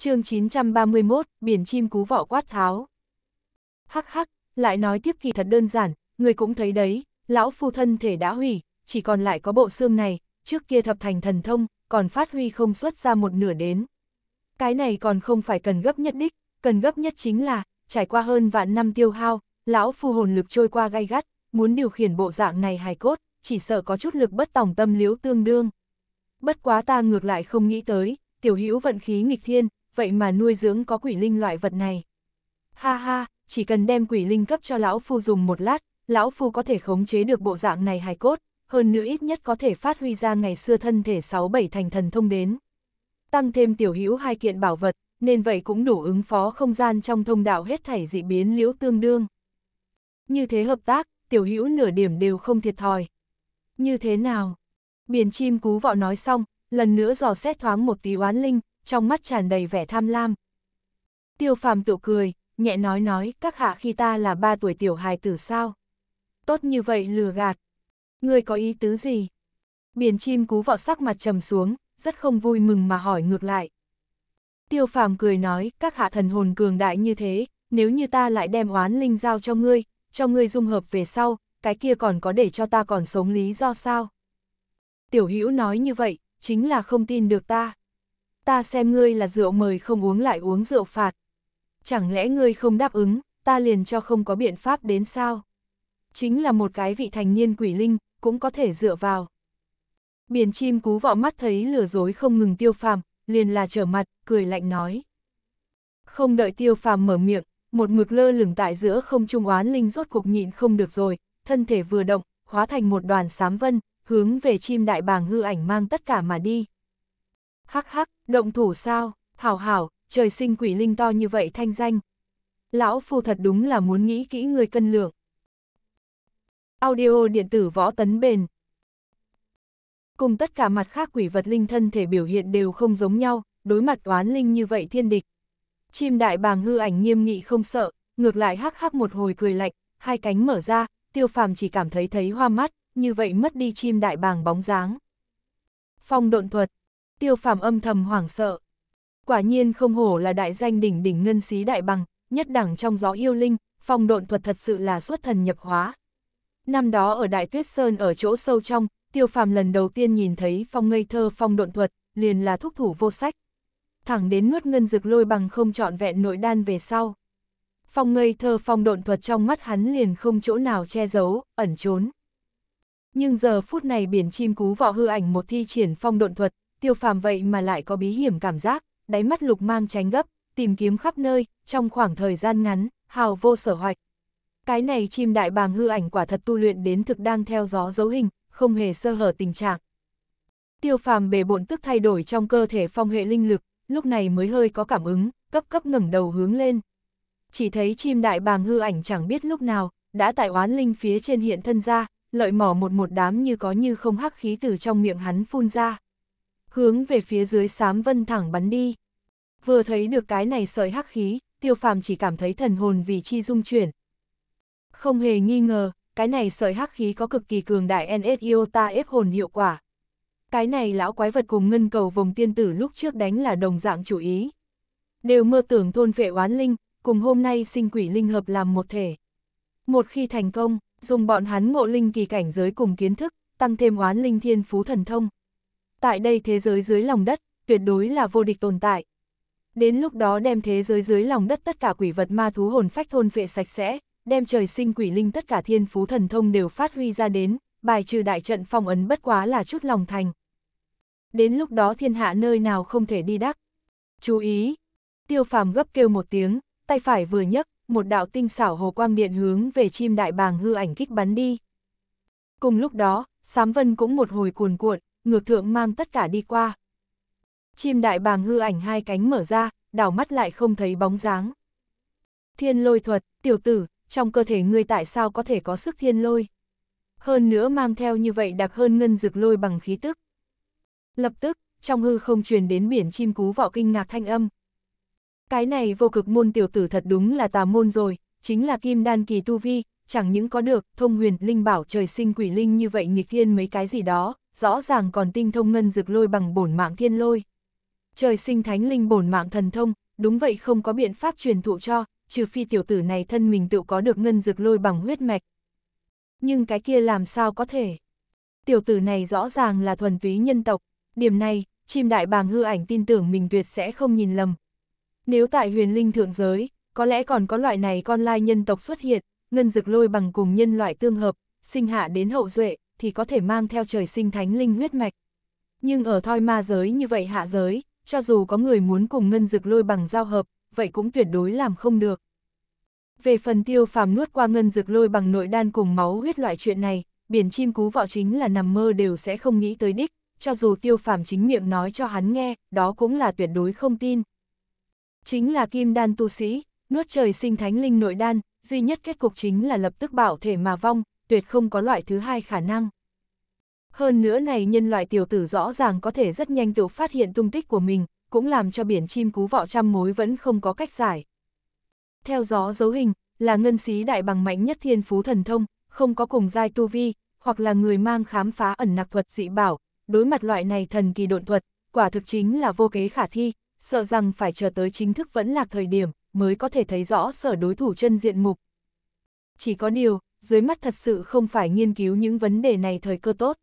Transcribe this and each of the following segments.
chương 931, biển chim cú vỏ quát tháo. Hắc hắc, lại nói tiếp kỳ thật đơn giản, người cũng thấy đấy, lão phu thân thể đã hủy, chỉ còn lại có bộ xương này, trước kia thập thành thần thông, còn phát huy không xuất ra một nửa đến. Cái này còn không phải cần gấp nhất đích, cần gấp nhất chính là, trải qua hơn vạn năm tiêu hao, lão phu hồn lực trôi qua gai gắt, muốn điều khiển bộ dạng này hài cốt, chỉ sợ có chút lực bất tòng tâm liếu tương đương. Bất quá ta ngược lại không nghĩ tới, tiểu hữu vận khí nghịch thiên, vậy mà nuôi dưỡng có quỷ linh loại vật này. Ha ha, chỉ cần đem quỷ linh cấp cho lão phu dùng một lát, lão phu có thể khống chế được bộ dạng này hài cốt, hơn nữa ít nhất có thể phát huy ra ngày xưa thân thể 6-7 thành thần thông đến. Tăng thêm tiểu hữu hai kiện bảo vật, nên vậy cũng đủ ứng phó không gian trong thông đạo hết thảy dị biến liễu tương đương. Như thế hợp tác, tiểu hữu nửa điểm đều không thiệt thòi. Như thế nào? Biển chim cú vọ nói xong, lần nữa dò xét thoáng một tí oán linh, trong mắt tràn đầy vẻ tham lam. Tiêu phàm tự cười, nhẹ nói nói, các hạ khi ta là ba tuổi tiểu hài tử sao? Tốt như vậy lừa gạt. Ngươi có ý tứ gì? Biển chim cú vọ sắc mặt trầm xuống, rất không vui mừng mà hỏi ngược lại. Tiêu phàm cười nói, các hạ thần hồn cường đại như thế, nếu như ta lại đem oán linh giao cho ngươi, cho ngươi dung hợp về sau, cái kia còn có để cho ta còn sống lý do sao? Tiểu hữu nói như vậy, chính là không tin được ta ta xem ngươi là rượu mời không uống lại uống rượu phạt. Chẳng lẽ ngươi không đáp ứng, ta liền cho không có biện pháp đến sao? Chính là một cái vị thành niên quỷ linh, cũng có thể dựa vào. Biển chim cú vọ mắt thấy lừa dối không ngừng tiêu phàm, liền là trở mặt, cười lạnh nói. Không đợi tiêu phàm mở miệng, một mực lơ lửng tại giữa không trung oán linh rốt cục nhịn không được rồi, thân thể vừa động, hóa thành một đoàn sám vân, hướng về chim đại bàng hư ảnh mang tất cả mà đi. Hắc hắc, Động thủ sao, hảo hảo, trời sinh quỷ linh to như vậy thanh danh. Lão phu thật đúng là muốn nghĩ kỹ người cân lượng. Audio điện tử võ tấn bền. Cùng tất cả mặt khác quỷ vật linh thân thể biểu hiện đều không giống nhau, đối mặt oán linh như vậy thiên địch. Chim đại bàng hư ảnh nghiêm nghị không sợ, ngược lại hắc hắc một hồi cười lạnh, hai cánh mở ra, tiêu phàm chỉ cảm thấy thấy hoa mắt, như vậy mất đi chim đại bàng bóng dáng. Phong độn thuật, tiêu phàm âm thầm hoảng sợ. Quả nhiên không hổ là đại danh đỉnh đỉnh ngân xí đại bằng, nhất đẳng trong gió yêu linh, phong độn thuật thật sự là xuất thần nhập hóa. Năm đó ở Đại Tuyết Sơn ở chỗ sâu trong, tiêu phàm lần đầu tiên nhìn thấy phong ngây thơ phong độn thuật, liền là thúc thủ vô sách. Thẳng đến nuốt ngân dực lôi bằng không trọn vẹn nội đan về sau. Phong ngây thơ phong độn thuật trong mắt hắn liền không chỗ nào che giấu, ẩn trốn. Nhưng giờ phút này biển chim cú vọ hư ảnh một thi triển phong độn thuật, tiêu phàm vậy mà lại có bí hiểm cảm giác, đáy mắt lục mang tránh gấp, tìm kiếm khắp nơi, trong khoảng thời gian ngắn, hào vô sở hoạch. Cái này chim đại bàng hư ảnh quả thật tu luyện đến thực đang theo gió dấu hình, không hề sơ hở tình trạng. Tiêu phàm bề bộn tức thay đổi trong cơ thể phong hệ linh lực, lúc này mới hơi có cảm ứng, cấp cấp ngẩng đầu hướng lên. Chỉ thấy chim đại bàng hư ảnh chẳng biết lúc nào, đã tại oán linh phía trên hiện thân ra, lợi mỏ một một đám như có như không hắc khí từ trong miệng hắn phun ra hướng về phía dưới sám vân thẳng bắn đi. Vừa thấy được cái này sợi hắc khí, tiêu phàm chỉ cảm thấy thần hồn vì chi dung chuyển. Không hề nghi ngờ, cái này sợi hắc khí có cực kỳ cường đại NS Iota ép hồn hiệu quả. Cái này lão quái vật cùng ngân cầu vùng tiên tử lúc trước đánh là đồng dạng chủ ý. Đều mơ tưởng thôn vệ oán linh, cùng hôm nay sinh quỷ linh hợp làm một thể. Một khi thành công, dùng bọn hắn ngộ linh kỳ cảnh giới cùng kiến thức, tăng thêm oán linh thiên phú thần thông, tại đây thế giới dưới lòng đất, tuyệt đối là vô địch tồn tại. Đến lúc đó đem thế giới dưới lòng đất tất cả quỷ vật ma thú hồn phách thôn vệ sạch sẽ, đem trời sinh quỷ linh tất cả thiên phú thần thông đều phát huy ra đến, bài trừ đại trận phong ấn bất quá là chút lòng thành. Đến lúc đó thiên hạ nơi nào không thể đi đắc. Chú ý! Tiêu phàm gấp kêu một tiếng, tay phải vừa nhấc, một đạo tinh xảo hồ quang điện hướng về chim đại bàng hư ảnh kích bắn đi. Cùng lúc đó, Sám Vân cũng một hồi cuồn cuộn, ngược thượng mang tất cả đi qua. Chim đại bàng hư ảnh hai cánh mở ra, đảo mắt lại không thấy bóng dáng. Thiên lôi thuật, tiểu tử, trong cơ thể ngươi tại sao có thể có sức thiên lôi? Hơn nữa mang theo như vậy đặc hơn ngân dực lôi bằng khí tức. Lập tức, trong hư không truyền đến biển chim cú vọ kinh ngạc thanh âm. Cái này vô cực môn tiểu tử thật đúng là tà môn rồi, chính là kim đan kỳ tu vi, chẳng những có được, thông huyền, linh bảo trời sinh quỷ linh như vậy nghịch thiên mấy cái gì đó, rõ ràng còn tinh thông ngân dược lôi bằng bổn mạng thiên lôi. Trời sinh thánh linh bổn mạng thần thông, đúng vậy không có biện pháp truyền thụ cho, trừ phi tiểu tử này thân mình tự có được ngân dược lôi bằng huyết mạch. Nhưng cái kia làm sao có thể? Tiểu tử này rõ ràng là thuần túy nhân tộc, điểm này, chim đại bàng hư ảnh tin tưởng mình tuyệt sẽ không nhìn lầm. Nếu tại huyền linh thượng giới, có lẽ còn có loại này con lai nhân tộc xuất hiện, ngân dực lôi bằng cùng nhân loại tương hợp, sinh hạ đến hậu duệ thì có thể mang theo trời sinh thánh linh huyết mạch. Nhưng ở thoi ma giới như vậy hạ giới, cho dù có người muốn cùng ngân dực lôi bằng giao hợp, vậy cũng tuyệt đối làm không được. Về phần tiêu phàm nuốt qua ngân dực lôi bằng nội đan cùng máu huyết loại chuyện này, biển chim cú vọ chính là nằm mơ đều sẽ không nghĩ tới đích, cho dù tiêu phàm chính miệng nói cho hắn nghe, đó cũng là tuyệt đối không tin. Chính là kim đan tu sĩ, nuốt trời sinh thánh linh nội đan, duy nhất kết cục chính là lập tức bảo thể mà vong, tuyệt không có loại thứ hai khả năng. Hơn nữa này nhân loại tiểu tử rõ ràng có thể rất nhanh tự phát hiện tung tích của mình, cũng làm cho biển chim cú vọ trăm mối vẫn không có cách giải. Theo gió dấu hình, là ngân sĩ đại bằng mạnh nhất thiên phú thần thông, không có cùng giai tu vi, hoặc là người mang khám phá ẩn nặc thuật dị bảo, đối mặt loại này thần kỳ độn thuật, quả thực chính là vô kế khả thi, sợ rằng phải chờ tới chính thức vẫn là thời điểm mới có thể thấy rõ sở đối thủ chân diện mục. Chỉ có điều, dưới mắt thật sự không phải nghiên cứu những vấn đề này thời cơ tốt.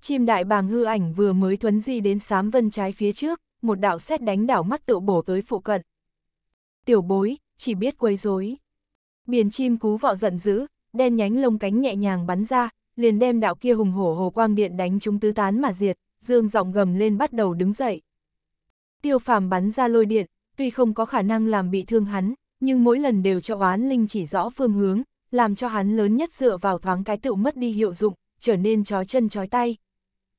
Chim đại bàng hư ảnh vừa mới thuấn di đến sám vân trái phía trước, một đạo xét đánh đảo mắt tự bổ tới phụ cận. Tiểu bối, chỉ biết quấy rối. Biển chim cú vọ giận dữ, đen nhánh lông cánh nhẹ nhàng bắn ra, liền đem đạo kia hùng hổ hồ quang điện đánh chúng tứ tán mà diệt, dương giọng gầm lên bắt đầu đứng dậy. Tiêu phàm bắn ra lôi điện, tuy không có khả năng làm bị thương hắn, nhưng mỗi lần đều cho oán linh chỉ rõ phương hướng, làm cho hắn lớn nhất dựa vào thoáng cái tựu mất đi hiệu dụng, trở nên chó chân chói tay.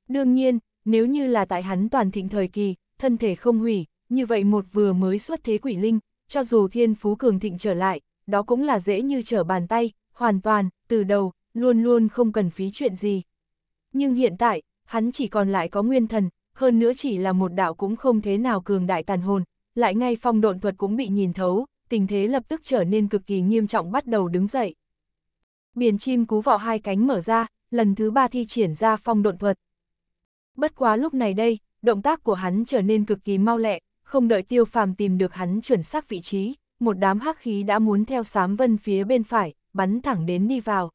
Đương nhiên, nếu như là tại hắn toàn thịnh thời kỳ, thân thể không hủy, như vậy một vừa mới xuất thế quỷ linh, cho dù thiên phú cường thịnh trở lại, đó cũng là dễ như trở bàn tay, hoàn toàn, từ đầu, luôn luôn không cần phí chuyện gì. Nhưng hiện tại, hắn chỉ còn lại có nguyên thần, hơn nữa chỉ là một đạo cũng không thế nào cường đại tàn hồn, lại ngay phong độn thuật cũng bị nhìn thấu, tình thế lập tức trở nên cực kỳ nghiêm trọng bắt đầu đứng dậy. Biển chim cú vọ hai cánh mở ra, lần thứ ba thi triển ra phong độn thuật. Bất quá lúc này đây, động tác của hắn trở nên cực kỳ mau lẹ, không đợi tiêu phàm tìm được hắn chuẩn xác vị trí, một đám hắc khí đã muốn theo sám vân phía bên phải, bắn thẳng đến đi vào.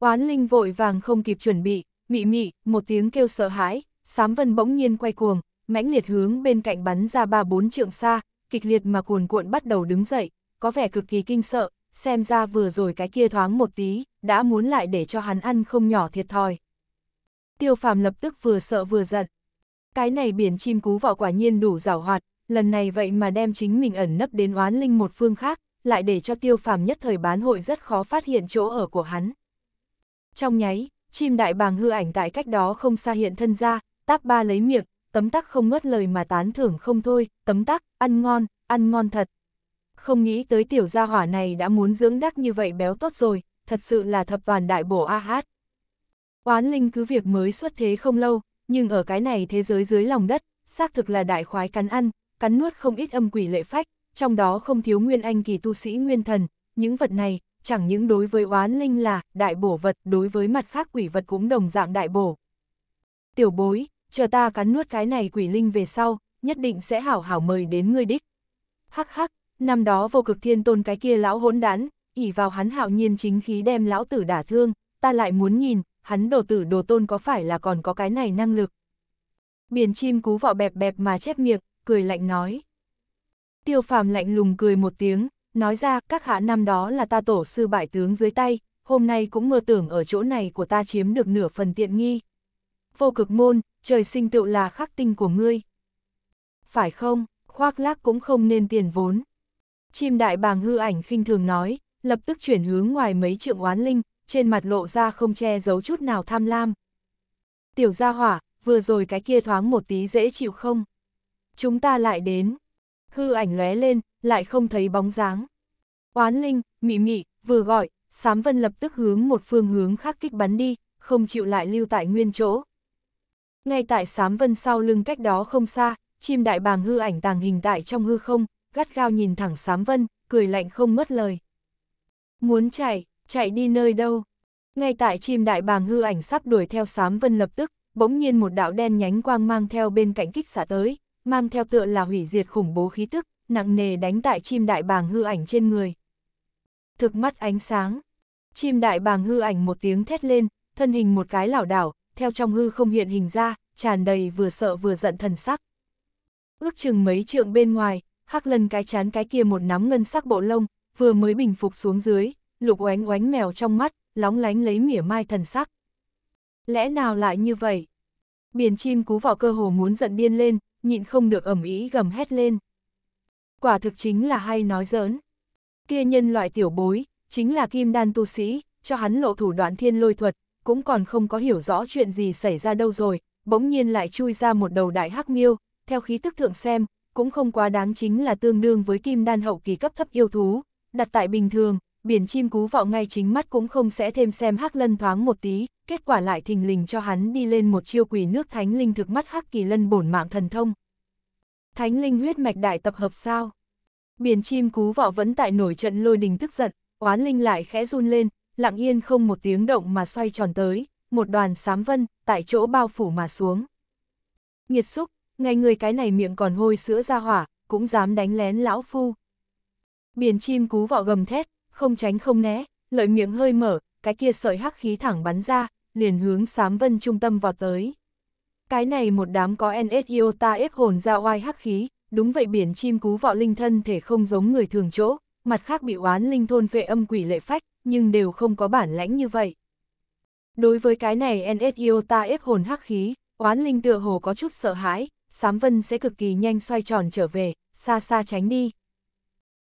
Oán linh vội vàng không kịp chuẩn bị, mị mị, một tiếng kêu sợ hãi, sám vân bỗng nhiên quay cuồng, mãnh liệt hướng bên cạnh bắn ra ba bốn trượng xa, kịch liệt mà cuồn cuộn bắt đầu đứng dậy, có vẻ cực kỳ kinh sợ, xem ra vừa rồi cái kia thoáng một tí, đã muốn lại để cho hắn ăn không nhỏ thiệt thòi. Tiêu phàm lập tức vừa sợ vừa giận. Cái này biển chim cú vọ quả nhiên đủ rảo hoạt, lần này vậy mà đem chính mình ẩn nấp đến oán linh một phương khác, lại để cho tiêu phàm nhất thời bán hội rất khó phát hiện chỗ ở của hắn. Trong nháy, chim đại bàng hư ảnh tại cách đó không xa hiện thân ra, táp ba lấy miệng, tấm tắc không ngớt lời mà tán thưởng không thôi, tấm tắc, ăn ngon, ăn ngon thật. Không nghĩ tới tiểu gia hỏa này đã muốn dưỡng đắc như vậy béo tốt rồi, thật sự là thập toàn đại bổ a hát. Oán linh cứ việc mới xuất thế không lâu, nhưng ở cái này thế giới dưới lòng đất, xác thực là đại khoái cắn ăn, cắn nuốt không ít âm quỷ lệ phách, trong đó không thiếu nguyên anh kỳ tu sĩ nguyên thần, những vật này, chẳng những đối với oán linh là đại bổ vật, đối với mặt khác quỷ vật cũng đồng dạng đại bổ. Tiểu bối, chờ ta cắn nuốt cái này quỷ linh về sau, nhất định sẽ hảo hảo mời đến ngươi đích. Hắc hắc, năm đó vô cực thiên tôn cái kia lão hỗn đán, ỉ vào hắn hạo nhiên chính khí đem lão tử đả thương, ta lại muốn nhìn, hắn đồ tử đồ tôn có phải là còn có cái này năng lực. Biển chim cú vọ bẹp bẹp mà chép miệng, cười lạnh nói. Tiêu phàm lạnh lùng cười một tiếng, nói ra các hạ năm đó là ta tổ sư bại tướng dưới tay, hôm nay cũng mơ tưởng ở chỗ này của ta chiếm được nửa phần tiện nghi. Vô cực môn, trời sinh tựu là khắc tinh của ngươi. Phải không, khoác lác cũng không nên tiền vốn. Chim đại bàng hư ảnh khinh thường nói, lập tức chuyển hướng ngoài mấy trượng oán linh, trên mặt lộ ra không che giấu chút nào tham lam. Tiểu gia hỏa, vừa rồi cái kia thoáng một tí dễ chịu không? Chúng ta lại đến. Hư ảnh lóe lên, lại không thấy bóng dáng. Oán linh, mị mị, vừa gọi, sám vân lập tức hướng một phương hướng khác kích bắn đi, không chịu lại lưu tại nguyên chỗ. Ngay tại sám vân sau lưng cách đó không xa, chim đại bàng hư ảnh tàng hình tại trong hư không, gắt gao nhìn thẳng sám vân, cười lạnh không mất lời. Muốn chạy, chạy đi nơi đâu? Ngay tại chim đại bàng hư ảnh sắp đuổi theo sám vân lập tức, bỗng nhiên một đạo đen nhánh quang mang theo bên cạnh kích xả tới, mang theo tựa là hủy diệt khủng bố khí tức, nặng nề đánh tại chim đại bàng hư ảnh trên người. Thực mắt ánh sáng, chim đại bàng hư ảnh một tiếng thét lên, thân hình một cái lảo đảo, theo trong hư không hiện hình ra, tràn đầy vừa sợ vừa giận thần sắc. Ước chừng mấy trượng bên ngoài, hắc lần cái chán cái kia một nắm ngân sắc bộ lông, vừa mới bình phục xuống dưới, lục oánh oánh mèo trong mắt, lóng lánh lấy mỉa mai thần sắc. Lẽ nào lại như vậy? Biển chim cú vào cơ hồ muốn giận điên lên, nhịn không được ẩm ý gầm hét lên. Quả thực chính là hay nói giỡn. Kia nhân loại tiểu bối, chính là kim đan tu sĩ, cho hắn lộ thủ đoạn thiên lôi thuật, cũng còn không có hiểu rõ chuyện gì xảy ra đâu rồi, bỗng nhiên lại chui ra một đầu đại hắc miêu, theo khí tức thượng xem, cũng không quá đáng chính là tương đương với kim đan hậu kỳ cấp thấp yêu thú, đặt tại bình thường, biển chim cú vọ ngay chính mắt cũng không sẽ thêm xem hắc lân thoáng một tí, kết quả lại thình lình cho hắn đi lên một chiêu quỷ nước thánh linh thực mắt hắc kỳ lân bổn mạng thần thông. Thánh linh huyết mạch đại tập hợp sao? Biển chim cú vọ vẫn tại nổi trận lôi đình tức giận, oán linh lại khẽ run lên, lặng yên không một tiếng động mà xoay tròn tới, một đoàn sám vân, tại chỗ bao phủ mà xuống. nhiệt xúc, ngay người cái này miệng còn hôi sữa ra hỏa, cũng dám đánh lén lão phu. Biển chim cú vọ gầm thét, không tránh không né, lợi miệng hơi mở, cái kia sợi hắc khí thẳng bắn ra, liền hướng sám vân trung tâm vọt tới. Cái này một đám có NS Iota ép hồn ra oai hắc khí, đúng vậy biển chim cú vọ linh thân thể không giống người thường chỗ, mặt khác bị oán linh thôn vệ âm quỷ lệ phách, nhưng đều không có bản lãnh như vậy. Đối với cái này NSIO ta ép hồn hắc khí, oán linh tựa hồ có chút sợ hãi, sám vân sẽ cực kỳ nhanh xoay tròn trở về, xa xa tránh đi.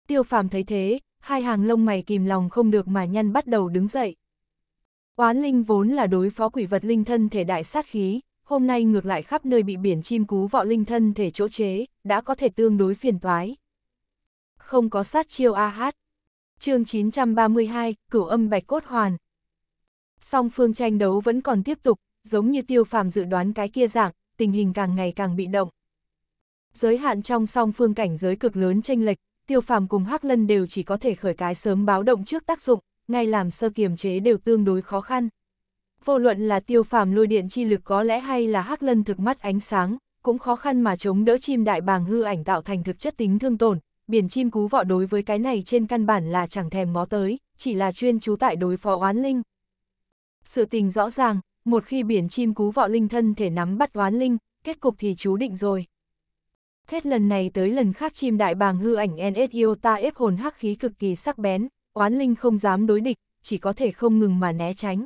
Tiêu phàm thấy thế, hai hàng lông mày kìm lòng không được mà nhăn bắt đầu đứng dậy. Oán linh vốn là đối phó quỷ vật linh thân thể đại sát khí, hôm nay ngược lại khắp nơi bị biển chim cú vọ linh thân thể chỗ chế, đã có thể tương đối phiền toái. Không có sát chiêu a AH, chương 932, cửu âm bạch cốt hoàn. Song phương tranh đấu vẫn còn tiếp tục, giống như tiêu phàm dự đoán cái kia dạng, tình hình càng ngày càng bị động. Giới hạn trong song phương cảnh giới cực lớn tranh lệch, tiêu phàm cùng hắc lân đều chỉ có thể khởi cái sớm báo động trước tác dụng, ngay làm sơ kiềm chế đều tương đối khó khăn. Vô luận là tiêu phàm lôi điện chi lực có lẽ hay là hắc lân thực mắt ánh sáng, cũng khó khăn mà chống đỡ chim đại bàng hư ảnh tạo thành thực chất tính thương tổn, biển chim cú vọ đối với cái này trên căn bản là chẳng thèm ngó tới, chỉ là chuyên chú tại đối phó oán linh. Sự tình rõ ràng, một khi biển chim cú vọ linh thân thể nắm bắt oán linh, kết cục thì chú định rồi. Hết lần này tới lần khác chim đại bàng hư ảnh NSIO ta ép hồn hắc khí cực kỳ sắc bén, oán linh không dám đối địch, chỉ có thể không ngừng mà né tránh.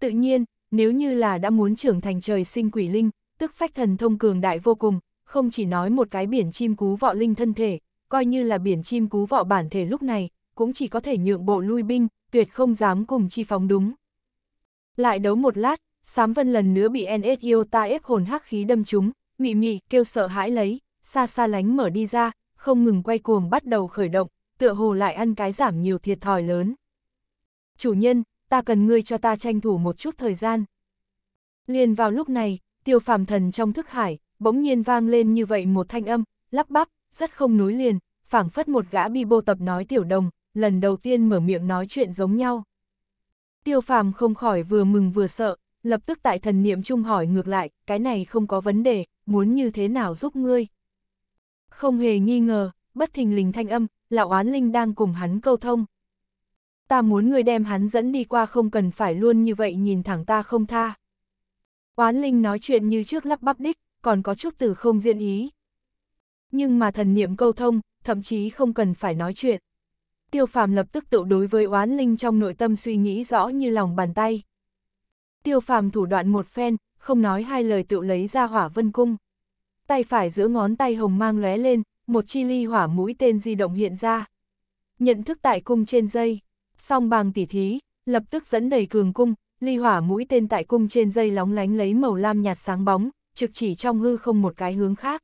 Tự nhiên, nếu như là đã muốn trưởng thành trời sinh quỷ linh, tức phách thần thông cường đại vô cùng, không chỉ nói một cái biển chim cú vọ linh thân thể, coi như là biển chim cú vọ bản thể lúc này, cũng chỉ có thể nhượng bộ lui binh, tuyệt không dám cùng chi phóng đúng. Lại đấu một lát, Sám Vân lần nữa bị NS ta ép hồn hắc khí đâm trúng, mị mị kêu sợ hãi lấy, xa xa lánh mở đi ra, không ngừng quay cuồng bắt đầu khởi động, tựa hồ lại ăn cái giảm nhiều thiệt thòi lớn. Chủ nhân, ta cần ngươi cho ta tranh thủ một chút thời gian. Liền vào lúc này, tiêu phàm thần trong thức hải, bỗng nhiên vang lên như vậy một thanh âm, lắp bắp, rất không nối liền, phảng phất một gã bi bô tập nói tiểu đồng, lần đầu tiên mở miệng nói chuyện giống nhau. Tiêu phàm không khỏi vừa mừng vừa sợ, lập tức tại thần niệm chung hỏi ngược lại, cái này không có vấn đề, muốn như thế nào giúp ngươi. Không hề nghi ngờ, bất thình lình thanh âm, lão oán linh đang cùng hắn câu thông. Ta muốn ngươi đem hắn dẫn đi qua không cần phải luôn như vậy nhìn thẳng ta không tha. Oán linh nói chuyện như trước lắp bắp đích, còn có chút từ không diện ý nhưng mà thần niệm câu thông, thậm chí không cần phải nói chuyện. Tiêu phàm lập tức tự đối với oán linh trong nội tâm suy nghĩ rõ như lòng bàn tay. Tiêu phàm thủ đoạn một phen, không nói hai lời tự lấy ra hỏa vân cung. Tay phải giữa ngón tay hồng mang lóe lên, một chi ly hỏa mũi tên di động hiện ra. Nhận thức tại cung trên dây, song bằng tỉ thí, lập tức dẫn đầy cường cung, ly hỏa mũi tên tại cung trên dây lóng lánh lấy màu lam nhạt sáng bóng, trực chỉ trong hư không một cái hướng khác.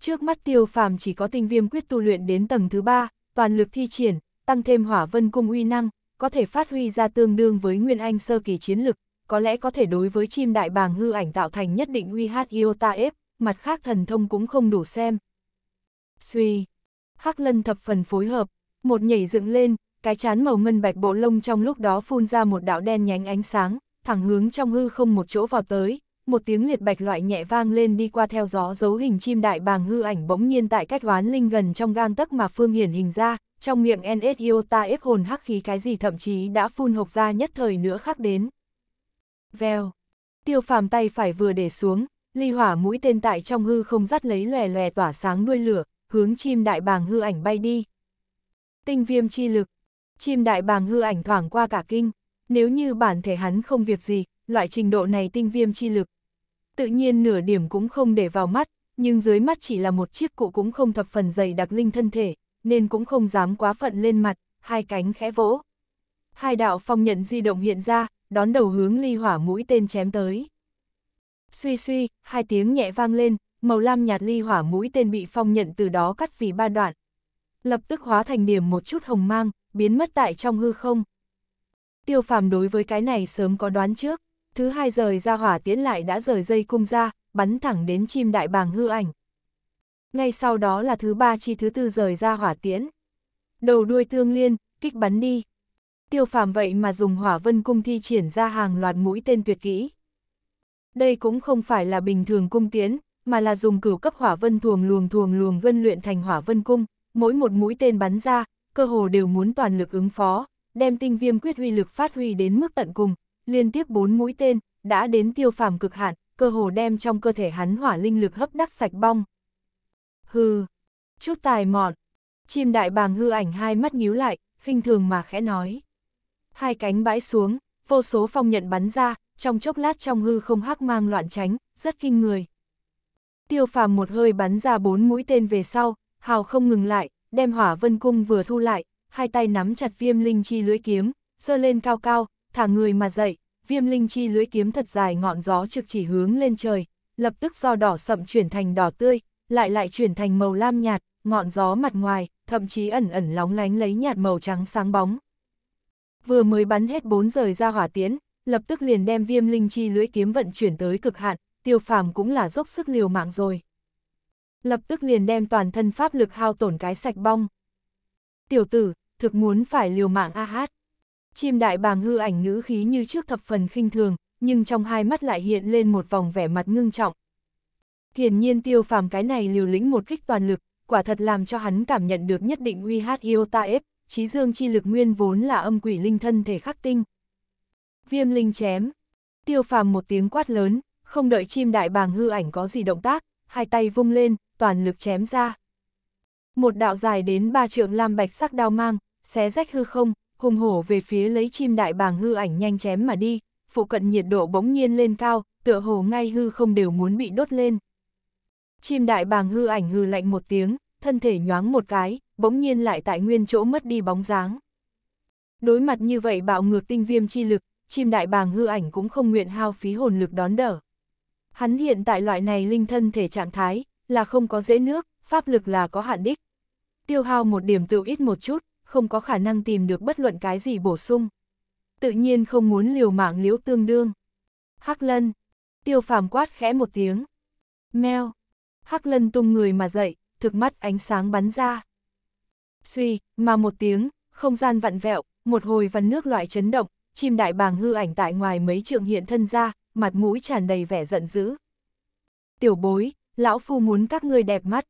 Trước mắt tiêu phàm chỉ có tinh viêm quyết tu luyện đến tầng thứ ba, toàn lực thi triển, tăng thêm hỏa vân cung uy năng, có thể phát huy ra tương đương với Nguyên Anh sơ kỳ chiến lực, có lẽ có thể đối với chim đại bàng hư ảnh tạo thành nhất định uy hát iota ép, mặt khác thần thông cũng không đủ xem. Suy, Hắc Lân thập phần phối hợp, một nhảy dựng lên, cái chán màu ngân bạch bộ lông trong lúc đó phun ra một đạo đen nhánh ánh sáng, thẳng hướng trong hư không một chỗ vào tới, một tiếng liệt bạch loại nhẹ vang lên đi qua theo gió dấu hình chim đại bàng hư ảnh bỗng nhiên tại cách oán linh gần trong gang tấc mà phương hiển hình ra, trong miệng NSIO ta ép hồn hắc khí cái gì thậm chí đã phun hộc ra nhất thời nữa khắc đến. Vèo, tiêu phàm tay phải vừa để xuống, ly hỏa mũi tên tại trong hư không dắt lấy lòe lòe tỏa sáng đuôi lửa, hướng chim đại bàng hư ảnh bay đi. Tinh viêm chi lực, chim đại bàng hư ảnh thoảng qua cả kinh, nếu như bản thể hắn không việc gì, loại trình độ này tinh viêm chi lực, tự nhiên nửa điểm cũng không để vào mắt, nhưng dưới mắt chỉ là một chiếc cụ cũng không thập phần dày đặc linh thân thể, nên cũng không dám quá phận lên mặt, hai cánh khẽ vỗ. Hai đạo phong nhận di động hiện ra, đón đầu hướng ly hỏa mũi tên chém tới. Suy suy, hai tiếng nhẹ vang lên, màu lam nhạt ly hỏa mũi tên bị phong nhận từ đó cắt vì ba đoạn. Lập tức hóa thành điểm một chút hồng mang, biến mất tại trong hư không. Tiêu phàm đối với cái này sớm có đoán trước thứ hai rời ra hỏa tiễn lại đã rời dây cung ra, bắn thẳng đến chim đại bàng hư ảnh. Ngay sau đó là thứ ba chi thứ tư rời ra hỏa tiễn. Đầu đuôi tương liên, kích bắn đi. Tiêu phàm vậy mà dùng hỏa vân cung thi triển ra hàng loạt mũi tên tuyệt kỹ. Đây cũng không phải là bình thường cung tiến, mà là dùng cửu cấp hỏa vân thuồng luồng thuồng luồng gân luyện thành hỏa vân cung, mỗi một mũi tên bắn ra, cơ hồ đều muốn toàn lực ứng phó, đem tinh viêm quyết huy lực phát huy đến mức tận cùng, liên tiếp bốn mũi tên, đã đến tiêu phàm cực hạn, cơ hồ đem trong cơ thể hắn hỏa linh lực hấp đắc sạch bong. Hừ, chút tài mọn, chim đại bàng hư ảnh hai mắt nhíu lại, khinh thường mà khẽ nói. Hai cánh bãi xuống, vô số phong nhận bắn ra, trong chốc lát trong hư không hắc mang loạn tránh, rất kinh người. Tiêu phàm một hơi bắn ra bốn mũi tên về sau, hào không ngừng lại, đem hỏa vân cung vừa thu lại, hai tay nắm chặt viêm linh chi lưỡi kiếm, giơ lên cao cao, thả người mà dậy, viêm linh chi lưới kiếm thật dài ngọn gió trực chỉ hướng lên trời, lập tức do đỏ sậm chuyển thành đỏ tươi, lại lại chuyển thành màu lam nhạt, ngọn gió mặt ngoài, thậm chí ẩn ẩn lóng lánh lấy nhạt màu trắng sáng bóng. Vừa mới bắn hết bốn rời ra hỏa tiễn, lập tức liền đem viêm linh chi lưới kiếm vận chuyển tới cực hạn, tiêu phàm cũng là dốc sức liều mạng rồi. Lập tức liền đem toàn thân pháp lực hao tổn cái sạch bong. Tiểu tử, thực muốn phải liều mạng a hát. Chim đại bàng hư ảnh ngữ khí như trước thập phần khinh thường, nhưng trong hai mắt lại hiện lên một vòng vẻ mặt ngưng trọng. Hiển nhiên tiêu phàm cái này liều lĩnh một kích toàn lực, quả thật làm cho hắn cảm nhận được nhất định uy hát ta ép. trí dương chi lực nguyên vốn là âm quỷ linh thân thể khắc tinh. Viêm linh chém, tiêu phàm một tiếng quát lớn, không đợi chim đại bàng hư ảnh có gì động tác, hai tay vung lên, toàn lực chém ra. Một đạo dài đến ba trượng lam bạch sắc đao mang, xé rách hư không, hùng hổ về phía lấy chim đại bàng hư ảnh nhanh chém mà đi, phụ cận nhiệt độ bỗng nhiên lên cao, tựa hồ ngay hư không đều muốn bị đốt lên. Chim đại bàng hư ảnh hư lạnh một tiếng, thân thể nhoáng một cái, bỗng nhiên lại tại nguyên chỗ mất đi bóng dáng. Đối mặt như vậy bạo ngược tinh viêm chi lực, chim đại bàng hư ảnh cũng không nguyện hao phí hồn lực đón đỡ. Hắn hiện tại loại này linh thân thể trạng thái, là không có dễ nước, pháp lực là có hạn đích. Tiêu hao một điểm tự ít một chút, không có khả năng tìm được bất luận cái gì bổ sung. Tự nhiên không muốn liều mạng liễu tương đương. Hắc lân, tiêu phàm quát khẽ một tiếng. Mèo, hắc lân tung người mà dậy, thực mắt ánh sáng bắn ra. Suy, mà một tiếng, không gian vặn vẹo, một hồi văn nước loại chấn động, chim đại bàng hư ảnh tại ngoài mấy trường hiện thân ra, mặt mũi tràn đầy vẻ giận dữ. Tiểu bối, lão phu muốn các ngươi đẹp mắt.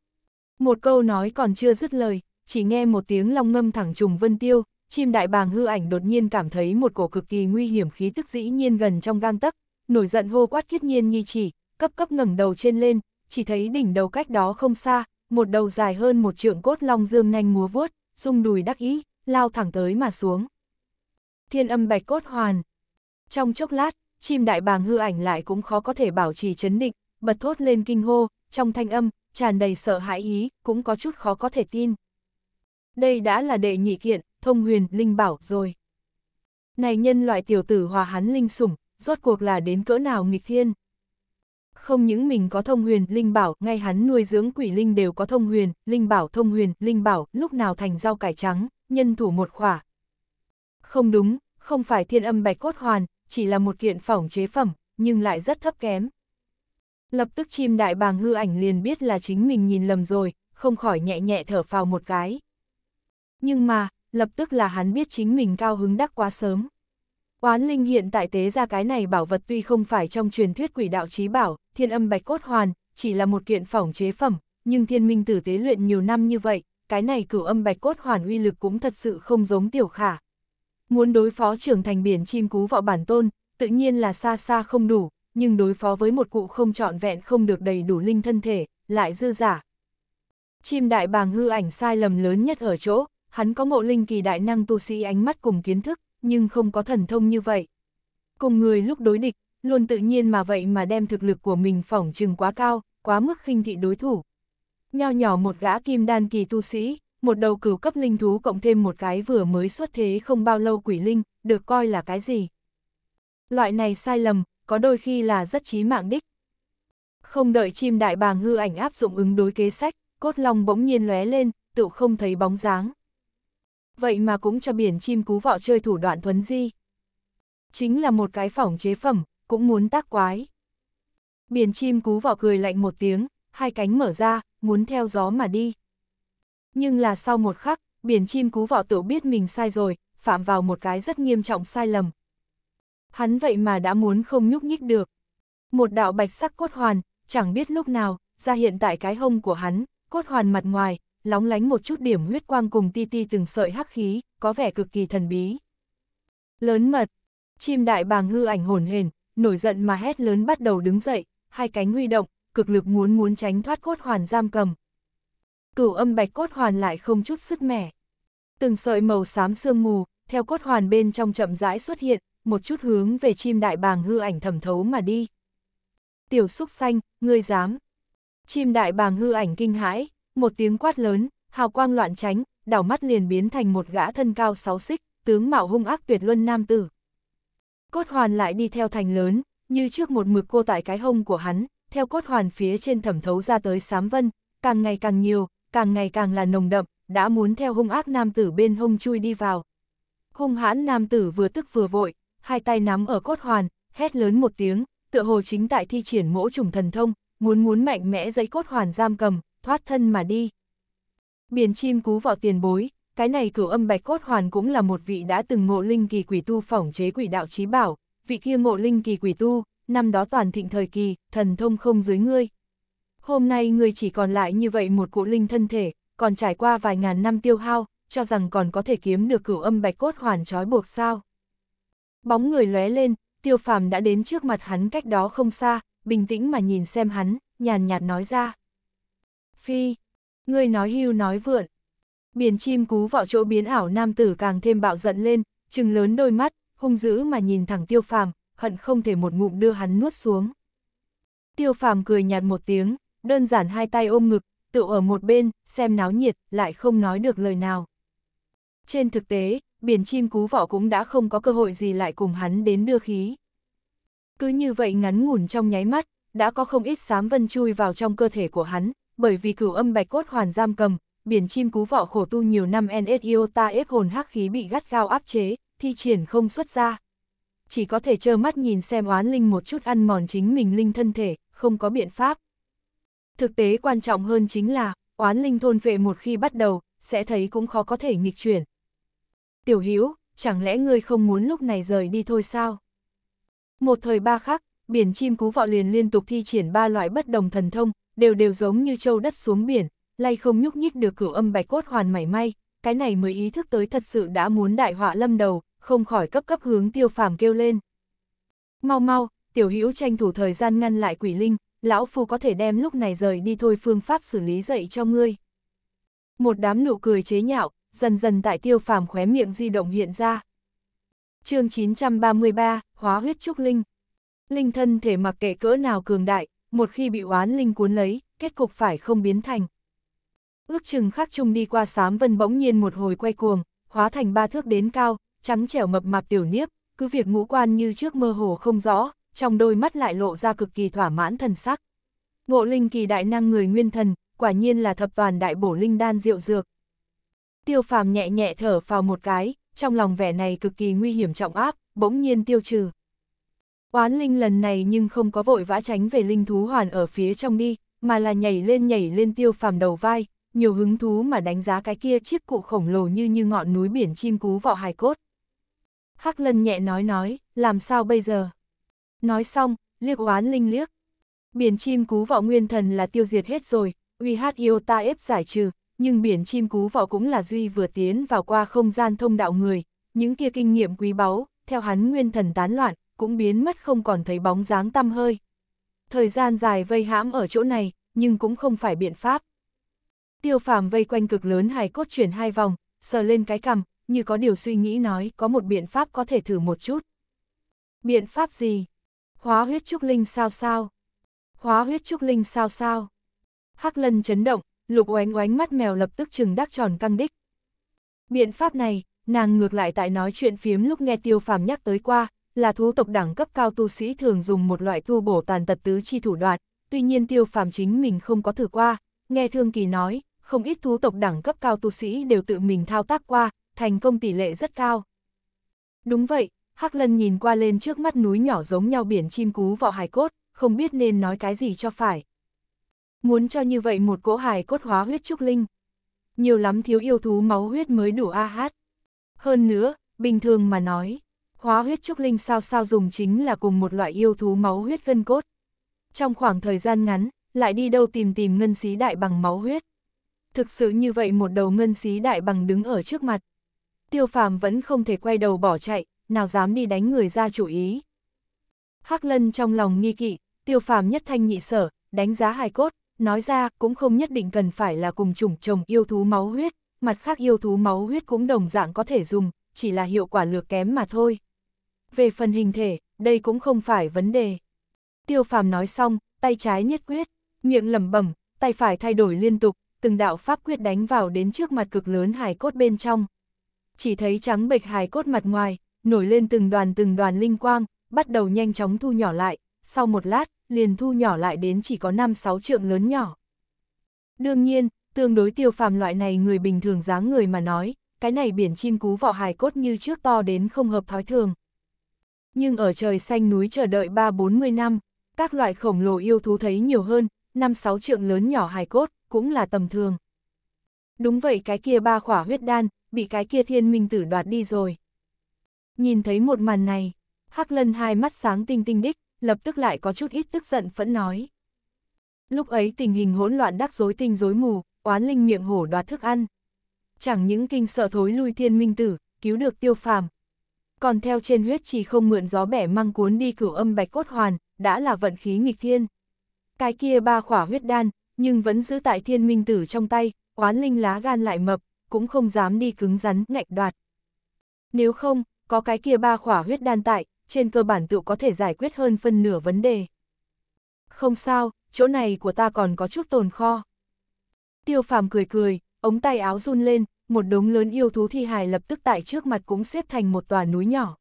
Một câu nói còn chưa dứt lời, chỉ nghe một tiếng long ngâm thẳng trùng vân tiêu, chim đại bàng hư ảnh đột nhiên cảm thấy một cổ cực kỳ nguy hiểm khí tức dĩ nhiên gần trong gang tấc, nổi giận vô quát kiết nhiên nhi chỉ, cấp cấp ngẩng đầu trên lên, chỉ thấy đỉnh đầu cách đó không xa, một đầu dài hơn một trượng cốt long dương nhanh múa vuốt, rung đùi đắc ý, lao thẳng tới mà xuống. Thiên âm bạch cốt hoàn. Trong chốc lát, chim đại bàng hư ảnh lại cũng khó có thể bảo trì chấn định, bật thốt lên kinh hô, trong thanh âm, tràn đầy sợ hãi ý, cũng có chút khó có thể tin đây đã là đệ nhị kiện, thông huyền, linh bảo rồi. Này nhân loại tiểu tử hòa hắn linh sủng, rốt cuộc là đến cỡ nào nghịch thiên. Không những mình có thông huyền, linh bảo, ngay hắn nuôi dưỡng quỷ linh đều có thông huyền, linh bảo, thông huyền, linh bảo, lúc nào thành rau cải trắng, nhân thủ một khỏa. Không đúng, không phải thiên âm bạch cốt hoàn, chỉ là một kiện phỏng chế phẩm, nhưng lại rất thấp kém. Lập tức chim đại bàng hư ảnh liền biết là chính mình nhìn lầm rồi, không khỏi nhẹ nhẹ thở phào một cái nhưng mà, lập tức là hắn biết chính mình cao hứng đắc quá sớm. Oán linh hiện tại tế ra cái này bảo vật tuy không phải trong truyền thuyết quỷ đạo trí bảo, thiên âm bạch cốt hoàn, chỉ là một kiện phỏng chế phẩm, nhưng thiên minh tử tế luyện nhiều năm như vậy, cái này cửu âm bạch cốt hoàn uy lực cũng thật sự không giống tiểu khả. Muốn đối phó trưởng thành biển chim cú vọ bản tôn, tự nhiên là xa xa không đủ, nhưng đối phó với một cụ không trọn vẹn không được đầy đủ linh thân thể, lại dư giả. Chim đại bàng hư ảnh sai lầm lớn nhất ở chỗ, hắn có ngộ linh kỳ đại năng tu sĩ ánh mắt cùng kiến thức, nhưng không có thần thông như vậy. Cùng người lúc đối địch, luôn tự nhiên mà vậy mà đem thực lực của mình phỏng trừng quá cao, quá mức khinh thị đối thủ. Nho nhỏ một gã kim đan kỳ tu sĩ, một đầu cửu cấp linh thú cộng thêm một cái vừa mới xuất thế không bao lâu quỷ linh, được coi là cái gì. Loại này sai lầm, có đôi khi là rất chí mạng đích. Không đợi chim đại bàng hư ảnh áp dụng ứng đối kế sách, cốt long bỗng nhiên lóe lên, tự không thấy bóng dáng vậy mà cũng cho biển chim cú vọ chơi thủ đoạn thuấn di. Chính là một cái phỏng chế phẩm, cũng muốn tác quái. Biển chim cú vọ cười lạnh một tiếng, hai cánh mở ra, muốn theo gió mà đi. Nhưng là sau một khắc, biển chim cú vọ tự biết mình sai rồi, phạm vào một cái rất nghiêm trọng sai lầm. Hắn vậy mà đã muốn không nhúc nhích được. Một đạo bạch sắc cốt hoàn, chẳng biết lúc nào, ra hiện tại cái hông của hắn, cốt hoàn mặt ngoài, lóng lánh một chút điểm huyết quang cùng ti ti từng sợi hắc khí, có vẻ cực kỳ thần bí. Lớn mật, chim đại bàng hư ảnh hồn hền, nổi giận mà hét lớn bắt đầu đứng dậy, hai cánh huy động, cực lực muốn muốn tránh thoát cốt hoàn giam cầm. Cửu âm bạch cốt hoàn lại không chút sức mẻ. Từng sợi màu xám sương mù, theo cốt hoàn bên trong chậm rãi xuất hiện, một chút hướng về chim đại bàng hư ảnh thẩm thấu mà đi. Tiểu xúc xanh, ngươi dám. Chim đại bàng hư ảnh kinh hãi, một tiếng quát lớn, hào quang loạn tránh, đảo mắt liền biến thành một gã thân cao sáu xích, tướng mạo hung ác tuyệt luân nam tử. Cốt hoàn lại đi theo thành lớn, như trước một mực cô tại cái hông của hắn, theo cốt hoàn phía trên thẩm thấu ra tới sám vân, càng ngày càng nhiều, càng ngày càng là nồng đậm, đã muốn theo hung ác nam tử bên hông chui đi vào. Hung hãn nam tử vừa tức vừa vội, hai tay nắm ở cốt hoàn, hét lớn một tiếng, tựa hồ chính tại thi triển mỗ trùng thần thông, muốn muốn mạnh mẽ dây cốt hoàn giam cầm, thoát thân mà đi. Biển chim cú vọ tiền bối, cái này cửu âm bạch cốt hoàn cũng là một vị đã từng ngộ linh kỳ quỷ tu phỏng chế quỷ đạo trí bảo, vị kia ngộ linh kỳ quỷ tu, năm đó toàn thịnh thời kỳ, thần thông không dưới ngươi. Hôm nay ngươi chỉ còn lại như vậy một cụ linh thân thể, còn trải qua vài ngàn năm tiêu hao, cho rằng còn có thể kiếm được cửu âm bạch cốt hoàn trói buộc sao. Bóng người lóe lên, tiêu phàm đã đến trước mặt hắn cách đó không xa, bình tĩnh mà nhìn xem hắn, nhàn nhạt nói ra. Phi, ngươi nói hưu nói vượn. Biển chim cú vọ chỗ biến ảo nam tử càng thêm bạo giận lên, trừng lớn đôi mắt, hung dữ mà nhìn thẳng tiêu phàm, hận không thể một ngụm đưa hắn nuốt xuống. Tiêu phàm cười nhạt một tiếng, đơn giản hai tay ôm ngực, tự ở một bên, xem náo nhiệt, lại không nói được lời nào. Trên thực tế, biển chim cú vọ cũng đã không có cơ hội gì lại cùng hắn đến đưa khí. Cứ như vậy ngắn ngủn trong nháy mắt, đã có không ít sám vân chui vào trong cơ thể của hắn, bởi vì cửu âm bạch cốt hoàn giam cầm, biển chim cú vọ khổ tu nhiều năm NSIO ta ép hồn hắc khí bị gắt gao áp chế, thi triển không xuất ra. Chỉ có thể trơ mắt nhìn xem oán linh một chút ăn mòn chính mình linh thân thể, không có biện pháp. Thực tế quan trọng hơn chính là, oán linh thôn vệ một khi bắt đầu, sẽ thấy cũng khó có thể nghịch chuyển. Tiểu Hữu chẳng lẽ ngươi không muốn lúc này rời đi thôi sao? Một thời ba khắc, biển chim cú vọ liền liên tục thi triển ba loại bất đồng thần thông, đều đều giống như châu đất xuống biển, lay không nhúc nhích được cửu âm bạch cốt hoàn mảy may, cái này mới ý thức tới thật sự đã muốn đại họa lâm đầu, không khỏi cấp cấp hướng tiêu phàm kêu lên. Mau mau, tiểu hữu tranh thủ thời gian ngăn lại quỷ linh, lão phu có thể đem lúc này rời đi thôi phương pháp xử lý dạy cho ngươi. Một đám nụ cười chế nhạo, dần dần tại tiêu phàm khóe miệng di động hiện ra. chương 933, Hóa huyết trúc linh. Linh thân thể mặc kệ cỡ nào cường đại, một khi bị oán linh cuốn lấy, kết cục phải không biến thành. Ước chừng khắc chung đi qua sám vân bỗng nhiên một hồi quay cuồng, hóa thành ba thước đến cao, trắng trẻo mập mạp tiểu niếp, cứ việc ngũ quan như trước mơ hồ không rõ, trong đôi mắt lại lộ ra cực kỳ thỏa mãn thần sắc. Ngộ linh kỳ đại năng người nguyên thần, quả nhiên là thập toàn đại bổ linh đan diệu dược. Tiêu phàm nhẹ nhẹ thở vào một cái, trong lòng vẻ này cực kỳ nguy hiểm trọng áp, bỗng nhiên tiêu trừ. Oán linh lần này nhưng không có vội vã tránh về linh thú hoàn ở phía trong đi, mà là nhảy lên nhảy lên tiêu phàm đầu vai, nhiều hứng thú mà đánh giá cái kia chiếc cụ khổng lồ như như ngọn núi biển chim cú vọ hài cốt. Hắc lân nhẹ nói nói, làm sao bây giờ? Nói xong, liếc oán linh liếc. Biển chim cú vọ nguyên thần là tiêu diệt hết rồi, uy hát yêu ta ép giải trừ, nhưng biển chim cú vọ cũng là duy vừa tiến vào qua không gian thông đạo người, những kia kinh nghiệm quý báu, theo hắn nguyên thần tán loạn, cũng biến mất không còn thấy bóng dáng tăm hơi. Thời gian dài vây hãm ở chỗ này, nhưng cũng không phải biện pháp. Tiêu phàm vây quanh cực lớn hài cốt chuyển hai vòng, sờ lên cái cằm, như có điều suy nghĩ nói có một biện pháp có thể thử một chút. Biện pháp gì? Hóa huyết trúc linh sao sao? Hóa huyết trúc linh sao sao? Hắc lân chấn động, lục oánh oánh mắt mèo lập tức trừng đắc tròn căng đích. Biện pháp này, nàng ngược lại tại nói chuyện phiếm lúc nghe tiêu phàm nhắc tới qua, là thú tộc đẳng cấp cao tu sĩ thường dùng một loại thu bổ tàn tật tứ chi thủ đoạn, tuy nhiên tiêu phàm chính mình không có thử qua, nghe Thương Kỳ nói, không ít thú tộc đẳng cấp cao tu sĩ đều tự mình thao tác qua, thành công tỷ lệ rất cao. Đúng vậy, Hắc Lân nhìn qua lên trước mắt núi nhỏ giống nhau biển chim cú vọ hài cốt, không biết nên nói cái gì cho phải. Muốn cho như vậy một cỗ hài cốt hóa huyết trúc linh. Nhiều lắm thiếu yêu thú máu huyết mới đủ a hát. Hơn nữa, bình thường mà nói, Hóa huyết trúc linh sao sao dùng chính là cùng một loại yêu thú máu huyết gân cốt. Trong khoảng thời gian ngắn, lại đi đâu tìm tìm ngân xí đại bằng máu huyết. Thực sự như vậy một đầu ngân xí đại bằng đứng ở trước mặt. Tiêu phàm vẫn không thể quay đầu bỏ chạy, nào dám đi đánh người ra chủ ý. Hắc lân trong lòng nghi kỵ, tiêu phàm nhất thanh nhị sở, đánh giá hài cốt, nói ra cũng không nhất định cần phải là cùng chủng trồng yêu thú máu huyết, mặt khác yêu thú máu huyết cũng đồng dạng có thể dùng, chỉ là hiệu quả lược kém mà thôi về phần hình thể, đây cũng không phải vấn đề. Tiêu phàm nói xong, tay trái nhất quyết, miệng lẩm bẩm, tay phải thay đổi liên tục, từng đạo pháp quyết đánh vào đến trước mặt cực lớn hài cốt bên trong. Chỉ thấy trắng bệch hài cốt mặt ngoài, nổi lên từng đoàn từng đoàn linh quang, bắt đầu nhanh chóng thu nhỏ lại, sau một lát, liền thu nhỏ lại đến chỉ có 5-6 trượng lớn nhỏ. Đương nhiên, tương đối tiêu phàm loại này người bình thường dáng người mà nói, cái này biển chim cú vọ hài cốt như trước to đến không hợp thói thường, nhưng ở trời xanh núi chờ đợi 3-40 năm, các loại khổng lồ yêu thú thấy nhiều hơn, 5-6 trượng lớn nhỏ hài cốt, cũng là tầm thường. Đúng vậy cái kia ba khỏa huyết đan, bị cái kia thiên minh tử đoạt đi rồi. Nhìn thấy một màn này, Hắc Lân hai mắt sáng tinh tinh đích, lập tức lại có chút ít tức giận phẫn nói. Lúc ấy tình hình hỗn loạn đắc rối tinh rối mù, oán linh miệng hổ đoạt thức ăn. Chẳng những kinh sợ thối lui thiên minh tử, cứu được tiêu phàm, còn theo trên huyết chỉ không mượn gió bẻ măng cuốn đi cửu âm bạch cốt hoàn, đã là vận khí nghịch thiên. Cái kia ba khỏa huyết đan, nhưng vẫn giữ tại thiên minh tử trong tay, oán linh lá gan lại mập, cũng không dám đi cứng rắn, ngạnh đoạt. Nếu không, có cái kia ba khỏa huyết đan tại, trên cơ bản tự có thể giải quyết hơn phân nửa vấn đề. Không sao, chỗ này của ta còn có chút tồn kho. Tiêu phàm cười cười, ống tay áo run lên, một đống lớn yêu thú thi hài lập tức tại trước mặt cũng xếp thành một tòa núi nhỏ.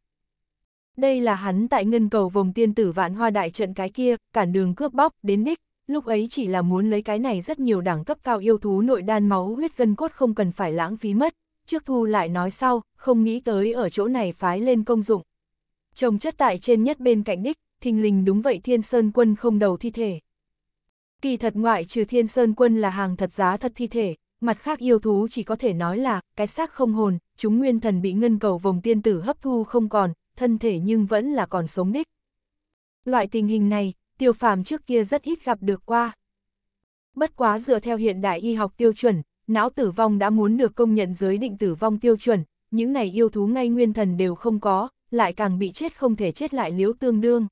Đây là hắn tại ngân cầu vòng tiên tử vạn hoa đại trận cái kia, cản đường cướp bóc, đến đích, lúc ấy chỉ là muốn lấy cái này rất nhiều đẳng cấp cao yêu thú nội đan máu huyết gân cốt không cần phải lãng phí mất, trước thu lại nói sau, không nghĩ tới ở chỗ này phái lên công dụng. Trồng chất tại trên nhất bên cạnh đích, thình lình đúng vậy thiên sơn quân không đầu thi thể. Kỳ thật ngoại trừ thiên sơn quân là hàng thật giá thật thi thể, mặt khác yêu thú chỉ có thể nói là, cái xác không hồn, chúng nguyên thần bị ngân cầu vòng tiên tử hấp thu không còn, thân thể nhưng vẫn là còn sống đích. Loại tình hình này, tiêu phàm trước kia rất ít gặp được qua. Bất quá dựa theo hiện đại y học tiêu chuẩn, não tử vong đã muốn được công nhận giới định tử vong tiêu chuẩn, những này yêu thú ngay nguyên thần đều không có, lại càng bị chết không thể chết lại liếu tương đương.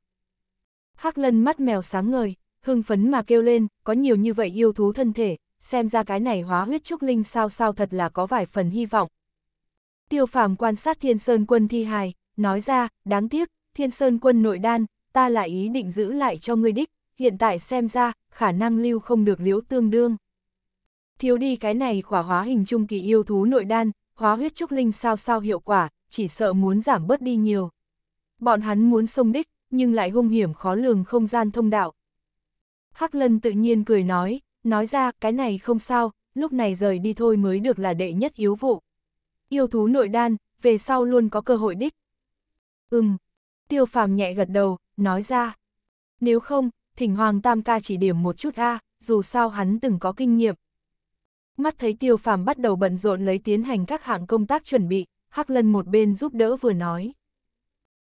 Hắc lân mắt mèo sáng ngời, hưng phấn mà kêu lên, có nhiều như vậy yêu thú thân thể, xem ra cái này hóa huyết trúc linh sao sao thật là có vài phần hy vọng. Tiêu phàm quan sát thiên sơn quân thi hài, nói ra, đáng tiếc, thiên sơn quân nội đan, ta là ý định giữ lại cho ngươi đích, hiện tại xem ra, khả năng lưu không được liễu tương đương. Thiếu đi cái này khỏa hóa hình trung kỳ yêu thú nội đan, hóa huyết trúc linh sao sao hiệu quả, chỉ sợ muốn giảm bớt đi nhiều. Bọn hắn muốn sông đích, nhưng lại hung hiểm khó lường không gian thông đạo. Hắc Lân tự nhiên cười nói, nói ra cái này không sao, lúc này rời đi thôi mới được là đệ nhất yếu vụ. Yêu thú nội đan, về sau luôn có cơ hội đích. Ừm, tiêu phàm nhẹ gật đầu, nói ra. Nếu không, thỉnh hoàng tam ca chỉ điểm một chút a dù sao hắn từng có kinh nghiệm. Mắt thấy tiêu phàm bắt đầu bận rộn lấy tiến hành các hạng công tác chuẩn bị, hắc lân một bên giúp đỡ vừa nói.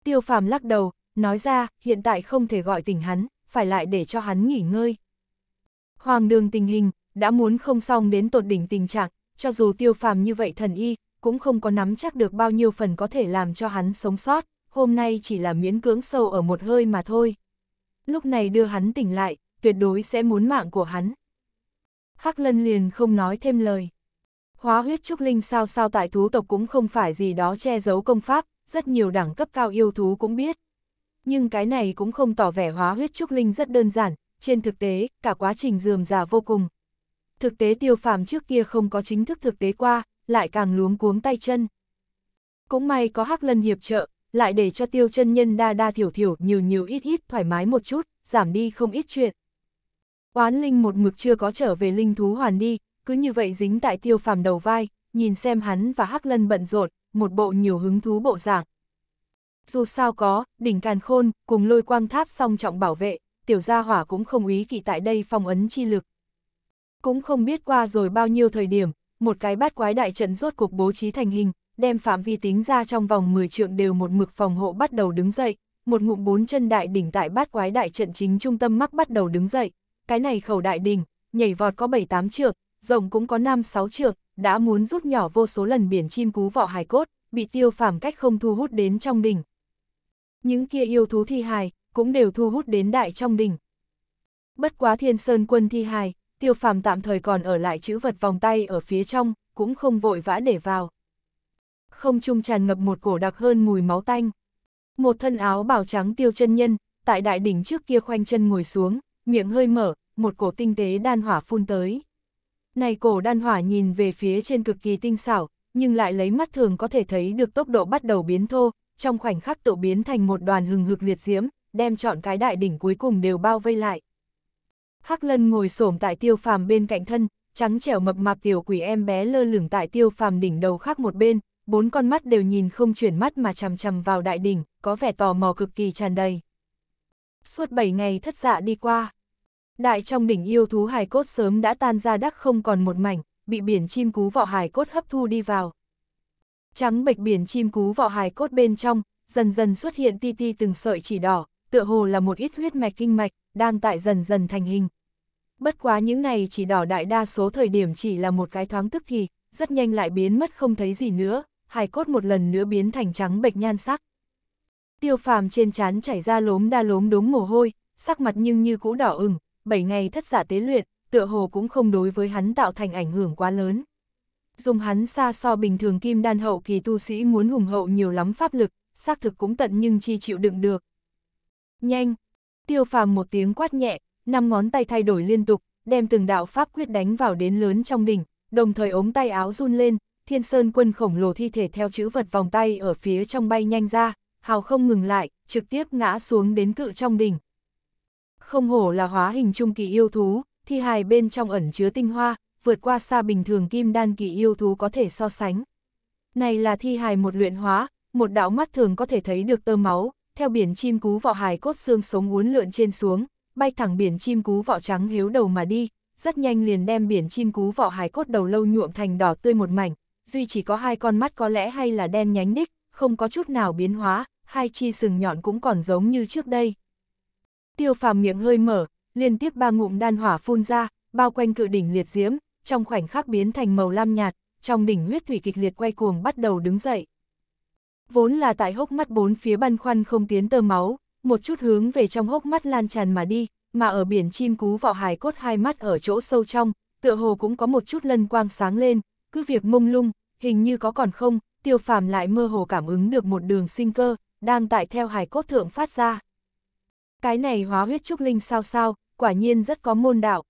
Tiêu phàm lắc đầu, nói ra, hiện tại không thể gọi tỉnh hắn, phải lại để cho hắn nghỉ ngơi. Hoàng đường tình hình, đã muốn không xong đến tột đỉnh tình trạng, cho dù tiêu phàm như vậy thần y, cũng không có nắm chắc được bao nhiêu phần có thể làm cho hắn sống sót, hôm nay chỉ là miễn cưỡng sâu ở một hơi mà thôi. Lúc này đưa hắn tỉnh lại, tuyệt đối sẽ muốn mạng của hắn. Hắc lân liền không nói thêm lời. Hóa huyết trúc linh sao sao tại thú tộc cũng không phải gì đó che giấu công pháp, rất nhiều đẳng cấp cao yêu thú cũng biết. Nhưng cái này cũng không tỏ vẻ hóa huyết trúc linh rất đơn giản, trên thực tế, cả quá trình dườm giả vô cùng. Thực tế tiêu phàm trước kia không có chính thức thực tế qua, lại càng luống cuống tay chân. Cũng may có hắc lân hiệp trợ, lại để cho tiêu chân nhân đa đa thiểu thiểu nhiều nhiều ít ít thoải mái một chút, giảm đi không ít chuyện. Oán linh một mực chưa có trở về linh thú hoàn đi, cứ như vậy dính tại tiêu phàm đầu vai, nhìn xem hắn và hắc lân bận rộn, một bộ nhiều hứng thú bộ dạng. Dù sao có, đỉnh càn khôn, cùng lôi quang tháp song trọng bảo vệ tiểu gia hỏa cũng không ý kỵ tại đây phong ấn chi lực. Cũng không biết qua rồi bao nhiêu thời điểm, một cái bát quái đại trận rốt cuộc bố trí thành hình, đem phạm vi tính ra trong vòng 10 trượng đều một mực phòng hộ bắt đầu đứng dậy, một ngụm bốn chân đại đỉnh tại bát quái đại trận chính trung tâm mắc bắt đầu đứng dậy. Cái này khẩu đại đỉnh, nhảy vọt có 7-8 trượng, rộng cũng có 5-6 trượng, đã muốn rút nhỏ vô số lần biển chim cú vọ hài cốt, bị tiêu phàm cách không thu hút đến trong đỉnh. Những kia yêu thú thi hài, cũng đều thu hút đến đại trong đỉnh. Bất quá thiên sơn quân thi hài, tiêu phàm tạm thời còn ở lại chữ vật vòng tay ở phía trong, cũng không vội vã để vào. Không trung tràn ngập một cổ đặc hơn mùi máu tanh. Một thân áo bào trắng tiêu chân nhân, tại đại đỉnh trước kia khoanh chân ngồi xuống, miệng hơi mở, một cổ tinh tế đan hỏa phun tới. Này cổ đan hỏa nhìn về phía trên cực kỳ tinh xảo, nhưng lại lấy mắt thường có thể thấy được tốc độ bắt đầu biến thô, trong khoảnh khắc tự biến thành một đoàn hừng hực liệt diễm, đem chọn cái đại đỉnh cuối cùng đều bao vây lại. Hắc lân ngồi xổm tại tiêu phàm bên cạnh thân, trắng trẻo mập mạp tiểu quỷ em bé lơ lửng tại tiêu phàm đỉnh đầu khác một bên, bốn con mắt đều nhìn không chuyển mắt mà chằm chằm vào đại đỉnh, có vẻ tò mò cực kỳ tràn đầy. Suốt bảy ngày thất dạ đi qua, đại trong đỉnh yêu thú hài cốt sớm đã tan ra đắc không còn một mảnh, bị biển chim cú vọ hài cốt hấp thu đi vào. Trắng bệch biển chim cú vọ hài cốt bên trong, dần dần xuất hiện ti ti từng sợi chỉ đỏ, tựa hồ là một ít huyết mạch kinh mạch, đang tại dần dần thành hình. Bất quá những này chỉ đỏ đại đa số thời điểm chỉ là một cái thoáng tức thì, rất nhanh lại biến mất không thấy gì nữa, hài cốt một lần nữa biến thành trắng bệch nhan sắc. Tiêu phàm trên trán chảy ra lốm đa lốm đốm mồ hôi, sắc mặt nhưng như cũ đỏ ửng, 7 ngày thất giả dạ tế luyện, tựa hồ cũng không đối với hắn tạo thành ảnh hưởng quá lớn. Dùng hắn xa so bình thường kim đan hậu kỳ tu sĩ muốn hùng hậu nhiều lắm pháp lực, xác thực cũng tận nhưng chi chịu đựng được, nhanh. Tiêu phàm một tiếng quát nhẹ, năm ngón tay thay đổi liên tục, đem từng đạo pháp quyết đánh vào đến lớn trong đỉnh, đồng thời ống tay áo run lên, thiên sơn quân khổng lồ thi thể theo chữ vật vòng tay ở phía trong bay nhanh ra, hào không ngừng lại, trực tiếp ngã xuống đến cự trong đỉnh. Không hổ là hóa hình trung kỳ yêu thú, thi hài bên trong ẩn chứa tinh hoa, vượt qua xa bình thường kim đan kỳ yêu thú có thể so sánh. Này là thi hài một luyện hóa, một đạo mắt thường có thể thấy được tơ máu, theo biển chim cú vọ hài cốt xương sống uốn lượn trên xuống, bay thẳng biển chim cú vọ trắng hiếu đầu mà đi, rất nhanh liền đem biển chim cú vọ hài cốt đầu lâu nhuộm thành đỏ tươi một mảnh, duy chỉ có hai con mắt có lẽ hay là đen nhánh đích, không có chút nào biến hóa, hai chi sừng nhọn cũng còn giống như trước đây. Tiêu phàm miệng hơi mở, liên tiếp ba ngụm đan hỏa phun ra, bao quanh cự đỉnh liệt diễm, trong khoảnh khắc biến thành màu lam nhạt, trong đỉnh huyết thủy kịch liệt quay cuồng bắt đầu đứng dậy vốn là tại hốc mắt bốn phía băn khoăn không tiến tơ máu, một chút hướng về trong hốc mắt lan tràn mà đi, mà ở biển chim cú vọ hải cốt hai mắt ở chỗ sâu trong, tựa hồ cũng có một chút lân quang sáng lên, cứ việc mông lung, hình như có còn không, tiêu phàm lại mơ hồ cảm ứng được một đường sinh cơ, đang tại theo hải cốt thượng phát ra. Cái này hóa huyết trúc linh sao sao, quả nhiên rất có môn đạo.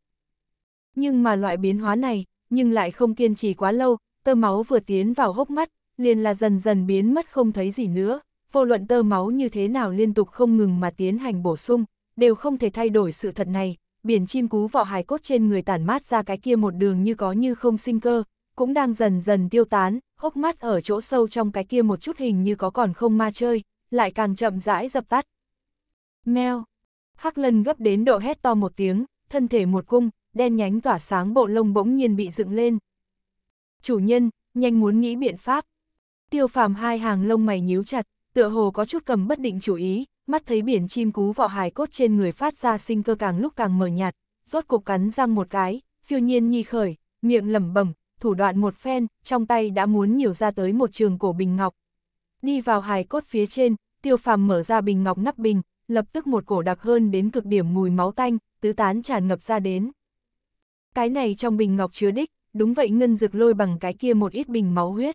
Nhưng mà loại biến hóa này, nhưng lại không kiên trì quá lâu, tơ máu vừa tiến vào hốc mắt, liền là dần dần biến mất không thấy gì nữa, vô luận tơ máu như thế nào liên tục không ngừng mà tiến hành bổ sung, đều không thể thay đổi sự thật này, biển chim cú vọ hài cốt trên người tản mát ra cái kia một đường như có như không sinh cơ, cũng đang dần dần tiêu tán, hốc mắt ở chỗ sâu trong cái kia một chút hình như có còn không ma chơi, lại càng chậm rãi dập tắt. Mèo. Hắc lân gấp đến độ hét to một tiếng, thân thể một cung, đen nhánh tỏa sáng bộ lông bỗng nhiên bị dựng lên. Chủ nhân, nhanh muốn nghĩ biện pháp. Tiêu phàm hai hàng lông mày nhíu chặt, tựa hồ có chút cầm bất định chủ ý, mắt thấy biển chim cú vọ hài cốt trên người phát ra sinh cơ càng lúc càng mờ nhạt, rốt cục cắn răng một cái, phiêu nhiên nhi khởi, miệng lẩm bẩm, thủ đoạn một phen, trong tay đã muốn nhiều ra tới một trường cổ bình ngọc. Đi vào hài cốt phía trên, tiêu phàm mở ra bình ngọc nắp bình, lập tức một cổ đặc hơn đến cực điểm mùi máu tanh, tứ tán tràn ngập ra đến. Cái này trong bình ngọc chứa đích, đúng vậy ngân dược lôi bằng cái kia một ít bình máu huyết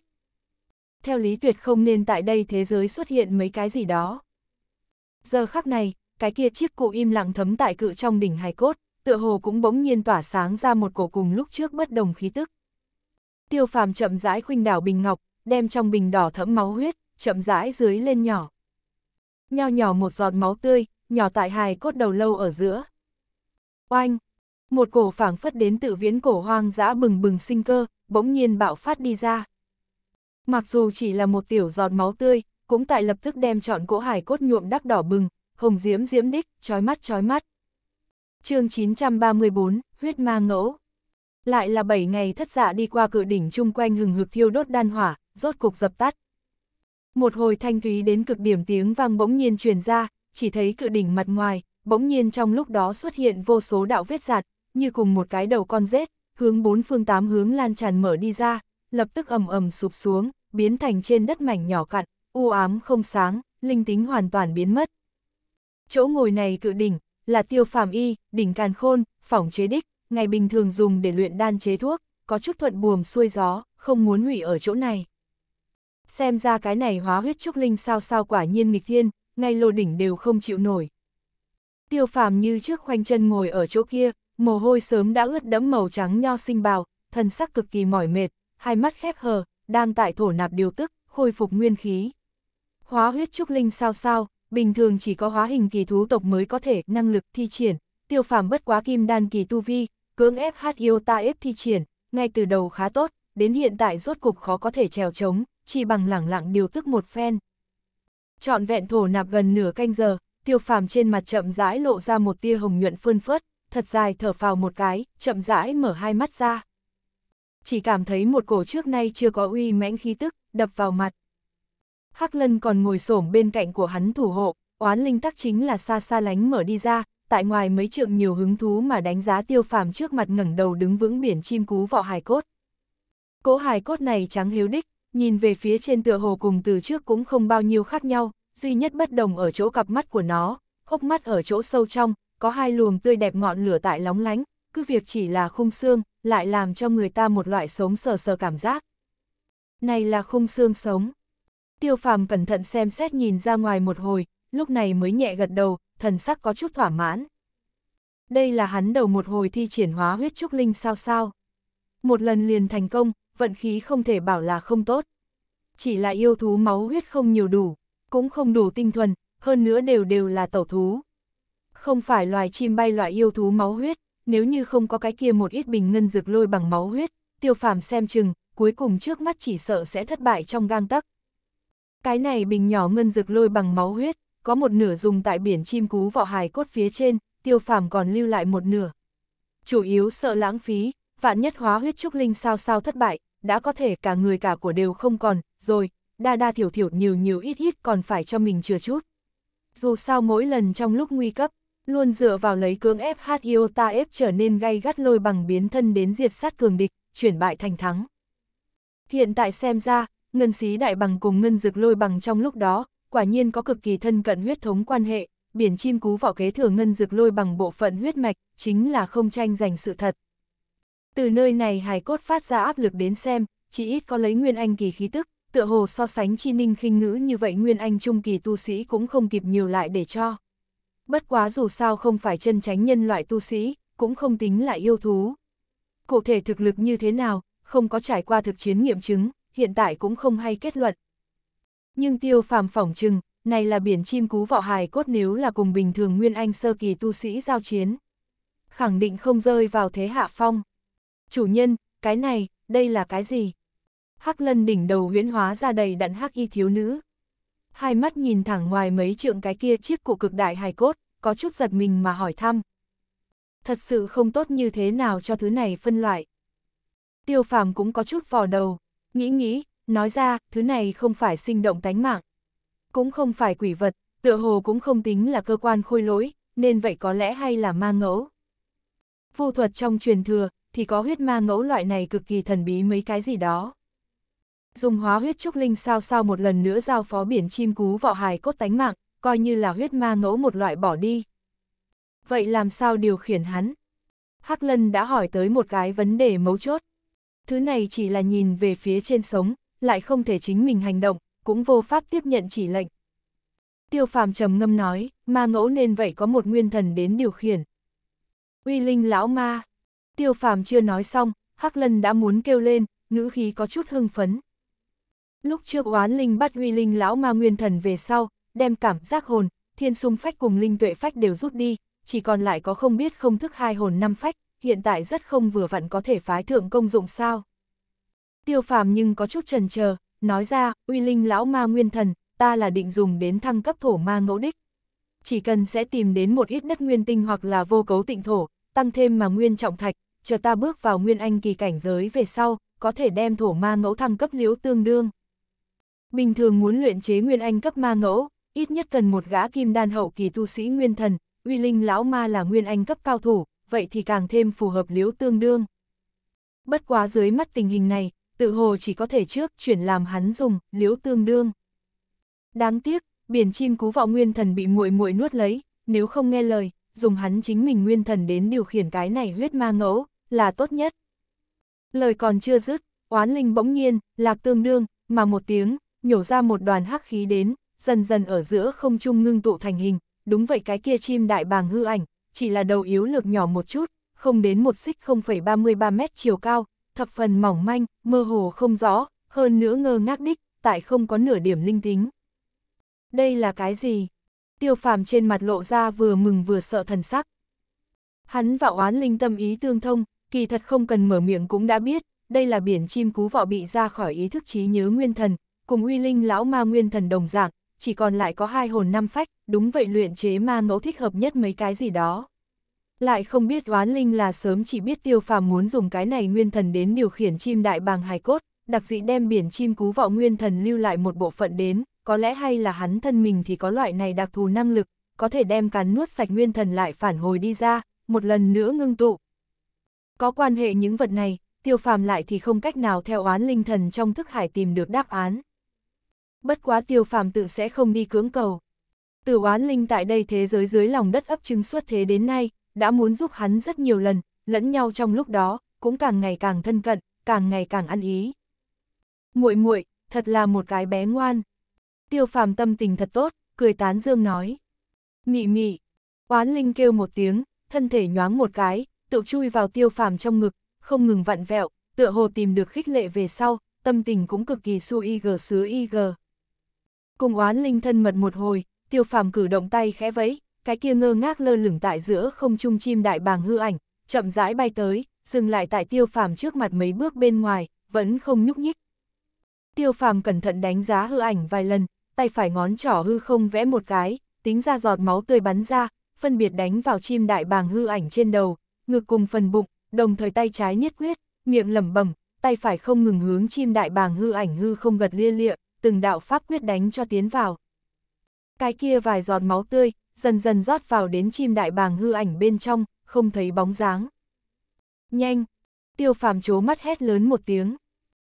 theo lý tuyệt không nên tại đây thế giới xuất hiện mấy cái gì đó. Giờ khắc này, cái kia chiếc cụ im lặng thấm tại cự trong đỉnh hài cốt, tựa hồ cũng bỗng nhiên tỏa sáng ra một cổ cùng lúc trước bất đồng khí tức. Tiêu phàm chậm rãi khuynh đảo bình ngọc, đem trong bình đỏ thẫm máu huyết, chậm rãi dưới lên nhỏ. Nho nhỏ một giọt máu tươi, nhỏ tại hài cốt đầu lâu ở giữa. Oanh! Một cổ phảng phất đến tự viễn cổ hoang dã bừng bừng sinh cơ, bỗng nhiên bạo phát đi ra. Mặc dù chỉ là một tiểu giọt máu tươi, cũng tại lập tức đem chọn cỗ hải cốt nhuộm đắc đỏ bừng, hồng diễm diễm đích, chói mắt chói mắt. chương 934, huyết ma ngẫu. Lại là 7 ngày thất dạ đi qua cự đỉnh chung quanh hừng hực thiêu đốt đan hỏa, rốt cục dập tắt. Một hồi thanh thúy đến cực điểm tiếng vang bỗng nhiên truyền ra, chỉ thấy cự đỉnh mặt ngoài, bỗng nhiên trong lúc đó xuất hiện vô số đạo vết giạt, như cùng một cái đầu con rết, hướng bốn phương tám hướng lan tràn mở đi ra, lập tức ầm ầm sụp xuống, biến thành trên đất mảnh nhỏ cặn, u ám không sáng, linh tính hoàn toàn biến mất. Chỗ ngồi này cự đỉnh, là tiêu phàm y, đỉnh càn khôn, phỏng chế đích, ngày bình thường dùng để luyện đan chế thuốc, có chút thuận buồm xuôi gió, không muốn hủy ở chỗ này. Xem ra cái này hóa huyết trúc linh sao sao quả nhiên nghịch thiên, ngay lô đỉnh đều không chịu nổi. Tiêu phàm như trước khoanh chân ngồi ở chỗ kia, mồ hôi sớm đã ướt đẫm màu trắng nho sinh bào, thân sắc cực kỳ mỏi mệt, hai mắt khép hờ, đang tại thổ nạp điều tức, khôi phục nguyên khí. Hóa huyết trúc linh sao sao, bình thường chỉ có hóa hình kỳ thú tộc mới có thể năng lực thi triển, tiêu phàm bất quá kim đan kỳ tu vi, cưỡng ép hát yêu ta ép thi triển, ngay từ đầu khá tốt, đến hiện tại rốt cục khó có thể trèo trống, chỉ bằng lẳng lặng điều tức một phen. Chọn vẹn thổ nạp gần nửa canh giờ, tiêu phàm trên mặt chậm rãi lộ ra một tia hồng nhuận phơn phớt, thật dài thở phào một cái, chậm rãi mở hai mắt ra chỉ cảm thấy một cổ trước nay chưa có uy mãnh khí tức, đập vào mặt. Hắc Lân còn ngồi xổm bên cạnh của hắn thủ hộ, oán linh tắc chính là xa xa lánh mở đi ra, tại ngoài mấy trượng nhiều hứng thú mà đánh giá tiêu phàm trước mặt ngẩng đầu đứng vững biển chim cú vọ hài cốt. Cỗ hài cốt này trắng hiếu đích, nhìn về phía trên tựa hồ cùng từ trước cũng không bao nhiêu khác nhau, duy nhất bất đồng ở chỗ cặp mắt của nó, hốc mắt ở chỗ sâu trong, có hai luồng tươi đẹp ngọn lửa tại lóng lánh, cứ việc chỉ là khung xương, lại làm cho người ta một loại sống sờ sờ cảm giác. Này là khung xương sống. Tiêu phàm cẩn thận xem xét nhìn ra ngoài một hồi, lúc này mới nhẹ gật đầu, thần sắc có chút thỏa mãn. Đây là hắn đầu một hồi thi triển hóa huyết trúc linh sao sao. Một lần liền thành công, vận khí không thể bảo là không tốt. Chỉ là yêu thú máu huyết không nhiều đủ, cũng không đủ tinh thuần, hơn nữa đều đều là tẩu thú. Không phải loài chim bay loại yêu thú máu huyết, nếu như không có cái kia một ít bình ngân dược lôi bằng máu huyết, tiêu phàm xem chừng, cuối cùng trước mắt chỉ sợ sẽ thất bại trong gang tắc. Cái này bình nhỏ ngân dược lôi bằng máu huyết, có một nửa dùng tại biển chim cú vỏ hài cốt phía trên, tiêu phàm còn lưu lại một nửa. Chủ yếu sợ lãng phí, vạn nhất hóa huyết trúc linh sao sao thất bại, đã có thể cả người cả của đều không còn, rồi, đa đa thiểu thiểu nhiều nhiều ít ít còn phải cho mình chừa chút. Dù sao mỗi lần trong lúc nguy cấp, luôn dựa vào lấy cưỡng ép Hiota ép trở nên gay gắt lôi bằng biến thân đến diệt sát cường địch, chuyển bại thành thắng. Hiện tại xem ra, ngân xí đại bằng cùng ngân dực lôi bằng trong lúc đó, quả nhiên có cực kỳ thân cận huyết thống quan hệ, biển chim cú vỏ kế thừa ngân dực lôi bằng bộ phận huyết mạch, chính là không tranh giành sự thật. Từ nơi này hài cốt phát ra áp lực đến xem, chỉ ít có lấy nguyên anh kỳ khí tức, tựa hồ so sánh chi ninh khinh ngữ như vậy nguyên anh trung kỳ tu sĩ cũng không kịp nhiều lại để cho bất quá dù sao không phải chân tránh nhân loại tu sĩ, cũng không tính là yêu thú. Cụ thể thực lực như thế nào, không có trải qua thực chiến nghiệm chứng, hiện tại cũng không hay kết luận. Nhưng tiêu phàm phỏng chừng, này là biển chim cú vọ hài cốt nếu là cùng bình thường Nguyên Anh sơ kỳ tu sĩ giao chiến. Khẳng định không rơi vào thế hạ phong. Chủ nhân, cái này, đây là cái gì? Hắc lân đỉnh đầu huyễn hóa ra đầy đặn hắc y thiếu nữ, hai mắt nhìn thẳng ngoài mấy trượng cái kia chiếc cụ cực đại hài cốt, có chút giật mình mà hỏi thăm. Thật sự không tốt như thế nào cho thứ này phân loại. Tiêu phàm cũng có chút vò đầu, nghĩ nghĩ, nói ra, thứ này không phải sinh động tánh mạng. Cũng không phải quỷ vật, tựa hồ cũng không tính là cơ quan khôi lỗi, nên vậy có lẽ hay là ma ngẫu. Vu thuật trong truyền thừa, thì có huyết ma ngẫu loại này cực kỳ thần bí mấy cái gì đó. Dùng hóa huyết trúc linh sao sao một lần nữa giao phó biển chim cú vọ hài cốt tánh mạng, coi như là huyết ma ngẫu một loại bỏ đi. Vậy làm sao điều khiển hắn? Hắc Lân đã hỏi tới một cái vấn đề mấu chốt. Thứ này chỉ là nhìn về phía trên sống, lại không thể chính mình hành động, cũng vô pháp tiếp nhận chỉ lệnh. Tiêu phàm trầm ngâm nói, ma ngẫu nên vậy có một nguyên thần đến điều khiển. Uy linh lão ma. Tiêu phàm chưa nói xong, Hắc Lân đã muốn kêu lên, ngữ khí có chút hưng phấn. Lúc trước oán linh bắt uy linh lão ma nguyên thần về sau, đem cảm giác hồn, thiên sung phách cùng linh tuệ phách đều rút đi, chỉ còn lại có không biết không thức hai hồn năm phách, hiện tại rất không vừa vặn có thể phái thượng công dụng sao. Tiêu phàm nhưng có chút trần chờ nói ra, uy linh lão ma nguyên thần, ta là định dùng đến thăng cấp thổ ma ngẫu đích. Chỉ cần sẽ tìm đến một ít đất nguyên tinh hoặc là vô cấu tịnh thổ, tăng thêm mà nguyên trọng thạch, chờ ta bước vào nguyên anh kỳ cảnh giới về sau, có thể đem thổ ma ngẫu thăng cấp liễu tương đương. Bình thường muốn luyện chế nguyên anh cấp ma ngẫu, ít nhất cần một gã kim đan hậu kỳ tu sĩ nguyên thần, uy linh lão ma là nguyên anh cấp cao thủ, vậy thì càng thêm phù hợp liếu tương đương. Bất quá dưới mắt tình hình này, tự hồ chỉ có thể trước chuyển làm hắn dùng, liếu tương đương. Đáng tiếc, biển chim cú vọng nguyên thần bị muội muội nuốt lấy, nếu không nghe lời, dùng hắn chính mình nguyên thần đến điều khiển cái này huyết ma ngẫu, là tốt nhất. Lời còn chưa dứt, oán linh bỗng nhiên, lạc tương đương, mà một tiếng, nhổ ra một đoàn hắc khí đến, dần dần ở giữa không trung ngưng tụ thành hình, đúng vậy cái kia chim đại bàng hư ảnh, chỉ là đầu yếu lược nhỏ một chút, không đến một xích 0,33 mét chiều cao, thập phần mỏng manh, mơ hồ không rõ, hơn nữa ngơ ngác đích, tại không có nửa điểm linh tính. Đây là cái gì? Tiêu phàm trên mặt lộ ra vừa mừng vừa sợ thần sắc. Hắn vạo oán linh tâm ý tương thông, kỳ thật không cần mở miệng cũng đã biết, đây là biển chim cú vọ bị ra khỏi ý thức trí nhớ nguyên thần, cùng uy linh lão ma nguyên thần đồng dạng, chỉ còn lại có hai hồn năm phách, đúng vậy luyện chế ma ngẫu thích hợp nhất mấy cái gì đó. Lại không biết oán linh là sớm chỉ biết tiêu phàm muốn dùng cái này nguyên thần đến điều khiển chim đại bàng hài cốt, đặc dị đem biển chim cú vọ nguyên thần lưu lại một bộ phận đến, có lẽ hay là hắn thân mình thì có loại này đặc thù năng lực, có thể đem cắn nuốt sạch nguyên thần lại phản hồi đi ra, một lần nữa ngưng tụ. Có quan hệ những vật này, tiêu phàm lại thì không cách nào theo oán linh thần trong thức hải tìm được đáp án bất quá tiêu phàm tự sẽ không đi cưỡng cầu. từ oán linh tại đây thế giới dưới lòng đất ấp trứng suốt thế đến nay, đã muốn giúp hắn rất nhiều lần, lẫn nhau trong lúc đó, cũng càng ngày càng thân cận, càng ngày càng ăn ý. muội muội thật là một cái bé ngoan. Tiêu phàm tâm tình thật tốt, cười tán dương nói. Mị mị, oán linh kêu một tiếng, thân thể nhoáng một cái, tự chui vào tiêu phàm trong ngực, không ngừng vặn vẹo, tựa hồ tìm được khích lệ về sau, tâm tình cũng cực kỳ su y g sứ y g. Cùng oán linh thân mật một hồi, tiêu phàm cử động tay khẽ vẫy, cái kia ngơ ngác lơ lửng tại giữa không trung chim đại bàng hư ảnh, chậm rãi bay tới, dừng lại tại tiêu phàm trước mặt mấy bước bên ngoài, vẫn không nhúc nhích. Tiêu phàm cẩn thận đánh giá hư ảnh vài lần, tay phải ngón trỏ hư không vẽ một cái, tính ra giọt máu tươi bắn ra, phân biệt đánh vào chim đại bàng hư ảnh trên đầu, ngực cùng phần bụng, đồng thời tay trái niết quyết, miệng lẩm bẩm, tay phải không ngừng hướng chim đại bàng hư ảnh hư không gật lia lịa, từng đạo pháp quyết đánh cho tiến vào. Cái kia vài giọt máu tươi, dần dần rót vào đến chim đại bàng hư ảnh bên trong, không thấy bóng dáng. Nhanh! Tiêu phàm chố mắt hét lớn một tiếng.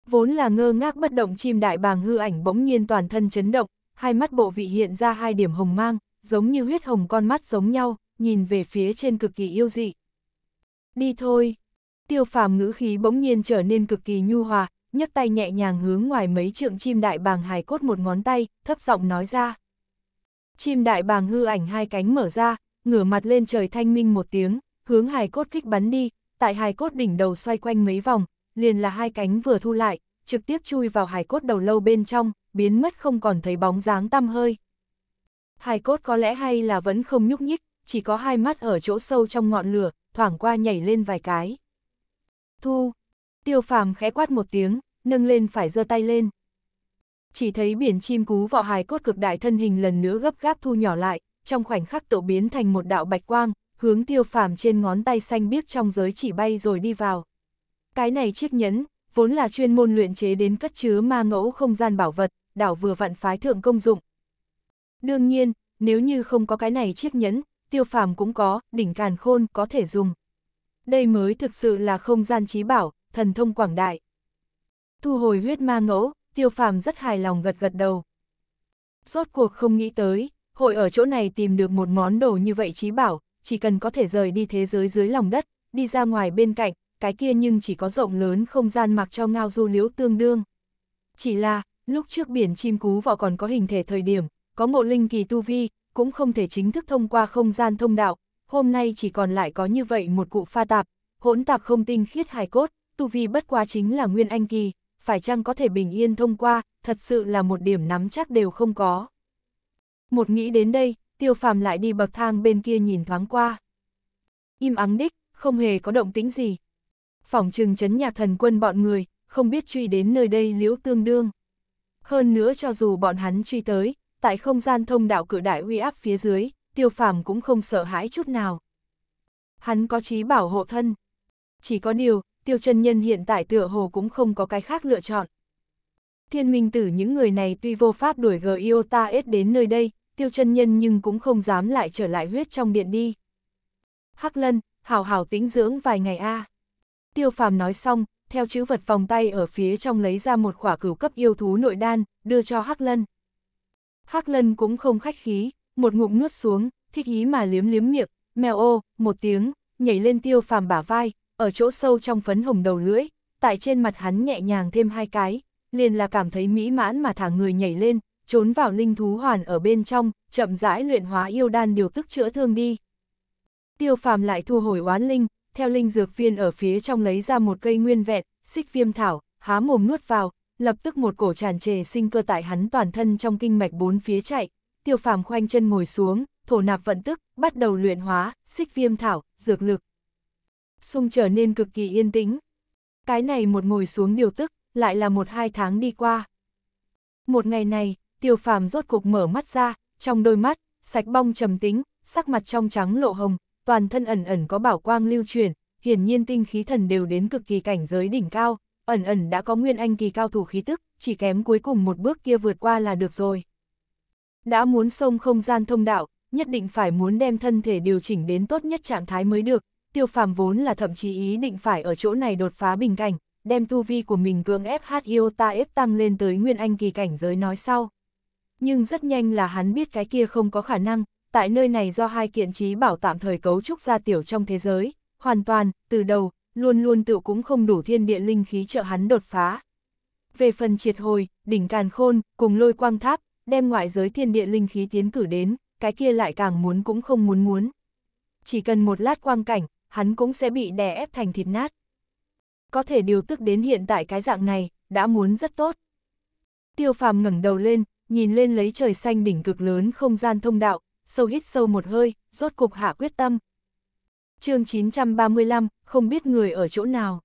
Vốn là ngơ ngác bất động chim đại bàng hư ảnh bỗng nhiên toàn thân chấn động, hai mắt bộ vị hiện ra hai điểm hồng mang, giống như huyết hồng con mắt giống nhau, nhìn về phía trên cực kỳ yêu dị. Đi thôi! Tiêu phàm ngữ khí bỗng nhiên trở nên cực kỳ nhu hòa, nhấc tay nhẹ nhàng hướng ngoài mấy trượng chim đại bàng hài cốt một ngón tay, thấp giọng nói ra. Chim đại bàng hư ảnh hai cánh mở ra, ngửa mặt lên trời thanh minh một tiếng, hướng hài cốt kích bắn đi, tại hài cốt đỉnh đầu xoay quanh mấy vòng, liền là hai cánh vừa thu lại, trực tiếp chui vào hài cốt đầu lâu bên trong, biến mất không còn thấy bóng dáng tăm hơi. Hài cốt có lẽ hay là vẫn không nhúc nhích, chỉ có hai mắt ở chỗ sâu trong ngọn lửa, thoảng qua nhảy lên vài cái. Thu, Tiêu phàm khẽ quát một tiếng, nâng lên phải giơ tay lên. Chỉ thấy biển chim cú vọ hài cốt cực đại thân hình lần nữa gấp gáp thu nhỏ lại, trong khoảnh khắc tổ biến thành một đạo bạch quang, hướng tiêu phàm trên ngón tay xanh biếc trong giới chỉ bay rồi đi vào. Cái này chiếc nhẫn, vốn là chuyên môn luyện chế đến cất chứa ma ngẫu không gian bảo vật, đảo vừa vặn phái thượng công dụng. Đương nhiên, nếu như không có cái này chiếc nhẫn, tiêu phàm cũng có, đỉnh càn khôn có thể dùng. Đây mới thực sự là không gian trí bảo, thần thông quảng đại. Thu hồi huyết ma ngẫu, tiêu phàm rất hài lòng gật gật đầu. Rốt cuộc không nghĩ tới, hội ở chỗ này tìm được một món đồ như vậy trí bảo, chỉ cần có thể rời đi thế giới dưới lòng đất, đi ra ngoài bên cạnh, cái kia nhưng chỉ có rộng lớn không gian mặc cho ngao du liễu tương đương. Chỉ là, lúc trước biển chim cú vọ còn có hình thể thời điểm, có ngộ linh kỳ tu vi, cũng không thể chính thức thông qua không gian thông đạo, hôm nay chỉ còn lại có như vậy một cụ pha tạp, hỗn tạp không tinh khiết hài cốt, tu vi bất quá chính là Nguyên Anh Kỳ, phải chăng có thể bình yên thông qua, thật sự là một điểm nắm chắc đều không có. Một nghĩ đến đây, tiêu phàm lại đi bậc thang bên kia nhìn thoáng qua. Im ắng đích, không hề có động tĩnh gì. Phỏng trừng chấn nhạc thần quân bọn người, không biết truy đến nơi đây liễu tương đương. Hơn nữa cho dù bọn hắn truy tới, tại không gian thông đạo cự đại uy áp phía dưới, tiêu phàm cũng không sợ hãi chút nào. Hắn có trí bảo hộ thân. Chỉ có điều, tiêu chân nhân hiện tại tựa hồ cũng không có cái khác lựa chọn. Thiên minh tử những người này tuy vô pháp đuổi gờ Iota S đến nơi đây, tiêu chân nhân nhưng cũng không dám lại trở lại huyết trong điện đi. Hắc lân, hảo hảo tĩnh dưỡng vài ngày a. À. Tiêu phàm nói xong, theo chữ vật vòng tay ở phía trong lấy ra một khỏa cửu cấp yêu thú nội đan, đưa cho Hắc lân. Hắc lân cũng không khách khí, một ngụm nuốt xuống, thích ý mà liếm liếm miệng, mèo ô, một tiếng, nhảy lên tiêu phàm bả vai, ở chỗ sâu trong phấn hồng đầu lưỡi, tại trên mặt hắn nhẹ nhàng thêm hai cái, liền là cảm thấy mỹ mãn mà thả người nhảy lên, trốn vào linh thú hoàn ở bên trong, chậm rãi luyện hóa yêu đan điều tức chữa thương đi. Tiêu phàm lại thu hồi oán linh, theo linh dược phiên ở phía trong lấy ra một cây nguyên vẹn, xích viêm thảo, há mồm nuốt vào, lập tức một cổ tràn trề sinh cơ tại hắn toàn thân trong kinh mạch bốn phía chạy, tiêu phàm khoanh chân ngồi xuống, thổ nạp vận tức, bắt đầu luyện hóa, xích viêm thảo, dược lực sung trở nên cực kỳ yên tĩnh. Cái này một ngồi xuống điều tức, lại là một hai tháng đi qua. Một ngày này, tiêu phàm rốt cục mở mắt ra, trong đôi mắt, sạch bong trầm tính, sắc mặt trong trắng lộ hồng, toàn thân ẩn ẩn có bảo quang lưu truyền, hiển nhiên tinh khí thần đều đến cực kỳ cảnh giới đỉnh cao, ẩn ẩn đã có nguyên anh kỳ cao thủ khí tức, chỉ kém cuối cùng một bước kia vượt qua là được rồi. Đã muốn xông không gian thông đạo, nhất định phải muốn đem thân thể điều chỉnh đến tốt nhất trạng thái mới được, tiêu phàm vốn là thậm chí ý định phải ở chỗ này đột phá bình cảnh, đem tu vi của mình cưỡng ép hát yêu ta ép tăng lên tới nguyên anh kỳ cảnh giới nói sau. Nhưng rất nhanh là hắn biết cái kia không có khả năng, tại nơi này do hai kiện trí bảo tạm thời cấu trúc ra tiểu trong thế giới, hoàn toàn, từ đầu, luôn luôn tự cũng không đủ thiên địa linh khí trợ hắn đột phá. Về phần triệt hồi, đỉnh càn khôn, cùng lôi quang tháp, đem ngoại giới thiên địa linh khí tiến cử đến, cái kia lại càng muốn cũng không muốn muốn. Chỉ cần một lát quang cảnh, hắn cũng sẽ bị đè ép thành thịt nát. Có thể điều tức đến hiện tại cái dạng này, đã muốn rất tốt. Tiêu phàm ngẩng đầu lên, nhìn lên lấy trời xanh đỉnh cực lớn không gian thông đạo, sâu hít sâu một hơi, rốt cục hạ quyết tâm. chương 935, không biết người ở chỗ nào.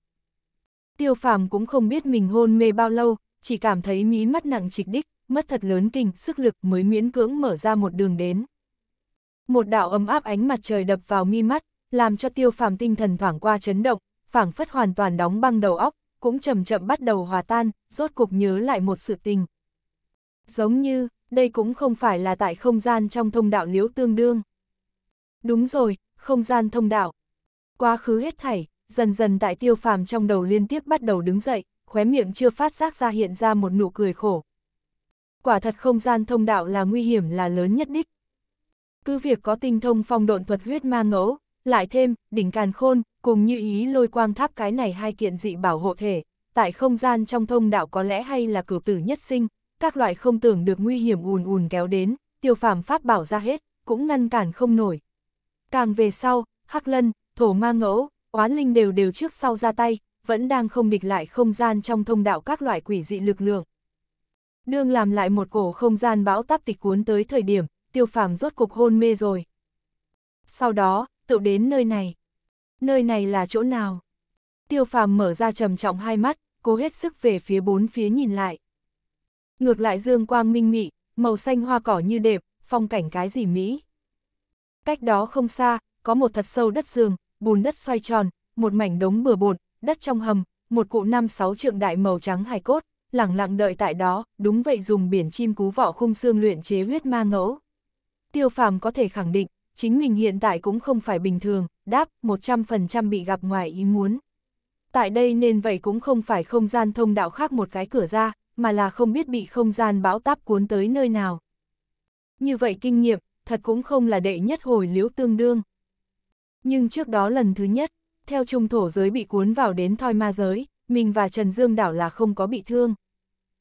Tiêu phàm cũng không biết mình hôn mê bao lâu, chỉ cảm thấy mí mắt nặng trịch đích, mất thật lớn kinh, sức lực mới miễn cưỡng mở ra một đường đến. Một đạo ấm áp ánh mặt trời đập vào mi mắt, làm cho tiêu phàm tinh thần thoảng qua chấn động, phảng phất hoàn toàn đóng băng đầu óc, cũng chậm chậm bắt đầu hòa tan, rốt cục nhớ lại một sự tình. Giống như, đây cũng không phải là tại không gian trong thông đạo liễu tương đương. Đúng rồi, không gian thông đạo. Quá khứ hết thảy, dần dần tại tiêu phàm trong đầu liên tiếp bắt đầu đứng dậy, khóe miệng chưa phát giác ra hiện ra một nụ cười khổ. Quả thật không gian thông đạo là nguy hiểm là lớn nhất đích. Cứ việc có tinh thông phong độn thuật huyết ma ngẫu, lại thêm, đỉnh càn khôn, cùng như ý lôi quang tháp cái này hai kiện dị bảo hộ thể, tại không gian trong thông đạo có lẽ hay là cửu tử nhất sinh, các loại không tưởng được nguy hiểm ùn ùn kéo đến, tiêu phàm pháp bảo ra hết, cũng ngăn cản không nổi. Càng về sau, Hắc Lân, Thổ Ma Ngẫu, Oán Linh đều đều trước sau ra tay, vẫn đang không địch lại không gian trong thông đạo các loại quỷ dị lực lượng. Đương làm lại một cổ không gian bão táp tịch cuốn tới thời điểm, tiêu phàm rốt cục hôn mê rồi. Sau đó, tựu đến nơi này. Nơi này là chỗ nào? Tiêu phàm mở ra trầm trọng hai mắt, cố hết sức về phía bốn phía nhìn lại. Ngược lại dương quang minh mị, màu xanh hoa cỏ như đẹp, phong cảnh cái gì Mỹ. Cách đó không xa, có một thật sâu đất dương, bùn đất xoay tròn, một mảnh đống bừa bột, đất trong hầm, một cụ năm sáu trượng đại màu trắng hài cốt, lẳng lặng đợi tại đó, đúng vậy dùng biển chim cú vỏ khung xương luyện chế huyết ma ngẫu. Tiêu phàm có thể khẳng định, chính mình hiện tại cũng không phải bình thường, đáp 100% bị gặp ngoài ý muốn. Tại đây nên vậy cũng không phải không gian thông đạo khác một cái cửa ra, mà là không biết bị không gian bão táp cuốn tới nơi nào. Như vậy kinh nghiệm, thật cũng không là đệ nhất hồi liếu tương đương. Nhưng trước đó lần thứ nhất, theo trung thổ giới bị cuốn vào đến thoi ma giới, mình và Trần Dương Đảo là không có bị thương.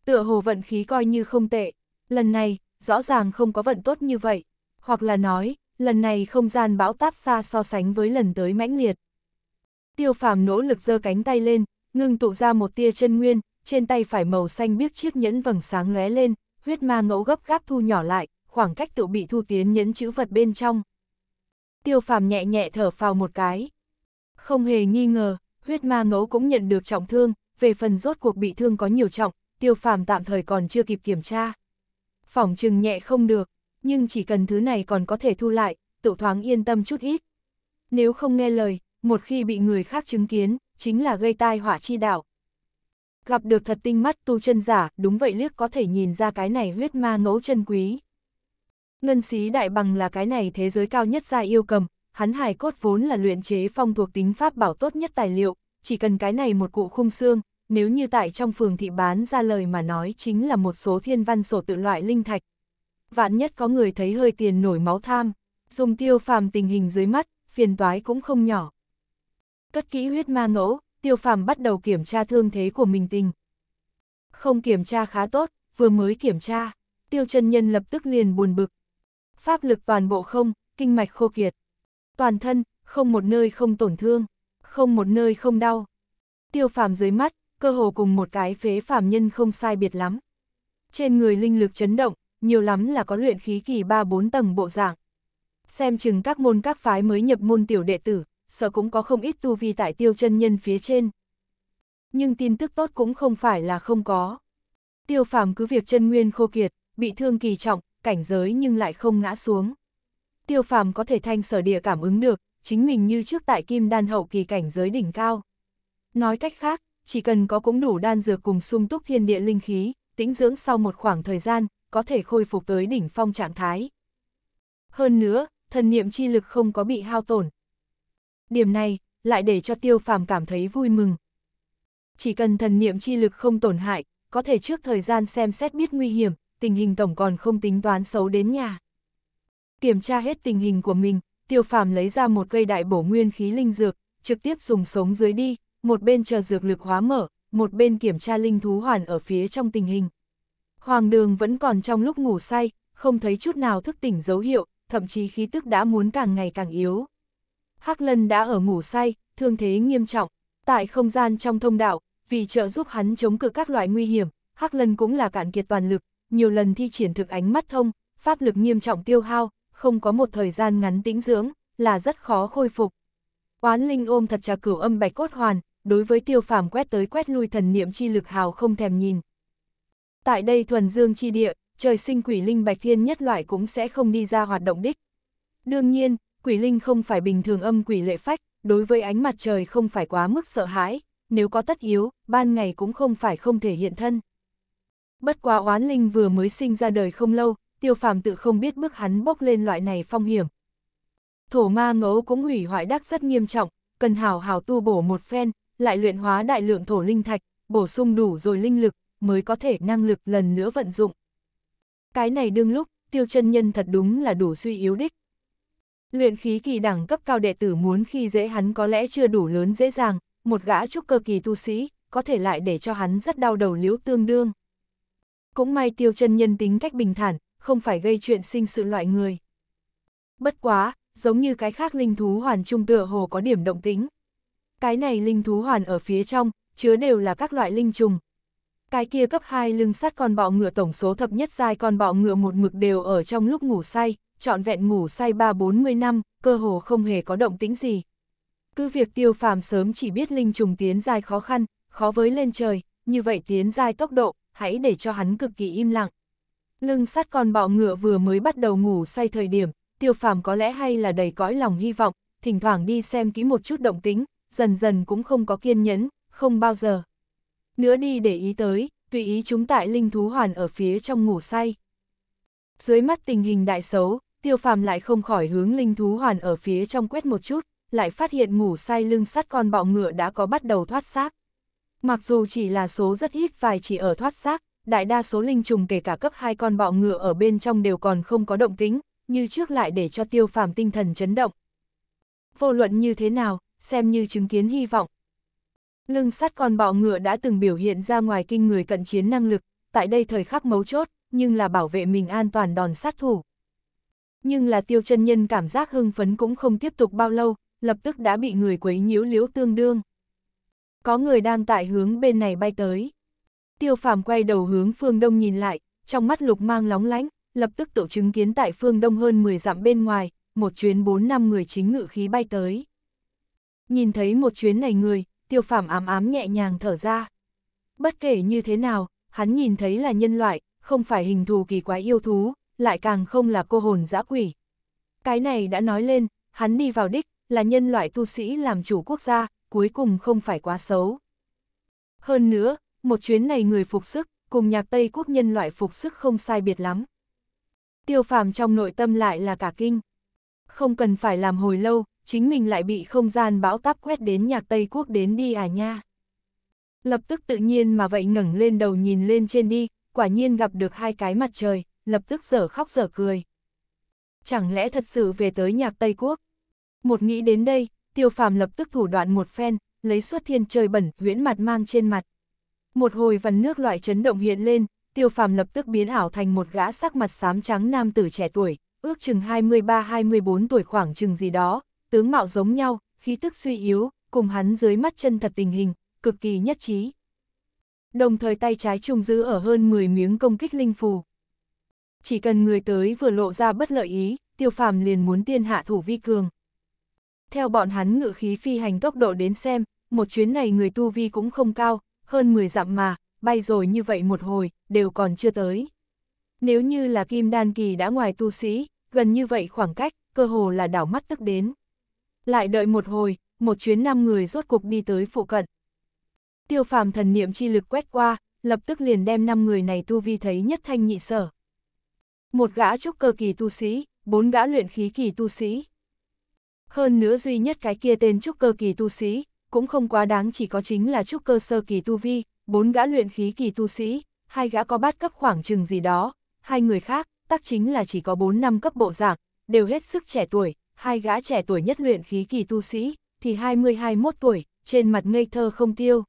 Tựa hồ vận khí coi như không tệ, lần này, rõ ràng không có vận tốt như vậy, hoặc là nói, lần này không gian bão táp xa so sánh với lần tới mãnh liệt. Tiêu phàm nỗ lực giơ cánh tay lên, ngưng tụ ra một tia chân nguyên, trên tay phải màu xanh biếc chiếc nhẫn vầng sáng lóe lên, huyết ma ngẫu gấp gáp thu nhỏ lại, khoảng cách tự bị thu tiến nhẫn chữ vật bên trong. Tiêu phàm nhẹ nhẹ thở phào một cái. Không hề nghi ngờ, huyết ma ngẫu cũng nhận được trọng thương, về phần rốt cuộc bị thương có nhiều trọng, tiêu phàm tạm thời còn chưa kịp kiểm tra. Phỏng chừng nhẹ không được nhưng chỉ cần thứ này còn có thể thu lại, tự thoáng yên tâm chút ít. Nếu không nghe lời, một khi bị người khác chứng kiến, chính là gây tai họa chi đạo. Gặp được thật tinh mắt tu chân giả, đúng vậy liếc có thể nhìn ra cái này huyết ma ngẫu chân quý. Ngân xí đại bằng là cái này thế giới cao nhất gia yêu cầm, hắn hài cốt vốn là luyện chế phong thuộc tính pháp bảo tốt nhất tài liệu, chỉ cần cái này một cụ khung xương, nếu như tại trong phường thị bán ra lời mà nói chính là một số thiên văn sổ tự loại linh thạch, vạn nhất có người thấy hơi tiền nổi máu tham, dùng tiêu phàm tình hình dưới mắt, phiền toái cũng không nhỏ. Cất kỹ huyết ma ngẫu, tiêu phàm bắt đầu kiểm tra thương thế của mình tình. Không kiểm tra khá tốt, vừa mới kiểm tra, tiêu chân nhân lập tức liền buồn bực. Pháp lực toàn bộ không, kinh mạch khô kiệt. Toàn thân, không một nơi không tổn thương, không một nơi không đau. Tiêu phàm dưới mắt, cơ hồ cùng một cái phế phàm nhân không sai biệt lắm. Trên người linh lực chấn động, nhiều lắm là có luyện khí kỳ 3-4 tầng bộ dạng. Xem chừng các môn các phái mới nhập môn tiểu đệ tử, sợ cũng có không ít tu vi tại tiêu chân nhân phía trên. Nhưng tin tức tốt cũng không phải là không có. Tiêu phàm cứ việc chân nguyên khô kiệt, bị thương kỳ trọng, cảnh giới nhưng lại không ngã xuống. Tiêu phàm có thể thanh sở địa cảm ứng được, chính mình như trước tại kim đan hậu kỳ cảnh giới đỉnh cao. Nói cách khác, chỉ cần có cũng đủ đan dược cùng sung túc thiên địa linh khí, tĩnh dưỡng sau một khoảng thời gian, có thể khôi phục tới đỉnh phong trạng thái. Hơn nữa, thần niệm chi lực không có bị hao tổn. Điểm này, lại để cho tiêu phàm cảm thấy vui mừng. Chỉ cần thần niệm chi lực không tổn hại, có thể trước thời gian xem xét biết nguy hiểm, tình hình tổng còn không tính toán xấu đến nhà. Kiểm tra hết tình hình của mình, tiêu phàm lấy ra một cây đại bổ nguyên khí linh dược, trực tiếp dùng sống dưới đi, một bên chờ dược lực hóa mở, một bên kiểm tra linh thú hoàn ở phía trong tình hình. Hoàng đường vẫn còn trong lúc ngủ say, không thấy chút nào thức tỉnh dấu hiệu, thậm chí khí tức đã muốn càng ngày càng yếu. Hắc Lân đã ở ngủ say, thương thế nghiêm trọng, tại không gian trong thông đạo, vì trợ giúp hắn chống cự các loại nguy hiểm, Hắc Lân cũng là cạn kiệt toàn lực, nhiều lần thi triển thực ánh mắt thông, pháp lực nghiêm trọng tiêu hao, không có một thời gian ngắn tĩnh dưỡng, là rất khó khôi phục. Quán Linh ôm thật trà cửu âm bạch cốt hoàn, đối với tiêu phàm quét tới quét lui thần niệm chi lực hào không thèm nhìn, Tại đây thuần dương chi địa, trời sinh quỷ linh bạch thiên nhất loại cũng sẽ không đi ra hoạt động đích. Đương nhiên, quỷ linh không phải bình thường âm quỷ lệ phách, đối với ánh mặt trời không phải quá mức sợ hãi, nếu có tất yếu, ban ngày cũng không phải không thể hiện thân. Bất quá oán linh vừa mới sinh ra đời không lâu, tiêu phàm tự không biết bước hắn bốc lên loại này phong hiểm. Thổ ma ngấu cũng hủy hoại đắc rất nghiêm trọng, cần hào hào tu bổ một phen, lại luyện hóa đại lượng thổ linh thạch, bổ sung đủ rồi linh lực, mới có thể năng lực lần nữa vận dụng. Cái này đương lúc, tiêu chân nhân thật đúng là đủ suy yếu đích. Luyện khí kỳ đẳng cấp cao đệ tử muốn khi dễ hắn có lẽ chưa đủ lớn dễ dàng, một gã trúc cơ kỳ tu sĩ, có thể lại để cho hắn rất đau đầu liễu tương đương. Cũng may tiêu chân nhân tính cách bình thản, không phải gây chuyện sinh sự loại người. Bất quá, giống như cái khác linh thú hoàn trung tựa hồ có điểm động tính. Cái này linh thú hoàn ở phía trong, chứa đều là các loại linh trùng, cái kia cấp 2 lưng sắt con bọ ngựa tổng số thập nhất giai con bọ ngựa một mực đều ở trong lúc ngủ say, trọn vẹn ngủ say 3-40 năm, cơ hồ không hề có động tĩnh gì. Cứ việc tiêu phàm sớm chỉ biết linh trùng tiến dài khó khăn, khó với lên trời, như vậy tiến dài tốc độ, hãy để cho hắn cực kỳ im lặng. Lưng sắt con bọ ngựa vừa mới bắt đầu ngủ say thời điểm, tiêu phàm có lẽ hay là đầy cõi lòng hy vọng, thỉnh thoảng đi xem kỹ một chút động tính, dần dần cũng không có kiên nhẫn, không bao giờ nữa đi để ý tới, tùy ý chúng tại linh thú hoàn ở phía trong ngủ say. Dưới mắt tình hình đại xấu, tiêu phàm lại không khỏi hướng linh thú hoàn ở phía trong quét một chút, lại phát hiện ngủ say lưng sắt con bọ ngựa đã có bắt đầu thoát xác. Mặc dù chỉ là số rất ít vài chỉ ở thoát xác, đại đa số linh trùng kể cả cấp hai con bọ ngựa ở bên trong đều còn không có động tính, như trước lại để cho tiêu phàm tinh thần chấn động. Vô luận như thế nào, xem như chứng kiến hy vọng, Lưng sắt con bọ ngựa đã từng biểu hiện ra ngoài kinh người cận chiến năng lực, tại đây thời khắc mấu chốt, nhưng là bảo vệ mình an toàn đòn sát thủ. Nhưng là tiêu chân nhân cảm giác hưng phấn cũng không tiếp tục bao lâu, lập tức đã bị người quấy nhiễu liễu tương đương. Có người đang tại hướng bên này bay tới. Tiêu phàm quay đầu hướng phương đông nhìn lại, trong mắt lục mang lóng lánh, lập tức tự chứng kiến tại phương đông hơn 10 dặm bên ngoài, một chuyến 4 năm người chính ngự khí bay tới. Nhìn thấy một chuyến này người, tiêu phàm ám ám nhẹ nhàng thở ra. Bất kể như thế nào, hắn nhìn thấy là nhân loại, không phải hình thù kỳ quái yêu thú, lại càng không là cô hồn dã quỷ. Cái này đã nói lên, hắn đi vào đích, là nhân loại tu sĩ làm chủ quốc gia, cuối cùng không phải quá xấu. Hơn nữa, một chuyến này người phục sức, cùng nhạc Tây quốc nhân loại phục sức không sai biệt lắm. Tiêu phàm trong nội tâm lại là cả kinh. Không cần phải làm hồi lâu, chính mình lại bị không gian bão táp quét đến nhạc Tây Quốc đến đi à nha. Lập tức tự nhiên mà vậy ngẩng lên đầu nhìn lên trên đi, quả nhiên gặp được hai cái mặt trời, lập tức dở khóc dở cười. Chẳng lẽ thật sự về tới nhạc Tây Quốc? Một nghĩ đến đây, tiêu phàm lập tức thủ đoạn một phen, lấy suốt thiên trời bẩn, huyễn mặt mang trên mặt. Một hồi vằn nước loại chấn động hiện lên, tiêu phàm lập tức biến ảo thành một gã sắc mặt xám trắng nam tử trẻ tuổi, ước chừng 23-24 tuổi khoảng chừng gì đó, tướng mạo giống nhau, khí tức suy yếu, cùng hắn dưới mắt chân thật tình hình, cực kỳ nhất trí. Đồng thời tay trái trùng giữ ở hơn 10 miếng công kích linh phù. Chỉ cần người tới vừa lộ ra bất lợi ý, tiêu phàm liền muốn tiên hạ thủ vi cường. Theo bọn hắn ngự khí phi hành tốc độ đến xem, một chuyến này người tu vi cũng không cao, hơn 10 dặm mà, bay rồi như vậy một hồi, đều còn chưa tới. Nếu như là kim đan kỳ đã ngoài tu sĩ, gần như vậy khoảng cách, cơ hồ là đảo mắt tức đến. Lại đợi một hồi, một chuyến năm người rốt cuộc đi tới phụ cận. Tiêu phàm thần niệm chi lực quét qua, lập tức liền đem năm người này tu vi thấy nhất thanh nhị sở. Một gã trúc cơ kỳ tu sĩ, bốn gã luyện khí kỳ tu sĩ. Hơn nữa duy nhất cái kia tên trúc cơ kỳ tu sĩ, cũng không quá đáng chỉ có chính là trúc cơ sơ kỳ tu vi, bốn gã luyện khí kỳ tu sĩ, hai gã có bát cấp khoảng chừng gì đó, hai người khác, tác chính là chỉ có bốn năm cấp bộ dạng, đều hết sức trẻ tuổi, hai gã trẻ tuổi nhất luyện khí kỳ tu sĩ, thì 20-21 tuổi, trên mặt ngây thơ không tiêu.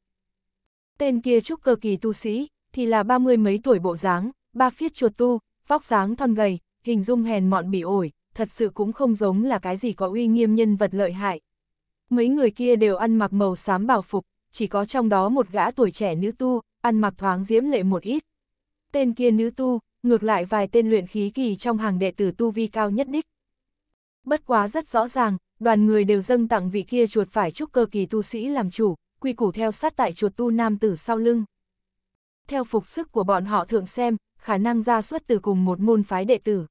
Tên kia trúc cơ kỳ tu sĩ, thì là ba mươi mấy tuổi bộ dáng, ba phiết chuột tu, vóc dáng thon gầy, hình dung hèn mọn bỉ ổi, thật sự cũng không giống là cái gì có uy nghiêm nhân vật lợi hại. Mấy người kia đều ăn mặc màu xám bảo phục, chỉ có trong đó một gã tuổi trẻ nữ tu, ăn mặc thoáng diễm lệ một ít. Tên kia nữ tu, ngược lại vài tên luyện khí kỳ trong hàng đệ tử tu vi cao nhất đích bất quá rất rõ ràng, đoàn người đều dâng tặng vị kia chuột phải trúc cơ kỳ tu sĩ làm chủ, quy củ theo sát tại chuột tu nam tử sau lưng. Theo phục sức của bọn họ thượng xem, khả năng ra xuất từ cùng một môn phái đệ tử.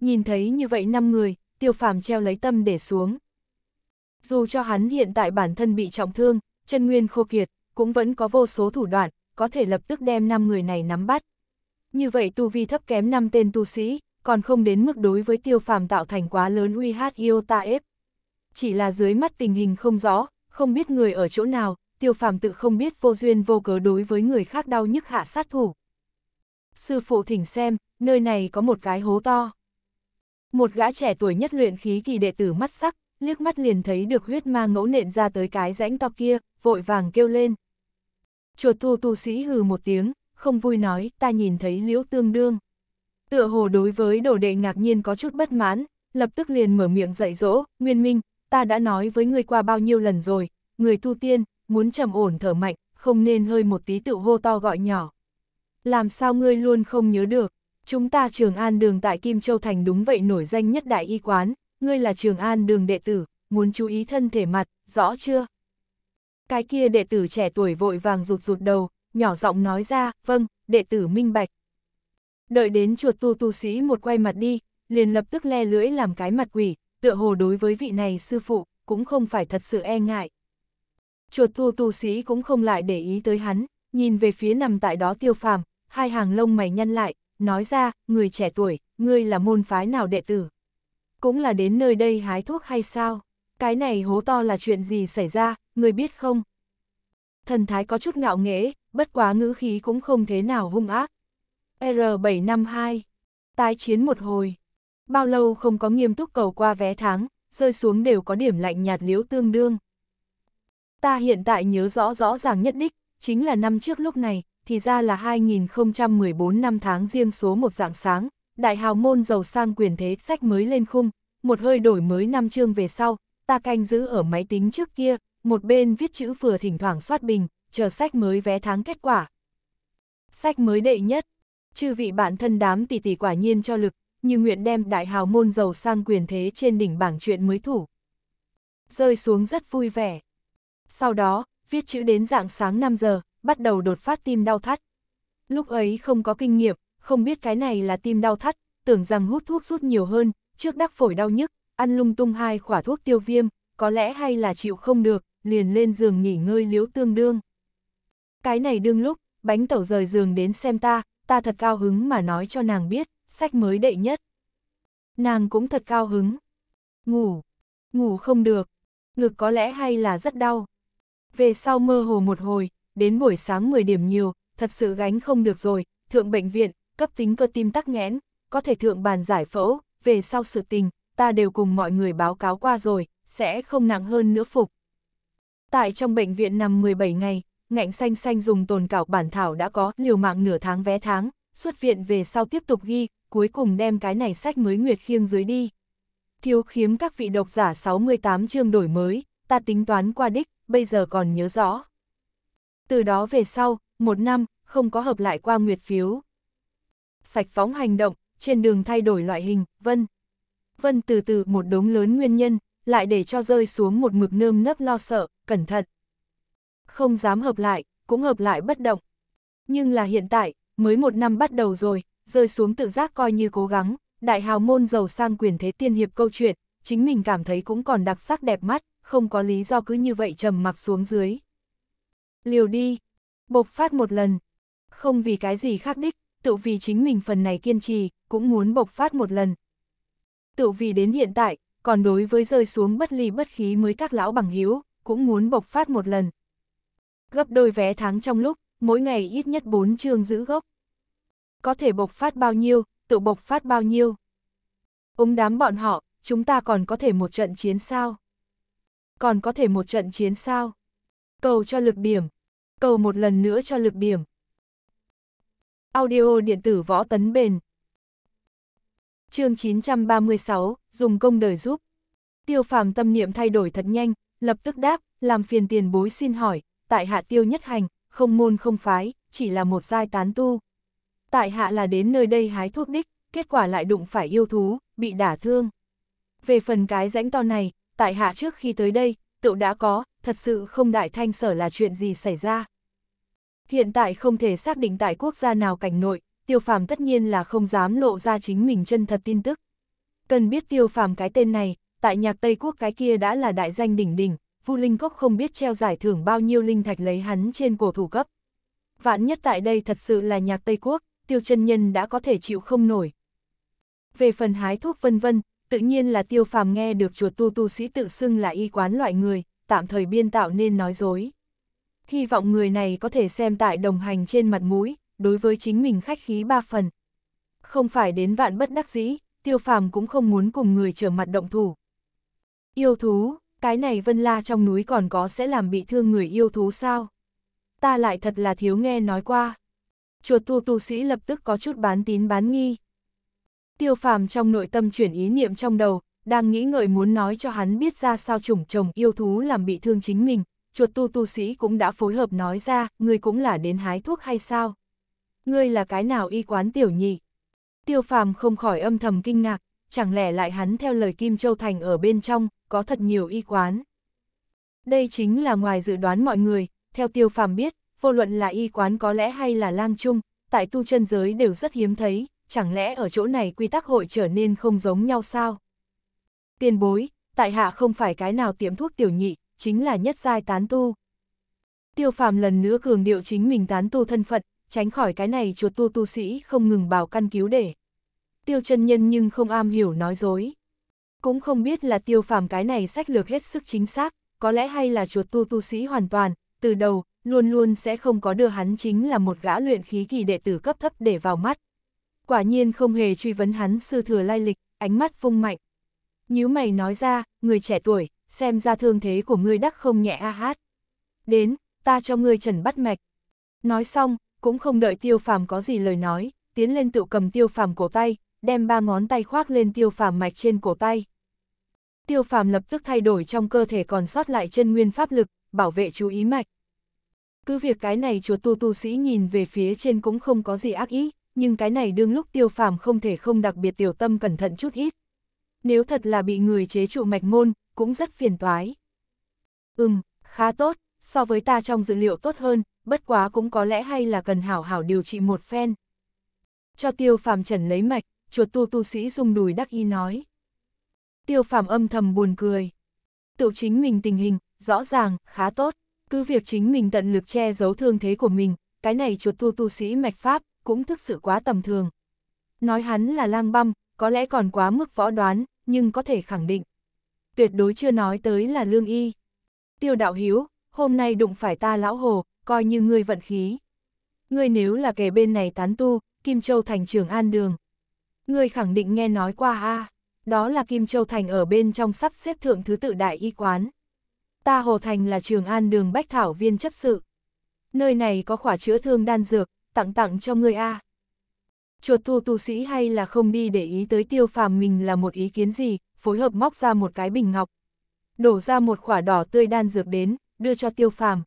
Nhìn thấy như vậy năm người, tiêu phàm treo lấy tâm để xuống. Dù cho hắn hiện tại bản thân bị trọng thương, chân nguyên khô kiệt, cũng vẫn có vô số thủ đoạn, có thể lập tức đem năm người này nắm bắt. Như vậy tu vi thấp kém năm tên tu sĩ, còn không đến mức đối với tiêu phàm tạo thành quá lớn uy hát yêu ta ép. Chỉ là dưới mắt tình hình không rõ, không biết người ở chỗ nào, tiêu phàm tự không biết vô duyên vô cớ đối với người khác đau nhức hạ sát thủ. Sư phụ thỉnh xem, nơi này có một cái hố to. Một gã trẻ tuổi nhất luyện khí kỳ đệ tử mắt sắc, liếc mắt liền thấy được huyết ma ngẫu nện ra tới cái rãnh to kia, vội vàng kêu lên. Chuột thu tu sĩ hừ một tiếng, không vui nói, ta nhìn thấy liễu tương đương. Tựa hồ đối với đồ đệ ngạc nhiên có chút bất mãn, lập tức liền mở miệng dạy dỗ, Nguyên Minh, ta đã nói với ngươi qua bao nhiêu lần rồi, người tu tiên, muốn trầm ổn thở mạnh, không nên hơi một tí tự hô to gọi nhỏ. Làm sao ngươi luôn không nhớ được, chúng ta Trường An đường tại Kim Châu Thành đúng vậy nổi danh nhất đại y quán, ngươi là Trường An đường đệ tử, muốn chú ý thân thể mặt, rõ chưa? Cái kia đệ tử trẻ tuổi vội vàng rụt rụt đầu, nhỏ giọng nói ra, vâng, đệ tử minh bạch. Đợi đến chuột tu tu sĩ một quay mặt đi, liền lập tức le lưỡi làm cái mặt quỷ, tựa hồ đối với vị này sư phụ, cũng không phải thật sự e ngại. Chuột tu tu sĩ cũng không lại để ý tới hắn, nhìn về phía nằm tại đó tiêu phàm, hai hàng lông mày nhăn lại, nói ra, người trẻ tuổi, ngươi là môn phái nào đệ tử? Cũng là đến nơi đây hái thuốc hay sao? Cái này hố to là chuyện gì xảy ra, ngươi biết không? Thần thái có chút ngạo nghễ, bất quá ngữ khí cũng không thế nào hung ác, R752. Tái chiến một hồi. Bao lâu không có nghiêm túc cầu qua vé tháng, rơi xuống đều có điểm lạnh nhạt liễu tương đương. Ta hiện tại nhớ rõ rõ ràng nhất đích, chính là năm trước lúc này, thì ra là 2014 năm tháng riêng số một dạng sáng, đại hào môn giàu sang quyền thế sách mới lên khung, một hơi đổi mới năm chương về sau, ta canh giữ ở máy tính trước kia, một bên viết chữ vừa thỉnh thoảng soát bình, chờ sách mới vé tháng kết quả. Sách mới đệ nhất, Chư vị bạn thân đám tỷ tỷ quả nhiên cho lực, như nguyện đem đại hào môn giàu sang quyền thế trên đỉnh bảng chuyện mới thủ. Rơi xuống rất vui vẻ. Sau đó, viết chữ đến dạng sáng 5 giờ, bắt đầu đột phát tim đau thắt. Lúc ấy không có kinh nghiệm, không biết cái này là tim đau thắt, tưởng rằng hút thuốc rút nhiều hơn, trước đắc phổi đau nhức, ăn lung tung hai khỏa thuốc tiêu viêm, có lẽ hay là chịu không được, liền lên giường nghỉ ngơi liếu tương đương. Cái này đương lúc, bánh tẩu rời giường đến xem ta, ta thật cao hứng mà nói cho nàng biết, sách mới đệ nhất. Nàng cũng thật cao hứng. Ngủ, ngủ không được, ngực có lẽ hay là rất đau. Về sau mơ hồ một hồi, đến buổi sáng 10 điểm nhiều, thật sự gánh không được rồi, thượng bệnh viện, cấp tính cơ tim tắc nghẽn, có thể thượng bàn giải phẫu, về sau sự tình, ta đều cùng mọi người báo cáo qua rồi, sẽ không nặng hơn nữa phục. Tại trong bệnh viện nằm 17 ngày, ngạnh xanh xanh dùng tồn cảo bản thảo đã có, liều mạng nửa tháng vé tháng, xuất viện về sau tiếp tục ghi, cuối cùng đem cái này sách mới nguyệt khiêng dưới đi. Thiếu khiếm các vị độc giả 68 chương đổi mới, ta tính toán qua đích, bây giờ còn nhớ rõ. Từ đó về sau, một năm, không có hợp lại qua nguyệt phiếu. Sạch phóng hành động, trên đường thay đổi loại hình, vân. Vân từ từ một đống lớn nguyên nhân, lại để cho rơi xuống một mực nơm nấp lo sợ, cẩn thận, không dám hợp lại, cũng hợp lại bất động. Nhưng là hiện tại, mới một năm bắt đầu rồi, rơi xuống tự giác coi như cố gắng, đại hào môn giàu sang quyền thế tiên hiệp câu chuyện, chính mình cảm thấy cũng còn đặc sắc đẹp mắt, không có lý do cứ như vậy trầm mặc xuống dưới. Liều đi, bộc phát một lần, không vì cái gì khác đích, tự vì chính mình phần này kiên trì, cũng muốn bộc phát một lần. Tự vì đến hiện tại, còn đối với rơi xuống bất ly bất khí mới các lão bằng hữu cũng muốn bộc phát một lần. Gấp đôi vé tháng trong lúc, mỗi ngày ít nhất 4 chương giữ gốc. Có thể bộc phát bao nhiêu, tự bộc phát bao nhiêu. Ông đám bọn họ, chúng ta còn có thể một trận chiến sao? Còn có thể một trận chiến sao? Cầu cho lực điểm. Cầu một lần nữa cho lực điểm. Audio điện tử võ tấn bền. chương 936, dùng công đời giúp. Tiêu phàm tâm niệm thay đổi thật nhanh, lập tức đáp, làm phiền tiền bối xin hỏi, tại hạ tiêu nhất hành, không môn không phái, chỉ là một giai tán tu. Tại hạ là đến nơi đây hái thuốc đích, kết quả lại đụng phải yêu thú, bị đả thương. Về phần cái rãnh to này, tại hạ trước khi tới đây, tựu đã có, thật sự không đại thanh sở là chuyện gì xảy ra. Hiện tại không thể xác định tại quốc gia nào cảnh nội, tiêu phàm tất nhiên là không dám lộ ra chính mình chân thật tin tức. Cần biết tiêu phàm cái tên này, tại nhạc Tây Quốc cái kia đã là đại danh đỉnh đỉnh, Vu Linh Cốc không biết treo giải thưởng bao nhiêu linh thạch lấy hắn trên cổ thủ cấp. Vạn nhất tại đây thật sự là nhạc Tây Quốc, tiêu chân nhân đã có thể chịu không nổi. Về phần hái thuốc vân vân, tự nhiên là tiêu phàm nghe được chùa tu tu sĩ tự xưng là y quán loại người, tạm thời biên tạo nên nói dối. Hy vọng người này có thể xem tại đồng hành trên mặt mũi, đối với chính mình khách khí ba phần. Không phải đến vạn bất đắc dĩ, tiêu phàm cũng không muốn cùng người trở mặt động thủ. Yêu thú, cái này vân la trong núi còn có sẽ làm bị thương người yêu thú sao? Ta lại thật là thiếu nghe nói qua. Chuột tu tu sĩ lập tức có chút bán tín bán nghi. Tiêu phàm trong nội tâm chuyển ý niệm trong đầu, đang nghĩ ngợi muốn nói cho hắn biết ra sao chủng chồng yêu thú làm bị thương chính mình, chuột tu tu sĩ cũng đã phối hợp nói ra, ngươi cũng là đến hái thuốc hay sao? Ngươi là cái nào y quán tiểu nhị? Tiêu phàm không khỏi âm thầm kinh ngạc, chẳng lẽ lại hắn theo lời Kim Châu Thành ở bên trong, có thật nhiều y quán. Đây chính là ngoài dự đoán mọi người, theo tiêu phàm biết, vô luận là y quán có lẽ hay là lang chung, tại tu chân giới đều rất hiếm thấy, chẳng lẽ ở chỗ này quy tắc hội trở nên không giống nhau sao? Tiền bối, tại hạ không phải cái nào tiệm thuốc tiểu nhị, chính là nhất giai tán tu. Tiêu phàm lần nữa cường điệu chính mình tán tu thân phận, tránh khỏi cái này chuột tu tu sĩ không ngừng bảo căn cứu để. Tiêu chân nhân nhưng không am hiểu nói dối. Cũng không biết là tiêu phàm cái này sách lược hết sức chính xác, có lẽ hay là chuột tu tu sĩ hoàn toàn, từ đầu, luôn luôn sẽ không có đưa hắn chính là một gã luyện khí kỳ đệ tử cấp thấp để vào mắt. Quả nhiên không hề truy vấn hắn sư thừa lai lịch, ánh mắt vung mạnh. nhíu mày nói ra, người trẻ tuổi, xem ra thương thế của ngươi đắc không nhẹ a hát. Đến, ta cho ngươi trần bắt mạch. Nói xong, cũng không đợi tiêu phàm có gì lời nói, tiến lên tự cầm tiêu phàm cổ tay, đem ba ngón tay khoác lên tiêu phàm mạch trên cổ tay. Tiêu phàm lập tức thay đổi trong cơ thể còn sót lại chân nguyên pháp lực, bảo vệ chú ý mạch. Cứ việc cái này chúa tu tu sĩ nhìn về phía trên cũng không có gì ác ý, nhưng cái này đương lúc tiêu phàm không thể không đặc biệt tiểu tâm cẩn thận chút ít. Nếu thật là bị người chế trụ mạch môn, cũng rất phiền toái. Ừm, khá tốt, so với ta trong dữ liệu tốt hơn, bất quá cũng có lẽ hay là cần hảo hảo điều trị một phen. Cho tiêu phàm trần lấy mạch, chuột tu tu sĩ rung đùi đắc y nói. Tiêu phàm âm thầm buồn cười. Tự chính mình tình hình, rõ ràng, khá tốt, cứ việc chính mình tận lực che giấu thương thế của mình, cái này chuột tu tu sĩ mạch pháp, cũng thực sự quá tầm thường. Nói hắn là lang băm, có lẽ còn quá mức võ đoán, nhưng có thể khẳng định. Tuyệt đối chưa nói tới là lương y. Tiêu đạo hiếu, hôm nay đụng phải ta lão hồ, coi như ngươi vận khí. Ngươi nếu là kẻ bên này tán tu, Kim Châu thành trưởng an đường, Người khẳng định nghe nói qua a đó là Kim Châu Thành ở bên trong sắp xếp thượng thứ tự đại y quán. Ta Hồ Thành là trường an đường Bách Thảo viên chấp sự. Nơi này có khỏa chữa thương đan dược, tặng tặng cho người a Chuột thu tu sĩ hay là không đi để ý tới tiêu phàm mình là một ý kiến gì, phối hợp móc ra một cái bình ngọc. Đổ ra một khỏa đỏ tươi đan dược đến, đưa cho tiêu phàm.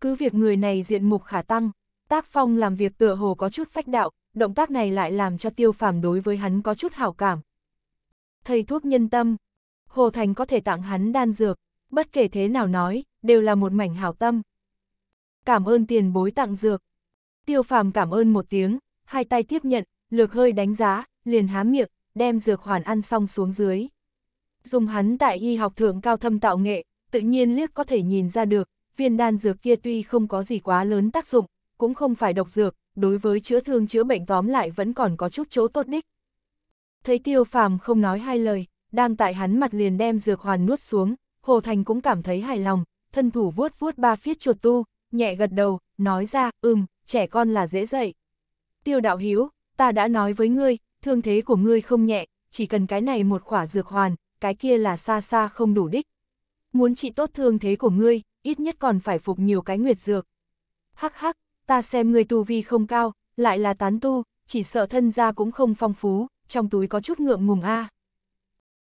Cứ việc người này diện mục khả tăng, tác phong làm việc tựa hồ có chút phách đạo, động tác này lại làm cho tiêu phàm đối với hắn có chút hảo cảm. Thầy thuốc nhân tâm, Hồ Thành có thể tặng hắn đan dược, bất kể thế nào nói, đều là một mảnh hảo tâm. Cảm ơn tiền bối tặng dược. Tiêu phàm cảm ơn một tiếng, hai tay tiếp nhận, lược hơi đánh giá, liền há miệng, đem dược hoàn ăn xong xuống dưới. Dùng hắn tại y học thượng cao thâm tạo nghệ, tự nhiên liếc có thể nhìn ra được, viên đan dược kia tuy không có gì quá lớn tác dụng, cũng không phải độc dược, đối với chữa thương chữa bệnh tóm lại vẫn còn có chút chỗ tốt đích. Thấy tiêu phàm không nói hai lời, đang tại hắn mặt liền đem dược hoàn nuốt xuống, Hồ Thành cũng cảm thấy hài lòng, thân thủ vuốt vuốt ba phiết chuột tu, nhẹ gật đầu, nói ra, ừm, trẻ con là dễ dậy. Tiêu đạo hiếu, ta đã nói với ngươi, thương thế của ngươi không nhẹ, chỉ cần cái này một khỏa dược hoàn, cái kia là xa xa không đủ đích. Muốn trị tốt thương thế của ngươi, ít nhất còn phải phục nhiều cái nguyệt dược. Hắc hắc, ta xem người tu vi không cao, lại là tán tu, chỉ sợ thân gia cũng không phong phú, trong túi có chút ngượng ngùng a.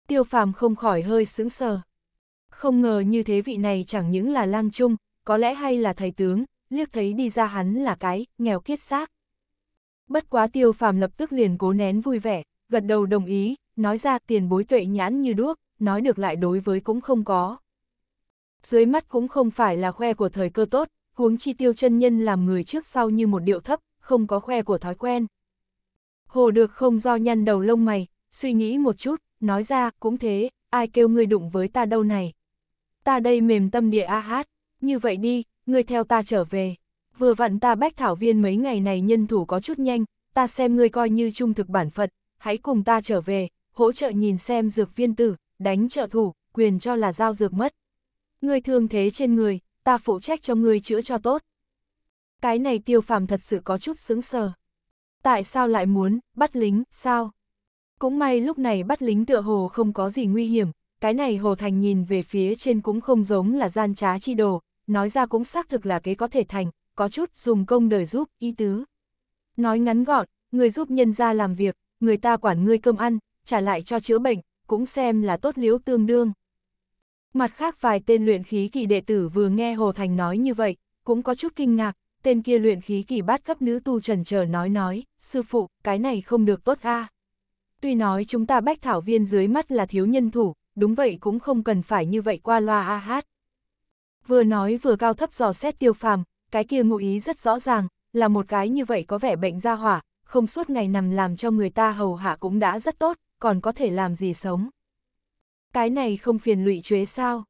Tiêu phàm không khỏi hơi sững sờ. Không ngờ như thế vị này chẳng những là lang trung, có lẽ hay là thầy tướng, liếc thấy đi ra hắn là cái, nghèo kiết xác. Bất quá tiêu phàm lập tức liền cố nén vui vẻ, gật đầu đồng ý, nói ra tiền bối tuệ nhãn như đuốc, nói được lại đối với cũng không có. Dưới mắt cũng không phải là khoe của thời cơ tốt, huống chi tiêu chân nhân làm người trước sau như một điệu thấp, không có khoe của thói quen. Hồ được không do nhăn đầu lông mày, suy nghĩ một chút, nói ra, cũng thế, ai kêu ngươi đụng với ta đâu này. Ta đây mềm tâm địa a hát, như vậy đi, ngươi theo ta trở về. Vừa vặn ta bách thảo viên mấy ngày này nhân thủ có chút nhanh, ta xem ngươi coi như trung thực bản phật, hãy cùng ta trở về, hỗ trợ nhìn xem dược viên tử, đánh trợ thủ, quyền cho là giao dược mất. Ngươi thương thế trên người, ta phụ trách cho ngươi chữa cho tốt. Cái này tiêu phàm thật sự có chút sướng sờ. Tại sao lại muốn, bắt lính, sao? Cũng may lúc này bắt lính tựa hồ không có gì nguy hiểm, cái này Hồ Thành nhìn về phía trên cũng không giống là gian trá chi đồ, nói ra cũng xác thực là kế có thể thành, có chút dùng công đời giúp, y tứ. Nói ngắn gọn, người giúp nhân ra làm việc, người ta quản ngươi cơm ăn, trả lại cho chữa bệnh, cũng xem là tốt liếu tương đương. Mặt khác vài tên luyện khí kỳ đệ tử vừa nghe Hồ Thành nói như vậy, cũng có chút kinh ngạc, tên kia luyện khí kỳ bát cấp nữ tu trần chờ nói nói, sư phụ, cái này không được tốt a. Tuy nói chúng ta bách thảo viên dưới mắt là thiếu nhân thủ, đúng vậy cũng không cần phải như vậy qua loa a hát. Vừa nói vừa cao thấp dò xét tiêu phàm, cái kia ngụ ý rất rõ ràng, là một cái như vậy có vẻ bệnh ra hỏa, không suốt ngày nằm làm cho người ta hầu hạ cũng đã rất tốt, còn có thể làm gì sống cái này không phiền lụy chuế sao?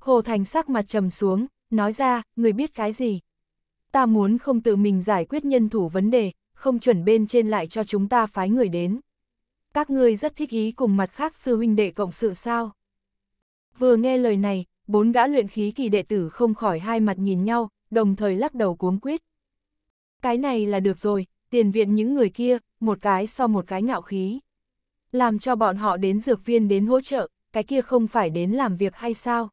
Hồ Thành sắc mặt trầm xuống, nói ra, người biết cái gì? Ta muốn không tự mình giải quyết nhân thủ vấn đề, không chuẩn bên trên lại cho chúng ta phái người đến. Các ngươi rất thích ý cùng mặt khác sư huynh đệ cộng sự sao? Vừa nghe lời này, bốn gã luyện khí kỳ đệ tử không khỏi hai mặt nhìn nhau, đồng thời lắc đầu cuống quyết. Cái này là được rồi, tiền viện những người kia, một cái so một cái ngạo khí. Làm cho bọn họ đến dược viên đến hỗ trợ, cái kia không phải đến làm việc hay sao?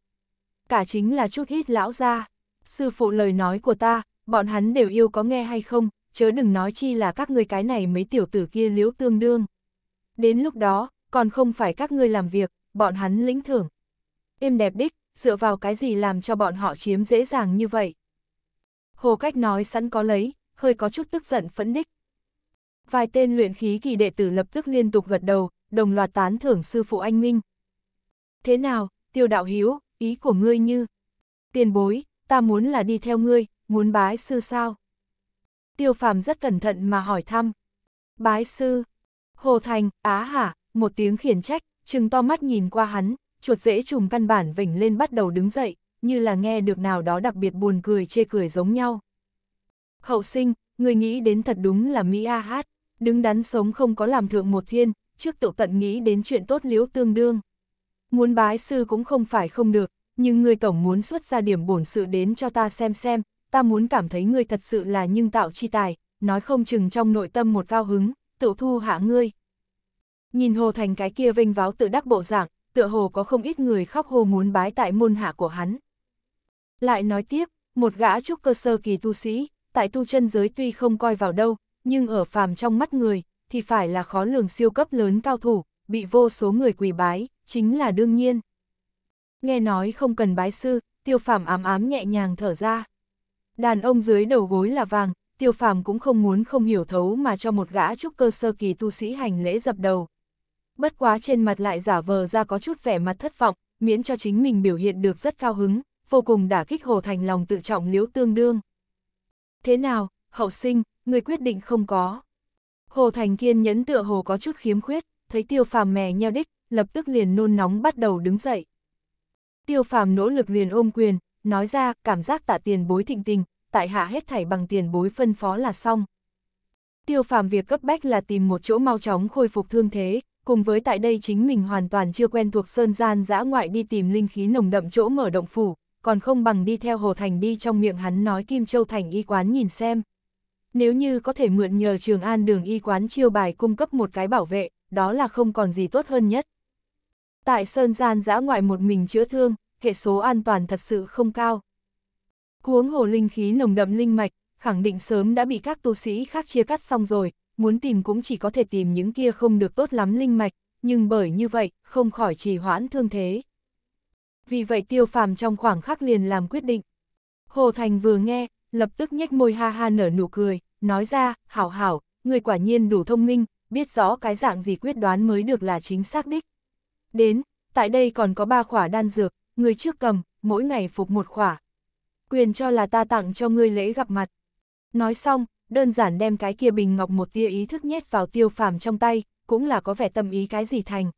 Cả chính là chút ít lão ra. Sư phụ lời nói của ta, bọn hắn đều yêu có nghe hay không, chớ đừng nói chi là các ngươi cái này mấy tiểu tử kia liễu tương đương. Đến lúc đó, còn không phải các ngươi làm việc, bọn hắn lĩnh thưởng. Êm đẹp đích, dựa vào cái gì làm cho bọn họ chiếm dễ dàng như vậy? Hồ Cách nói sẵn có lấy, hơi có chút tức giận phẫn đích. Vài tên luyện khí kỳ đệ tử lập tức liên tục gật đầu, đồng loạt tán thưởng sư phụ anh Minh, thế nào, tiêu đạo hiếu, ý của ngươi như. Tiền bối, ta muốn là đi theo ngươi, muốn bái sư sao? Tiêu phàm rất cẩn thận mà hỏi thăm. Bái sư, Hồ Thành, á hả, một tiếng khiển trách, trừng to mắt nhìn qua hắn, chuột dễ trùm căn bản vỉnh lên bắt đầu đứng dậy, như là nghe được nào đó đặc biệt buồn cười chê cười giống nhau. Hậu sinh, người nghĩ đến thật đúng là Mỹ A Hát, đứng đắn sống không có làm thượng một thiên, trước tự tận nghĩ đến chuyện tốt liếu tương đương. Muốn bái sư cũng không phải không được, nhưng ngươi tổng muốn xuất ra điểm bổn sự đến cho ta xem xem, ta muốn cảm thấy ngươi thật sự là nhưng tạo chi tài, nói không chừng trong nội tâm một cao hứng, tự thu hạ ngươi. Nhìn Hồ Thành cái kia vinh váo tự đắc bộ dạng, tựa hồ có không ít người khóc hồ muốn bái tại môn hạ của hắn. Lại nói tiếp, một gã trúc cơ sơ kỳ tu sĩ, tại tu chân giới tuy không coi vào đâu, nhưng ở phàm trong mắt người, thì phải là khó lường siêu cấp lớn cao thủ, bị vô số người quỳ bái, chính là đương nhiên. Nghe nói không cần bái sư, tiêu phàm ám ám nhẹ nhàng thở ra. Đàn ông dưới đầu gối là vàng, tiêu phàm cũng không muốn không hiểu thấu mà cho một gã trúc cơ sơ kỳ tu sĩ hành lễ dập đầu. Bất quá trên mặt lại giả vờ ra có chút vẻ mặt thất vọng, miễn cho chính mình biểu hiện được rất cao hứng, vô cùng đả kích hồ thành lòng tự trọng liếu tương đương. Thế nào, hậu sinh, người quyết định không có. Hồ Thành kiên nhẫn tựa hồ có chút khiếm khuyết, thấy tiêu phàm mè nheo đích, lập tức liền nôn nóng bắt đầu đứng dậy. Tiêu phàm nỗ lực liền ôm quyền, nói ra cảm giác tạ tiền bối thịnh tình, tại hạ hết thảy bằng tiền bối phân phó là xong. Tiêu phàm việc cấp bách là tìm một chỗ mau chóng khôi phục thương thế, cùng với tại đây chính mình hoàn toàn chưa quen thuộc sơn gian dã ngoại đi tìm linh khí nồng đậm chỗ mở động phủ, còn không bằng đi theo Hồ Thành đi trong miệng hắn nói Kim Châu Thành y quán nhìn xem. Nếu như có thể mượn nhờ Trường An đường y quán chiêu bài cung cấp một cái bảo vệ, đó là không còn gì tốt hơn nhất. Tại Sơn Gian giã ngoại một mình chữa thương, hệ số an toàn thật sự không cao. Huống hồ linh khí nồng đậm linh mạch, khẳng định sớm đã bị các tu sĩ khác chia cắt xong rồi, muốn tìm cũng chỉ có thể tìm những kia không được tốt lắm linh mạch, nhưng bởi như vậy, không khỏi trì hoãn thương thế. Vì vậy tiêu phàm trong khoảng khắc liền làm quyết định. Hồ Thành vừa nghe, lập tức nhếch môi ha ha nở nụ cười, nói ra, hảo hảo, người quả nhiên đủ thông minh, biết rõ cái dạng gì quyết đoán mới được là chính xác đích. Đến, tại đây còn có ba khỏa đan dược, người trước cầm, mỗi ngày phục một khỏa. Quyền cho là ta tặng cho ngươi lễ gặp mặt. Nói xong, đơn giản đem cái kia bình ngọc một tia ý thức nhét vào tiêu phàm trong tay, cũng là có vẻ tâm ý cái gì thành.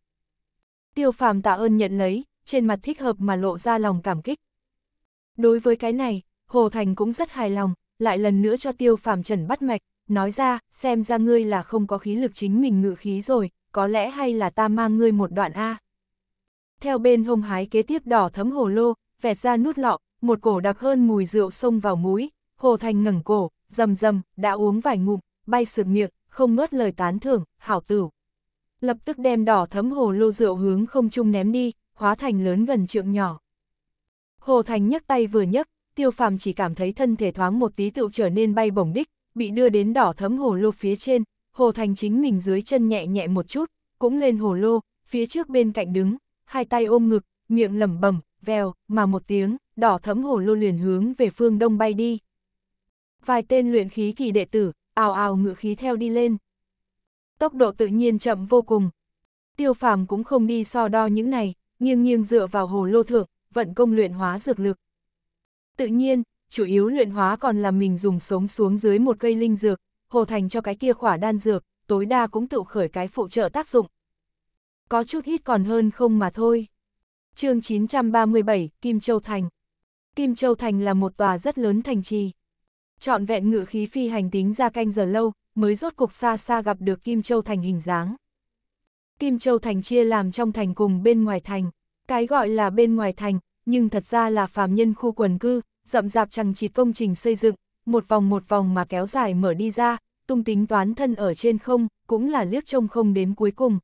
Tiêu phàm tạ ơn nhận lấy, trên mặt thích hợp mà lộ ra lòng cảm kích. Đối với cái này, Hồ Thành cũng rất hài lòng, lại lần nữa cho tiêu phàm trần bắt mạch, nói ra, xem ra ngươi là không có khí lực chính mình ngự khí rồi, có lẽ hay là ta mang ngươi một đoạn A theo bên hông hái kế tiếp đỏ thấm hồ lô, vẹt ra nút lọ, một cổ đặc hơn mùi rượu xông vào mũi, Hồ Thành ngẩng cổ, rầm rầm, đã uống vài ngụm, bay sượt miệng, không ngớt lời tán thưởng, hảo tử. Lập tức đem đỏ thấm hồ lô rượu hướng không trung ném đi, hóa thành lớn gần trượng nhỏ. Hồ Thành nhấc tay vừa nhấc, Tiêu Phàm chỉ cảm thấy thân thể thoáng một tí tựu trở nên bay bổng đích, bị đưa đến đỏ thấm hồ lô phía trên, Hồ Thành chính mình dưới chân nhẹ nhẹ một chút, cũng lên hồ lô, phía trước bên cạnh đứng, hai tay ôm ngực, miệng lẩm bẩm, vèo, mà một tiếng, đỏ thẫm hồ lô liền hướng về phương đông bay đi. Vài tên luyện khí kỳ đệ tử, ào ào ngựa khí theo đi lên. Tốc độ tự nhiên chậm vô cùng. Tiêu phàm cũng không đi so đo những này, nghiêng nghiêng dựa vào hồ lô thượng, vận công luyện hóa dược lực. Tự nhiên, chủ yếu luyện hóa còn là mình dùng sống xuống dưới một cây linh dược, hồ thành cho cái kia khỏa đan dược, tối đa cũng tự khởi cái phụ trợ tác dụng, có chút ít còn hơn không mà thôi. chương 937, Kim Châu Thành Kim Châu Thành là một tòa rất lớn thành trì. Chọn vẹn ngự khí phi hành tính ra canh giờ lâu, mới rốt cục xa xa gặp được Kim Châu Thành hình dáng. Kim Châu Thành chia làm trong thành cùng bên ngoài thành. Cái gọi là bên ngoài thành, nhưng thật ra là phàm nhân khu quần cư, rậm rạp chẳng chịt công trình xây dựng, một vòng một vòng mà kéo dài mở đi ra, tung tính toán thân ở trên không, cũng là liếc trông không đến cuối cùng.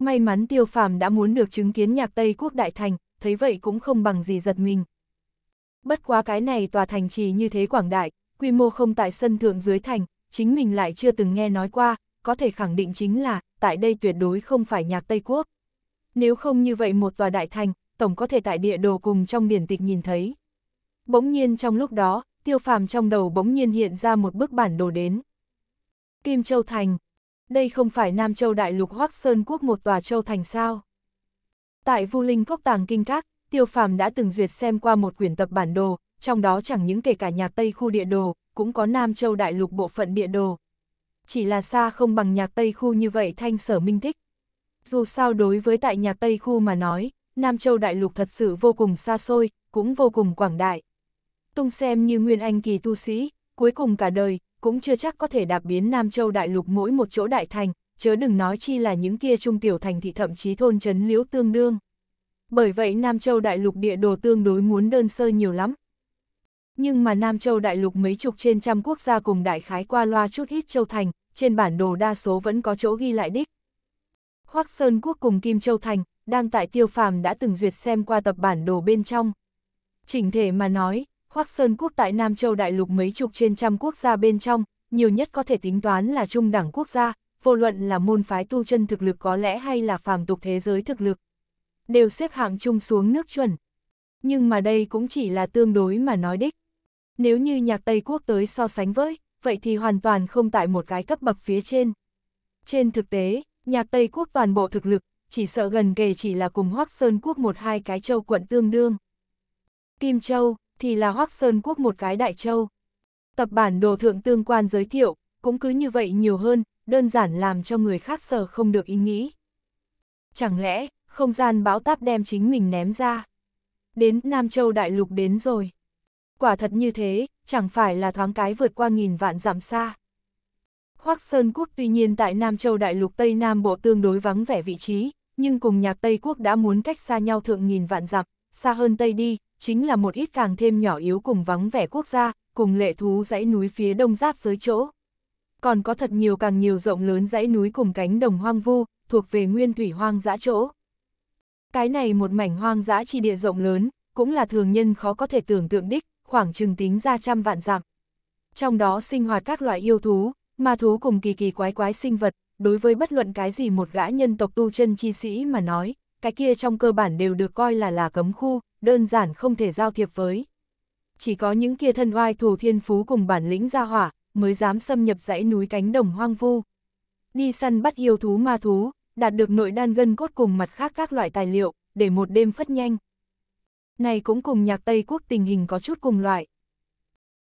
May mắn tiêu phàm đã muốn được chứng kiến nhạc Tây quốc đại thành, thấy vậy cũng không bằng gì giật mình. Bất quá cái này tòa thành trì như thế quảng đại, quy mô không tại sân thượng dưới thành, chính mình lại chưa từng nghe nói qua, có thể khẳng định chính là, tại đây tuyệt đối không phải nhạc Tây Quốc. Nếu không như vậy một tòa đại thành, tổng có thể tại địa đồ cùng trong biển tịch nhìn thấy. Bỗng nhiên trong lúc đó, tiêu phàm trong đầu bỗng nhiên hiện ra một bức bản đồ đến. Kim Châu Thành đây không phải Nam Châu Đại Lục Hoắc Sơn Quốc một tòa châu thành sao. Tại Vu Linh Cốc Tàng Kinh Các, Tiêu Phàm đã từng duyệt xem qua một quyển tập bản đồ, trong đó chẳng những kể cả nhạc Tây khu địa đồ, cũng có Nam Châu Đại Lục bộ phận địa đồ. Chỉ là xa không bằng nhạc Tây khu như vậy thanh sở minh thích. Dù sao đối với tại nhạc Tây khu mà nói, Nam Châu Đại Lục thật sự vô cùng xa xôi, cũng vô cùng quảng đại. Tung xem như Nguyên Anh kỳ tu sĩ, cuối cùng cả đời, cũng chưa chắc có thể đạp biến Nam Châu đại lục mỗi một chỗ đại thành, chớ đừng nói chi là những kia trung tiểu thành thị thậm chí thôn trấn liễu tương đương. Bởi vậy Nam Châu đại lục địa đồ tương đối muốn đơn sơ nhiều lắm. Nhưng mà Nam Châu đại lục mấy chục trên trăm quốc gia cùng đại khái qua loa chút ít châu thành, trên bản đồ đa số vẫn có chỗ ghi lại đích. Hoắc Sơn Quốc cùng Kim Châu Thành, đang tại tiêu phàm đã từng duyệt xem qua tập bản đồ bên trong. Chỉnh thể mà nói, Khoác Sơn quốc tại Nam Châu đại lục mấy chục trên trăm quốc gia bên trong, nhiều nhất có thể tính toán là trung đẳng quốc gia, vô luận là môn phái tu chân thực lực có lẽ hay là phàm tục thế giới thực lực, đều xếp hạng chung xuống nước chuẩn. Nhưng mà đây cũng chỉ là tương đối mà nói đích. Nếu như nhạc Tây Quốc tới so sánh với, vậy thì hoàn toàn không tại một cái cấp bậc phía trên. Trên thực tế, nhạc Tây Quốc toàn bộ thực lực, chỉ sợ gần kề chỉ là cùng Hoác Sơn Quốc một hai cái châu quận tương đương. Kim Châu, thì là Hoắc Sơn Quốc một cái đại châu. Tập bản đồ thượng tương quan giới thiệu, cũng cứ như vậy nhiều hơn, đơn giản làm cho người khác sờ không được ý nghĩ. Chẳng lẽ, không gian bão táp đem chính mình ném ra? Đến Nam Châu Đại Lục đến rồi. Quả thật như thế, chẳng phải là thoáng cái vượt qua nghìn vạn dặm xa. Hoắc Sơn Quốc tuy nhiên tại Nam Châu Đại Lục Tây Nam Bộ tương đối vắng vẻ vị trí, nhưng cùng nhạc Tây Quốc đã muốn cách xa nhau thượng nghìn vạn dặm, xa hơn Tây đi, chính là một ít càng thêm nhỏ yếu cùng vắng vẻ quốc gia, cùng lệ thú dãy núi phía đông giáp giới chỗ. Còn có thật nhiều càng nhiều rộng lớn dãy núi cùng cánh đồng hoang vu, thuộc về nguyên thủy hoang dã chỗ. Cái này một mảnh hoang dã chi địa rộng lớn, cũng là thường nhân khó có thể tưởng tượng đích, khoảng chừng tính ra trăm vạn dặm. Trong đó sinh hoạt các loại yêu thú, ma thú cùng kỳ kỳ quái quái sinh vật, đối với bất luận cái gì một gã nhân tộc tu chân chi sĩ mà nói, cái kia trong cơ bản đều được coi là là cấm khu, đơn giản không thể giao thiệp với. Chỉ có những kia thân oai thù thiên phú cùng bản lĩnh gia hỏa, mới dám xâm nhập dãy núi cánh đồng hoang vu. Đi săn bắt yêu thú ma thú, đạt được nội đan gân cốt cùng mặt khác các loại tài liệu, để một đêm phất nhanh. Này cũng cùng nhạc Tây quốc tình hình có chút cùng loại.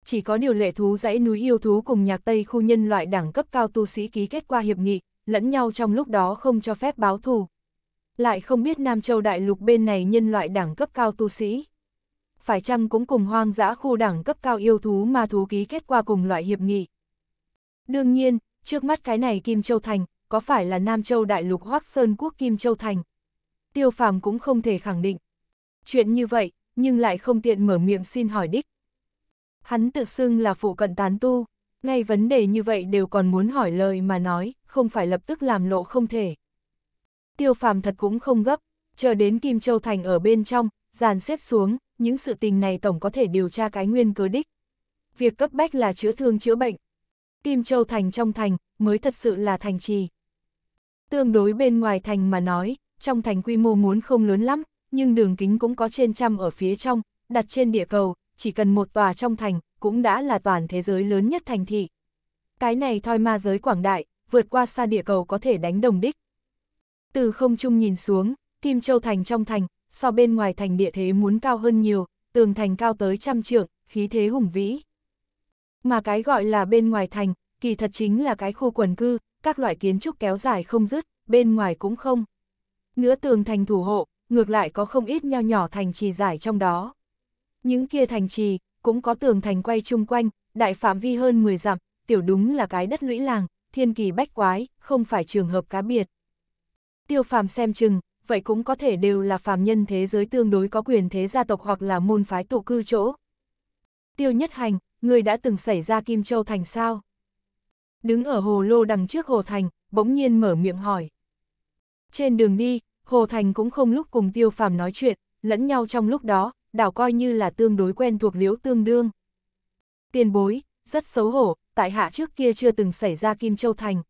Chỉ có điều lệ thú dãy núi yêu thú cùng nhạc Tây khu nhân loại đẳng cấp cao tu sĩ ký kết qua hiệp nghị, lẫn nhau trong lúc đó không cho phép báo thù lại không biết Nam Châu Đại Lục bên này nhân loại đẳng cấp cao tu sĩ. Phải chăng cũng cùng hoang dã khu đẳng cấp cao yêu thú mà thú ký kết qua cùng loại hiệp nghị. Đương nhiên, trước mắt cái này Kim Châu Thành, có phải là Nam Châu Đại Lục Hoác Sơn Quốc Kim Châu Thành? Tiêu phàm cũng không thể khẳng định. Chuyện như vậy, nhưng lại không tiện mở miệng xin hỏi đích. Hắn tự xưng là phụ cận tán tu, ngay vấn đề như vậy đều còn muốn hỏi lời mà nói, không phải lập tức làm lộ không thể. Tiêu phàm thật cũng không gấp, chờ đến Kim Châu Thành ở bên trong, dàn xếp xuống, những sự tình này tổng có thể điều tra cái nguyên cớ đích. Việc cấp bách là chữa thương chữa bệnh. Kim Châu Thành trong thành, mới thật sự là thành trì. Tương đối bên ngoài thành mà nói, trong thành quy mô muốn không lớn lắm, nhưng đường kính cũng có trên trăm ở phía trong, đặt trên địa cầu, chỉ cần một tòa trong thành, cũng đã là toàn thế giới lớn nhất thành thị. Cái này thoi ma giới quảng đại, vượt qua xa địa cầu có thể đánh đồng đích. Từ không trung nhìn xuống, Kim Châu Thành trong thành, so bên ngoài thành địa thế muốn cao hơn nhiều, tường thành cao tới trăm trượng, khí thế hùng vĩ. Mà cái gọi là bên ngoài thành, kỳ thật chính là cái khu quần cư, các loại kiến trúc kéo dài không dứt, bên ngoài cũng không. Nữa tường thành thủ hộ, ngược lại có không ít nho nhỏ thành trì giải trong đó. Những kia thành trì, cũng có tường thành quay chung quanh, đại phạm vi hơn 10 dặm, tiểu đúng là cái đất lũy làng, thiên kỳ bách quái, không phải trường hợp cá biệt. Tiêu phàm xem chừng, vậy cũng có thể đều là phàm nhân thế giới tương đối có quyền thế gia tộc hoặc là môn phái tụ cư chỗ. Tiêu nhất hành, người đã từng xảy ra Kim Châu Thành sao? Đứng ở hồ lô đằng trước hồ thành, bỗng nhiên mở miệng hỏi. Trên đường đi, hồ thành cũng không lúc cùng tiêu phàm nói chuyện, lẫn nhau trong lúc đó, đảo coi như là tương đối quen thuộc liễu tương đương. Tiền bối, rất xấu hổ, tại hạ trước kia chưa từng xảy ra Kim Châu Thành.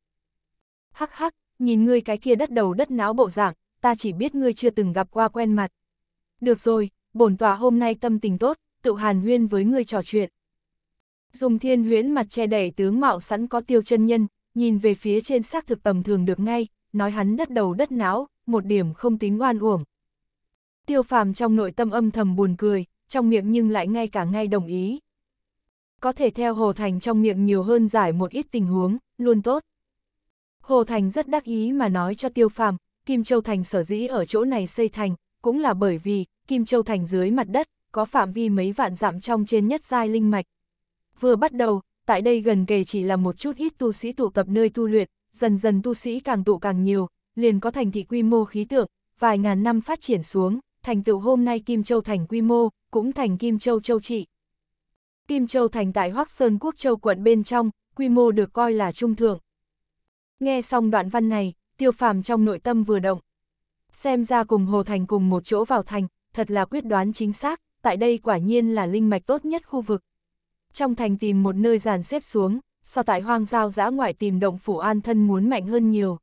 Hắc hắc, nhìn ngươi cái kia đất đầu đất não bộ dạng, ta chỉ biết ngươi chưa từng gặp qua quen mặt. Được rồi, bổn tòa hôm nay tâm tình tốt, tự hàn huyên với ngươi trò chuyện. Dùng thiên huyễn mặt che đẩy tướng mạo sẵn có tiêu chân nhân, nhìn về phía trên xác thực tầm thường được ngay, nói hắn đất đầu đất não, một điểm không tính oan uổng. Tiêu phàm trong nội tâm âm thầm buồn cười, trong miệng nhưng lại ngay cả ngay đồng ý. Có thể theo Hồ Thành trong miệng nhiều hơn giải một ít tình huống, luôn tốt. Hồ Thành rất đắc ý mà nói cho Tiêu Phàm, Kim Châu Thành sở dĩ ở chỗ này xây thành, cũng là bởi vì Kim Châu Thành dưới mặt đất có phạm vi mấy vạn dặm trong trên nhất giai linh mạch. Vừa bắt đầu, tại đây gần kề chỉ là một chút ít tu sĩ tụ tập nơi tu luyện, dần dần tu sĩ càng tụ càng nhiều, liền có thành thị quy mô khí tượng, vài ngàn năm phát triển xuống, thành tựu hôm nay Kim Châu Thành quy mô, cũng thành Kim Châu Châu Trị. Kim Châu Thành tại Hoắc Sơn Quốc Châu quận bên trong, quy mô được coi là trung thượng, Nghe xong đoạn văn này, tiêu phàm trong nội tâm vừa động. Xem ra cùng Hồ Thành cùng một chỗ vào thành, thật là quyết đoán chính xác, tại đây quả nhiên là linh mạch tốt nhất khu vực. Trong thành tìm một nơi giàn xếp xuống, so tại hoang giao giã ngoại tìm động phủ an thân muốn mạnh hơn nhiều.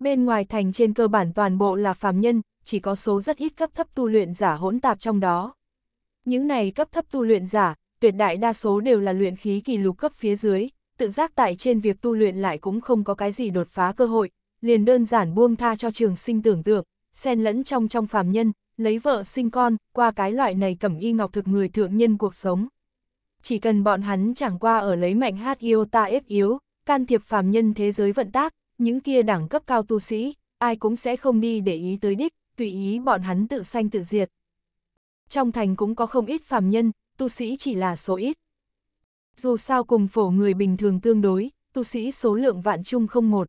Bên ngoài thành trên cơ bản toàn bộ là phàm nhân, chỉ có số rất ít cấp thấp tu luyện giả hỗn tạp trong đó. Những này cấp thấp tu luyện giả, tuyệt đại đa số đều là luyện khí kỳ lục cấp phía dưới, tự giác tại trên việc tu luyện lại cũng không có cái gì đột phá cơ hội, liền đơn giản buông tha cho trường sinh tưởng tượng, xen lẫn trong trong phàm nhân, lấy vợ sinh con, qua cái loại này cẩm y ngọc thực người thượng nhân cuộc sống. Chỉ cần bọn hắn chẳng qua ở lấy mạnh hát yêu ta ép yếu, can thiệp phàm nhân thế giới vận tác, những kia đẳng cấp cao tu sĩ, ai cũng sẽ không đi để ý tới đích, tùy ý bọn hắn tự sanh tự diệt. Trong thành cũng có không ít phàm nhân, tu sĩ chỉ là số ít, dù sao cùng phổ người bình thường tương đối, tu sĩ số lượng vạn chung không một.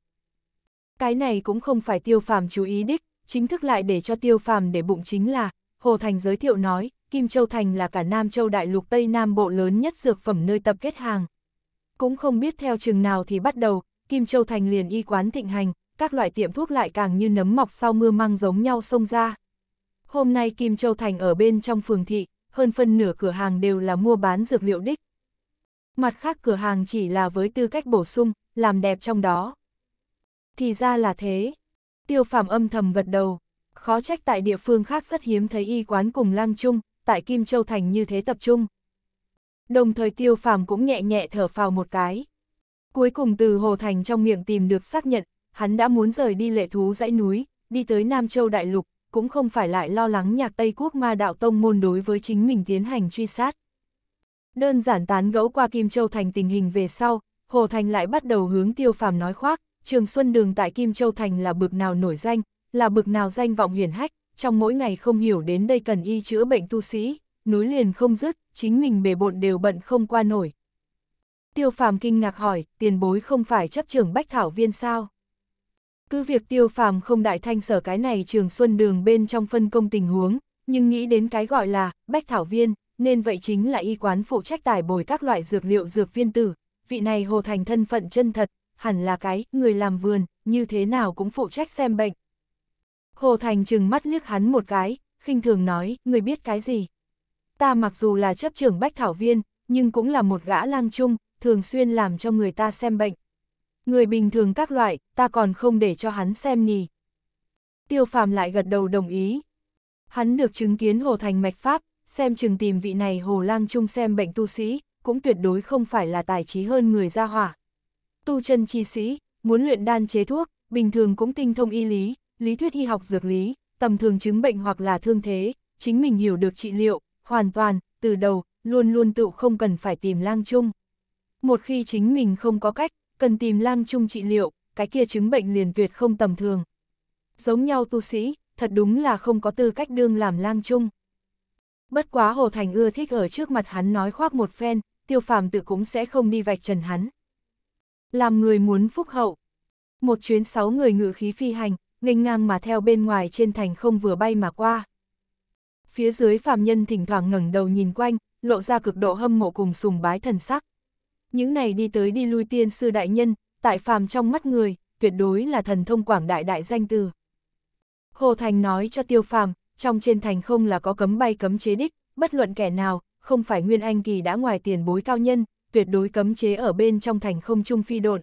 Cái này cũng không phải tiêu phàm chú ý đích, chính thức lại để cho tiêu phàm để bụng chính là, Hồ Thành giới thiệu nói, Kim Châu Thành là cả Nam Châu Đại Lục Tây Nam Bộ lớn nhất dược phẩm nơi tập kết hàng. Cũng không biết theo chừng nào thì bắt đầu, Kim Châu Thành liền y quán thịnh hành, các loại tiệm thuốc lại càng như nấm mọc sau mưa mang giống nhau xông ra. Hôm nay Kim Châu Thành ở bên trong phường thị, hơn phân nửa cửa hàng đều là mua bán dược liệu đích, mặt khác cửa hàng chỉ là với tư cách bổ sung, làm đẹp trong đó. Thì ra là thế. Tiêu phạm âm thầm gật đầu, khó trách tại địa phương khác rất hiếm thấy y quán cùng lang chung, tại Kim Châu Thành như thế tập trung. Đồng thời tiêu phàm cũng nhẹ nhẹ thở phào một cái. Cuối cùng từ Hồ Thành trong miệng tìm được xác nhận, hắn đã muốn rời đi lệ thú dãy núi, đi tới Nam Châu Đại Lục, cũng không phải lại lo lắng nhạc Tây Quốc ma đạo tông môn đối với chính mình tiến hành truy sát. Đơn giản tán gẫu qua Kim Châu Thành tình hình về sau, Hồ Thành lại bắt đầu hướng tiêu phàm nói khoác, Trường Xuân Đường tại Kim Châu Thành là bực nào nổi danh, là bực nào danh vọng hiển hách, trong mỗi ngày không hiểu đến đây cần y chữa bệnh tu sĩ, núi liền không dứt, chính mình bề bộn đều bận không qua nổi. Tiêu phàm kinh ngạc hỏi, tiền bối không phải chấp Trường Bách Thảo Viên sao? Cứ việc tiêu phàm không đại thanh sở cái này trường xuân đường bên trong phân công tình huống, nhưng nghĩ đến cái gọi là Bách Thảo Viên, nên vậy chính là y quán phụ trách tải bồi các loại dược liệu dược viên tử, vị này Hồ Thành thân phận chân thật, hẳn là cái, người làm vườn, như thế nào cũng phụ trách xem bệnh. Hồ Thành chừng mắt liếc hắn một cái, khinh thường nói, người biết cái gì. Ta mặc dù là chấp trưởng bách thảo viên, nhưng cũng là một gã lang chung, thường xuyên làm cho người ta xem bệnh. Người bình thường các loại, ta còn không để cho hắn xem nì. Tiêu phàm lại gật đầu đồng ý. Hắn được chứng kiến Hồ Thành mạch pháp, xem chừng tìm vị này hồ lang chung xem bệnh tu sĩ, cũng tuyệt đối không phải là tài trí hơn người gia hỏa. Tu chân chi sĩ, muốn luyện đan chế thuốc, bình thường cũng tinh thông y lý, lý thuyết y học dược lý, tầm thường chứng bệnh hoặc là thương thế, chính mình hiểu được trị liệu, hoàn toàn, từ đầu, luôn luôn tự không cần phải tìm lang chung. Một khi chính mình không có cách, cần tìm lang chung trị liệu, cái kia chứng bệnh liền tuyệt không tầm thường. Giống nhau tu sĩ, thật đúng là không có tư cách đương làm lang chung. Bất quá Hồ Thành ưa thích ở trước mặt hắn nói khoác một phen, tiêu phàm tự cũng sẽ không đi vạch trần hắn. Làm người muốn phúc hậu. Một chuyến sáu người ngự khí phi hành, nghênh ngang mà theo bên ngoài trên thành không vừa bay mà qua. Phía dưới phàm nhân thỉnh thoảng ngẩng đầu nhìn quanh, lộ ra cực độ hâm mộ cùng sùng bái thần sắc. Những này đi tới đi lui tiên sư đại nhân, tại phàm trong mắt người, tuyệt đối là thần thông quảng đại đại danh từ. Hồ Thành nói cho tiêu phàm, trong trên thành không là có cấm bay cấm chế đích, bất luận kẻ nào, không phải Nguyên Anh Kỳ đã ngoài tiền bối cao nhân, tuyệt đối cấm chế ở bên trong thành không chung phi độn.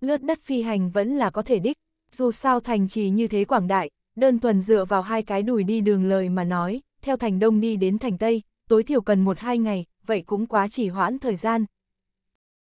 Lướt đất phi hành vẫn là có thể đích, dù sao thành trì như thế quảng đại, đơn thuần dựa vào hai cái đùi đi đường lời mà nói, theo thành đông đi đến thành tây, tối thiểu cần một hai ngày, vậy cũng quá chỉ hoãn thời gian.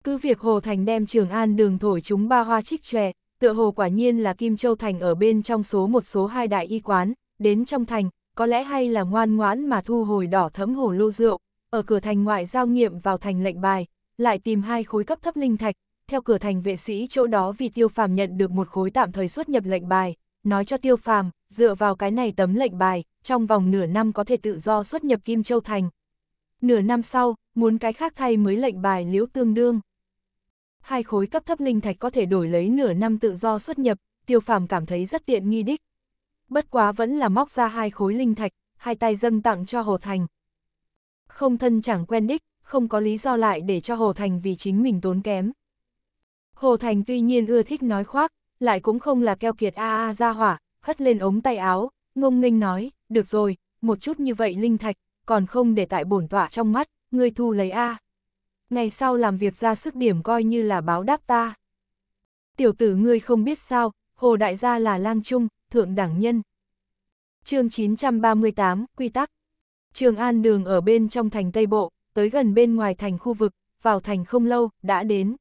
Cứ việc Hồ Thành đem Trường An đường thổi chúng ba hoa trích tròe, tựa hồ quả nhiên là Kim Châu Thành ở bên trong số một số hai đại y quán, đến trong thành, có lẽ hay là ngoan ngoãn mà thu hồi đỏ thấm hồ lô rượu, ở cửa thành ngoại giao nghiệm vào thành lệnh bài, lại tìm hai khối cấp thấp linh thạch, theo cửa thành vệ sĩ chỗ đó vì tiêu phàm nhận được một khối tạm thời xuất nhập lệnh bài, nói cho tiêu phàm, dựa vào cái này tấm lệnh bài, trong vòng nửa năm có thể tự do xuất nhập Kim Châu Thành. Nửa năm sau, muốn cái khác thay mới lệnh bài liễu tương đương. Hai khối cấp thấp linh thạch có thể đổi lấy nửa năm tự do xuất nhập, tiêu phàm cảm thấy rất tiện nghi đích, bất quá vẫn là móc ra hai khối linh thạch, hai tay dâng tặng cho Hồ Thành. Không thân chẳng quen đích, không có lý do lại để cho Hồ Thành vì chính mình tốn kém. Hồ Thành tuy nhiên ưa thích nói khoác, lại cũng không là keo kiệt a a à ra hỏa, hất lên ống tay áo, ngông nghênh nói, được rồi, một chút như vậy linh thạch, còn không để tại bổn tọa trong mắt, ngươi thu lấy a. Ngày sau làm việc ra sức điểm coi như là báo đáp ta. Tiểu tử ngươi không biết sao, Hồ đại gia là lang trung, thượng đẳng nhân. chương 938, Quy tắc Trường An đường ở bên trong thành Tây Bộ, tới gần bên ngoài thành khu vực, vào thành không lâu, đã đến.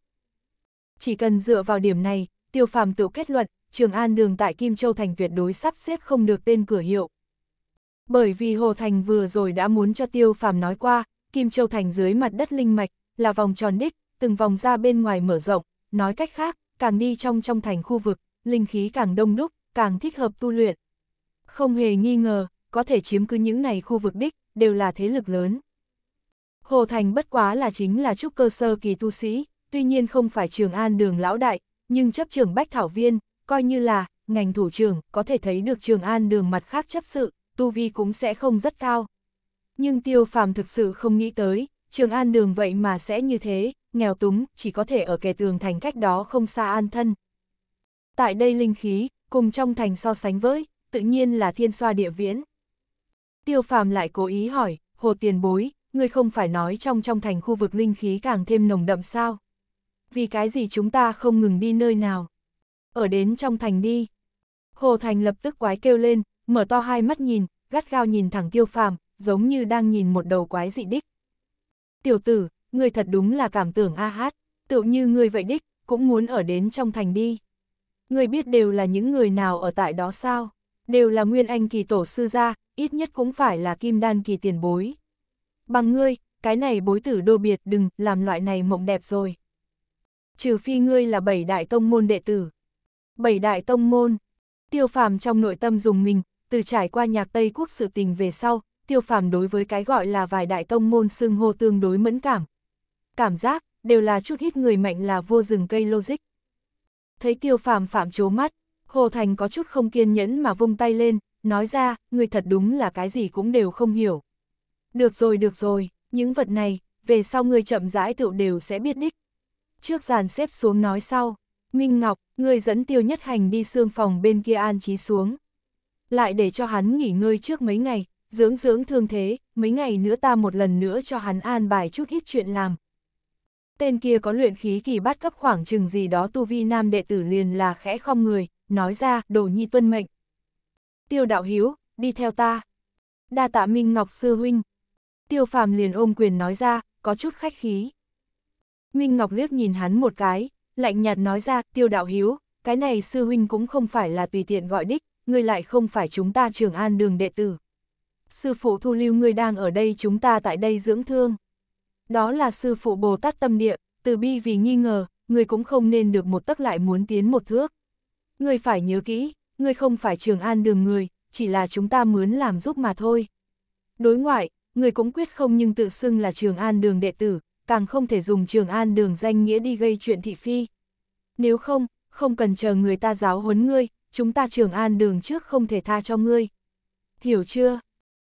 Chỉ cần dựa vào điểm này, tiêu phàm tự kết luận, Trường An đường tại Kim Châu Thành tuyệt đối sắp xếp không được tên cửa hiệu. Bởi vì Hồ Thành vừa rồi đã muốn cho tiêu phàm nói qua, Kim Châu Thành dưới mặt đất linh mạch, là vòng tròn đích, từng vòng ra bên ngoài mở rộng, nói cách khác, càng đi trong trong thành khu vực, linh khí càng đông đúc, càng thích hợp tu luyện. Không hề nghi ngờ, có thể chiếm cứ những này khu vực đích, đều là thế lực lớn. Hồ Thành bất quá là chính là trúc cơ sơ kỳ tu sĩ, tuy nhiên không phải trường an đường lão đại, nhưng chấp trường Bách Thảo Viên, coi như là, ngành thủ trưởng có thể thấy được trường an đường mặt khác chấp sự, tu vi cũng sẽ không rất cao. Nhưng tiêu phàm thực sự không nghĩ tới, trường an đường vậy mà sẽ như thế, nghèo túng, chỉ có thể ở kề tường thành cách đó không xa an thân. Tại đây linh khí, cùng trong thành so sánh với, tự nhiên là thiên xoa địa viễn. Tiêu phàm lại cố ý hỏi, hồ tiền bối, ngươi không phải nói trong trong thành khu vực linh khí càng thêm nồng đậm sao? Vì cái gì chúng ta không ngừng đi nơi nào? Ở đến trong thành đi. Hồ Thành lập tức quái kêu lên, mở to hai mắt nhìn, gắt gao nhìn thẳng tiêu phàm, giống như đang nhìn một đầu quái dị đích. Tiểu tử, ngươi thật đúng là cảm tưởng a hát, tựu như ngươi vậy đích, cũng muốn ở đến trong thành đi người biết đều là những người nào ở tại đó sao? Đều là nguyên anh kỳ tổ sư gia, ít nhất cũng phải là kim đan kỳ tiền bối. Bằng ngươi, cái này bối tử đô biệt đừng làm loại này mộng đẹp rồi. Trừ phi ngươi là bảy đại tông môn đệ tử. Bảy đại tông môn, tiêu phàm trong nội tâm dùng mình, từ trải qua nhạc Tây Quốc sự tình về sau, tiêu phàm đối với cái gọi là vài đại tông môn xương hô tương đối mẫn cảm. Cảm giác, đều là chút ít người mạnh là vô rừng cây logic thấy tiêu phàm phạm trố mắt, Hồ Thành có chút không kiên nhẫn mà vung tay lên, nói ra, người thật đúng là cái gì cũng đều không hiểu. Được rồi được rồi, những vật này, về sau người chậm rãi tựu đều sẽ biết đích. Trước giàn xếp xuống nói sau, Minh Ngọc, người dẫn tiêu nhất hành đi xương phòng bên kia an trí xuống. Lại để cho hắn nghỉ ngơi trước mấy ngày, dưỡng dưỡng thương thế, mấy ngày nữa ta một lần nữa cho hắn an bài chút ít chuyện làm, Tên kia có luyện khí kỳ bắt cấp khoảng chừng gì đó tu vi nam đệ tử liền là khẽ không người, nói ra, đồ nhi tuân mệnh. Tiêu đạo hiếu, đi theo ta. Đa tạ Minh Ngọc Sư Huynh. Tiêu phàm liền ôm quyền nói ra, có chút khách khí. Minh Ngọc liếc nhìn hắn một cái, lạnh nhạt nói ra, tiêu đạo hiếu, cái này Sư Huynh cũng không phải là tùy tiện gọi đích, ngươi lại không phải chúng ta trường an đường đệ tử. Sư phụ thu lưu ngươi đang ở đây chúng ta tại đây dưỡng thương. Đó là sư phụ Bồ Tát tâm địa, từ bi vì nghi ngờ, người cũng không nên được một tấc lại muốn tiến một thước. Người phải nhớ kỹ, người không phải trường an đường người, chỉ là chúng ta mướn làm giúp mà thôi. Đối ngoại, người cũng quyết không nhưng tự xưng là trường an đường đệ tử, càng không thể dùng trường an đường danh nghĩa đi gây chuyện thị phi. Nếu không, không cần chờ người ta giáo huấn ngươi, chúng ta trường an đường trước không thể tha cho ngươi. Hiểu chưa?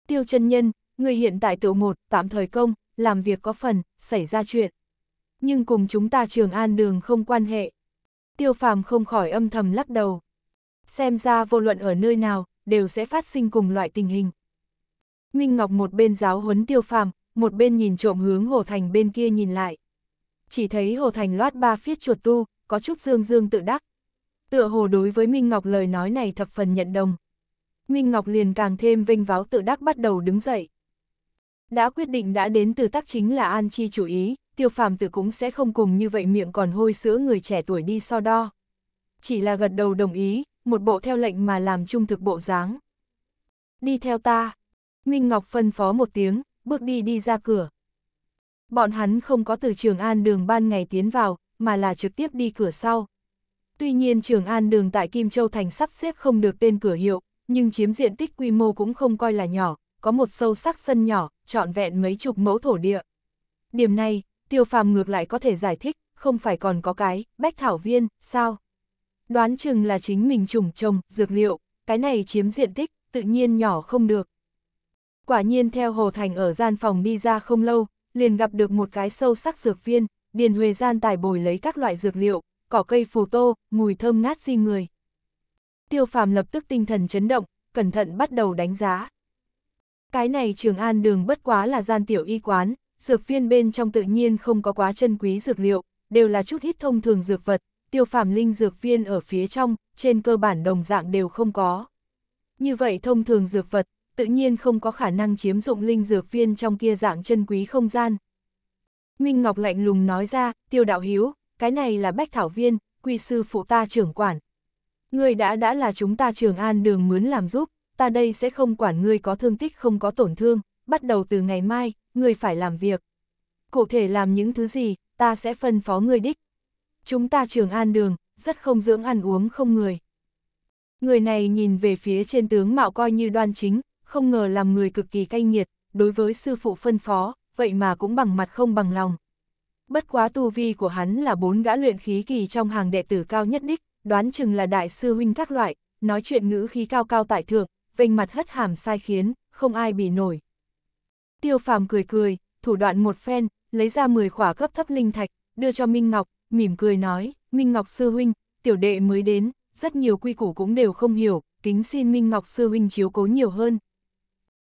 Tiêu chân nhân, ngươi hiện tại tự một, tạm thời công, làm việc có phần, xảy ra chuyện. Nhưng cùng chúng ta trường an đường không quan hệ. Tiêu phàm không khỏi âm thầm lắc đầu. Xem ra vô luận ở nơi nào, đều sẽ phát sinh cùng loại tình hình. Minh Ngọc một bên giáo huấn tiêu phàm, một bên nhìn trộm hướng Hồ Thành bên kia nhìn lại. Chỉ thấy Hồ Thành loát ba phiết chuột tu, có chút dương dương tự đắc. Tựa hồ đối với Minh Ngọc lời nói này thập phần nhận đồng. Minh Ngọc liền càng thêm vinh váo tự đắc bắt đầu đứng dậy. Đã quyết định đã đến từ tác chính là An Chi chủ ý, tiêu phàm tử cũng sẽ không cùng như vậy miệng còn hôi sữa người trẻ tuổi đi so đo. Chỉ là gật đầu đồng ý, một bộ theo lệnh mà làm trung thực bộ dáng. Đi theo ta. Minh Ngọc phân phó một tiếng, bước đi đi ra cửa. Bọn hắn không có từ Trường An đường ban ngày tiến vào, mà là trực tiếp đi cửa sau. Tuy nhiên Trường An đường tại Kim Châu Thành sắp xếp không được tên cửa hiệu, nhưng chiếm diện tích quy mô cũng không coi là nhỏ, có một sâu sắc sân nhỏ, trọn vẹn mấy chục mẫu thổ địa. Điểm này, tiêu phàm ngược lại có thể giải thích, không phải còn có cái, bách thảo viên, sao? Đoán chừng là chính mình trùng trồng, dược liệu, cái này chiếm diện tích, tự nhiên nhỏ không được. Quả nhiên theo Hồ Thành ở gian phòng đi ra không lâu, liền gặp được một cái sâu sắc dược viên, điền huề gian tài bồi lấy các loại dược liệu, cỏ cây phù tô, mùi thơm ngát di người. Tiêu phàm lập tức tinh thần chấn động, cẩn thận bắt đầu đánh giá. Cái này Trường An đường bất quá là gian tiểu y quán, dược viên bên trong tự nhiên không có quá chân quý dược liệu, đều là chút hít thông thường dược vật, tiêu phàm linh dược viên ở phía trong, trên cơ bản đồng dạng đều không có. Như vậy thông thường dược vật, tự nhiên không có khả năng chiếm dụng linh dược viên trong kia dạng chân quý không gian. Minh Ngọc lạnh lùng nói ra, tiêu đạo hiếu, cái này là bách thảo viên, quy sư phụ ta trưởng quản. Người đã đã là chúng ta trường an đường muốn làm giúp, ta đây sẽ không quản ngươi có thương tích không có tổn thương, bắt đầu từ ngày mai, ngươi phải làm việc. Cụ thể làm những thứ gì, ta sẽ phân phó ngươi đích. Chúng ta trường an đường, rất không dưỡng ăn uống không người. Người này nhìn về phía trên tướng mạo coi như đoan chính, không ngờ làm người cực kỳ cay nghiệt, đối với sư phụ phân phó, vậy mà cũng bằng mặt không bằng lòng. Bất quá tu vi của hắn là bốn gã luyện khí kỳ trong hàng đệ tử cao nhất đích, đoán chừng là đại sư huynh các loại, nói chuyện ngữ khí cao cao tại thượng, vênh mặt hất hàm sai khiến, không ai bị nổi. Tiêu phàm cười cười, thủ đoạn một phen, lấy ra 10 khỏa cấp thấp linh thạch, đưa cho Minh Ngọc, mỉm cười nói, Minh Ngọc sư huynh, tiểu đệ mới đến, rất nhiều quy củ cũng đều không hiểu, kính xin Minh Ngọc sư huynh chiếu cố nhiều hơn.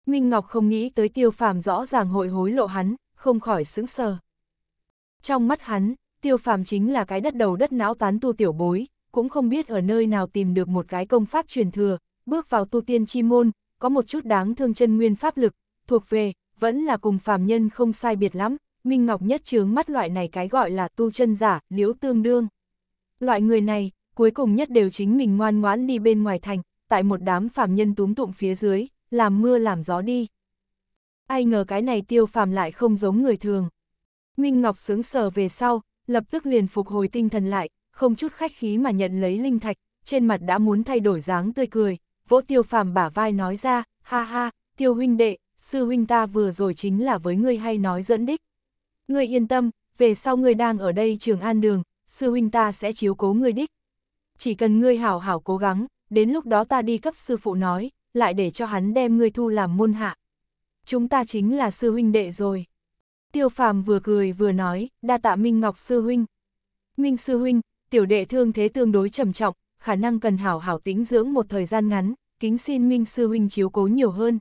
Minh Ngọc không nghĩ tới tiêu phàm rõ ràng hội hối lộ hắn, không khỏi sững sờ. Trong mắt hắn, tiêu phàm chính là cái đất đầu đất não tán tu tiểu bối, cũng không biết ở nơi nào tìm được một cái công pháp truyền thừa, bước vào tu tiên chi môn, có một chút đáng thương chân nguyên pháp lực, thuộc về, vẫn là cùng phàm nhân không sai biệt lắm, Minh Ngọc nhất chướng mắt loại này cái gọi là tu chân giả, liễu tương đương. Loại người này, cuối cùng nhất đều chính mình ngoan ngoãn đi bên ngoài thành, tại một đám phàm nhân túm tụng phía dưới, làm mưa làm gió đi. Ai ngờ cái này tiêu phàm lại không giống người thường. Minh Ngọc sướng sờ về sau, lập tức liền phục hồi tinh thần lại, không chút khách khí mà nhận lấy linh thạch, trên mặt đã muốn thay đổi dáng tươi cười, vỗ tiêu phàm bả vai nói ra, ha ha, tiêu huynh đệ, sư huynh ta vừa rồi chính là với ngươi hay nói dẫn đích. Ngươi yên tâm, về sau ngươi đang ở đây trường an đường, sư huynh ta sẽ chiếu cố ngươi đích. Chỉ cần ngươi hảo hảo cố gắng, đến lúc đó ta đi cấp sư phụ nói, lại để cho hắn đem ngươi thu làm môn hạ. Chúng ta chính là sư huynh đệ rồi. Tiêu phàm vừa cười vừa nói, đa tạ Minh Ngọc sư huynh. Minh sư huynh, tiểu đệ thương thế tương đối trầm trọng, khả năng cần hảo hảo tính dưỡng một thời gian ngắn, kính xin Minh Sư Huynh chiếu cố nhiều hơn.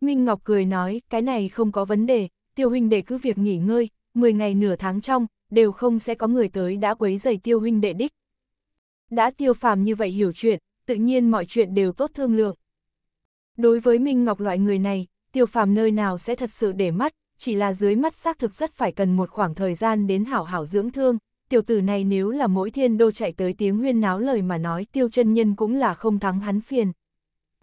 Minh Ngọc cười nói, cái này không có vấn đề, tiêu huynh đệ cứ việc nghỉ ngơi, 10 ngày nửa tháng trong, đều không sẽ có người tới đã quấy giày tiêu huynh đệ đích. Đã tiêu phàm như vậy hiểu chuyện, tự nhiên mọi chuyện đều tốt thương lượng. Đối với Minh Ngọc loại người này, tiêu phàm nơi nào sẽ thật sự để mắt, chỉ là dưới mắt xác thực rất phải cần một khoảng thời gian đến hảo hảo dưỡng thương tiểu tử này nếu là mỗi thiên đô chạy tới tiếng huyên náo lời mà nói tiêu chân nhân cũng là không thắng hắn phiền.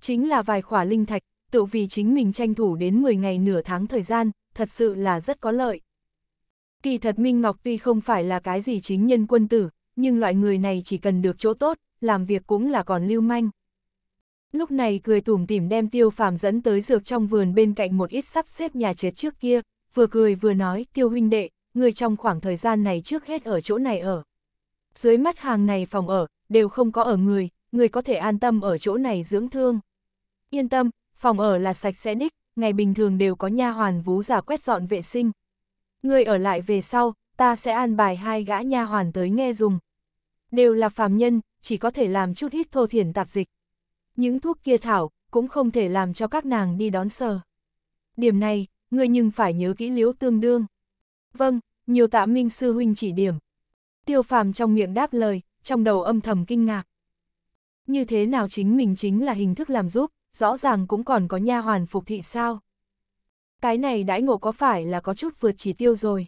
Chính là vài khỏa linh thạch, tự vì chính mình tranh thủ đến 10 ngày nửa tháng thời gian, thật sự là rất có lợi. Kỳ thật Minh Ngọc tuy không phải là cái gì chính nhân quân tử, nhưng loại người này chỉ cần được chỗ tốt, làm việc cũng là còn lưu manh. Lúc này cười tủm tỉm đem tiêu phàm dẫn tới dược trong vườn bên cạnh một ít sắp xếp nhà chết trước kia, vừa cười vừa nói tiêu huynh đệ, người trong khoảng thời gian này trước hết ở chỗ này ở. Dưới mắt hàng này phòng ở, đều không có ở người, người có thể an tâm ở chỗ này dưỡng thương. Yên tâm, phòng ở là sạch sẽ đích, ngày bình thường đều có nha hoàn vú giả quét dọn vệ sinh. Người ở lại về sau, ta sẽ an bài hai gã nha hoàn tới nghe dùng. Đều là phàm nhân, chỉ có thể làm chút hít thô thiển tạp dịch. Những thuốc kia thảo, cũng không thể làm cho các nàng đi đón sờ. Điểm này, người nhưng phải nhớ kỹ liếu tương đương. Vâng, nhiều tạ minh sư huynh chỉ điểm. Tiêu phàm trong miệng đáp lời, trong đầu âm thầm kinh ngạc. Như thế nào chính mình chính là hình thức làm giúp, rõ ràng cũng còn có nha hoàn phục thị sao. Cái này đãi ngộ có phải là có chút vượt chỉ tiêu rồi.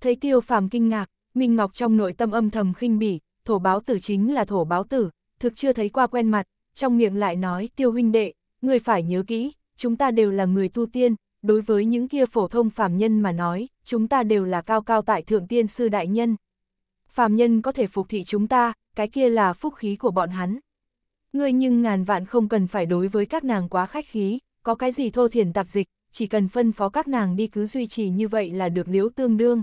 Thấy tiêu phàm kinh ngạc, Minh Ngọc trong nội tâm âm thầm khinh bỉ, thổ báo tử chính là thổ báo tử, thực chưa thấy qua quen mặt, trong miệng lại nói tiêu huynh đệ, người phải nhớ kỹ, chúng ta đều là người tu tiên, đối với những kia phổ thông phàm nhân mà nói, chúng ta đều là cao cao tại thượng tiên sư đại nhân. Phàm nhân có thể phục thị chúng ta, cái kia là phúc khí của bọn hắn. Ngươi nhưng ngàn vạn không cần phải đối với các nàng quá khách khí, có cái gì thô thiển tạp dịch, chỉ cần phân phó các nàng đi cứ duy trì như vậy là được liễu tương đương.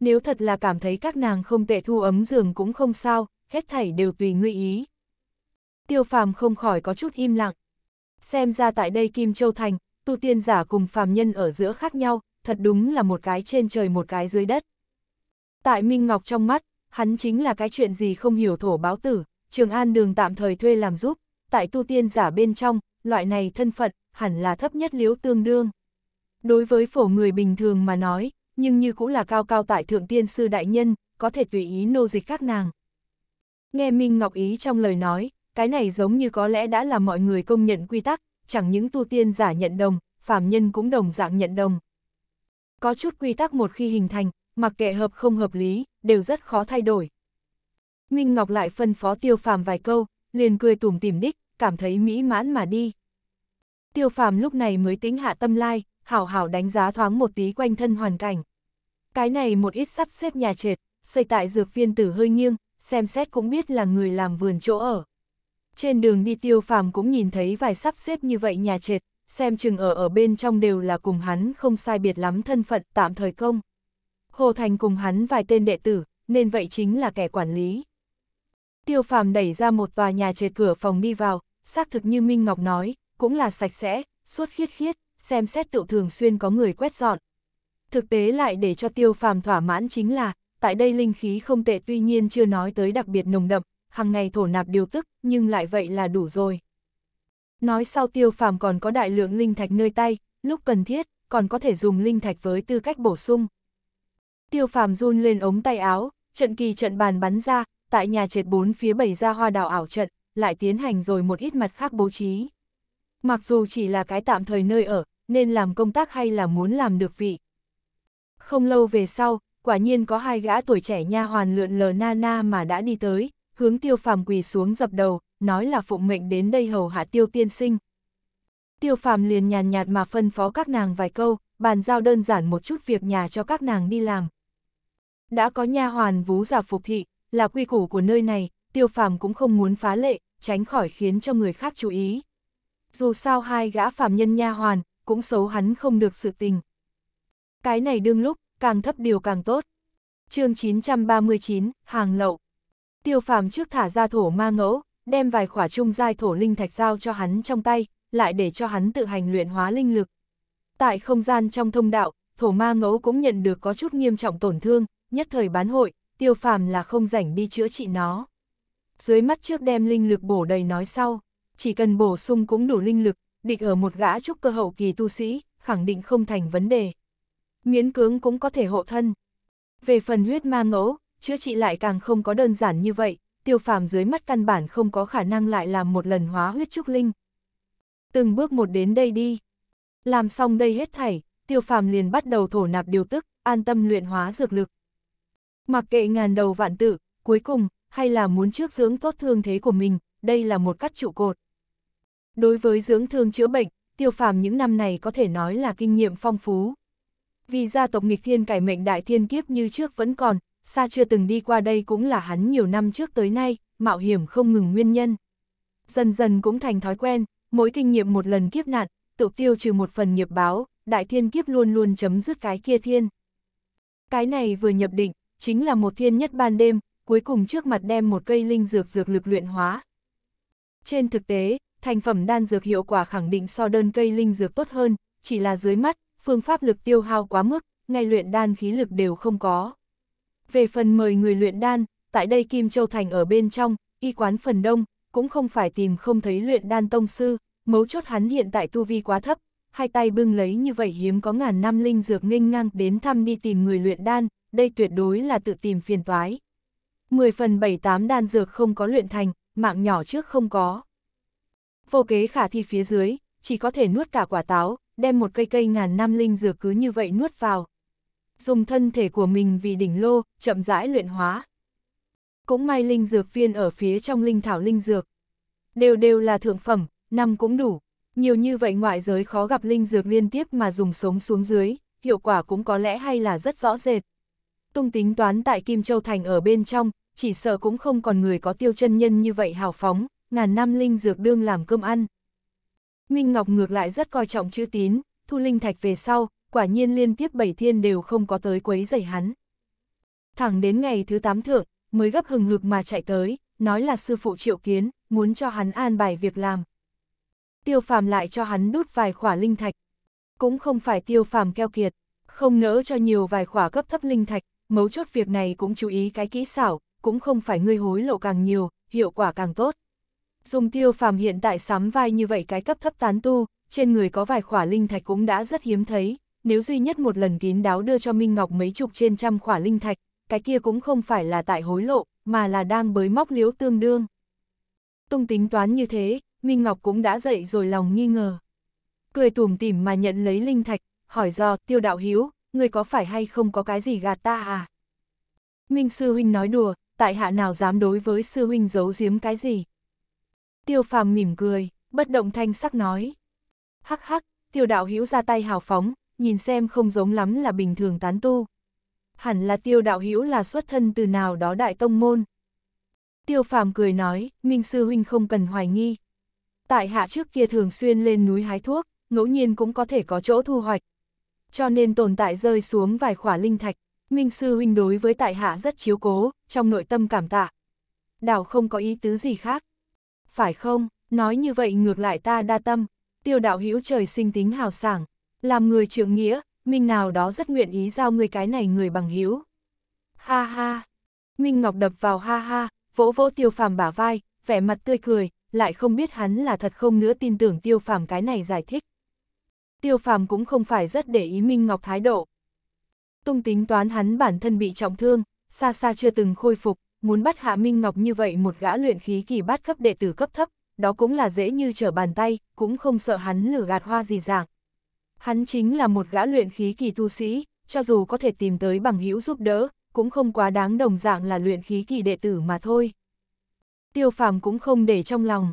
Nếu thật là cảm thấy các nàng không tệ thu ấm giường cũng không sao, hết thảy đều tùy ngươi ý. Tiêu phàm không khỏi có chút im lặng. Xem ra tại đây Kim Châu Thành, tu tiên giả cùng phàm nhân ở giữa khác nhau, thật đúng là một cái trên trời một cái dưới đất. Tại Minh Ngọc trong mắt, hắn chính là cái chuyện gì không hiểu thổ báo tử, Trường An đường tạm thời thuê làm giúp, tại tu tiên giả bên trong, loại này thân phận, hẳn là thấp nhất liếu tương đương. Đối với phổ người bình thường mà nói, nhưng như cũng là cao cao tại thượng tiên sư đại nhân, có thể tùy ý nô dịch các nàng. Nghe Minh Ngọc Ý trong lời nói, cái này giống như có lẽ đã là mọi người công nhận quy tắc, chẳng những tu tiên giả nhận đồng, phàm nhân cũng đồng dạng nhận đồng. Có chút quy tắc một khi hình thành, mặc kệ hợp không hợp lý, đều rất khó thay đổi. Minh Ngọc lại phân phó tiêu phàm vài câu, liền cười tủm tìm đích, cảm thấy mỹ mãn mà đi. Tiêu phàm lúc này mới tính hạ tâm lai, hảo hảo đánh giá thoáng một tí quanh thân hoàn cảnh. Cái này một ít sắp xếp nhà trệt, xây tại dược viên tử hơi nghiêng, xem xét cũng biết là người làm vườn chỗ ở. Trên đường đi tiêu phàm cũng nhìn thấy vài sắp xếp như vậy nhà trệt, xem chừng ở ở bên trong đều là cùng hắn không sai biệt lắm thân phận tạm thời công. Hồ Thành cùng hắn vài tên đệ tử, nên vậy chính là kẻ quản lý. Tiêu phàm đẩy ra một tòa nhà trệt cửa phòng đi vào, xác thực như Minh Ngọc nói, cũng là sạch sẽ, suốt khiết khiết, xem xét tựu thường xuyên có người quét dọn. Thực tế lại để cho tiêu phàm thỏa mãn chính là, tại đây linh khí không tệ tuy nhiên chưa nói tới đặc biệt nồng đậm, hằng ngày thổ nạp điều tức, nhưng lại vậy là đủ rồi. Nói sau tiêu phàm còn có đại lượng linh thạch nơi tay, lúc cần thiết, còn có thể dùng linh thạch với tư cách bổ sung. Tiêu phàm run lên ống tay áo, trận kỳ trận bàn bắn ra, tại nhà trệt bốn phía bảy ra hoa đào ảo trận, lại tiến hành rồi một ít mặt khác bố trí. Mặc dù chỉ là cái tạm thời nơi ở, nên làm công tác hay là muốn làm được vị. Không lâu về sau, quả nhiên có hai gã tuổi trẻ nha hoàn lượn lờ na na mà đã đi tới, hướng tiêu phàm quỳ xuống dập đầu, nói là phụng mệnh đến đây hầu hạ tiêu tiên sinh. Tiêu phàm liền nhàn nhạt mà phân phó các nàng vài câu, bàn giao đơn giản một chút việc nhà cho các nàng đi làm. Đã có nha hoàn vú giả phục thị, là quy củ của nơi này, tiêu phàm cũng không muốn phá lệ, tránh khỏi khiến cho người khác chú ý. Dù sao hai gã phàm nhân nha hoàn, cũng xấu hắn không được sự tình. Cái này đương lúc, càng thấp điều càng tốt. chương 939, hàng lậu. Tiêu phàm trước thả ra thổ ma ngẫu, đem vài khỏa trung giai thổ linh thạch giao cho hắn trong tay, lại để cho hắn tự hành luyện hóa linh lực. Tại không gian trong thông đạo, thổ ma ngẫu cũng nhận được có chút nghiêm trọng tổn thương, nhất thời bán hội, tiêu phàm là không rảnh đi chữa trị nó. Dưới mắt trước đem linh lực bổ đầy nói sau, chỉ cần bổ sung cũng đủ linh lực, địch ở một gã trúc cơ hậu kỳ tu sĩ, khẳng định không thành vấn đề. Miễn cưỡng cũng có thể hộ thân. Về phần huyết ma ngẫu, chữa trị lại càng không có đơn giản như vậy, tiêu phàm dưới mắt căn bản không có khả năng lại làm một lần hóa huyết trúc linh. Từng bước một đến đây đi. Làm xong đây hết thảy, tiêu phàm liền bắt đầu thổ nạp điều tức, an tâm luyện hóa dược lực. Mặc kệ ngàn đầu vạn tử, cuối cùng, hay là muốn trước dưỡng tốt thương thế của mình, đây là một cắt trụ cột. Đối với dưỡng thương chữa bệnh, tiêu phàm những năm này có thể nói là kinh nghiệm phong phú. Vì gia tộc nghịch thiên cải mệnh đại thiên kiếp như trước vẫn còn, xa chưa từng đi qua đây cũng là hắn nhiều năm trước tới nay, mạo hiểm không ngừng nguyên nhân. Dần dần cũng thành thói quen, mỗi kinh nghiệm một lần kiếp nạn, tự tiêu trừ một phần nghiệp báo, đại thiên kiếp luôn luôn chấm dứt cái kia thiên. Cái này vừa nhập định, chính là một thiên nhất ban đêm, cuối cùng trước mặt đem một cây linh dược dược lực luyện hóa. Trên thực tế, thành phẩm đan dược hiệu quả khẳng định so đơn cây linh dược tốt hơn, chỉ là dưới mắt, phương pháp lực tiêu hao quá mức, ngay luyện đan khí lực đều không có. Về phần mời người luyện đan, tại đây Kim Châu Thành ở bên trong, y quán phần đông, cũng không phải tìm không thấy luyện đan tông sư, mấu chốt hắn hiện tại tu vi quá thấp, hai tay bưng lấy như vậy hiếm có ngàn năm linh dược nghênh ngang đến thăm đi tìm người luyện đan, đây tuyệt đối là tự tìm phiền toái. 10 phần 78 đan dược không có luyện thành, mạng nhỏ trước không có. Vô kế khả thi phía dưới, chỉ có thể nuốt cả quả táo, đem một cây cây ngàn năm linh dược cứ như vậy nuốt vào, dùng thân thể của mình vì đỉnh lô, chậm rãi luyện hóa. Cũng may linh dược viên ở phía trong linh thảo linh dược. Đều đều là thượng phẩm, năm cũng đủ. Nhiều như vậy ngoại giới khó gặp linh dược liên tiếp mà dùng sống xuống dưới, hiệu quả cũng có lẽ hay là rất rõ rệt. Tung tính toán tại Kim Châu Thành ở bên trong, chỉ sợ cũng không còn người có tiêu chân nhân như vậy hào phóng, ngàn năm linh dược đương làm cơm ăn. Minh Ngọc ngược lại rất coi trọng chữ tín, thu linh thạch về sau, quả nhiên liên tiếp bảy thiên đều không có tới quấy rầy hắn. Thẳng đến ngày thứ tám thượng, mới gấp hừng hực mà chạy tới, nói là sư phụ triệu kiến, muốn cho hắn an bài việc làm. Tiêu phàm lại cho hắn đút vài khỏa linh thạch. Cũng không phải tiêu phàm keo kiệt, không nỡ cho nhiều vài khỏa cấp thấp linh thạch, mấu chốt việc này cũng chú ý cái kỹ xảo, cũng không phải ngươi hối lộ càng nhiều, hiệu quả càng tốt. Dùng tiêu phàm hiện tại sắm vai như vậy cái cấp thấp tán tu, trên người có vài khỏa linh thạch cũng đã rất hiếm thấy, nếu duy nhất một lần kín đáo đưa cho Minh Ngọc mấy chục trên trăm khỏa linh thạch, cái kia cũng không phải là tại hối lộ, mà là đang bới móc liếu tương đương. Tung tính toán như thế, Minh Ngọc cũng đã dậy rồi lòng nghi ngờ. Cười tùm tỉm mà nhận lấy linh thạch, hỏi do tiêu đạo hiếu, người có phải hay không có cái gì gạt ta à? Minh Sư Huynh nói đùa, tại hạ nào dám đối với Sư Huynh giấu giếm cái gì? Tiêu phàm mỉm cười, bất động thanh sắc nói. Hắc hắc, tiêu đạo hiếu ra tay hào phóng, nhìn xem không giống lắm là bình thường tán tu. Hẳn là tiêu đạo hữu là xuất thân từ nào đó đại tông môn. Tiêu phàm cười nói, Minh Sư Huynh không cần hoài nghi. Tại hạ trước kia thường xuyên lên núi hái thuốc, ngẫu nhiên cũng có thể có chỗ thu hoạch. Cho nên tồn tại rơi xuống vài khỏa linh thạch, Minh Sư Huynh đối với tại hạ rất chiếu cố, trong nội tâm cảm tạ. Đảo không có ý tứ gì khác. Phải không, nói như vậy ngược lại ta đa tâm, tiêu đạo hữu trời sinh tính hào sảng, làm người trưởng nghĩa, Minh nào đó rất nguyện ý giao người cái này người bằng hiếu. Ha ha! Minh Ngọc đập vào ha ha, vỗ vỗ tiêu phàm bả vai, vẻ mặt tươi cười, lại không biết hắn là thật không nữa tin tưởng tiêu phàm cái này giải thích. Tiêu phàm cũng không phải rất để ý Minh Ngọc thái độ. Tung tính toán hắn bản thân bị trọng thương, xa xa chưa từng khôi phục, muốn bắt hạ Minh Ngọc như vậy một gã luyện khí kỳ bát cấp đệ tử cấp thấp, đó cũng là dễ như trở bàn tay, cũng không sợ hắn lửa gạt hoa gì dạng. Hắn chính là một gã luyện khí kỳ tu sĩ, cho dù có thể tìm tới bằng hữu giúp đỡ, cũng không quá đáng đồng dạng là luyện khí kỳ đệ tử mà thôi. Tiêu phàm cũng không để trong lòng.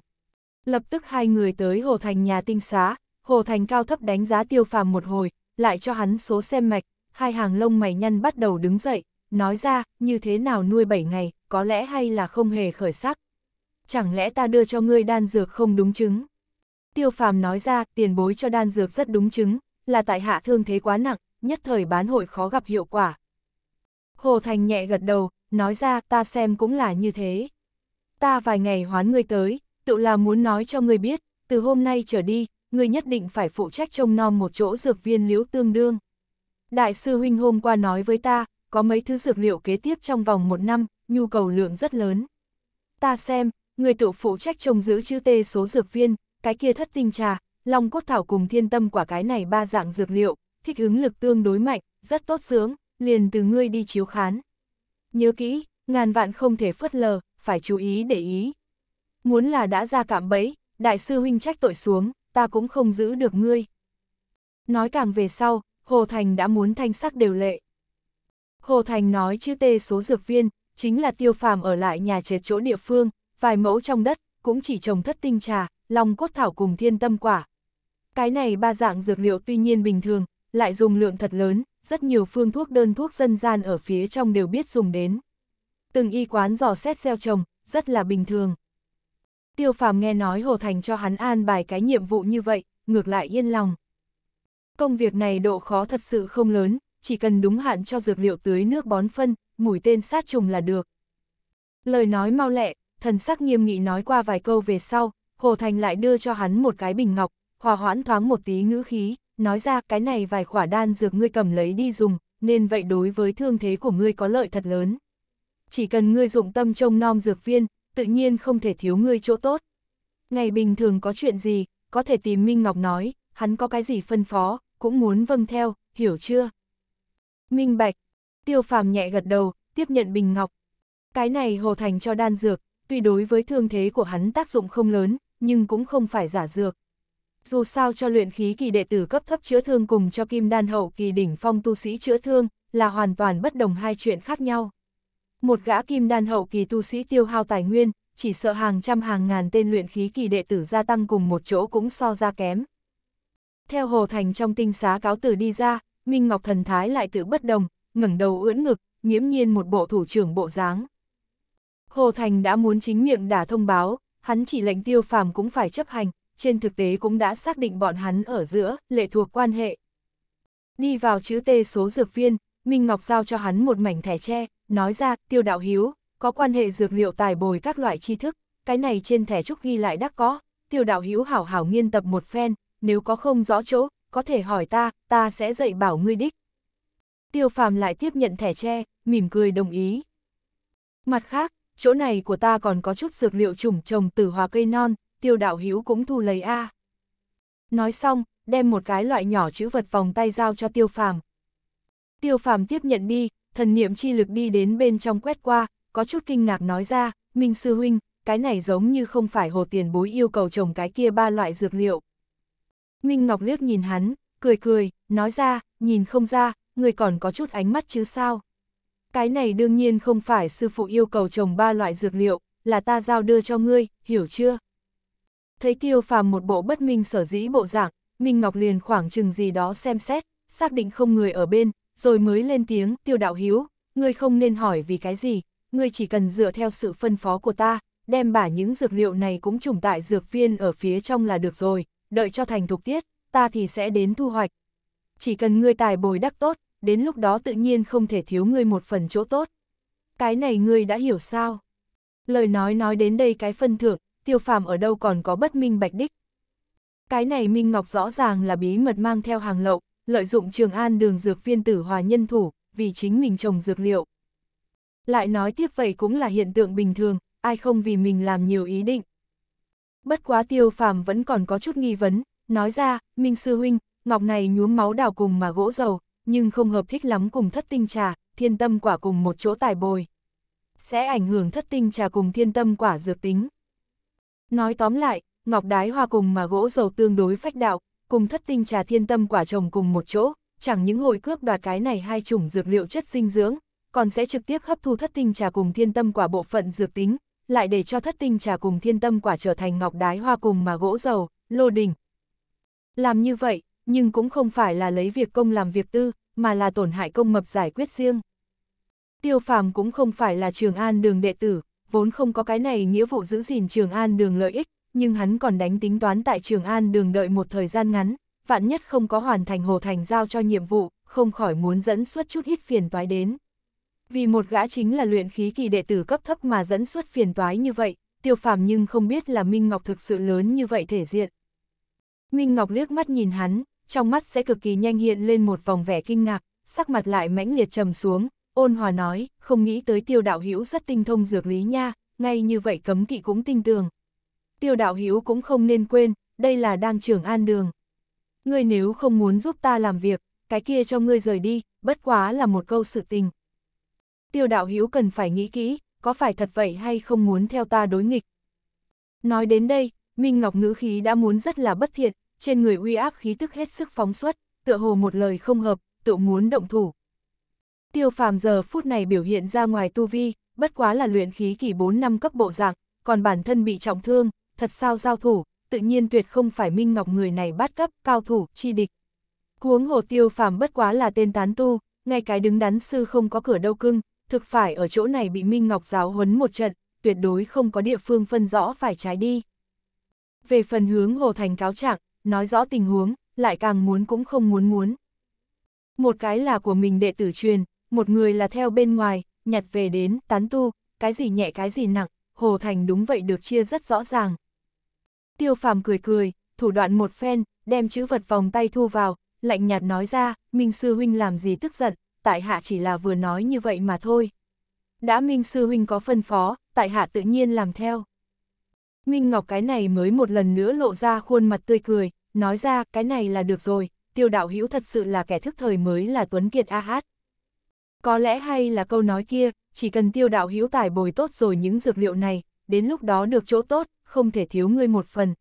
Lập tức hai người tới Hồ Thành nhà tinh xá, Hồ Thành cao thấp đánh giá tiêu phàm một hồi, lại cho hắn số xem mạch, hai hàng lông mày nhăn bắt đầu đứng dậy, nói ra, như thế nào nuôi bảy ngày, có lẽ hay là không hề khởi sắc. Chẳng lẽ ta đưa cho ngươi đan dược không đúng chứng? Tiêu phàm nói ra, tiền bối cho đan dược rất đúng chứng, là tại hạ thương thế quá nặng, nhất thời bán hội khó gặp hiệu quả. Hồ Thành nhẹ gật đầu, nói ra ta xem cũng là như thế. Ta vài ngày hoán ngươi tới, tự là muốn nói cho ngươi biết, từ hôm nay trở đi, ngươi nhất định phải phụ trách trông nom một chỗ dược viên liễu tương đương. Đại sư huynh hôm qua nói với ta, có mấy thứ dược liệu kế tiếp trong vòng một năm, nhu cầu lượng rất lớn. Ta xem, người tự phụ trách trông giữ chữ tê số dược viên, cái kia thất tinh trà, long cốt thảo cùng thiên tâm quả cái này ba dạng dược liệu, thích ứng lực tương đối mạnh, rất tốt sướng, liền từ ngươi đi chiếu khán. Nhớ kỹ, ngàn vạn không thể phớt lờ, phải chú ý để ý. Muốn là đã ra cảm bẫy, đại sư huynh trách tội xuống, ta cũng không giữ được ngươi. Nói càng về sau, Hồ Thành đã muốn thanh sắc đều lệ. Hồ Thành nói chữ tê số dược viên, chính là tiêu phàm ở lại nhà trệt chỗ địa phương, vài mẫu trong đất, cũng chỉ trồng thất tinh trà, long cốt thảo cùng thiên tâm quả. Cái này ba dạng dược liệu tuy nhiên bình thường, lại dùng lượng thật lớn, rất nhiều phương thuốc đơn thuốc dân gian ở phía trong đều biết dùng đến. Từng y quán dò xét gieo trồng, rất là bình thường. Tiêu phàm nghe nói Hồ Thành cho hắn an bài cái nhiệm vụ như vậy, ngược lại yên lòng. Công việc này độ khó thật sự không lớn, chỉ cần đúng hạn cho dược liệu tưới nước bón phân, mũi tên sát trùng là được. Lời nói mau lẹ, thần sắc nghiêm nghị nói qua vài câu về sau, Hồ Thành lại đưa cho hắn một cái bình ngọc, hòa hoãn thoáng một tí ngữ khí, nói ra cái này vài khỏa đan dược ngươi cầm lấy đi dùng, nên vậy đối với thương thế của ngươi có lợi thật lớn. Chỉ cần ngươi dụng tâm trông nom dược viên, tự nhiên không thể thiếu ngươi chỗ tốt. Ngày bình thường có chuyện gì, có thể tìm Minh Ngọc nói, hắn có cái gì phân phó, cũng muốn vâng theo, hiểu chưa? Minh Bạch, tiêu phàm nhẹ gật đầu, tiếp nhận Bình Ngọc. Cái này Hồ Thành cho đan dược, tuy đối với thương thế của hắn tác dụng không lớn, nhưng cũng không phải giả dược. Dù sao cho luyện khí kỳ đệ tử cấp thấp chữa thương cùng cho kim đan hậu kỳ đỉnh phong tu sĩ chữa thương là hoàn toàn bất đồng hai chuyện khác nhau. Một gã kim đan hậu kỳ tu sĩ tiêu hao tài nguyên, chỉ sợ hàng trăm hàng ngàn tên luyện khí kỳ đệ tử gia tăng cùng một chỗ cũng so ra kém. Theo Hồ Thành trong tinh xá cáo tử đi ra, Minh Ngọc thần thái lại tự bất đồng, ngẩng đầu ưỡn ngực, nhiễm nhiên một bộ thủ trưởng bộ dáng. Hồ Thành đã muốn chính miệng đả thông báo, hắn chỉ lệnh tiêu phàm cũng phải chấp hành, trên thực tế cũng đã xác định bọn hắn ở giữa, lệ thuộc quan hệ. Đi vào chữ T số dược viên, Minh Ngọc giao cho hắn một mảnh thẻ tre, nói ra, tiêu đạo hiếu, có quan hệ dược liệu tài bồi các loại tri thức, cái này trên thẻ trúc ghi lại đắc có, tiêu đạo hiếu hảo hảo nghiên tập một phen, nếu có không rõ chỗ, có thể hỏi ta, ta sẽ dạy bảo ngươi đích. Tiêu phàm lại tiếp nhận thẻ tre, mỉm cười đồng ý. Mặt khác, chỗ này của ta còn có chút dược liệu chủng trồng từ hòa cây non, tiêu đạo hữu cũng thu lấy a. Nói xong, đem một cái loại nhỏ chữ vật vòng tay giao cho tiêu phàm. Tiêu phàm tiếp nhận đi, thần niệm chi lực đi đến bên trong quét qua, có chút kinh ngạc nói ra, Minh Sư Huynh, cái này giống như không phải hồ tiền bối yêu cầu trồng cái kia ba loại dược liệu. Minh Ngọc liếc nhìn hắn, cười cười, nói ra, nhìn không ra, người còn có chút ánh mắt chứ sao. Cái này đương nhiên không phải sư phụ yêu cầu trồng ba loại dược liệu, là ta giao đưa cho ngươi, hiểu chưa? Thấy tiêu phàm một bộ bất minh sở dĩ bộ dạng, Minh Ngọc liền khoảng chừng gì đó xem xét, xác định không người ở bên, rồi mới lên tiếng tiêu đạo hiếu, ngươi không nên hỏi vì cái gì, ngươi chỉ cần dựa theo sự phân phó của ta, đem bả những dược liệu này cũng trùng tại dược viên ở phía trong là được rồi, đợi cho thành thục tiết, ta thì sẽ đến thu hoạch. Chỉ cần ngươi tài bồi đắc tốt, đến lúc đó tự nhiên không thể thiếu ngươi một phần chỗ tốt. Cái này ngươi đã hiểu sao? Lời nói nói đến đây cái phân thượng, tiêu phàm ở đâu còn có bất minh bạch đích. Cái này Minh Ngọc rõ ràng là bí mật mang theo hàng lậu, lợi dụng Trường An đường dược viên tử hòa nhân thủ, vì chính mình trồng dược liệu. Lại nói tiếp vậy cũng là hiện tượng bình thường, ai không vì mình làm nhiều ý định. Bất quá tiêu phàm vẫn còn có chút nghi vấn, nói ra, Minh Sư Huynh, Ngọc này nhuốm máu đào cùng mà gỗ dầu, nhưng không hợp thích lắm cùng thất tinh trà, thiên tâm quả cùng một chỗ tài bồi. Sẽ ảnh hưởng thất tinh trà cùng thiên tâm quả dược tính. Nói tóm lại, ngọc đái hoa cùng mà gỗ dầu tương đối phách đạo, cùng thất tinh trà thiên tâm quả trồng cùng một chỗ, chẳng những hội cướp đoạt cái này hai chủng dược liệu chất dinh dưỡng, còn sẽ trực tiếp hấp thu thất tinh trà cùng thiên tâm quả bộ phận dược tính, lại để cho thất tinh trà cùng thiên tâm quả trở thành ngọc đái hoa cùng mà gỗ dầu, lô đỉnh. Làm như vậy, nhưng cũng không phải là lấy việc công làm việc tư, mà là tổn hại công mập giải quyết riêng. Tiêu phàm cũng không phải là trường an đường đệ tử, vốn không có cái này nghĩa vụ giữ gìn trường an đường lợi ích, nhưng hắn còn đánh tính toán tại trường an đường đợi một thời gian ngắn, vạn nhất không có hoàn thành hồ thành giao cho nhiệm vụ, không khỏi muốn dẫn suốt chút ít phiền toái đến. Vì một gã chính là luyện khí kỳ đệ tử cấp thấp mà dẫn suốt phiền toái như vậy, tiêu phàm nhưng không biết là Minh Ngọc thực sự lớn như vậy thể diện. Minh Ngọc liếc mắt nhìn hắn, trong mắt sẽ cực kỳ nhanh hiện lên một vòng vẻ kinh ngạc, sắc mặt lại mãnh liệt trầm xuống, ôn hòa nói, không nghĩ tới tiêu đạo hữu rất tinh thông dược lý nha, ngay như vậy cấm kỵ cũng tinh tường. Tiêu đạo hữu cũng không nên quên, đây là đang trưởng an đường. Ngươi nếu không muốn giúp ta làm việc, cái kia cho ngươi rời đi, bất quá là một câu sự tình. Tiêu đạo hữu cần phải nghĩ kỹ, có phải thật vậy hay không muốn theo ta đối nghịch. Nói đến đây, Minh Ngọc ngữ khí đã muốn rất là bất thiện, trên người uy áp khí tức hết sức phóng xuất, tựa hồ một lời không hợp, tự muốn động thủ. Tiêu phàm giờ phút này biểu hiện ra ngoài tu vi, bất quá là luyện khí kỳ 4 năm cấp bộ dạng, còn bản thân bị trọng thương, thật sao giao thủ, tự nhiên tuyệt không phải Minh Ngọc người này bắt cấp, cao thủ, chi địch. Cuống hồ tiêu phàm bất quá là tên tán tu, ngay cái đứng đắn sư không có cửa đâu cưng, thực phải ở chỗ này bị Minh Ngọc giáo huấn một trận, tuyệt đối không có địa phương phân rõ phải trái đi. Về phần hướng hồ thành cáo trạng, nói rõ tình huống, lại càng muốn cũng không muốn muốn. Một cái là của mình đệ tử truyền, một người là theo bên ngoài, nhặt về đến, tán tu, cái gì nhẹ cái gì nặng, Hồ Thành đúng vậy được chia rất rõ ràng. Tiêu phàm cười cười, thủ đoạn một phen, đem chữ vật vòng tay thu vào, lạnh nhạt nói ra, Minh Sư Huynh làm gì tức giận, tại hạ chỉ là vừa nói như vậy mà thôi. Đã Minh Sư Huynh có phân phó, tại hạ tự nhiên làm theo. Minh Ngọc cái này mới một lần nữa lộ ra khuôn mặt tươi cười, nói ra cái này là được rồi, tiêu đạo hữu thật sự là kẻ thức thời mới là Tuấn Kiệt A Hát. Có lẽ hay là câu nói kia, chỉ cần tiêu đạo hữu tải bồi tốt rồi những dược liệu này, đến lúc đó được chỗ tốt, không thể thiếu ngươi một phần.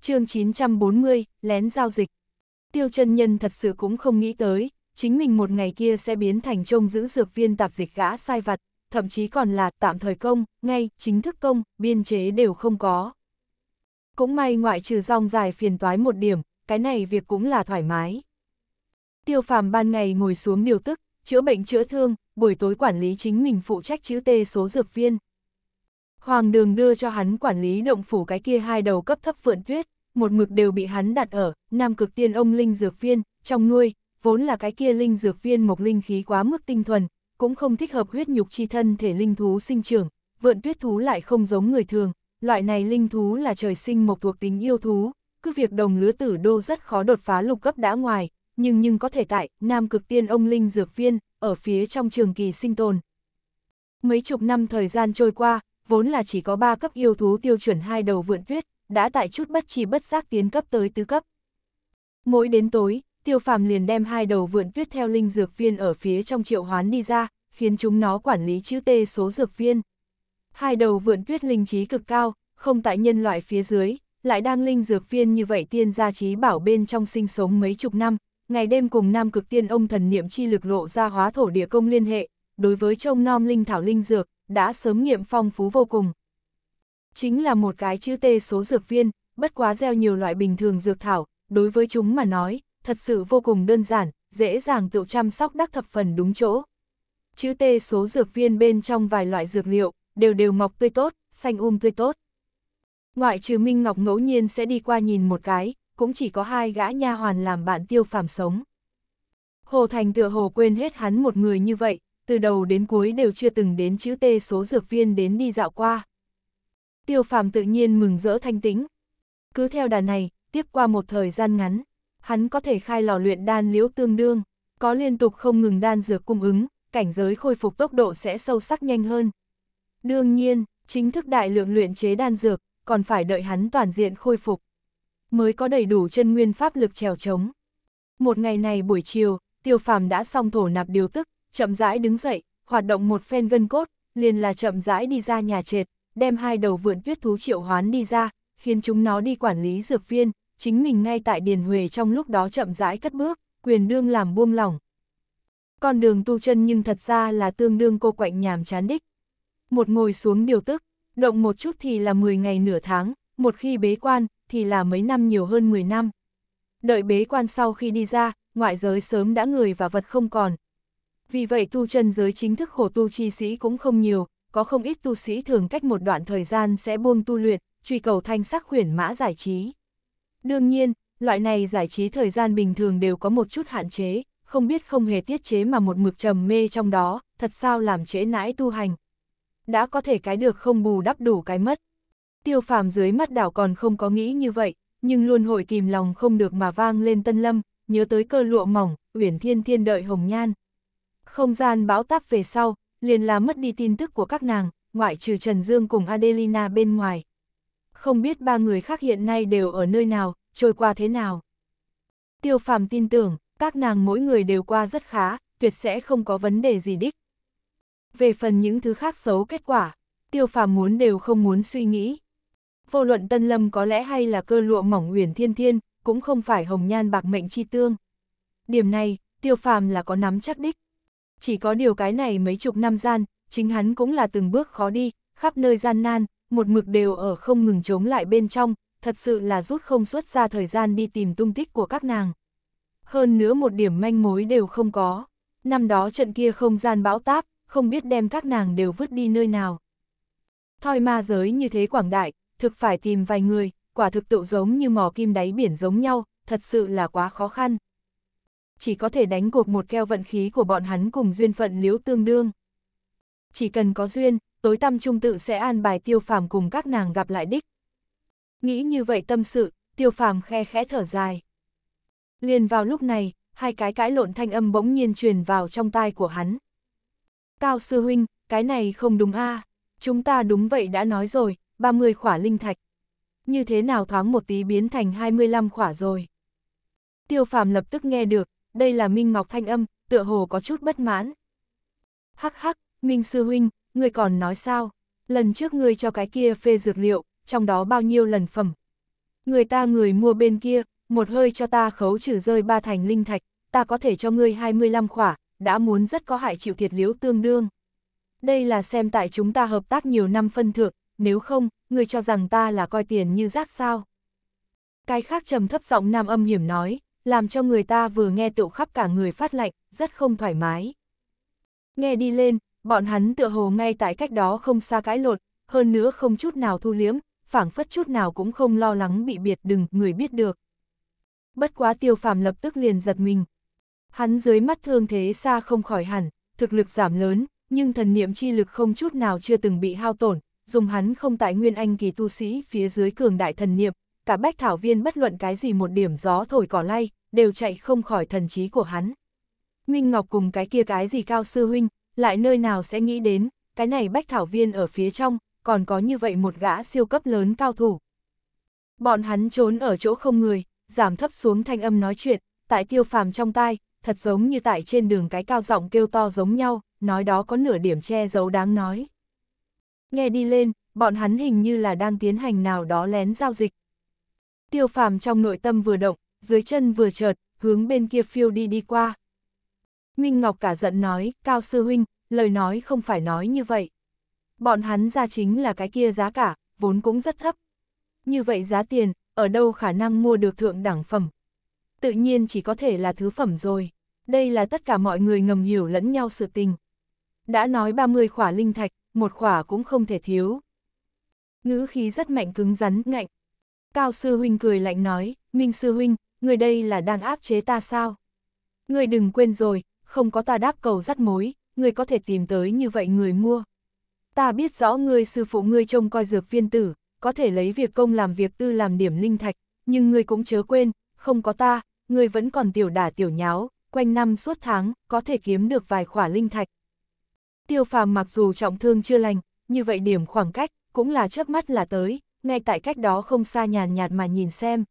chương 940, lén giao dịch. Tiêu chân nhân thật sự cũng không nghĩ tới, chính mình một ngày kia sẽ biến thành trông giữ dược viên tạp dịch gã sai vặt, thậm chí còn là tạm thời công, ngay, chính thức công, biên chế đều không có. Cũng may ngoại trừ rong dài phiền toái một điểm, cái này việc cũng là thoải mái. Tiêu phàm ban ngày ngồi xuống điều tức, chữa bệnh chữa thương, buổi tối quản lý chính mình phụ trách chữ tê số dược viên. Hoàng đường đưa cho hắn quản lý động phủ cái kia hai đầu cấp thấp vượn tuyết, một mực đều bị hắn đặt ở, nam cực tiên ông linh dược viên, trong nuôi, vốn là cái kia linh dược viên mộc linh khí quá mức tinh thuần, cũng không thích hợp huyết nhục chi thân thể linh thú sinh trưởng, vượn tuyết thú lại không giống người thường, Loại này linh thú là trời sinh một thuộc tính yêu thú, cứ việc đồng lứa tử đô rất khó đột phá lục cấp đã ngoài, nhưng nhưng có thể tại Nam Cực Tiên ông Linh Dược Viên, ở phía trong trường kỳ sinh tồn. Mấy chục năm thời gian trôi qua, vốn là chỉ có 3 cấp yêu thú tiêu chuẩn hai đầu vượn tuyết, đã tại chút bất chi bất giác tiến cấp tới tứ cấp. Mỗi đến tối, tiêu phàm liền đem hai đầu vượn tuyết theo linh dược viên ở phía trong triệu hoán đi ra, khiến chúng nó quản lý chữ tê số dược viên hai đầu vượn tuyết linh trí cực cao, không tại nhân loại phía dưới, lại đang linh dược viên như vậy tiên gia trí bảo bên trong sinh sống mấy chục năm, ngày đêm cùng nam cực tiên ông thần niệm chi lực lộ ra hóa thổ địa công liên hệ, đối với trông nom linh thảo linh dược, đã sớm nghiệm phong phú vô cùng. Chính là một cái chữ tê số dược viên, bất quá gieo nhiều loại bình thường dược thảo, đối với chúng mà nói, thật sự vô cùng đơn giản, dễ dàng tự chăm sóc đắc thập phần đúng chỗ. Chữ tê số dược viên bên trong vài loại dược liệu, đều đều mọc tươi tốt, xanh um tươi tốt. Ngoại trừ Minh Ngọc ngẫu nhiên sẽ đi qua nhìn một cái, cũng chỉ có hai gã nha hoàn làm bạn tiêu phàm sống. Hồ Thành tựa hồ quên hết hắn một người như vậy, từ đầu đến cuối đều chưa từng đến chữ T số dược viên đến đi dạo qua. Tiêu phàm tự nhiên mừng rỡ thanh tĩnh. Cứ theo đà này, tiếp qua một thời gian ngắn, hắn có thể khai lò luyện đan liễu tương đương, có liên tục không ngừng đan dược cung ứng, cảnh giới khôi phục tốc độ sẽ sâu sắc nhanh hơn, Đương nhiên, chính thức đại lượng luyện chế đan dược, còn phải đợi hắn toàn diện khôi phục. Mới có đầy đủ chân nguyên pháp lực trèo trống. Một ngày này buổi chiều, tiêu phàm đã xong thổ nạp điều tức, chậm rãi đứng dậy, hoạt động một phen gân cốt, liền là chậm rãi đi ra nhà trệt, đem hai đầu vượn tuyết thú triệu hoán đi ra, khiến chúng nó đi quản lý dược viên, chính mình ngay tại Điền Huề trong lúc đó chậm rãi cất bước, quyền đương làm buông lỏng. Con đường tu chân nhưng thật ra là tương đương cô quạnh nhàm chán đích, một ngồi xuống điều tức, động một chút thì là 10 ngày nửa tháng, một khi bế quan thì là mấy năm nhiều hơn 10 năm. Đợi bế quan sau khi đi ra, ngoại giới sớm đã người và vật không còn. Vì vậy tu chân giới chính thức khổ tu chi sĩ cũng không nhiều, có không ít tu sĩ thường cách một đoạn thời gian sẽ buông tu luyện, truy cầu thanh sắc huyền mã giải trí. Đương nhiên, loại này giải trí thời gian bình thường đều có một chút hạn chế, không biết không hề tiết chế mà một mực trầm mê trong đó, thật sao làm trễ nãi tu hành, đã có thể cái được không bù đắp đủ cái mất. Tiêu phàm dưới mắt đảo còn không có nghĩ như vậy, nhưng luôn hội kìm lòng không được mà vang lên tân lâm, nhớ tới cơ lụa mỏng, uyển thiên thiên đợi hồng nhan. Không gian bão táp về sau, liền là mất đi tin tức của các nàng, ngoại trừ Trần Dương cùng Adelina bên ngoài. Không biết ba người khác hiện nay đều ở nơi nào, trôi qua thế nào. Tiêu phàm tin tưởng, các nàng mỗi người đều qua rất khá, tuyệt sẽ không có vấn đề gì đích về phần những thứ khác xấu kết quả, tiêu phàm muốn đều không muốn suy nghĩ. Vô luận Tân Lâm có lẽ hay là cơ lụa mỏng huyền thiên thiên, cũng không phải hồng nhan bạc mệnh chi tương. Điểm này, tiêu phàm là có nắm chắc đích. Chỉ có điều cái này mấy chục năm gian, chính hắn cũng là từng bước khó đi, khắp nơi gian nan, một mực đều ở không ngừng chống lại bên trong, thật sự là rút không xuất ra thời gian đi tìm tung tích của các nàng. Hơn nữa một điểm manh mối đều không có. Năm đó trận kia không gian bão táp, không biết đem các nàng đều vứt đi nơi nào. Thoi ma giới như thế quảng đại, thực phải tìm vài người, quả thực tự giống như mò kim đáy biển giống nhau, thật sự là quá khó khăn. Chỉ có thể đánh cuộc một keo vận khí của bọn hắn cùng duyên phận liếu tương đương. Chỉ cần có duyên, tối tâm trung tự sẽ an bài tiêu phàm cùng các nàng gặp lại đích. Nghĩ như vậy tâm sự, tiêu phàm khe khẽ thở dài. Liền vào lúc này, hai cái cãi lộn thanh âm bỗng nhiên truyền vào trong tai của hắn. Cao Sư Huynh, cái này không đúng a Chúng ta đúng vậy đã nói rồi, 30 khỏa linh thạch. Như thế nào thoáng một tí biến thành 25 khỏa rồi. Tiêu phàm lập tức nghe được, đây là Minh Ngọc Thanh Âm, tựa hồ có chút bất mãn. Hắc hắc, Minh Sư Huynh, người còn nói sao? Lần trước người cho cái kia phê dược liệu, trong đó bao nhiêu lần phẩm. Người ta người mua bên kia, một hơi cho ta khấu trừ rơi ba thành linh thạch, ta có thể cho ngươi 25 khỏa, đã muốn rất có hại chịu thiệt liếu tương đương. Đây là xem tại chúng ta hợp tác nhiều năm phân thượng, nếu không, người cho rằng ta là coi tiền như rác sao. Cái khác trầm thấp giọng nam âm hiểm nói, làm cho người ta vừa nghe tựu khắp cả người phát lạnh, rất không thoải mái. Nghe đi lên, bọn hắn tựa hồ ngay tại cách đó không xa cãi lột, hơn nữa không chút nào thu liếm, phảng phất chút nào cũng không lo lắng bị biệt đừng người biết được. Bất quá tiêu phàm lập tức liền giật mình, Hắn dưới mắt thương thế xa không khỏi hẳn, thực lực giảm lớn, nhưng thần niệm chi lực không chút nào chưa từng bị hao tổn, dùng hắn không tại nguyên anh kỳ tu sĩ phía dưới cường đại thần niệm, cả bách thảo viên bất luận cái gì một điểm gió thổi cỏ lay, đều chạy không khỏi thần trí của hắn. Nguyên Ngọc cùng cái kia cái gì cao sư huynh, lại nơi nào sẽ nghĩ đến, cái này bách thảo viên ở phía trong, còn có như vậy một gã siêu cấp lớn cao thủ. Bọn hắn trốn ở chỗ không người, giảm thấp xuống thanh âm nói chuyện, tại tiêu phàm trong tai, thật giống như tại trên đường cái cao giọng kêu to giống nhau, nói đó có nửa điểm che giấu đáng nói. Nghe đi lên, bọn hắn hình như là đang tiến hành nào đó lén giao dịch. Tiêu phàm trong nội tâm vừa động, dưới chân vừa chợt, hướng bên kia phiêu đi đi qua. Minh Ngọc cả giận nói, Cao Sư Huynh, lời nói không phải nói như vậy. Bọn hắn ra chính là cái kia giá cả, vốn cũng rất thấp. Như vậy giá tiền, ở đâu khả năng mua được thượng đẳng phẩm, tự nhiên chỉ có thể là thứ phẩm rồi. Đây là tất cả mọi người ngầm hiểu lẫn nhau sự tình. Đã nói 30 khỏa linh thạch, một khỏa cũng không thể thiếu. Ngữ khí rất mạnh cứng rắn, ngạnh. Cao sư huynh cười lạnh nói, Minh sư huynh, người đây là đang áp chế ta sao? Người đừng quên rồi, không có ta đáp cầu dắt mối, người có thể tìm tới như vậy người mua. Ta biết rõ người sư phụ ngươi trông coi dược viên tử, có thể lấy việc công làm việc tư làm điểm linh thạch, nhưng người cũng chớ quên, không có ta, người vẫn còn tiểu đả tiểu nháo, quanh năm suốt tháng, có thể kiếm được vài khỏa linh thạch. Tiêu phàm mặc dù trọng thương chưa lành, như vậy điểm khoảng cách, cũng là chớp mắt là tới, ngay tại cách đó không xa nhàn nhạt mà nhìn xem.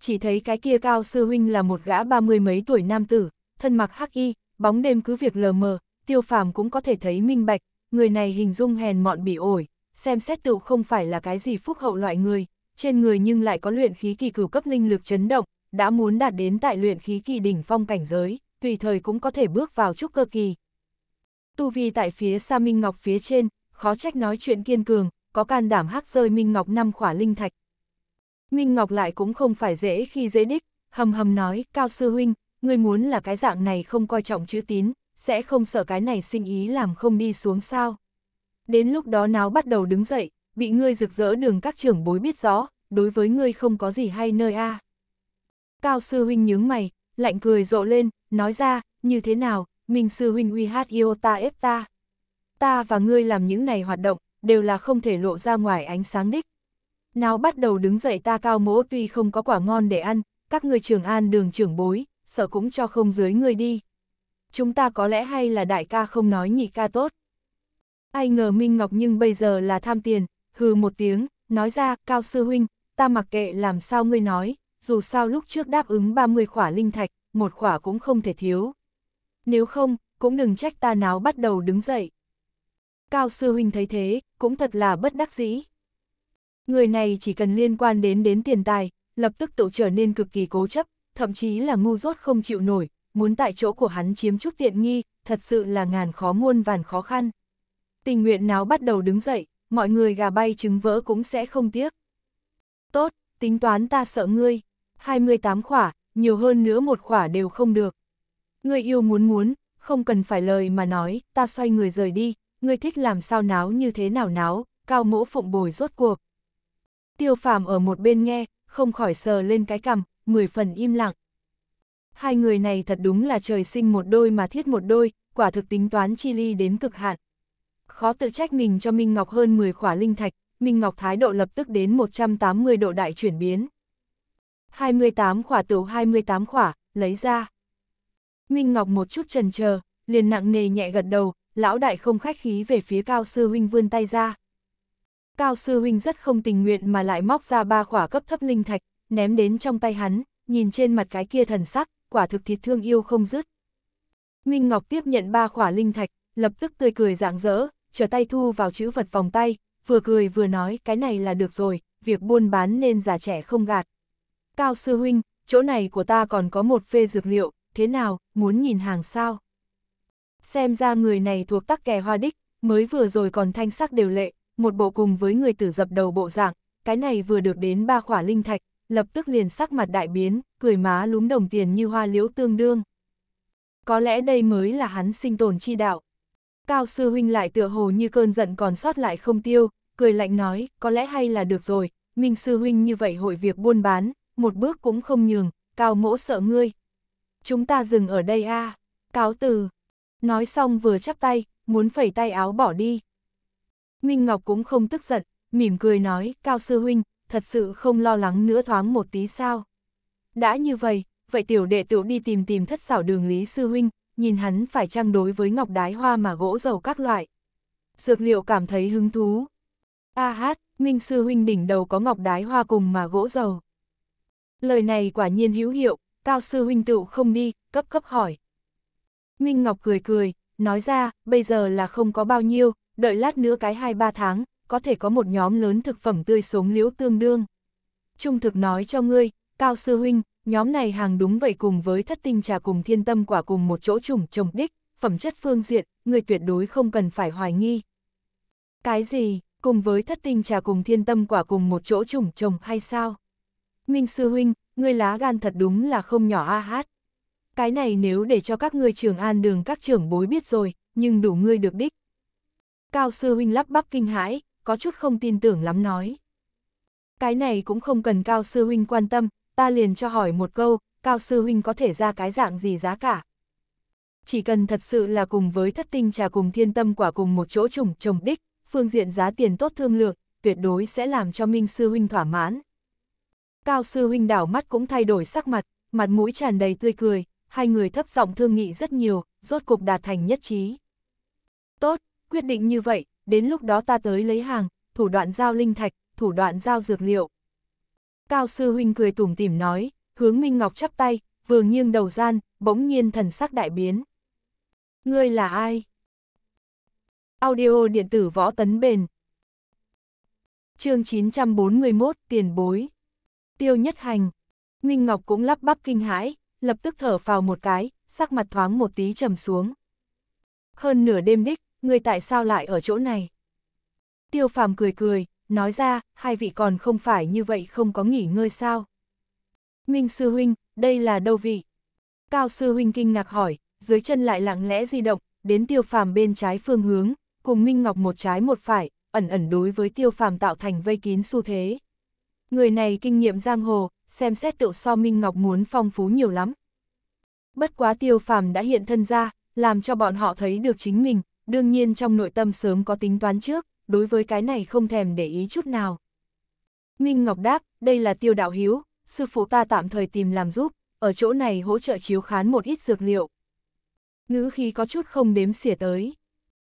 Chỉ thấy cái kia cao sư huynh là một gã ba mươi mấy tuổi nam tử, thân mặc hắc y, bóng đêm cứ việc lờ mờ, tiêu phàm cũng có thể thấy minh bạch, người này hình dung hèn mọn bỉ ổi, xem xét tựu không phải là cái gì phúc hậu loại người, trên người nhưng lại có luyện khí kỳ cửu cấp linh lực chấn động, đã muốn đạt đến tại luyện khí kỳ đỉnh phong cảnh giới, tùy thời cũng có thể bước vào trúc cơ kỳ. Tu vi tại phía xa Minh Ngọc phía trên, khó trách nói chuyện kiên cường, có can đảm hắc rơi Minh Ngọc năm khỏa linh thạch. Minh Ngọc lại cũng không phải dễ khi dễ đích, hầm hầm nói, cao sư huynh, người muốn là cái dạng này không coi trọng chữ tín, sẽ không sợ cái này sinh ý làm không đi xuống sao. Đến lúc đó náo bắt đầu đứng dậy, bị ngươi rực rỡ đường các trưởng bối biết rõ, đối với ngươi không có gì hay nơi a. À. Cao sư huynh nhướng mày, lạnh cười rộ lên, nói ra, như thế nào, mình sư huynh uy hát yêu ta ép ta. Ta và ngươi làm những này hoạt động, đều là không thể lộ ra ngoài ánh sáng đích. Nào bắt đầu đứng dậy ta cao mỗ tuy không có quả ngon để ăn, các người trường an đường trưởng bối, sợ cũng cho không dưới người đi. Chúng ta có lẽ hay là đại ca không nói nhị ca tốt. Ai ngờ Minh Ngọc nhưng bây giờ là tham tiền, hừ một tiếng, nói ra, cao sư huynh, ta mặc kệ làm sao ngươi nói, dù sao lúc trước đáp ứng 30 khỏa linh thạch, một khỏa cũng không thể thiếu. Nếu không, cũng đừng trách ta náo bắt đầu đứng dậy. Cao sư huynh thấy thế, cũng thật là bất đắc dĩ. Người này chỉ cần liên quan đến đến tiền tài, lập tức tự trở nên cực kỳ cố chấp, thậm chí là ngu dốt không chịu nổi, muốn tại chỗ của hắn chiếm chút tiện nghi, thật sự là ngàn khó muôn vàn khó khăn. Tình nguyện náo bắt đầu đứng dậy, mọi người gà bay trứng vỡ cũng sẽ không tiếc. Tốt, tính toán ta sợ ngươi. 28 khỏa, nhiều hơn nữa một khỏa đều không được. Người yêu muốn muốn, không cần phải lời mà nói, ta xoay người rời đi, người thích làm sao náo như thế nào náo, cao mỗ phụng bồi rốt cuộc. Tiêu phàm ở một bên nghe, không khỏi sờ lên cái cằm, mười phần im lặng. Hai người này thật đúng là trời sinh một đôi mà thiết một đôi, quả thực tính toán chi ly đến cực hạn. Khó tự trách mình cho Minh Ngọc hơn 10 khỏa linh thạch, Minh Ngọc thái độ lập tức đến 180 độ đại chuyển biến. 28 khỏa tửu 28 khỏa, lấy ra. Minh Ngọc một chút trần chờ liền nặng nề nhẹ gật đầu, lão đại không khách khí về phía Cao Sư Huynh vươn tay ra. Cao Sư Huynh rất không tình nguyện mà lại móc ra ba khỏa cấp thấp linh thạch, ném đến trong tay hắn, nhìn trên mặt cái kia thần sắc, quả thực thịt thương yêu không dứt. Minh Ngọc tiếp nhận ba khỏa linh thạch, lập tức tươi cười rạng rỡ, trở tay thu vào chữ vật vòng tay, vừa cười vừa nói cái này là được rồi, việc buôn bán nên già trẻ không gạt. Cao Sư Huynh, chỗ này của ta còn có một phê dược liệu, thế nào, muốn nhìn hàng sao? Xem ra người này thuộc tắc kè hoa đích, mới vừa rồi còn thanh sắc đều lệ, một bộ cùng với người tử dập đầu bộ dạng, cái này vừa được đến ba khỏa linh thạch, lập tức liền sắc mặt đại biến, cười má lúm đồng tiền như hoa liễu tương đương. Có lẽ đây mới là hắn sinh tồn chi đạo. Cao sư huynh lại tựa hồ như cơn giận còn sót lại không tiêu, cười lạnh nói, có lẽ hay là được rồi, Minh sư huynh như vậy hội việc buôn bán, một bước cũng không nhường, cao mỗ sợ ngươi. Chúng ta dừng ở đây a à. cáo từ. Nói xong vừa chắp tay, muốn phẩy tay áo bỏ đi. Minh Ngọc cũng không tức giận, mỉm cười nói, cao sư huynh, thật sự không lo lắng nữa thoáng một tí sao. Đã như vậy, vậy tiểu đệ tiểu đi tìm tìm thất xảo đường lý sư huynh, nhìn hắn phải trang đối với ngọc đái hoa mà gỗ dầu các loại. Dược liệu cảm thấy hứng thú. A à hát, Minh sư huynh đỉnh đầu có ngọc đái hoa cùng mà gỗ dầu lời này quả nhiên hữu hiệu, cao sư huynh tựu không đi, cấp cấp hỏi. Minh Ngọc cười cười, nói ra, bây giờ là không có bao nhiêu, đợi lát nữa cái 2-3 tháng, có thể có một nhóm lớn thực phẩm tươi sống liễu tương đương. Trung thực nói cho ngươi, cao sư huynh, nhóm này hàng đúng vậy cùng với thất tinh trà cùng thiên tâm quả cùng một chỗ trùng trồng đích, phẩm chất phương diện, người tuyệt đối không cần phải hoài nghi. Cái gì, cùng với thất tinh trà cùng thiên tâm quả cùng một chỗ trùng trồng hay sao? Minh Sư Huynh, ngươi lá gan thật đúng là không nhỏ a hát. Cái này nếu để cho các ngươi trường an đường các trưởng bối biết rồi, nhưng đủ ngươi được đích. Cao Sư Huynh lắp bắp kinh hãi, có chút không tin tưởng lắm nói. Cái này cũng không cần Cao Sư Huynh quan tâm, ta liền cho hỏi một câu, Cao Sư Huynh có thể ra cái dạng gì giá cả. Chỉ cần thật sự là cùng với thất tinh trà cùng thiên tâm quả cùng một chỗ trùng trồng đích, phương diện giá tiền tốt thương lượng, tuyệt đối sẽ làm cho Minh Sư Huynh thỏa mãn. Cao sư huynh đảo mắt cũng thay đổi sắc mặt, mặt mũi tràn đầy tươi cười, hai người thấp giọng thương nghị rất nhiều, rốt cục đạt thành nhất trí. Tốt, quyết định như vậy, đến lúc đó ta tới lấy hàng, thủ đoạn giao linh thạch, thủ đoạn giao dược liệu. Cao sư huynh cười tủm tỉm nói, hướng Minh Ngọc chắp tay, vừa nghiêng đầu gian, bỗng nhiên thần sắc đại biến. Ngươi là ai? Audio điện tử võ tấn bền. Chương 941, tiền bối tiêu nhất hành. Ninh Ngọc cũng lắp bắp kinh hãi, lập tức thở vào một cái, sắc mặt thoáng một tí trầm xuống. Hơn nửa đêm đích, người tại sao lại ở chỗ này? Tiêu phàm cười cười, nói ra, hai vị còn không phải như vậy không có nghỉ ngơi sao? Minh sư huynh, đây là đâu vị? Cao sư huynh kinh ngạc hỏi, dưới chân lại lặng lẽ di động, đến tiêu phàm bên trái phương hướng, cùng Minh Ngọc một trái một phải, ẩn ẩn đối với tiêu phàm tạo thành vây kín xu thế. Người này kinh nghiệm giang hồ, xem xét tựu so Minh Ngọc muốn phong phú nhiều lắm. Bất quá tiêu phàm đã hiện thân ra, làm cho bọn họ thấy được chính mình, đương nhiên trong nội tâm sớm có tính toán trước, đối với cái này không thèm để ý chút nào. Minh Ngọc đáp, đây là tiêu đạo hiếu, sư phụ ta tạm thời tìm làm giúp, ở chỗ này hỗ trợ chiếu khán một ít dược liệu. Ngữ khí có chút không đếm xỉa tới.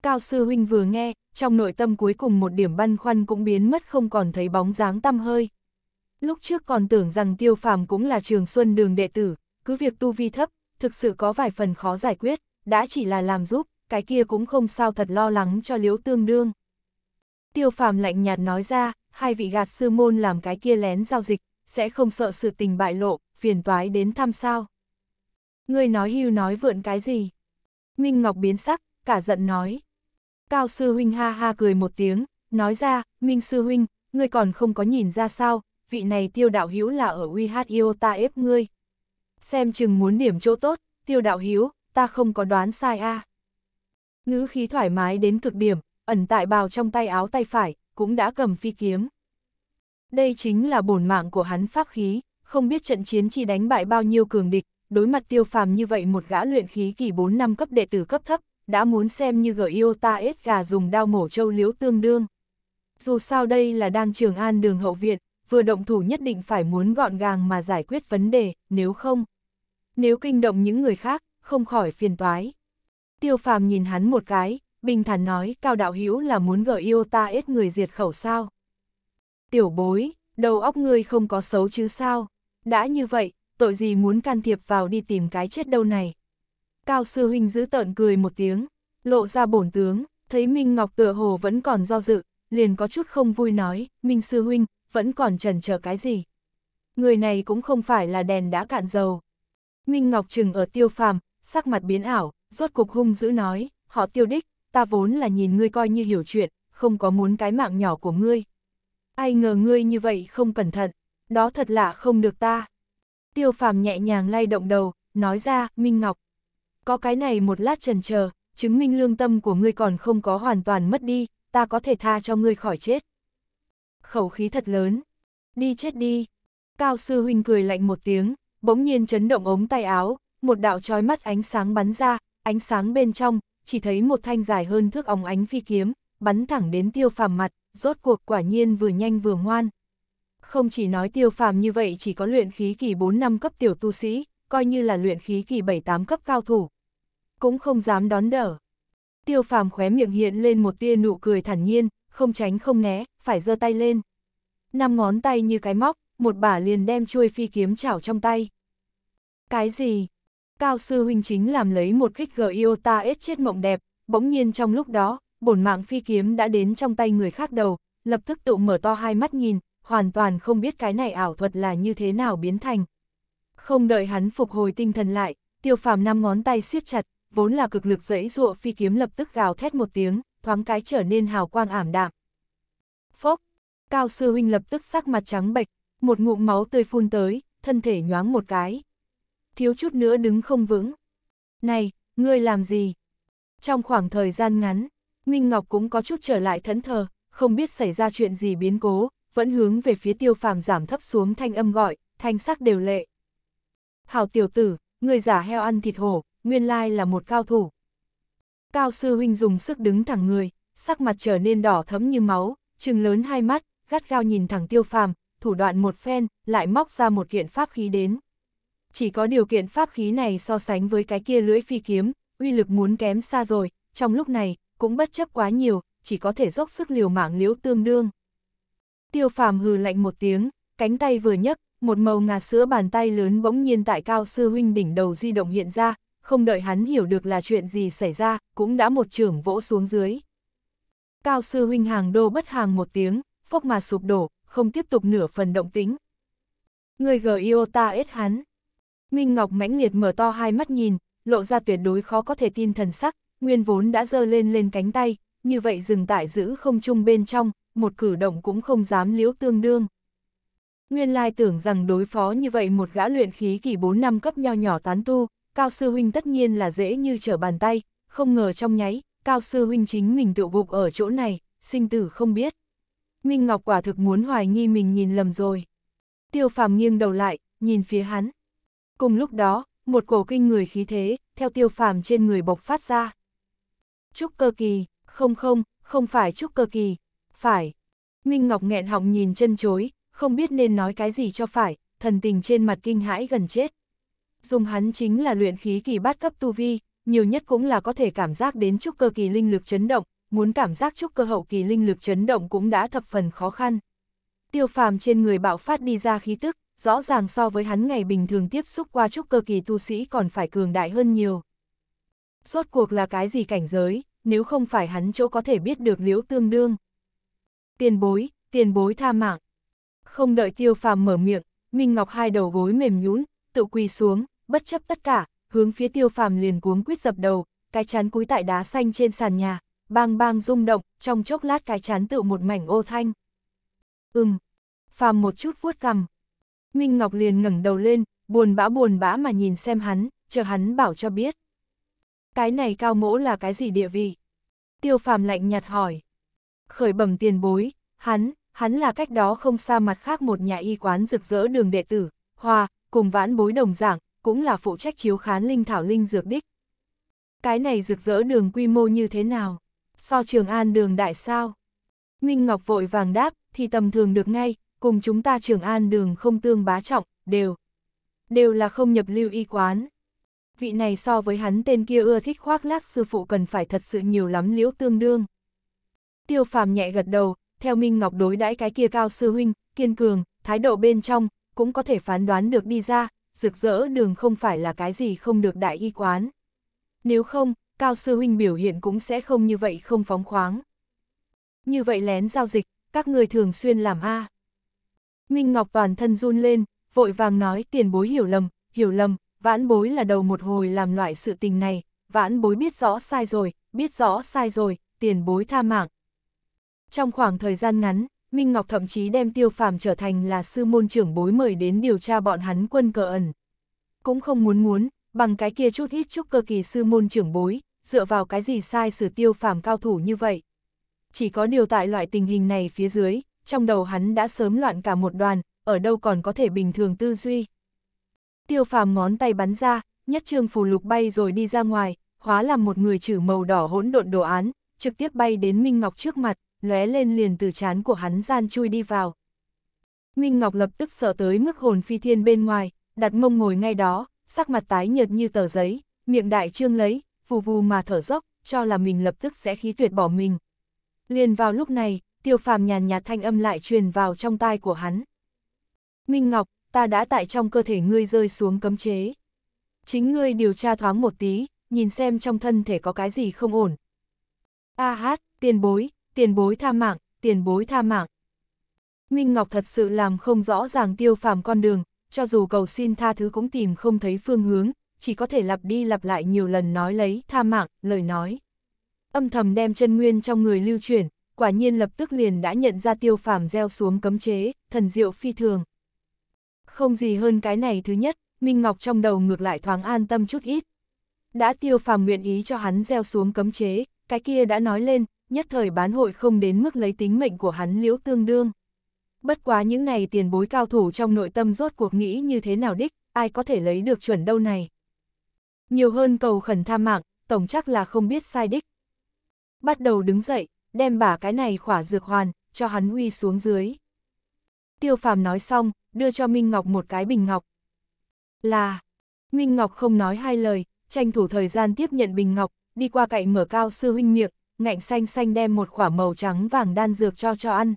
Cao sư huynh vừa nghe, trong nội tâm cuối cùng một điểm băn khoăn cũng biến mất không còn thấy bóng dáng tăm hơi. Lúc trước còn tưởng rằng tiêu phàm cũng là trường xuân đường đệ tử, cứ việc tu vi thấp, thực sự có vài phần khó giải quyết, đã chỉ là làm giúp, cái kia cũng không sao thật lo lắng cho liễu tương đương. Tiêu phàm lạnh nhạt nói ra, hai vị gạt sư môn làm cái kia lén giao dịch, sẽ không sợ sự tình bại lộ, phiền toái đến thăm sao. người nói hưu nói vượn cái gì? Minh Ngọc biến sắc, cả giận nói. Cao sư huynh ha ha cười một tiếng, nói ra, Minh sư huynh, ngươi còn không có nhìn ra sao, vị này tiêu đạo hiếu là ở WHIO ta ép ngươi. Xem chừng muốn điểm chỗ tốt, tiêu đạo hiếu, ta không có đoán sai a à. Ngữ khí thoải mái đến cực điểm, ẩn tại bào trong tay áo tay phải, cũng đã cầm phi kiếm. Đây chính là bổn mạng của hắn pháp khí, không biết trận chiến chi đánh bại bao nhiêu cường địch, đối mặt tiêu phàm như vậy một gã luyện khí kỳ 4 năm cấp đệ tử cấp thấp, đã muốn xem như gợi yêu ta ết gà dùng đao mổ châu liếu tương đương. Dù sao đây là đang trường an đường hậu viện, vừa động thủ nhất định phải muốn gọn gàng mà giải quyết vấn đề, nếu không. Nếu kinh động những người khác, không khỏi phiền toái. Tiêu phàm nhìn hắn một cái, bình thản nói cao đạo hữu là muốn gợi yêu ta ết người diệt khẩu sao. Tiểu bối, đầu óc ngươi không có xấu chứ sao. Đã như vậy, tội gì muốn can thiệp vào đi tìm cái chết đâu này. Cao sư huynh giữ tợn cười một tiếng, lộ ra bổn tướng, thấy Minh Ngọc tựa hồ vẫn còn do dự, liền có chút không vui nói, Minh sư huynh, vẫn còn trần chờ cái gì. Người này cũng không phải là đèn đã cạn dầu. Minh Ngọc Trừng ở tiêu phàm, sắc mặt biến ảo, rốt cục hung dữ nói, họ tiêu đích, ta vốn là nhìn ngươi coi như hiểu chuyện, không có muốn cái mạng nhỏ của ngươi. Ai ngờ ngươi như vậy không cẩn thận, đó thật là không được ta. Tiêu phàm nhẹ nhàng lay động đầu, nói ra, Minh Ngọc. Có cái này một lát trần chờ, chứng minh lương tâm của ngươi còn không có hoàn toàn mất đi, ta có thể tha cho ngươi khỏi chết khẩu khí thật lớn. Đi chết đi. Cao sư huynh cười lạnh một tiếng, bỗng nhiên chấn động ống tay áo, một đạo trói mắt ánh sáng bắn ra, ánh sáng bên trong, chỉ thấy một thanh dài hơn thước ống ánh phi kiếm, bắn thẳng đến tiêu phàm mặt, rốt cuộc quả nhiên vừa nhanh vừa ngoan. Không chỉ nói tiêu phàm như vậy chỉ có luyện khí kỳ 4 năm cấp tiểu tu sĩ, coi như là luyện khí kỳ 7-8 cấp cao thủ. Cũng không dám đón đỡ. Tiêu phàm khóe miệng hiện lên một tia nụ cười thản nhiên, không tránh không né, phải giơ tay lên. Năm ngón tay như cái móc, một bả liền đem chuôi phi kiếm chảo trong tay. Cái gì? Cao sư huynh chính làm lấy một kích gờ yêu ta ết chết mộng đẹp, bỗng nhiên trong lúc đó, bổn mạng phi kiếm đã đến trong tay người khác đầu, lập tức tự mở to hai mắt nhìn, hoàn toàn không biết cái này ảo thuật là như thế nào biến thành. Không đợi hắn phục hồi tinh thần lại, tiêu phàm năm ngón tay siết chặt, vốn là cực lực dễ dụa phi kiếm lập tức gào thét một tiếng, thoáng cái trở nên hào quang ảm đạm. Phốc, cao sư huynh lập tức sắc mặt trắng bệch, một ngụm máu tươi phun tới, thân thể nhoáng một cái. Thiếu chút nữa đứng không vững. Này, ngươi làm gì? Trong khoảng thời gian ngắn, Minh Ngọc cũng có chút trở lại thẫn thờ, không biết xảy ra chuyện gì biến cố, vẫn hướng về phía tiêu phàm giảm thấp xuống thanh âm gọi, thanh sắc đều lệ. Hảo tiểu tử, người giả heo ăn thịt hổ, nguyên lai là một cao thủ. Cao sư huynh dùng sức đứng thẳng người, sắc mặt trở nên đỏ thấm như máu, trừng lớn hai mắt, gắt gao nhìn thẳng tiêu phàm, thủ đoạn một phen, lại móc ra một kiện pháp khí đến. Chỉ có điều kiện pháp khí này so sánh với cái kia lưỡi phi kiếm, uy lực muốn kém xa rồi, trong lúc này, cũng bất chấp quá nhiều, chỉ có thể dốc sức liều mạng liễu tương đương. Tiêu phàm hừ lạnh một tiếng, cánh tay vừa nhấc, một màu ngà sữa bàn tay lớn bỗng nhiên tại cao sư huynh đỉnh đầu di động hiện ra, không đợi hắn hiểu được là chuyện gì xảy ra, cũng đã một trưởng vỗ xuống dưới. Cao sư huynh hàng đô bất hàng một tiếng, phốc mà sụp đổ, không tiếp tục nửa phần động tính. Người gờ yêu ta ết hắn. Minh Ngọc mãnh liệt mở to hai mắt nhìn, lộ ra tuyệt đối khó có thể tin thần sắc, nguyên vốn đã dơ lên lên cánh tay, như vậy dừng tại giữ không chung bên trong, một cử động cũng không dám liễu tương đương. Nguyên lai tưởng rằng đối phó như vậy một gã luyện khí kỳ 4 năm cấp nho nhỏ tán tu, Cao Sư Huynh tất nhiên là dễ như trở bàn tay, không ngờ trong nháy, Cao Sư Huynh chính mình tự gục ở chỗ này, sinh tử không biết. Minh Ngọc quả thực muốn hoài nghi mình nhìn lầm rồi. Tiêu phàm nghiêng đầu lại, nhìn phía hắn. Cùng lúc đó, một cổ kinh người khí thế, theo tiêu phàm trên người bộc phát ra. Trúc cơ kỳ, không không, không phải trúc cơ kỳ, phải. Minh Ngọc nghẹn họng nhìn chân chối, không biết nên nói cái gì cho phải, thần tình trên mặt kinh hãi gần chết dùng hắn chính là luyện khí kỳ bát cấp tu vi, nhiều nhất cũng là có thể cảm giác đến trúc cơ kỳ linh lực chấn động, muốn cảm giác trúc cơ hậu kỳ linh lực chấn động cũng đã thập phần khó khăn. Tiêu phàm trên người bạo phát đi ra khí tức, rõ ràng so với hắn ngày bình thường tiếp xúc qua trúc cơ kỳ tu sĩ còn phải cường đại hơn nhiều. Rốt cuộc là cái gì cảnh giới, nếu không phải hắn chỗ có thể biết được liễu tương đương. Tiền bối, tiền bối tha mạng. Không đợi tiêu phàm mở miệng, Minh Ngọc hai đầu gối mềm nhũn, tự quỳ xuống, bất chấp tất cả, hướng phía tiêu phàm liền cuống quyết dập đầu, cái chán cúi tại đá xanh trên sàn nhà, bang bang rung động, trong chốc lát cái chán tự một mảnh ô thanh. Ừm, phàm một chút vuốt cằm. Minh Ngọc liền ngẩng đầu lên, buồn bã buồn bã mà nhìn xem hắn, chờ hắn bảo cho biết. Cái này cao mỗ là cái gì địa vị? Tiêu phàm lạnh nhạt hỏi. Khởi bẩm tiền bối, hắn, hắn là cách đó không xa mặt khác một nhà y quán rực rỡ đường đệ tử, hòa, cùng vãn bối đồng giảng, cũng là phụ trách chiếu khán linh thảo linh dược đích. Cái này rực rỡ đường quy mô như thế nào? So trường an đường đại sao? Minh Ngọc vội vàng đáp, thì tầm thường được ngay, cùng chúng ta trường an đường không tương bá trọng, đều. Đều là không nhập lưu y quán. Vị này so với hắn tên kia ưa thích khoác lác sư phụ cần phải thật sự nhiều lắm liễu tương đương. Tiêu phàm nhẹ gật đầu, theo Minh Ngọc đối đãi cái kia cao sư huynh, kiên cường, thái độ bên trong, cũng có thể phán đoán được đi ra, rực rỡ đường không phải là cái gì không được đại y quán. Nếu không, Cao Sư Huynh biểu hiện cũng sẽ không như vậy không phóng khoáng. Như vậy lén giao dịch, các người thường xuyên làm a Minh Ngọc toàn thân run lên, vội vàng nói tiền bối hiểu lầm, hiểu lầm, vãn bối là đầu một hồi làm loại sự tình này, vãn bối biết rõ sai rồi, biết rõ sai rồi, tiền bối tha mạng. Trong khoảng thời gian ngắn, Minh Ngọc thậm chí đem tiêu phàm trở thành là sư môn trưởng bối mời đến điều tra bọn hắn quân cờ ẩn. Cũng không muốn muốn, bằng cái kia chút ít chút cơ kỳ sư môn trưởng bối, dựa vào cái gì sai xử tiêu phàm cao thủ như vậy. Chỉ có điều tại loại tình hình này phía dưới, trong đầu hắn đã sớm loạn cả một đoàn, ở đâu còn có thể bình thường tư duy. Tiêu phàm ngón tay bắn ra, nhất trương phù lục bay rồi đi ra ngoài, hóa làm một người chữ màu đỏ hỗn độn đồ án, trực tiếp bay đến Minh Ngọc trước mặt lóe lên liền từ chán của hắn gian chui đi vào. Minh Ngọc lập tức sợ tới mức hồn phi thiên bên ngoài, đặt mông ngồi ngay đó, sắc mặt tái nhợt như tờ giấy, miệng đại trương lấy, vù vù mà thở dốc, cho là mình lập tức sẽ khí tuyệt bỏ mình. Liền vào lúc này, tiêu phàm nhàn nhạt thanh âm lại truyền vào trong tai của hắn. Minh Ngọc, ta đã tại trong cơ thể ngươi rơi xuống cấm chế. Chính ngươi điều tra thoáng một tí, nhìn xem trong thân thể có cái gì không ổn. A hát, tiền bối, tiền bối tha mạng, tiền bối tha mạng. Minh Ngọc thật sự làm không rõ ràng tiêu phàm con đường, cho dù cầu xin tha thứ cũng tìm không thấy phương hướng, chỉ có thể lặp đi lặp lại nhiều lần nói lấy tha mạng, lời nói. Âm thầm đem chân nguyên trong người lưu chuyển, quả nhiên lập tức liền đã nhận ra tiêu phàm gieo xuống cấm chế, thần diệu phi thường. Không gì hơn cái này thứ nhất, Minh Ngọc trong đầu ngược lại thoáng an tâm chút ít. Đã tiêu phàm nguyện ý cho hắn gieo xuống cấm chế, cái kia đã nói lên, nhất thời bán hội không đến mức lấy tính mệnh của hắn liễu tương đương. Bất quá những này tiền bối cao thủ trong nội tâm rốt cuộc nghĩ như thế nào đích, ai có thể lấy được chuẩn đâu này. Nhiều hơn cầu khẩn tha mạng, tổng chắc là không biết sai đích. Bắt đầu đứng dậy, đem bả cái này khỏa dược hoàn, cho hắn uy xuống dưới. Tiêu phàm nói xong, đưa cho Minh Ngọc một cái bình ngọc. Là, Minh Ngọc không nói hai lời, tranh thủ thời gian tiếp nhận bình ngọc, đi qua cạnh mở cao sư huynh miệng, ngạnh xanh xanh đem một quả màu trắng vàng đan dược cho cho ăn.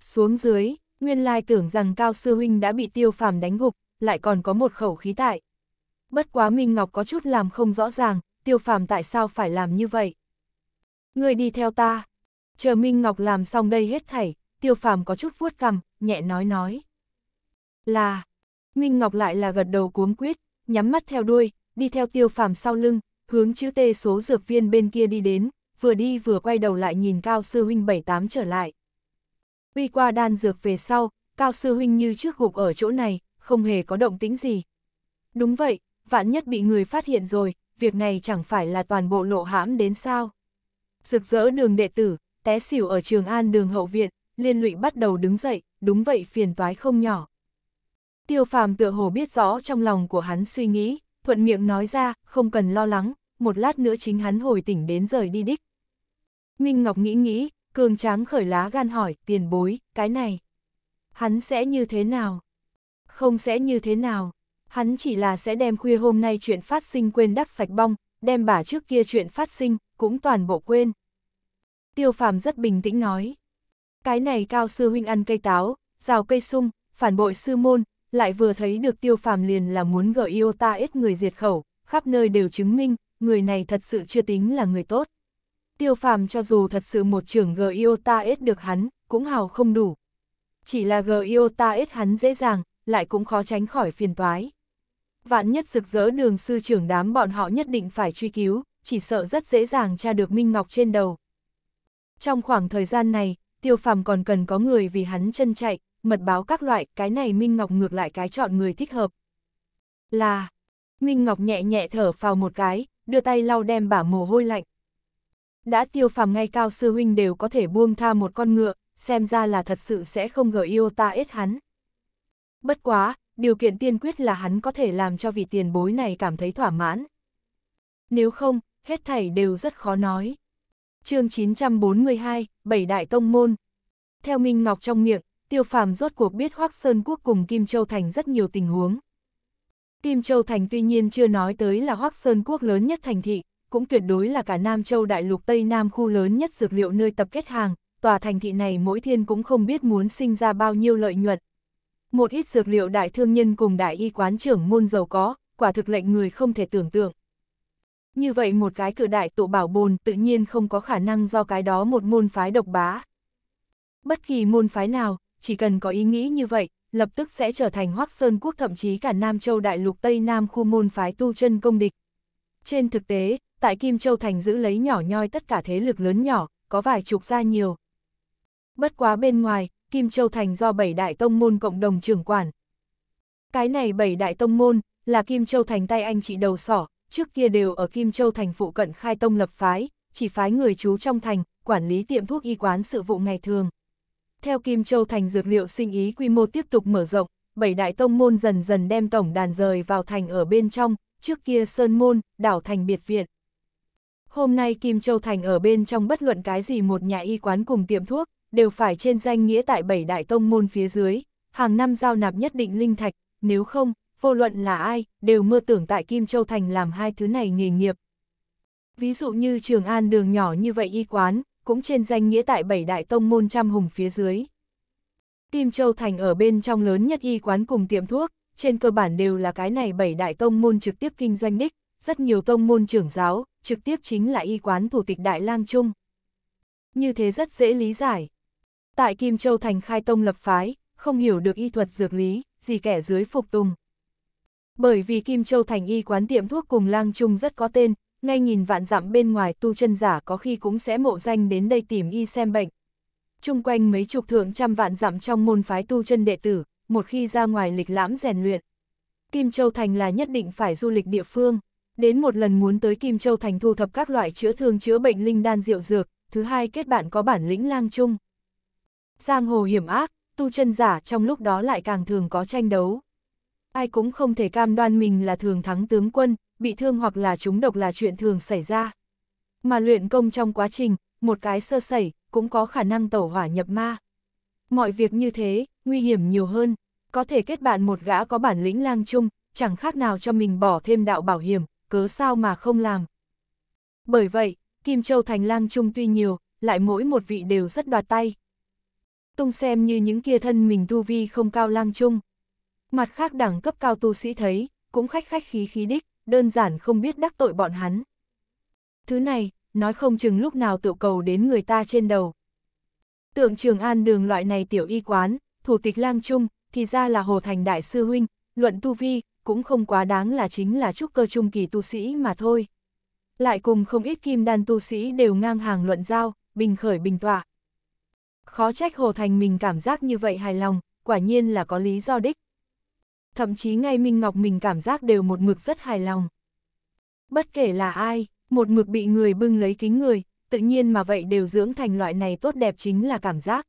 Xuống dưới, nguyên lai tưởng rằng Cao Sư Huynh đã bị tiêu phàm đánh gục, lại còn có một khẩu khí tại. Bất quá Minh Ngọc có chút làm không rõ ràng, tiêu phàm tại sao phải làm như vậy. Người đi theo ta. Chờ Minh Ngọc làm xong đây hết thảy, tiêu phàm có chút vuốt cằm, nhẹ nói nói. Là, Minh Ngọc lại là gật đầu cuống quyết, nhắm mắt theo đuôi, đi theo tiêu phàm sau lưng, hướng chữ t số dược viên bên kia đi đến, vừa đi vừa quay đầu lại nhìn Cao Sư Huynh bảy tám trở lại. Uy qua đan dược về sau, Cao Sư Huynh như trước gục ở chỗ này, không hề có động tĩnh gì. Đúng vậy, vạn nhất bị người phát hiện rồi, việc này chẳng phải là toàn bộ lộ hãm đến sao. Rực rỡ đường đệ tử, té xỉu ở trường an đường hậu viện, liên lụy bắt đầu đứng dậy, đúng vậy phiền toái không nhỏ. Tiêu phàm tựa hồ biết rõ trong lòng của hắn suy nghĩ, thuận miệng nói ra, không cần lo lắng, một lát nữa chính hắn hồi tỉnh đến rời đi đích. Minh Ngọc nghĩ nghĩ, cường tráng khởi lá gan hỏi, tiền bối, cái này. Hắn sẽ như thế nào? Không sẽ như thế nào? Hắn chỉ là sẽ đem khuya hôm nay chuyện phát sinh quên đắc sạch bong, đem bà trước kia chuyện phát sinh, cũng toàn bộ quên. Tiêu phàm rất bình tĩnh nói. Cái này cao sư huynh ăn cây táo, rào cây sung, phản bội sư môn, lại vừa thấy được tiêu phàm liền là muốn gợi yêu ta ít người diệt khẩu, khắp nơi đều chứng minh, người này thật sự chưa tính là người tốt tiêu phàm cho dù thật sự một trưởng Giota S được hắn, cũng hào không đủ. Chỉ là Giota S hắn dễ dàng, lại cũng khó tránh khỏi phiền toái. Vạn nhất rực rỡ đường sư trưởng đám bọn họ nhất định phải truy cứu, chỉ sợ rất dễ dàng tra được Minh Ngọc trên đầu. Trong khoảng thời gian này, tiêu phàm còn cần có người vì hắn chân chạy, mật báo các loại, cái này Minh Ngọc ngược lại cái chọn người thích hợp. Là, Minh Ngọc nhẹ nhẹ thở phào một cái, đưa tay lau đem bả mồ hôi lạnh đã tiêu phàm ngay cao sư huynh đều có thể buông tha một con ngựa, xem ra là thật sự sẽ không ngờ yêu ta ít hắn. Bất quá, điều kiện tiên quyết là hắn có thể làm cho vị tiền bối này cảm thấy thỏa mãn. Nếu không, hết thảy đều rất khó nói. chương 942, Bảy Đại Tông Môn Theo Minh Ngọc trong miệng, tiêu phàm rốt cuộc biết Hoác Sơn Quốc cùng Kim Châu Thành rất nhiều tình huống. Kim Châu Thành tuy nhiên chưa nói tới là Hoác Sơn Quốc lớn nhất thành thị, cũng tuyệt đối là cả Nam Châu Đại Lục Tây Nam khu lớn nhất dược liệu nơi tập kết hàng, tòa thành thị này mỗi thiên cũng không biết muốn sinh ra bao nhiêu lợi nhuận. Một ít dược liệu đại thương nhân cùng đại y quán trưởng môn giàu có, quả thực lệnh người không thể tưởng tượng. Như vậy một cái cử đại tụ bảo bồn tự nhiên không có khả năng do cái đó một môn phái độc bá. Bất kỳ môn phái nào, chỉ cần có ý nghĩ như vậy, lập tức sẽ trở thành Hoắc Sơn Quốc thậm chí cả Nam Châu Đại Lục Tây Nam khu môn phái tu chân công địch. Trên thực tế, tại Kim Châu Thành giữ lấy nhỏ nhoi tất cả thế lực lớn nhỏ, có vài chục gia nhiều. Bất quá bên ngoài, Kim Châu Thành do bảy đại tông môn cộng đồng trưởng quản. Cái này bảy đại tông môn, là Kim Châu Thành tay anh chị đầu sỏ, trước kia đều ở Kim Châu Thành phụ cận khai tông lập phái, chỉ phái người chú trong thành, quản lý tiệm thuốc y quán sự vụ ngày thường. Theo Kim Châu Thành dược liệu sinh ý quy mô tiếp tục mở rộng, bảy đại tông môn dần dần đem tổng đàn rời vào thành ở bên trong, trước kia Sơn Môn, đảo thành biệt viện. Hôm nay Kim Châu Thành ở bên trong bất luận cái gì một nhà y quán cùng tiệm thuốc, đều phải trên danh nghĩa tại bảy đại tông môn phía dưới, hàng năm giao nạp nhất định linh thạch, nếu không, vô luận là ai, đều mơ tưởng tại Kim Châu Thành làm hai thứ này nghề nghiệp. Ví dụ như Trường An đường nhỏ như vậy y quán, cũng trên danh nghĩa tại bảy đại tông môn trăm hùng phía dưới. Kim Châu Thành ở bên trong lớn nhất y quán cùng tiệm thuốc, trên cơ bản đều là cái này bảy đại tông môn trực tiếp kinh doanh đích, rất nhiều tông môn trưởng giáo, trực tiếp chính là y quán thủ tịch Đại Lang Trung. Như thế rất dễ lý giải. Tại Kim Châu Thành khai tông lập phái, không hiểu được y thuật dược lý, gì kẻ dưới phục tùng. Bởi vì Kim Châu Thành y quán tiệm thuốc cùng Lang Trung rất có tên, ngay nhìn vạn dặm bên ngoài tu chân giả có khi cũng sẽ mộ danh đến đây tìm y xem bệnh. Trung quanh mấy chục thượng trăm vạn dặm trong môn phái tu chân đệ tử, một khi ra ngoài lịch lãm rèn luyện. Kim Châu Thành là nhất định phải du lịch địa phương đến một lần muốn tới Kim Châu Thành thu thập các loại chữa thương chữa bệnh linh đan diệu dược, thứ hai kết bạn có bản lĩnh lang chung. Giang hồ hiểm ác, tu chân giả trong lúc đó lại càng thường có tranh đấu. Ai cũng không thể cam đoan mình là thường thắng tướng quân, bị thương hoặc là trúng độc là chuyện thường xảy ra. Mà luyện công trong quá trình, một cái sơ sẩy, cũng có khả năng tẩu hỏa nhập ma. Mọi việc như thế, nguy hiểm nhiều hơn, có thể kết bạn một gã có bản lĩnh lang chung, chẳng khác nào cho mình bỏ thêm đạo bảo hiểm, cớ sao mà không làm. Bởi vậy, Kim Châu Thành lang chung tuy nhiều, lại mỗi một vị đều rất đoạt tay. Tung xem như những kia thân mình tu vi không cao lang chung. Mặt khác đẳng cấp cao tu sĩ thấy, cũng khách khách khí khí đích, đơn giản không biết đắc tội bọn hắn. Thứ này, nói không chừng lúc nào tự cầu đến người ta trên đầu. Tượng trường an đường loại này tiểu y quán, thủ tịch lang trung, thì ra là Hồ Thành Đại Sư Huynh, luận tu vi, cũng không quá đáng là chính là trúc cơ trung kỳ tu sĩ mà thôi. Lại cùng không ít kim đan tu sĩ đều ngang hàng luận giao, bình khởi bình tọa. Khó trách Hồ Thành mình cảm giác như vậy hài lòng, quả nhiên là có lý do đích. Thậm chí ngay Minh Ngọc mình cảm giác đều một mực rất hài lòng. Bất kể là ai, một mực bị người bưng lấy kính người, tự nhiên mà vậy đều dưỡng thành loại này tốt đẹp chính là cảm giác.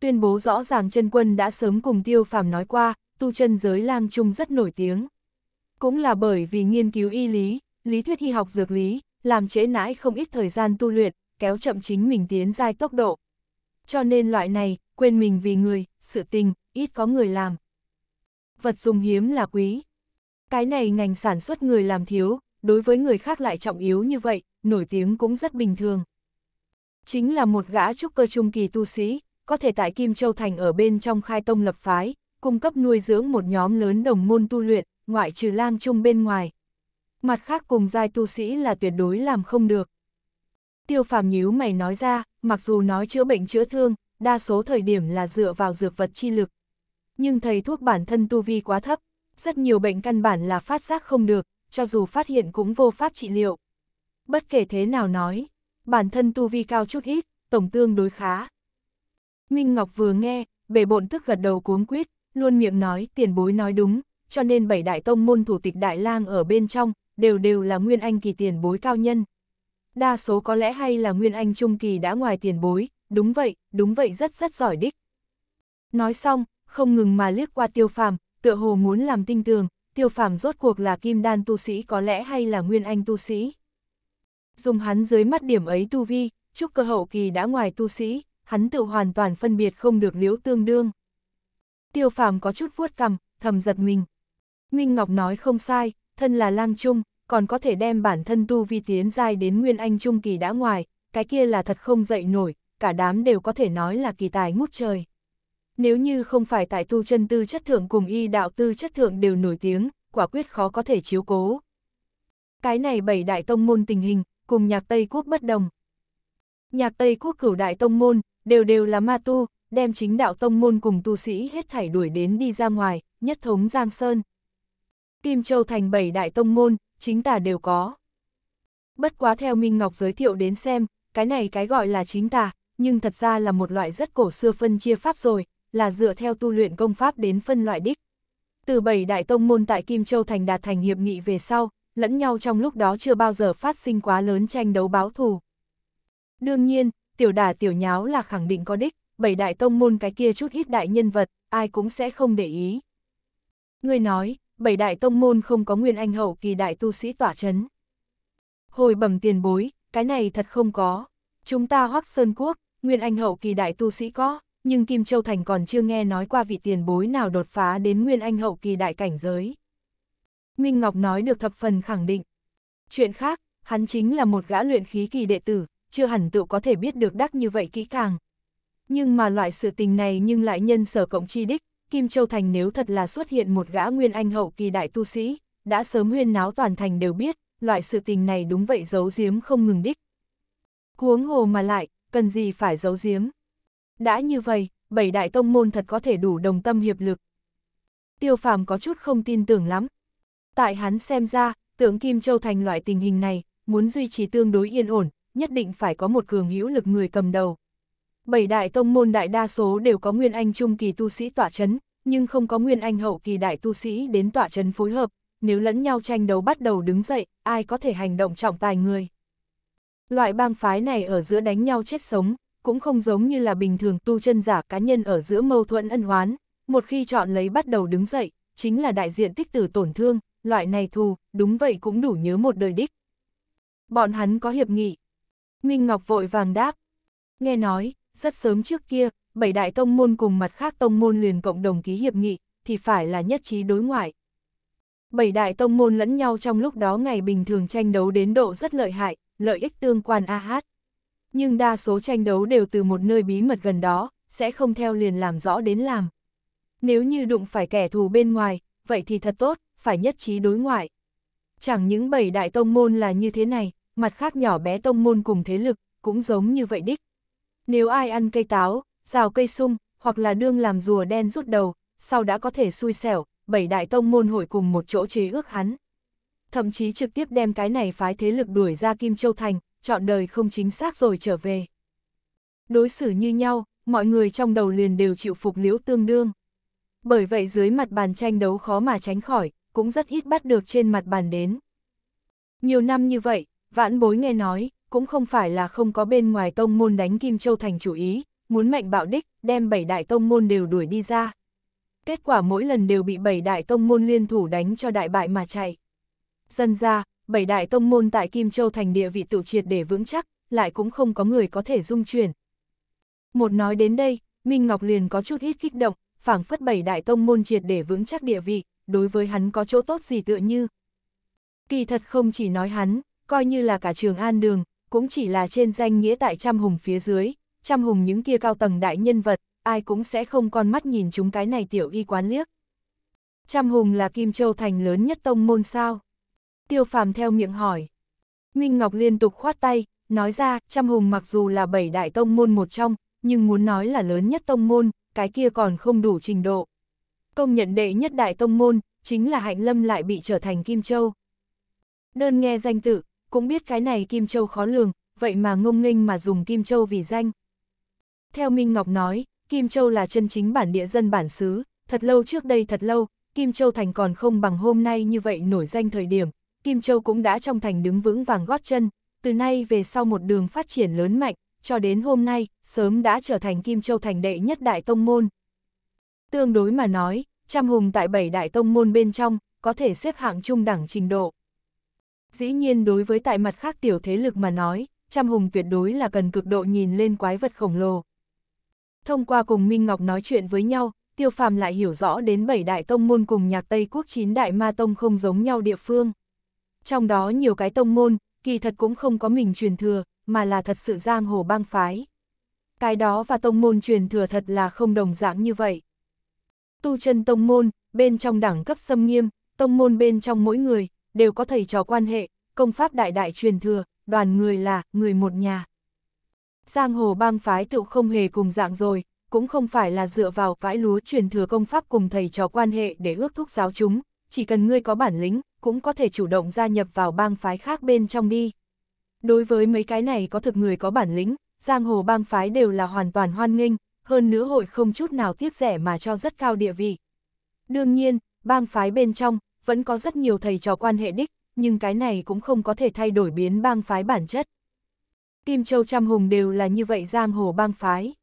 Tuyên bố rõ ràng chân quân đã sớm cùng tiêu phàm nói qua, tu chân giới lang trung rất nổi tiếng. Cũng là bởi vì nghiên cứu y lý, lý thuyết y học dược lý, làm trễ nãi không ít thời gian tu luyện, kéo chậm chính mình tiến giai tốc độ. Cho nên loại này, quên mình vì người, sự tình, ít có người làm. Vật dùng hiếm là quý. Cái này ngành sản xuất người làm thiếu, đối với người khác lại trọng yếu như vậy, nổi tiếng cũng rất bình thường. Chính là một gã trúc cơ trung kỳ tu sĩ, có thể tại Kim Châu Thành ở bên trong khai tông lập phái, cung cấp nuôi dưỡng một nhóm lớn đồng môn tu luyện, ngoại trừ lang trung bên ngoài. Mặt khác cùng giai tu sĩ là tuyệt đối làm không được. Tiêu phàm nhíu mày nói ra, mặc dù nói chữa bệnh chữa thương, đa số thời điểm là dựa vào dược vật chi lực. Nhưng thầy thuốc bản thân tu vi quá thấp, rất nhiều bệnh căn bản là phát giác không được, cho dù phát hiện cũng vô pháp trị liệu. Bất kể thế nào nói, bản thân tu vi cao chút ít, tổng tương đối khá. Minh Ngọc vừa nghe, bể bộn tức gật đầu cuống quýt luôn miệng nói tiền bối nói đúng, cho nên bảy đại tông môn thủ tịch đại lang ở bên trong, đều đều là nguyên anh kỳ tiền bối cao nhân. Đa số có lẽ hay là nguyên anh trung kỳ đã ngoài tiền bối, đúng vậy, đúng vậy rất rất giỏi đích. Nói xong, không ngừng mà liếc qua tiêu phàm, tựa hồ muốn làm tinh tường, tiêu phàm rốt cuộc là kim đan tu sĩ có lẽ hay là nguyên anh tu sĩ. Dùng hắn dưới mắt điểm ấy tu vi, chúc cơ hậu kỳ đã ngoài tu sĩ, hắn tự hoàn toàn phân biệt không được liễu tương đương tiêu phàm có chút vuốt cằm, thầm giật mình. Minh Ngọc nói không sai, thân là lang trung, còn có thể đem bản thân tu vi tiến dai đến nguyên anh trung kỳ đã ngoài, cái kia là thật không dậy nổi, cả đám đều có thể nói là kỳ tài ngút trời. Nếu như không phải tại tu chân tư chất thượng cùng y đạo tư chất thượng đều nổi tiếng, quả quyết khó có thể chiếu cố. Cái này bảy đại tông môn tình hình, cùng nhạc Tây Quốc bất đồng. Nhạc Tây Quốc cửu đại tông môn, đều đều là ma tu, đem chính đạo tông môn cùng tu sĩ hết thảy đuổi đến đi ra ngoài, nhất thống Giang Sơn. Kim Châu thành bảy đại tông môn, chính tà đều có. Bất quá theo Minh Ngọc giới thiệu đến xem, cái này cái gọi là chính tà, nhưng thật ra là một loại rất cổ xưa phân chia pháp rồi, là dựa theo tu luyện công pháp đến phân loại đích. Từ bảy đại tông môn tại Kim Châu thành đạt thành hiệp nghị về sau, lẫn nhau trong lúc đó chưa bao giờ phát sinh quá lớn tranh đấu báo thù. Đương nhiên, tiểu đà tiểu nháo là khẳng định có đích, bảy đại tông môn cái kia chút ít đại nhân vật, ai cũng sẽ không để ý. Người nói, bảy đại tông môn không có nguyên anh hậu kỳ đại tu sĩ tỏa chấn. Hồi bẩm tiền bối, cái này thật không có. Chúng ta hoắc sơn quốc, nguyên anh hậu kỳ đại tu sĩ có, nhưng Kim Châu Thành còn chưa nghe nói qua vị tiền bối nào đột phá đến nguyên anh hậu kỳ đại cảnh giới. Minh Ngọc nói được thập phần khẳng định. Chuyện khác, hắn chính là một gã luyện khí kỳ đệ tử, chưa hẳn tự có thể biết được đắc như vậy kỹ càng, nhưng mà loại sự tình này nhưng lại nhân sở cộng chi đích, Kim Châu Thành nếu thật là xuất hiện một gã nguyên anh hậu kỳ đại tu sĩ, đã sớm huyên náo toàn thành đều biết, loại sự tình này đúng vậy giấu giếm không ngừng đích. Huống hồ mà lại, cần gì phải giấu giếm. Đã như vậy, bảy đại tông môn thật có thể đủ đồng tâm hiệp lực. Tiêu phàm có chút không tin tưởng lắm. Tại hắn xem ra, tưởng Kim Châu Thành loại tình hình này, muốn duy trì tương đối yên ổn, nhất định phải có một cường hữu lực người cầm đầu. Bảy đại tông môn đại đa số đều có nguyên anh trung kỳ tu sĩ tỏa chấn, nhưng không có nguyên anh hậu kỳ đại tu sĩ đến tỏa chấn phối hợp, nếu lẫn nhau tranh đấu bắt đầu đứng dậy, ai có thể hành động trọng tài người. Loại bang phái này ở giữa đánh nhau chết sống, cũng không giống như là bình thường tu chân giả cá nhân ở giữa mâu thuẫn ân hoán, một khi chọn lấy bắt đầu đứng dậy, chính là đại diện tích tử tổn thương, loại này thù, đúng vậy cũng đủ nhớ một đời đích. Bọn hắn có hiệp nghị. Minh Ngọc vội vàng đáp. Nghe nói, rất sớm trước kia, bảy đại tông môn cùng mặt khác tông môn liền cộng đồng ký hiệp nghị, thì phải là nhất trí đối ngoại. Bảy đại tông môn lẫn nhau trong lúc đó ngày bình thường tranh đấu đến độ rất lợi hại, lợi ích tương quan AH. Nhưng đa số tranh đấu đều từ một nơi bí mật gần đó, sẽ không theo liền làm rõ đến làm. Nếu như đụng phải kẻ thù bên ngoài, vậy thì thật tốt, phải nhất trí đối ngoại. Chẳng những bảy đại tông môn là như thế này, mặt khác nhỏ bé tông môn cùng thế lực, cũng giống như vậy đích. Nếu ai ăn cây táo, rào cây sung, hoặc là đương làm rùa đen rút đầu, sau đã có thể xui xẻo, bảy đại tông môn hội cùng một chỗ chế ước hắn. Thậm chí trực tiếp đem cái này phái thế lực đuổi ra Kim Châu Thành, chọn đời không chính xác rồi trở về. Đối xử như nhau, mọi người trong đầu liền đều chịu phục liễu tương đương. Bởi vậy dưới mặt bàn tranh đấu khó mà tránh khỏi, cũng rất ít bắt được trên mặt bàn đến. Nhiều năm như vậy, vãn bối nghe nói, cũng không phải là không có bên ngoài tông môn đánh Kim Châu thành chủ ý, muốn mạnh bạo đích, đem bảy đại tông môn đều đuổi đi ra. Kết quả mỗi lần đều bị bảy đại tông môn liên thủ đánh cho đại bại mà chạy. Dân ra, bảy đại tông môn tại Kim Châu thành địa vị tự triệt để vững chắc, lại cũng không có người có thể dung chuyển. Một nói đến đây, Minh Ngọc liền có chút ít kích động, phảng phất bảy đại tông môn triệt để vững chắc địa vị, đối với hắn có chỗ tốt gì tựa như. Kỳ thật không chỉ nói hắn, coi như là cả trường An Đường, cũng chỉ là trên danh nghĩa tại trăm hùng phía dưới, trăm hùng những kia cao tầng đại nhân vật, ai cũng sẽ không con mắt nhìn chúng cái này tiểu y quán liếc. Trăm hùng là Kim Châu Thành lớn nhất tông môn sao? Tiêu phàm theo miệng hỏi. Minh Ngọc liên tục khoát tay, nói ra, trăm hùng mặc dù là bảy đại tông môn một trong, nhưng muốn nói là lớn nhất tông môn, cái kia còn không đủ trình độ. Công nhận đệ nhất đại tông môn, chính là Hạnh Lâm lại bị trở thành Kim Châu. Đơn nghe danh tự, cũng biết cái này Kim Châu khó lường, vậy mà ngông nghênh mà dùng Kim Châu vì danh. Theo Minh Ngọc nói, Kim Châu là chân chính bản địa dân bản xứ, thật lâu trước đây thật lâu, Kim Châu Thành còn không bằng hôm nay như vậy nổi danh thời điểm, Kim Châu cũng đã trong thành đứng vững vàng gót chân, từ nay về sau một đường phát triển lớn mạnh, cho đến hôm nay, sớm đã trở thành Kim Châu Thành đệ nhất đại tông môn. Tương đối mà nói, Trăm Hùng tại bảy đại tông môn bên trong, có thể xếp hạng trung đẳng trình độ. Dĩ nhiên đối với tại mặt khác tiểu thế lực mà nói, trăm hùng tuyệt đối là cần cực độ nhìn lên quái vật khổng lồ. Thông qua cùng Minh Ngọc nói chuyện với nhau, Tiêu Phàm lại hiểu rõ đến bảy đại tông môn cùng nhạc Tây Quốc chín đại ma tông không giống nhau địa phương. Trong đó nhiều cái tông môn, kỳ thật cũng không có mình truyền thừa, mà là thật sự giang hồ bang phái. Cái đó và tông môn truyền thừa thật là không đồng dạng như vậy. Tu chân tông môn, bên trong đẳng cấp xâm nghiêm, tông môn bên trong mỗi người, đều có thầy trò quan hệ, công pháp đại đại truyền thừa, đoàn người là người một nhà. Giang hồ bang phái tựu không hề cùng dạng rồi, cũng không phải là dựa vào vãi lúa truyền thừa công pháp cùng thầy trò quan hệ để ước thúc giáo chúng, chỉ cần ngươi có bản lĩnh, cũng có thể chủ động gia nhập vào bang phái khác bên trong đi. Đối với mấy cái này có thực người có bản lĩnh, giang hồ bang phái đều là hoàn toàn hoan nghênh, hơn nữa hội không chút nào tiếc rẻ mà cho rất cao địa vị. Đương nhiên, bang phái bên trong, vẫn có rất nhiều thầy trò quan hệ đích, nhưng cái này cũng không có thể thay đổi biến bang phái bản chất. Kim Châu Trăm Hùng đều là như vậy giang hồ bang phái.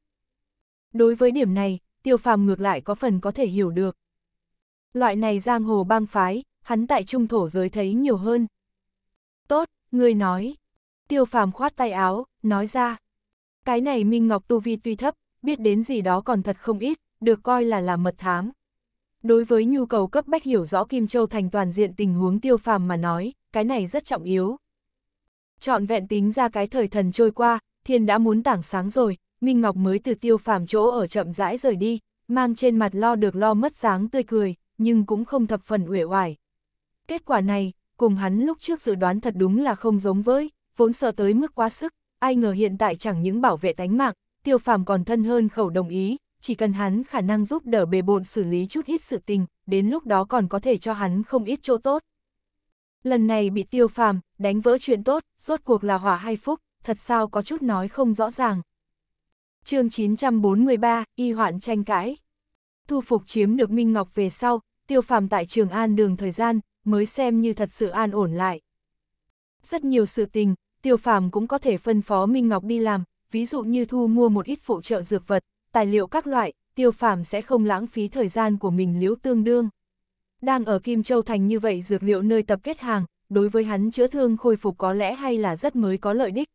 Đối với điểm này, tiêu phàm ngược lại có phần có thể hiểu được. Loại này giang hồ bang phái, hắn tại trung thổ giới thấy nhiều hơn. Tốt, người nói. Tiêu phàm khoát tay áo, nói ra. Cái này Minh Ngọc Tu Vi tuy thấp, biết đến gì đó còn thật không ít, được coi là là mật thám. Đối với nhu cầu cấp bách hiểu rõ Kim Châu Thành toàn diện tình huống tiêu phàm mà nói, cái này rất trọng yếu. Chọn vẹn tính ra cái thời thần trôi qua, thiên đã muốn tảng sáng rồi, Minh Ngọc mới từ tiêu phàm chỗ ở chậm rãi rời đi, mang trên mặt lo được lo mất sáng tươi cười, nhưng cũng không thập phần uể oải. Kết quả này, cùng hắn lúc trước dự đoán thật đúng là không giống với, vốn sợ tới mức quá sức, ai ngờ hiện tại chẳng những bảo vệ tánh mạng, tiêu phàm còn thân hơn khẩu đồng ý, chỉ cần hắn khả năng giúp đỡ bề bộn xử lý chút ít sự tình, đến lúc đó còn có thể cho hắn không ít chỗ tốt. Lần này bị tiêu phàm, đánh vỡ chuyện tốt, rốt cuộc là hỏa hay phúc, thật sao có chút nói không rõ ràng. chương 943, y hoạn tranh cãi. Thu phục chiếm được Minh Ngọc về sau, tiêu phàm tại trường An đường thời gian, mới xem như thật sự an ổn lại. Rất nhiều sự tình, tiêu phàm cũng có thể phân phó Minh Ngọc đi làm, ví dụ như thu mua một ít phụ trợ dược vật, tài liệu các loại, tiêu phàm sẽ không lãng phí thời gian của mình liếu tương đương. Đang ở Kim Châu Thành như vậy dược liệu nơi tập kết hàng, đối với hắn chữa thương khôi phục có lẽ hay là rất mới có lợi đích.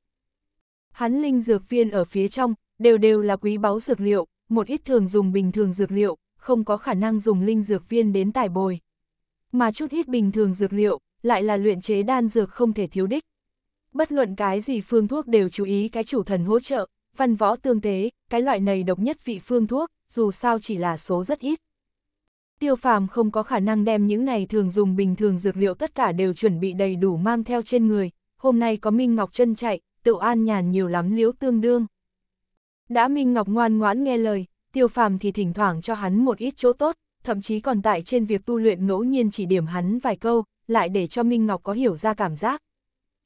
Hắn linh dược viên ở phía trong, đều đều là quý báu dược liệu, một ít thường dùng bình thường dược liệu, không có khả năng dùng linh dược viên đến tài bồi. Mà chút ít bình thường dược liệu, lại là luyện chế đan dược không thể thiếu đích. Bất luận cái gì phương thuốc đều chú ý cái chủ thần hỗ trợ, văn võ tương tế, cái loại này độc nhất vị phương thuốc, dù sao chỉ là số rất ít. Tiêu phàm không có khả năng đem những này thường dùng bình thường dược liệu tất cả đều chuẩn bị đầy đủ mang theo trên người, hôm nay có Minh Ngọc chân chạy, tự an nhàn nhiều lắm liếu tương đương. Đã Minh Ngọc ngoan ngoãn nghe lời, tiêu phàm thì thỉnh thoảng cho hắn một ít chỗ tốt, thậm chí còn tại trên việc tu luyện ngẫu nhiên chỉ điểm hắn vài câu, lại để cho Minh Ngọc có hiểu ra cảm giác.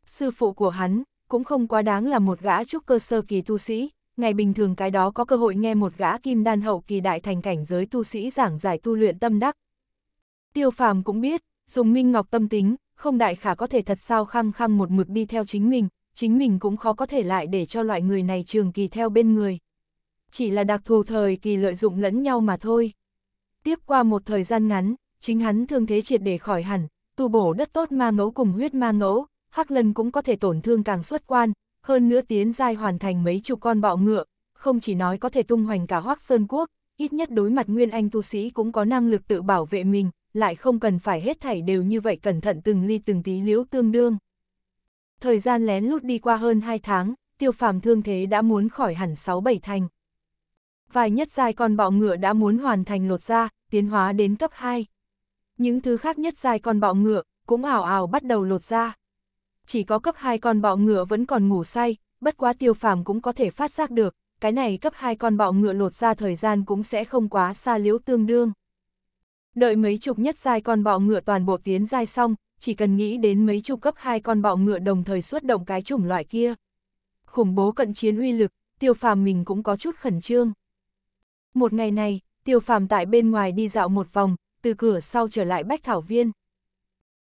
Sư phụ của hắn, cũng không quá đáng là một gã trúc cơ sơ kỳ tu sĩ, ngày bình thường cái đó có cơ hội nghe một gã kim đan hậu kỳ đại thành cảnh giới tu sĩ giảng giải tu luyện tâm đắc. Tiêu phàm cũng biết, dùng minh ngọc tâm tính, không đại khả có thể thật sao khăng khăng một mực đi theo chính mình, chính mình cũng khó có thể lại để cho loại người này trường kỳ theo bên người. Chỉ là đặc thù thời kỳ lợi dụng lẫn nhau mà thôi. Tiếp qua một thời gian ngắn, chính hắn thương thế triệt để khỏi hẳn, tu bổ đất tốt ma ngẫu cùng huyết ma ngẫu, Hắc Lân cũng có thể tổn thương càng xuất quan, hơn nữa tiến giai hoàn thành mấy chục con bọ ngựa, không chỉ nói có thể tung hoành cả Hoắc Sơn Quốc, ít nhất đối mặt Nguyên Anh tu sĩ cũng có năng lực tự bảo vệ mình, lại không cần phải hết thảy đều như vậy cẩn thận từng ly từng tí liễu tương đương. Thời gian lén lút đi qua hơn 2 tháng, tiêu phàm thương thế đã muốn khỏi hẳn 6-7 thành. Vài nhất giai con bọ ngựa đã muốn hoàn thành lột ra, tiến hóa đến cấp 2. Những thứ khác nhất giai con bọ ngựa cũng ảo ảo bắt đầu lột ra chỉ có cấp 2 con bọ ngựa vẫn còn ngủ say, bất quá tiêu phàm cũng có thể phát giác được, cái này cấp 2 con bọ ngựa lột ra thời gian cũng sẽ không quá xa liếu tương đương. Đợi mấy chục nhất giai con bọ ngựa toàn bộ tiến giai xong, chỉ cần nghĩ đến mấy chục cấp 2 con bọ ngựa đồng thời xuất động cái chủng loại kia. Khủng bố cận chiến uy lực, tiêu phàm mình cũng có chút khẩn trương. Một ngày này, tiêu phàm tại bên ngoài đi dạo một vòng, từ cửa sau trở lại bách thảo viên.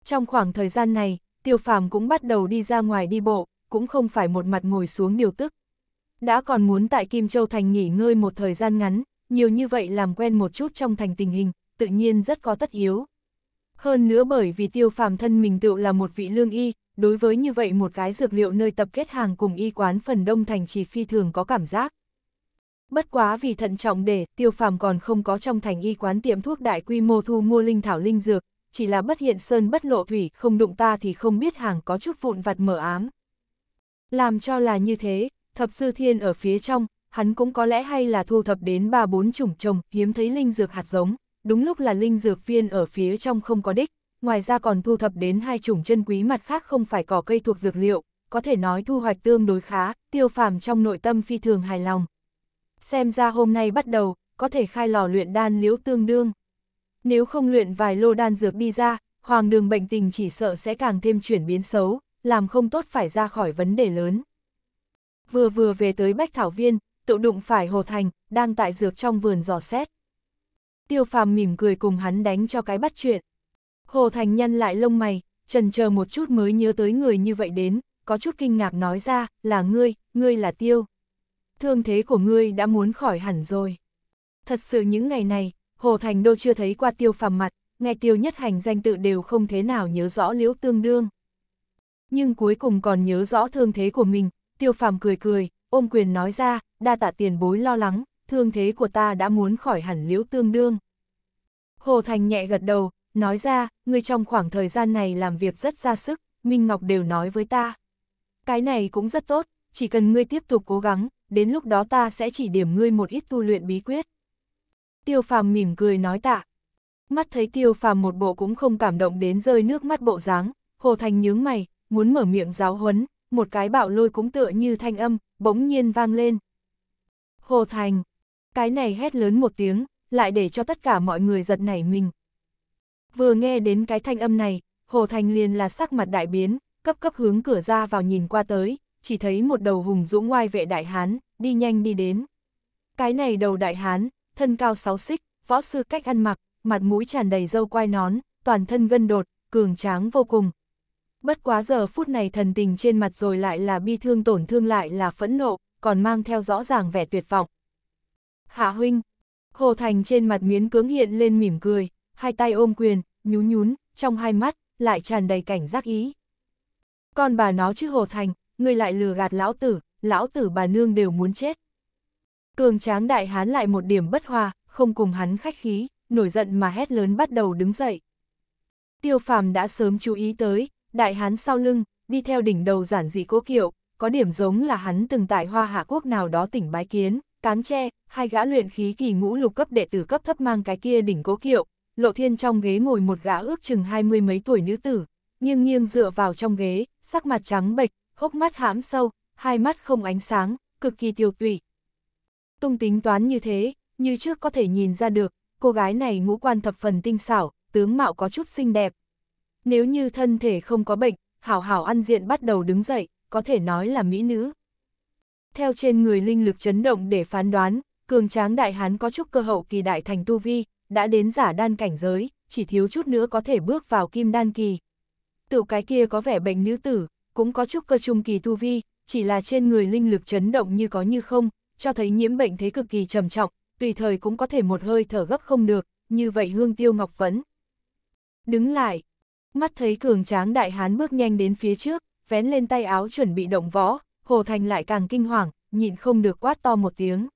Trong khoảng thời gian này, Tiêu Phàm cũng bắt đầu đi ra ngoài đi bộ, cũng không phải một mặt ngồi xuống điều tức. Đã còn muốn tại Kim Châu Thành nghỉ ngơi một thời gian ngắn, nhiều như vậy làm quen một chút trong thành tình hình, tự nhiên rất có tất yếu. Hơn nữa bởi vì tiêu phàm thân mình tự là một vị lương y, đối với như vậy một cái dược liệu nơi tập kết hàng cùng y quán phần đông thành chỉ phi thường có cảm giác. Bất quá vì thận trọng để tiêu phàm còn không có trong thành y quán tiệm thuốc đại quy mô thu mua linh thảo linh dược, chỉ là bất hiện sơn bất lộ thủy, không đụng ta thì không biết hàng có chút vụn vặt mở ám. Làm cho là như thế, thập sư thiên ở phía trong, hắn cũng có lẽ hay là thu thập đến ba bốn chủng trồng, hiếm thấy linh dược hạt giống, đúng lúc là linh dược viên ở phía trong không có đích, ngoài ra còn thu thập đến hai chủng chân quý mặt khác không phải cỏ cây thuộc dược liệu, có thể nói thu hoạch tương đối khá, tiêu phàm trong nội tâm phi thường hài lòng. Xem ra hôm nay bắt đầu, có thể khai lò luyện đan liễu tương đương. Nếu không luyện vài lô đan dược đi ra, hoàng đường bệnh tình chỉ sợ sẽ càng thêm chuyển biến xấu, làm không tốt phải ra khỏi vấn đề lớn. Vừa vừa về tới Bách Thảo Viên, tự đụng phải Hồ Thành, đang tại dược trong vườn giò xét. Tiêu phàm mỉm cười cùng hắn đánh cho cái bắt chuyện. Hồ Thành nhăn lại lông mày, trần chờ một chút mới nhớ tới người như vậy đến, có chút kinh ngạc nói ra, là ngươi, ngươi là Tiêu. Thương thế của ngươi đã muốn khỏi hẳn rồi. Thật sự những ngày này, Hồ Thành Đô chưa thấy qua tiêu phàm mặt, nghe tiêu nhất hành danh tự đều không thế nào nhớ rõ liễu tương đương. Nhưng cuối cùng còn nhớ rõ thương thế của mình, tiêu phàm cười cười, ôm quyền nói ra, đa tạ tiền bối lo lắng, thương thế của ta đã muốn khỏi hẳn liễu tương đương. Hồ Thành nhẹ gật đầu, nói ra, ngươi trong khoảng thời gian này làm việc rất ra sức, Minh Ngọc đều nói với ta. Cái này cũng rất tốt, chỉ cần ngươi tiếp tục cố gắng, đến lúc đó ta sẽ chỉ điểm ngươi một ít tu luyện bí quyết tiêu phàm mỉm cười nói tạ. Mắt thấy tiêu phàm một bộ cũng không cảm động đến rơi nước mắt bộ dáng Hồ Thành nhướng mày, muốn mở miệng giáo huấn, một cái bạo lôi cũng tựa như thanh âm, bỗng nhiên vang lên. Hồ Thành, cái này hét lớn một tiếng, lại để cho tất cả mọi người giật nảy mình. Vừa nghe đến cái thanh âm này, Hồ Thành liền là sắc mặt đại biến, cấp cấp hướng cửa ra vào nhìn qua tới, chỉ thấy một đầu hùng dũng ngoai vệ đại hán, đi nhanh đi đến. Cái này đầu đại hán, thân cao sáu xích, võ sư cách ăn mặc, mặt mũi tràn đầy dâu quai nón, toàn thân gân đột, cường tráng vô cùng. Bất quá giờ phút này thần tình trên mặt rồi lại là bi thương tổn thương lại là phẫn nộ, còn mang theo rõ ràng vẻ tuyệt vọng. Hạ huynh, Hồ Thành trên mặt miến cứng hiện lên mỉm cười, hai tay ôm quyền, nhún nhún, trong hai mắt, lại tràn đầy cảnh giác ý. Con bà nó chứ Hồ Thành, người lại lừa gạt lão tử, lão tử bà nương đều muốn chết. Cường tráng đại hán lại một điểm bất hòa, không cùng hắn khách khí, nổi giận mà hét lớn bắt đầu đứng dậy. Tiêu phàm đã sớm chú ý tới, đại hán sau lưng, đi theo đỉnh đầu giản dị cố kiệu, có điểm giống là hắn từng tại hoa hạ quốc nào đó tỉnh bái kiến, cán tre, hai gã luyện khí kỳ ngũ lục cấp đệ tử cấp thấp mang cái kia đỉnh cố kiệu, lộ thiên trong ghế ngồi một gã ước chừng hai mươi mấy tuổi nữ tử, nghiêng nghiêng dựa vào trong ghế, sắc mặt trắng bệch, hốc mắt hãm sâu, hai mắt không ánh sáng, cực kỳ tiêu tụy, Tung tính toán như thế, như trước có thể nhìn ra được, cô gái này ngũ quan thập phần tinh xảo, tướng mạo có chút xinh đẹp. Nếu như thân thể không có bệnh, hảo hảo ăn diện bắt đầu đứng dậy, có thể nói là mỹ nữ. Theo trên người linh lực chấn động để phán đoán, cường tráng đại hán có chút cơ hậu kỳ đại thành tu vi, đã đến giả đan cảnh giới, chỉ thiếu chút nữa có thể bước vào kim đan kỳ. Tự cái kia có vẻ bệnh nữ tử, cũng có chút cơ trung kỳ tu vi, chỉ là trên người linh lực chấn động như có như không, cho thấy nhiễm bệnh thế cực kỳ trầm trọng, tùy thời cũng có thể một hơi thở gấp không được, như vậy hương tiêu ngọc vẫn. Đứng lại, mắt thấy cường tráng đại hán bước nhanh đến phía trước, vén lên tay áo chuẩn bị động võ, Hồ Thành lại càng kinh hoàng, nhịn không được quát to một tiếng.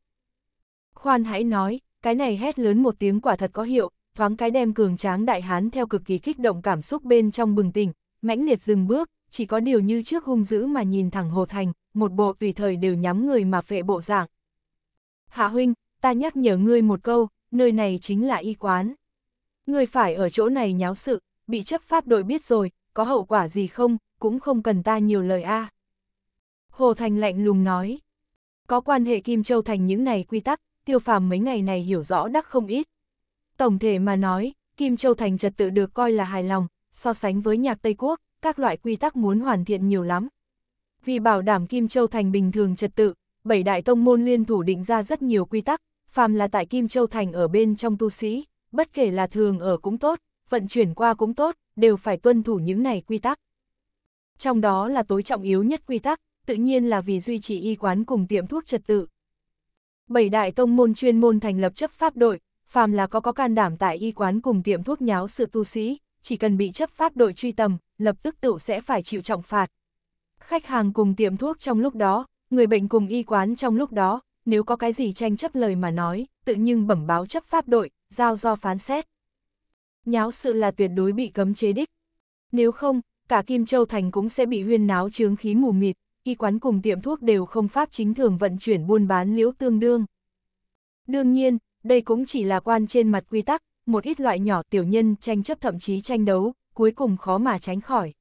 Khoan hãy nói, cái này hét lớn một tiếng quả thật có hiệu, thoáng cái đem cường tráng đại hán theo cực kỳ kích động cảm xúc bên trong bừng tỉnh, mãnh liệt dừng bước, chỉ có điều như trước hung dữ mà nhìn thẳng Hồ Thành, một bộ tùy thời đều nhắm người mà phệ bộ dạng. Hạ huynh, ta nhắc nhở ngươi một câu, nơi này chính là y quán. Ngươi phải ở chỗ này nháo sự, bị chấp pháp đội biết rồi, có hậu quả gì không, cũng không cần ta nhiều lời a. Hồ Thành lạnh lùng nói. Có quan hệ Kim Châu Thành những này quy tắc, tiêu phàm mấy ngày này hiểu rõ đắc không ít. Tổng thể mà nói, Kim Châu Thành trật tự được coi là hài lòng, so sánh với nhạc Tây Quốc, các loại quy tắc muốn hoàn thiện nhiều lắm. Vì bảo đảm Kim Châu Thành bình thường trật tự, bảy đại tông môn liên thủ định ra rất nhiều quy tắc, phàm là tại Kim Châu Thành ở bên trong tu sĩ, bất kể là thường ở cũng tốt, vận chuyển qua cũng tốt, đều phải tuân thủ những này quy tắc. Trong đó là tối trọng yếu nhất quy tắc, tự nhiên là vì duy trì y quán cùng tiệm thuốc trật tự. Bảy đại tông môn chuyên môn thành lập chấp pháp đội, phàm là có có can đảm tại y quán cùng tiệm thuốc nháo sự tu sĩ, chỉ cần bị chấp pháp đội truy tầm, lập tức tự sẽ phải chịu trọng phạt. Khách hàng cùng tiệm thuốc trong lúc đó, người bệnh cùng y quán trong lúc đó, nếu có cái gì tranh chấp lời mà nói, tự nhưng bẩm báo chấp pháp đội, giao do phán xét. Nháo sự là tuyệt đối bị cấm chế đích. Nếu không, cả Kim Châu Thành cũng sẽ bị huyên náo chướng khí mù mịt, y quán cùng tiệm thuốc đều không pháp chính thường vận chuyển buôn bán liễu tương đương. Đương nhiên, đây cũng chỉ là quan trên mặt quy tắc, một ít loại nhỏ tiểu nhân tranh chấp thậm chí tranh đấu, cuối cùng khó mà tránh khỏi.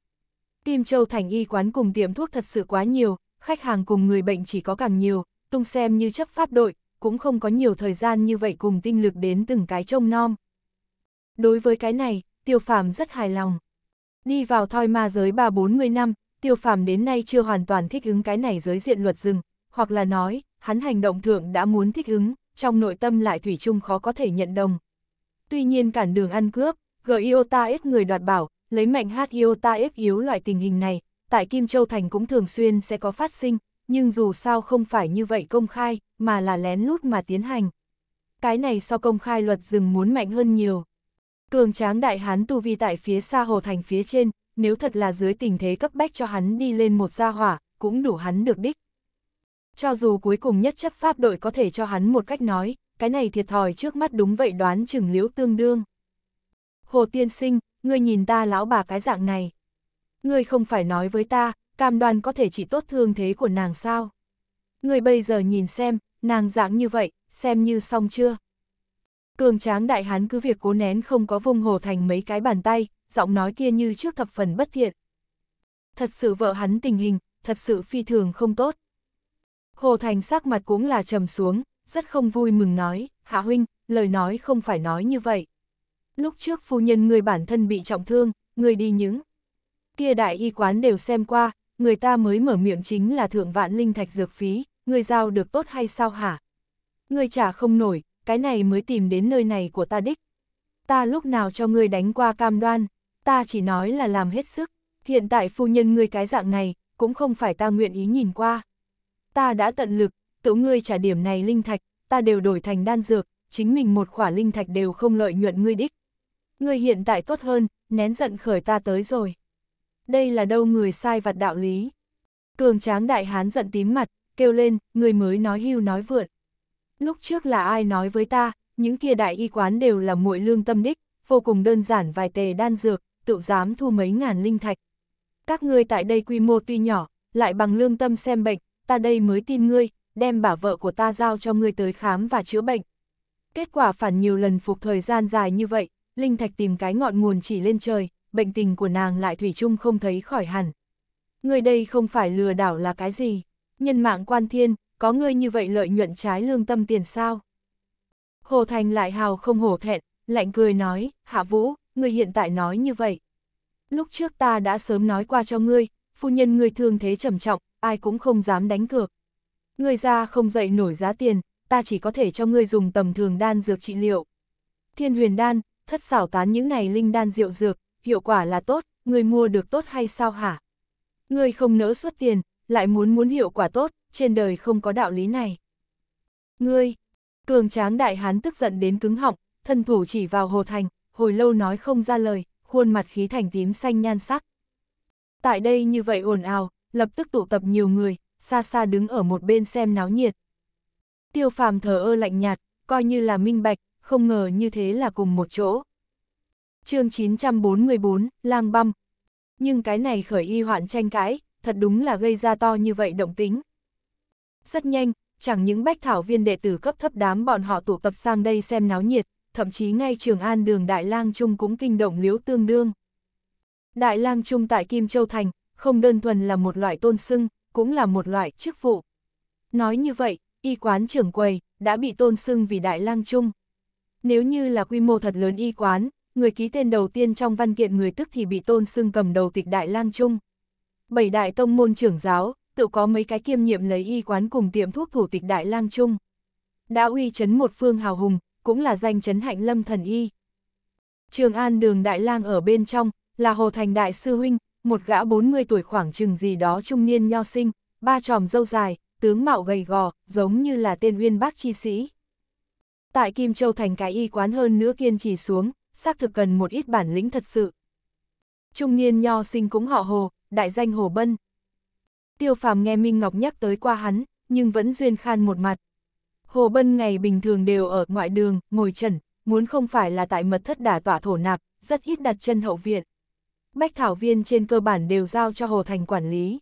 Kim Châu Thành y quán cùng tiệm thuốc thật sự quá nhiều, khách hàng cùng người bệnh chỉ có càng nhiều, tung xem như chấp pháp đội, cũng không có nhiều thời gian như vậy cùng tinh lực đến từng cái trông nom. Đối với cái này, Tiêu Phàm rất hài lòng. Đi vào thoi ma giới ba 40 năm, Tiêu Phàm đến nay chưa hoàn toàn thích ứng cái này giới diện luật rừng, hoặc là nói, hắn hành động thượng đã muốn thích ứng, trong nội tâm lại thủy chung khó có thể nhận đồng. Tuy nhiên cản đường ăn cướp, G Iota S người đoạt bảo, lấy mạnh H Iota ép yếu loại tình hình này, tại Kim Châu Thành cũng thường xuyên sẽ có phát sinh, nhưng dù sao không phải như vậy công khai, mà là lén lút mà tiến hành. Cái này so công khai luật rừng muốn mạnh hơn nhiều. Cường tráng đại hán tu vi tại phía xa hồ thành phía trên, nếu thật là dưới tình thế cấp bách cho hắn đi lên một gia hỏa, cũng đủ hắn được đích. Cho dù cuối cùng nhất chấp pháp đội có thể cho hắn một cách nói, cái này thiệt thòi trước mắt đúng vậy đoán chừng liễu tương đương. Hồ Tiên Sinh, ngươi nhìn ta lão bà cái dạng này. Ngươi không phải nói với ta, cam đoan có thể chỉ tốt thương thế của nàng sao. Ngươi bây giờ nhìn xem, nàng dạng như vậy, xem như xong chưa. Cường tráng đại hán cứ việc cố nén không có vùng hồ thành mấy cái bàn tay, giọng nói kia như trước thập phần bất thiện. Thật sự vợ hắn tình hình, thật sự phi thường không tốt. Hồ Thành sắc mặt cũng là trầm xuống, rất không vui mừng nói, Hạ Huynh, lời nói không phải nói như vậy lúc trước phu nhân người bản thân bị trọng thương, người đi những kia đại y quán đều xem qua, người ta mới mở miệng chính là thượng vạn linh thạch dược phí, người giao được tốt hay sao hả? Người trả không nổi, cái này mới tìm đến nơi này của ta đích. Ta lúc nào cho người đánh qua cam đoan, ta chỉ nói là làm hết sức, hiện tại phu nhân người cái dạng này, cũng không phải ta nguyện ý nhìn qua. Ta đã tận lực, tự ngươi trả điểm này linh thạch, ta đều đổi thành đan dược, chính mình một khỏa linh thạch đều không lợi nhuận ngươi đích. Ngươi hiện tại tốt hơn, nén giận khởi ta tới rồi. Đây là đâu người sai vặt đạo lý. Cường tráng đại hán giận tím mặt, kêu lên, người mới nói hưu nói vượn. Lúc trước là ai nói với ta, những kia đại y quán đều là muội lương tâm đích, vô cùng đơn giản vài tề đan dược, tự dám thu mấy ngàn linh thạch. Các ngươi tại đây quy mô tuy nhỏ, lại bằng lương tâm xem bệnh, ta đây mới tin ngươi, đem bà vợ của ta giao cho ngươi tới khám và chữa bệnh. Kết quả phản nhiều lần phục thời gian dài như vậy, Linh Thạch tìm cái ngọn nguồn chỉ lên trời, bệnh tình của nàng lại thủy chung không thấy khỏi hẳn. Người đây không phải lừa đảo là cái gì, nhân mạng quan thiên, có người như vậy lợi nhuận trái lương tâm tiền sao? Hồ Thành lại hào không hổ thẹn, lạnh cười nói, Hạ Vũ, người hiện tại nói như vậy. Lúc trước ta đã sớm nói qua cho ngươi, phu nhân ngươi thương thế trầm trọng, ai cũng không dám đánh cược. Ngươi ra không dậy nổi giá tiền, ta chỉ có thể cho ngươi dùng tầm thường đan dược trị liệu. Thiên huyền đan, thất xảo tán những này linh đan rượu dược, hiệu quả là tốt, người mua được tốt hay sao hả? Người không nỡ xuất tiền, lại muốn muốn hiệu quả tốt, trên đời không có đạo lý này. Ngươi, cường tráng đại hán tức giận đến cứng họng, thân thủ chỉ vào hồ thành, hồi lâu nói không ra lời, khuôn mặt khí thành tím xanh nhan sắc. Tại đây như vậy ồn ào, lập tức tụ tập nhiều người, xa xa đứng ở một bên xem náo nhiệt. Tiêu phàm thờ ơ lạnh nhạt, coi như là minh bạch, không ngờ như thế là cùng một chỗ. chương 944, lang băm. Nhưng cái này khởi y hoạn tranh cãi, thật đúng là gây ra to như vậy động tính. Rất nhanh, chẳng những bách thảo viên đệ tử cấp thấp đám bọn họ tụ tập sang đây xem náo nhiệt, thậm chí ngay trường an đường Đại lang Trung cũng kinh động liếu tương đương. Đại lang Trung tại Kim Châu Thành, không đơn thuần là một loại tôn sưng, cũng là một loại chức vụ. Nói như vậy, y quán trưởng quầy, đã bị tôn sưng vì Đại lang Trung. Nếu như là quy mô thật lớn y quán, người ký tên đầu tiên trong văn kiện người tức thì bị tôn xưng cầm đầu tịch đại lang trung. Bảy đại tông môn trưởng giáo, tự có mấy cái kiêm nhiệm lấy y quán cùng tiệm thuốc thủ tịch đại lang trung. Đã uy chấn một phương hào hùng, cũng là danh chấn hạnh lâm thần y. Trường An đường Đại Lang ở bên trong, là Hồ Thành Đại Sư Huynh, một gã 40 tuổi khoảng chừng gì đó trung niên nho sinh, ba tròm dâu dài, tướng mạo gầy gò, giống như là tên uyên bác chi sĩ tại Kim Châu thành cái y quán hơn nữa kiên trì xuống, xác thực cần một ít bản lĩnh thật sự. Trung niên nho sinh cũng họ Hồ, đại danh Hồ Bân. Tiêu phàm nghe Minh Ngọc nhắc tới qua hắn, nhưng vẫn duyên khan một mặt. Hồ Bân ngày bình thường đều ở ngoại đường, ngồi trần, muốn không phải là tại mật thất đả tỏa thổ nạp, rất ít đặt chân hậu viện. Bách thảo viên trên cơ bản đều giao cho Hồ Thành quản lý.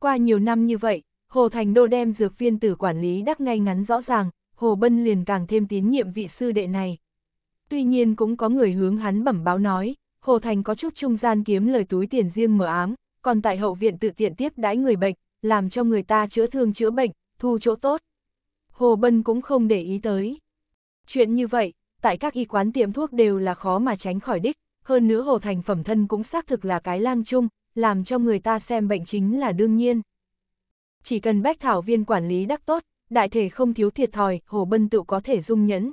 Qua nhiều năm như vậy, Hồ Thành Đô đem dược viên tử quản lý đắc ngay ngắn rõ ràng, Hồ Bân liền càng thêm tín nhiệm vị sư đệ này. Tuy nhiên cũng có người hướng hắn bẩm báo nói, Hồ Thành có chút trung gian kiếm lời túi tiền riêng mở ám, còn tại hậu viện tự tiện tiếp đãi người bệnh, làm cho người ta chữa thương chữa bệnh, thu chỗ tốt. Hồ Bân cũng không để ý tới. Chuyện như vậy, tại các y quán tiệm thuốc đều là khó mà tránh khỏi đích, hơn nữa Hồ Thành phẩm thân cũng xác thực là cái lang chung, làm cho người ta xem bệnh chính là đương nhiên. Chỉ cần bách thảo viên quản lý đắc tốt, đại thể không thiếu thiệt thòi, Hồ Bân tự có thể dung nhẫn.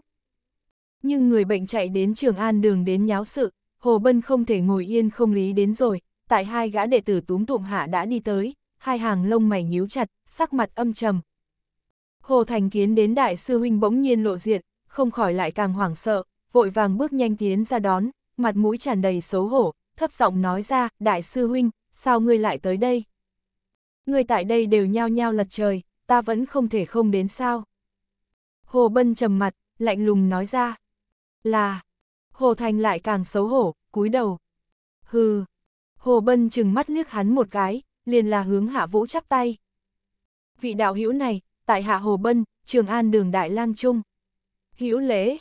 Nhưng người bệnh chạy đến Trường An đường đến nháo sự, Hồ Bân không thể ngồi yên không lý đến rồi, tại hai gã đệ tử túm tụm hạ đã đi tới, hai hàng lông mày nhíu chặt, sắc mặt âm trầm. Hồ Thành Kiến đến đại sư huynh bỗng nhiên lộ diện, không khỏi lại càng hoảng sợ, vội vàng bước nhanh tiến ra đón, mặt mũi tràn đầy xấu hổ, thấp giọng nói ra, đại sư huynh, sao ngươi lại tới đây? người tại đây đều nhao nhao lật trời, ta vẫn không thể không đến sao. Hồ Bân trầm mặt, lạnh lùng nói ra. Là, Hồ Thành lại càng xấu hổ, cúi đầu. Hừ, Hồ Bân chừng mắt liếc hắn một cái, liền là hướng hạ vũ chắp tay. Vị đạo hữu này, tại hạ Hồ Bân, Trường An đường Đại lang Trung. Hữu lễ,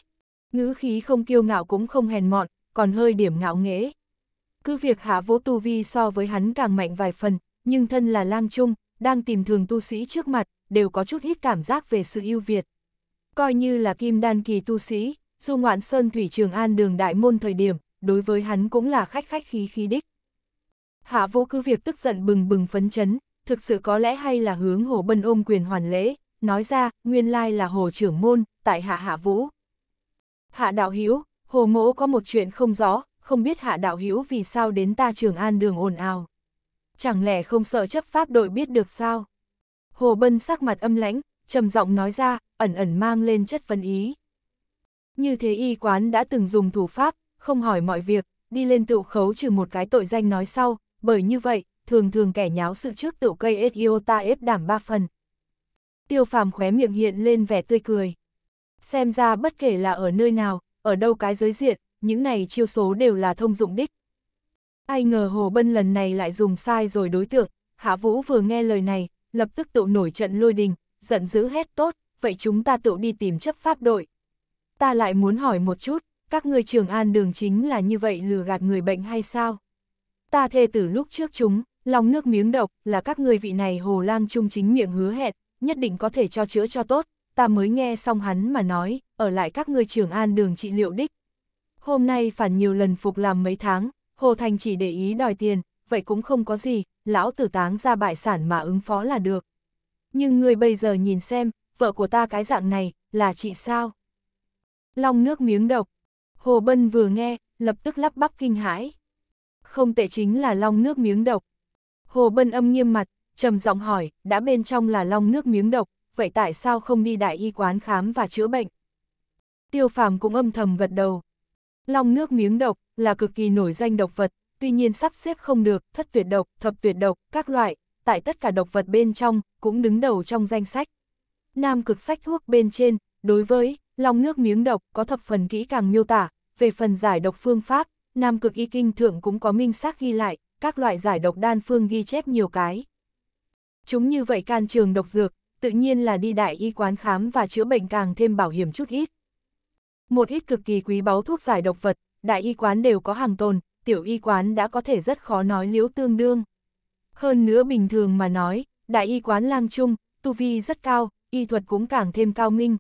ngữ khí không kiêu ngạo cũng không hèn mọn, còn hơi điểm ngạo nghễ. Cứ việc hạ vũ tu vi so với hắn càng mạnh vài phần, nhưng thân là lang trung, đang tìm thường tu sĩ trước mặt, đều có chút ít cảm giác về sự ưu việt. Coi như là kim đan kỳ tu sĩ, dù ngoạn sơn thủy trường an đường đại môn thời điểm, đối với hắn cũng là khách khách khí khí đích. Hạ vô cứ việc tức giận bừng bừng phấn chấn, thực sự có lẽ hay là hướng hồ bân ôm quyền hoàn lễ, nói ra, nguyên lai là hồ trưởng môn, tại hạ hạ vũ. Hạ đạo Hiếu, hồ mỗ có một chuyện không rõ, không biết hạ đạo Hiếu vì sao đến ta trường an đường ồn ào. Chẳng lẽ không sợ chấp pháp đội biết được sao? Hồ Bân sắc mặt âm lãnh, trầm giọng nói ra, ẩn ẩn mang lên chất vấn ý. Như thế y quán đã từng dùng thủ pháp, không hỏi mọi việc, đi lên tựu khấu trừ một cái tội danh nói sau, bởi như vậy, thường thường kẻ nháo sự trước tựu cây ta ép đảm ba phần. Tiêu phàm khóe miệng hiện lên vẻ tươi cười. Xem ra bất kể là ở nơi nào, ở đâu cái giới diện, những này chiêu số đều là thông dụng đích. Ai ngờ Hồ Bân lần này lại dùng sai rồi đối tượng, Hạ Vũ vừa nghe lời này, lập tức tụ nổi trận lôi đình, giận dữ hét tốt, vậy chúng ta tự đi tìm chấp pháp đội. Ta lại muốn hỏi một chút, các người trường an đường chính là như vậy lừa gạt người bệnh hay sao? Ta thê tử lúc trước chúng, lòng nước miếng độc là các người vị này hồ lang trung chính miệng hứa hẹn, nhất định có thể cho chữa cho tốt, ta mới nghe xong hắn mà nói, ở lại các người trường an đường trị liệu đích. Hôm nay phản nhiều lần phục làm mấy tháng, Hồ Thành chỉ để ý đòi tiền, vậy cũng không có gì, lão tử táng ra bại sản mà ứng phó là được. Nhưng người bây giờ nhìn xem, vợ của ta cái dạng này, là chị sao? Long nước miếng độc. Hồ Bân vừa nghe, lập tức lắp bắp kinh hãi. Không tệ chính là long nước miếng độc. Hồ Bân âm nghiêm mặt, trầm giọng hỏi, đã bên trong là long nước miếng độc, vậy tại sao không đi đại y quán khám và chữa bệnh? Tiêu phàm cũng âm thầm gật đầu. Long nước miếng độc là cực kỳ nổi danh độc vật, tuy nhiên sắp xếp không được, thất tuyệt độc, thập tuyệt độc, các loại, tại tất cả độc vật bên trong, cũng đứng đầu trong danh sách. Nam cực sách thuốc bên trên, đối với, lòng nước miếng độc có thập phần kỹ càng miêu tả, về phần giải độc phương pháp, Nam cực y kinh thượng cũng có minh xác ghi lại, các loại giải độc đan phương ghi chép nhiều cái. Chúng như vậy can trường độc dược, tự nhiên là đi đại y quán khám và chữa bệnh càng thêm bảo hiểm chút ít. Một ít cực kỳ quý báu thuốc giải độc vật, đại y quán đều có hàng tồn, tiểu y quán đã có thể rất khó nói liễu tương đương. Hơn nữa bình thường mà nói, đại y quán lang trung, tu vi rất cao, y thuật cũng càng thêm cao minh.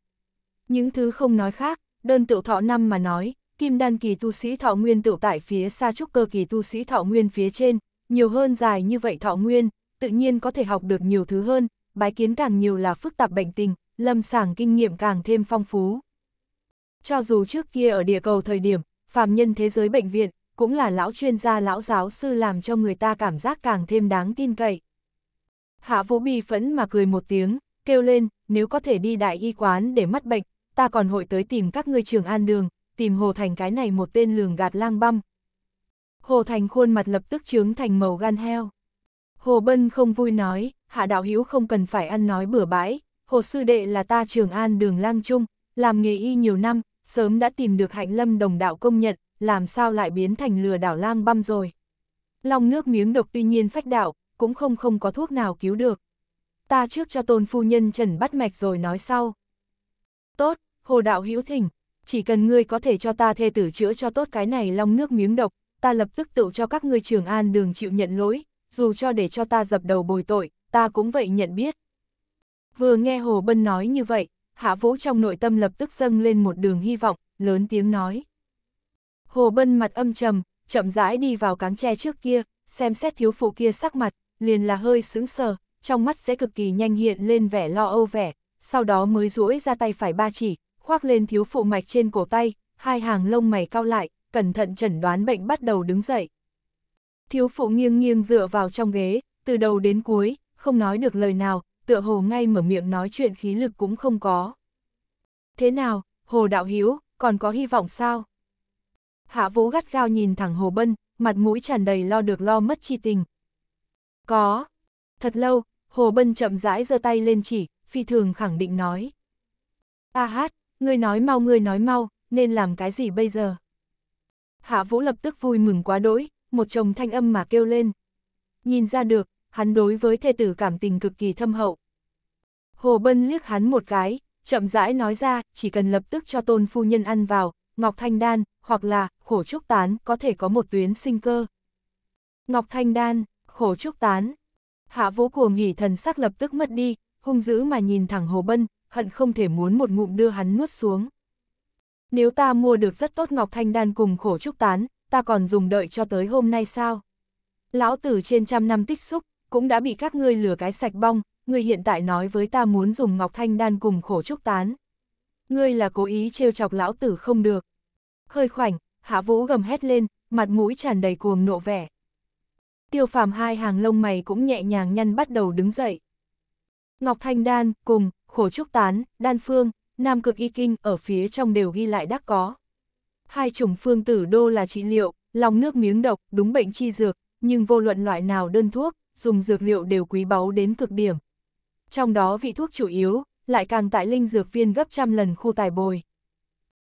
Những thứ không nói khác, đơn tiểu thọ năm mà nói, kim đan kỳ tu sĩ thọ nguyên tiểu tại phía xa trúc cơ kỳ tu sĩ thọ nguyên phía trên, nhiều hơn dài như vậy thọ nguyên, tự nhiên có thể học được nhiều thứ hơn, bái kiến càng nhiều là phức tạp bệnh tình, lâm sàng kinh nghiệm càng thêm phong phú. Cho dù trước kia ở địa cầu thời điểm, phàm nhân thế giới bệnh viện, cũng là lão chuyên gia lão giáo sư làm cho người ta cảm giác càng thêm đáng tin cậy. Hạ Vũ bi phẫn mà cười một tiếng, kêu lên, nếu có thể đi đại y quán để mắt bệnh, ta còn hội tới tìm các ngươi trường an đường, tìm Hồ Thành cái này một tên lường gạt lang băm. Hồ Thành khuôn mặt lập tức trướng thành màu gan heo. Hồ Bân không vui nói, hạ đạo hiếu không cần phải ăn nói bừa bãi, Hồ Sư Đệ là ta trường an đường lang trung, làm nghề y nhiều năm, sớm đã tìm được hạnh lâm đồng đạo công nhận, làm sao lại biến thành lừa đảo lang băm rồi. Long nước miếng độc tuy nhiên phách đạo, cũng không không có thuốc nào cứu được. Ta trước cho tôn phu nhân trần bắt mạch rồi nói sau. Tốt, hồ đạo hữu thỉnh, chỉ cần ngươi có thể cho ta thê tử chữa cho tốt cái này long nước miếng độc, ta lập tức tự cho các ngươi trường an đường chịu nhận lỗi, dù cho để cho ta dập đầu bồi tội, ta cũng vậy nhận biết. Vừa nghe Hồ Bân nói như vậy, Hạ Vũ trong nội tâm lập tức dâng lên một đường hy vọng, lớn tiếng nói. Hồ Bân mặt âm trầm, chậm rãi đi vào cáng tre trước kia, xem xét thiếu phụ kia sắc mặt, liền là hơi sững sờ, trong mắt sẽ cực kỳ nhanh hiện lên vẻ lo âu vẻ, sau đó mới duỗi ra tay phải ba chỉ, khoác lên thiếu phụ mạch trên cổ tay, hai hàng lông mày cao lại, cẩn thận chẩn đoán bệnh bắt đầu đứng dậy. Thiếu phụ nghiêng nghiêng dựa vào trong ghế, từ đầu đến cuối, không nói được lời nào, tựa hồ ngay mở miệng nói chuyện khí lực cũng không có. Thế nào, Hồ Đạo Hiếu, còn có hy vọng sao? hạ vũ gắt gao nhìn thẳng Hồ Bân, mặt mũi tràn đầy lo được lo mất chi tình. Có. Thật lâu, Hồ Bân chậm rãi giơ tay lên chỉ, phi thường khẳng định nói. A à hát, ngươi nói mau ngươi nói mau, nên làm cái gì bây giờ? Hạ Vũ lập tức vui mừng quá đỗi, một chồng thanh âm mà kêu lên. Nhìn ra được, hắn đối với thê tử cảm tình cực kỳ thâm hậu. Hồ Bân liếc hắn một cái, chậm rãi nói ra, chỉ cần lập tức cho tôn phu nhân ăn vào, Ngọc Thanh Đan, hoặc là khổ trúc tán có thể có một tuyến sinh cơ. Ngọc Thanh Đan, khổ trúc tán. Hạ vũ của nghỉ thần sắc lập tức mất đi, hung dữ mà nhìn thẳng Hồ Bân, hận không thể muốn một ngụm đưa hắn nuốt xuống. Nếu ta mua được rất tốt Ngọc Thanh Đan cùng khổ trúc tán, ta còn dùng đợi cho tới hôm nay sao? Lão tử trên trăm năm tích xúc, cũng đã bị các ngươi lừa cái sạch bong, ngươi hiện tại nói với ta muốn dùng Ngọc Thanh Đan cùng khổ trúc tán. Ngươi là cố ý trêu chọc lão tử không được. Hơi khoảnh, Hạ Vũ gầm hét lên, mặt mũi tràn đầy cuồng nộ vẻ. Tiêu phàm hai hàng lông mày cũng nhẹ nhàng nhăn bắt đầu đứng dậy. Ngọc Thanh Đan, cùng, Khổ Trúc Tán, Đan Phương, Nam Cực Y Kinh ở phía trong đều ghi lại đắc có. Hai chủng phương tử đô là trị liệu, lòng nước miếng độc, đúng bệnh chi dược, nhưng vô luận loại nào đơn thuốc, dùng dược liệu đều quý báu đến cực điểm. Trong đó vị thuốc chủ yếu, lại càng tại linh dược viên gấp trăm lần khu tài bồi.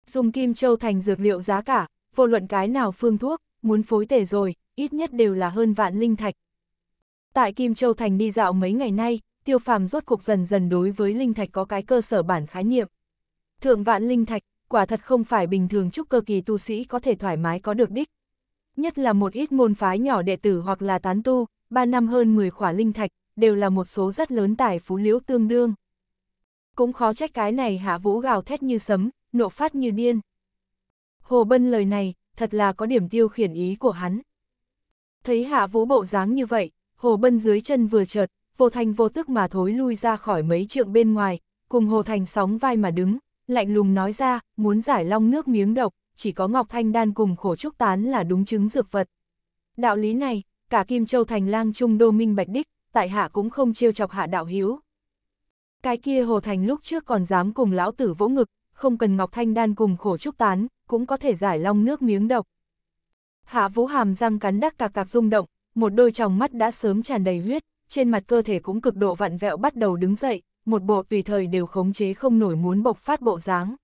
Dùng kim châu thành dược liệu giá cả, vô luận cái nào phương thuốc, muốn phối tể rồi, ít nhất đều là hơn vạn linh thạch. Tại Kim Châu Thành đi dạo mấy ngày nay, tiêu phàm rốt cuộc dần dần đối với linh thạch có cái cơ sở bản khái niệm. Thượng vạn linh thạch, quả thật không phải bình thường chúc cơ kỳ tu sĩ có thể thoải mái có được đích. Nhất là một ít môn phái nhỏ đệ tử hoặc là tán tu, 3 năm hơn 10 khỏa linh thạch, đều là một số rất lớn tài phú liễu tương đương. Cũng khó trách cái này hạ vũ gào thét như sấm, nộ phát như điên. Hồ Bân lời này, thật là có điểm tiêu khiển ý của hắn. Thấy hạ vũ bộ dáng như vậy, Hồ Bân dưới chân vừa chợt, vô thành vô tức mà thối lui ra khỏi mấy trượng bên ngoài, cùng Hồ Thành sóng vai mà đứng, lạnh lùng nói ra, muốn giải long nước miếng độc, chỉ có Ngọc Thanh Đan cùng khổ trúc tán là đúng chứng dược vật. Đạo lý này, cả Kim Châu Thành lang trung đô minh bạch đích, tại hạ cũng không trêu chọc hạ đạo hiếu. Cái kia Hồ Thành lúc trước còn dám cùng lão tử vỗ ngực, không cần Ngọc Thanh đan cùng khổ trúc tán, cũng có thể giải long nước miếng độc. Hạ Vũ Hàm răng cắn đắc cạc cạc rung động, một đôi tròng mắt đã sớm tràn đầy huyết, trên mặt cơ thể cũng cực độ vặn vẹo bắt đầu đứng dậy, một bộ tùy thời đều khống chế không nổi muốn bộc phát bộ dáng.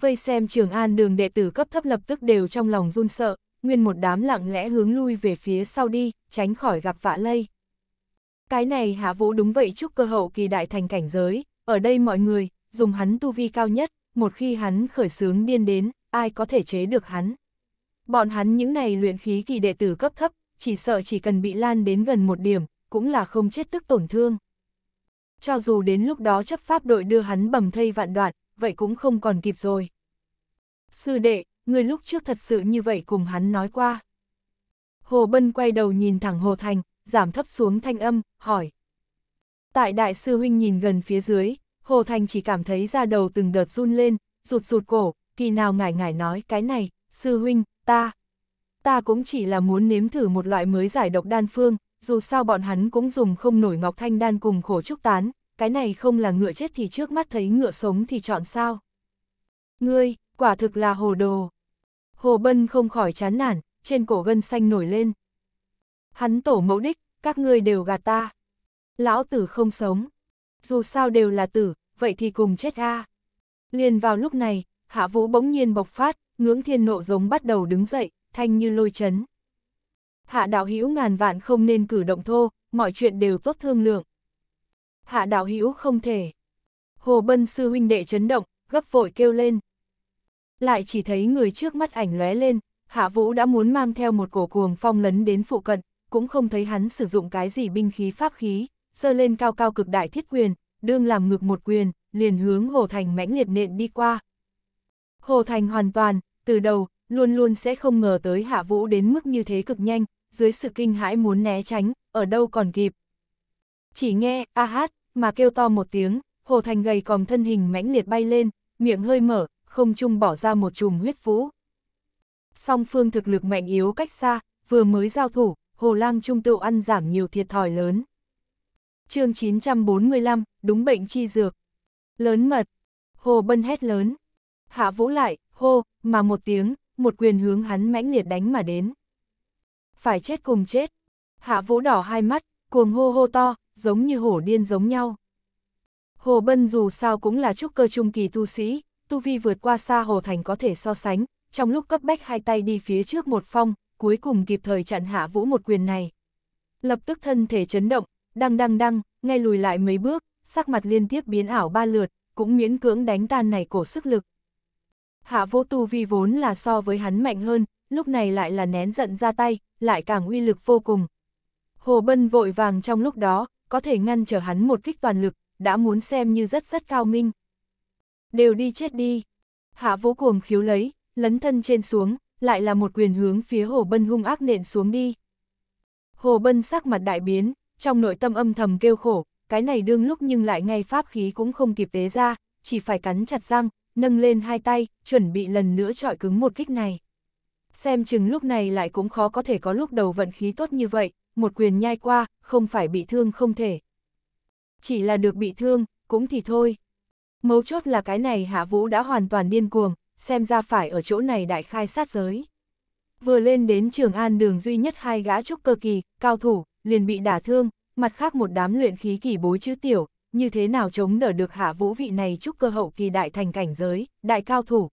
Vây xem Trường An đường đệ tử cấp thấp lập tức đều trong lòng run sợ, nguyên một đám lặng lẽ hướng lui về phía sau đi, tránh khỏi gặp vạ lây. Cái này Hạ Vũ đúng vậy chúc cơ hậu kỳ đại thành cảnh giới, ở đây mọi người, dùng hắn tu vi cao nhất, một khi hắn khởi sướng điên đến, ai có thể chế được hắn. Bọn hắn những này luyện khí kỳ đệ tử cấp thấp, chỉ sợ chỉ cần bị lan đến gần một điểm, cũng là không chết tức tổn thương. Cho dù đến lúc đó chấp pháp đội đưa hắn bầm thây vạn đoạn, vậy cũng không còn kịp rồi. Sư đệ, người lúc trước thật sự như vậy cùng hắn nói qua. Hồ Bân quay đầu nhìn thẳng Hồ Thành, giảm thấp xuống thanh âm, hỏi. Tại đại sư huynh nhìn gần phía dưới, Hồ Thành chỉ cảm thấy ra đầu từng đợt run lên, rụt rụt cổ, kỳ nào ngải ngải nói cái này, sư huynh, ta. Ta cũng chỉ là muốn nếm thử một loại mới giải độc đan phương, dù sao bọn hắn cũng dùng không nổi ngọc thanh đan cùng khổ trúc tán, cái này không là ngựa chết thì trước mắt thấy ngựa sống thì chọn sao. Ngươi, quả thực là hồ đồ. Hồ Bân không khỏi chán nản, trên cổ gân xanh nổi lên. Hắn tổ mẫu đích, các ngươi đều gạt ta. Lão tử không sống dù sao đều là tử, vậy thì cùng chết a. À. Liền vào lúc này, Hạ Vũ bỗng nhiên bộc phát, ngưỡng thiên nộ giống bắt đầu đứng dậy, thanh như lôi chấn. Hạ đạo hữu ngàn vạn không nên cử động thô, mọi chuyện đều tốt thương lượng. Hạ đạo hữu không thể. Hồ Bân sư huynh đệ chấn động, gấp vội kêu lên. Lại chỉ thấy người trước mắt ảnh lóe lên, Hạ Vũ đã muốn mang theo một cổ cuồng phong lấn đến phụ cận, cũng không thấy hắn sử dụng cái gì binh khí pháp khí, sơ lên cao cao cực đại thiết quyền, đương làm ngược một quyền, liền hướng Hồ Thành mãnh liệt nện đi qua. Hồ Thành hoàn toàn, từ đầu, luôn luôn sẽ không ngờ tới Hạ Vũ đến mức như thế cực nhanh, dưới sự kinh hãi muốn né tránh, ở đâu còn kịp. Chỉ nghe, a hát, mà kêu to một tiếng, Hồ Thành gầy còm thân hình mãnh liệt bay lên, miệng hơi mở, không trung bỏ ra một chùm huyết vũ. Song phương thực lực mạnh yếu cách xa, vừa mới giao thủ, Hồ Lang Trung tự ăn giảm nhiều thiệt thòi lớn chương 945, đúng bệnh chi dược. Lớn mật, hồ bân hét lớn. Hạ vũ lại, hô, mà một tiếng, một quyền hướng hắn mãnh liệt đánh mà đến. Phải chết cùng chết. Hạ vũ đỏ hai mắt, cuồng hô hô to, giống như hổ điên giống nhau. Hồ Bân dù sao cũng là trúc cơ trung kỳ tu sĩ, tu vi vượt qua xa Hồ Thành có thể so sánh, trong lúc cấp bách hai tay đi phía trước một phong, cuối cùng kịp thời chặn hạ vũ một quyền này. Lập tức thân thể chấn động, Đăng đăng đăng, ngay lùi lại mấy bước, sắc mặt liên tiếp biến ảo ba lượt, cũng miễn cưỡng đánh tan này cổ sức lực. Hạ vô tu vi vốn là so với hắn mạnh hơn, lúc này lại là nén giận ra tay, lại càng uy lực vô cùng. Hồ Bân vội vàng trong lúc đó, có thể ngăn trở hắn một kích toàn lực, đã muốn xem như rất rất cao minh. Đều đi chết đi. Hạ vô cuồng khiếu lấy, lấn thân trên xuống, lại là một quyền hướng phía Hồ Bân hung ác nện xuống đi. Hồ Bân sắc mặt đại biến, trong nội tâm âm thầm kêu khổ, cái này đương lúc nhưng lại ngay pháp khí cũng không kịp tế ra, chỉ phải cắn chặt răng, nâng lên hai tay, chuẩn bị lần nữa trọi cứng một kích này. Xem chừng lúc này lại cũng khó có thể có lúc đầu vận khí tốt như vậy, một quyền nhai qua, không phải bị thương không thể. Chỉ là được bị thương, cũng thì thôi. Mấu chốt là cái này Hạ Vũ đã hoàn toàn điên cuồng, xem ra phải ở chỗ này đại khai sát giới. Vừa lên đến Trường An đường duy nhất hai gã trúc cơ kỳ, cao thủ, liền bị đả thương, mặt khác một đám luyện khí kỳ bối chữ tiểu, như thế nào chống đỡ được hạ vũ vị này chúc cơ hậu kỳ đại thành cảnh giới, đại cao thủ.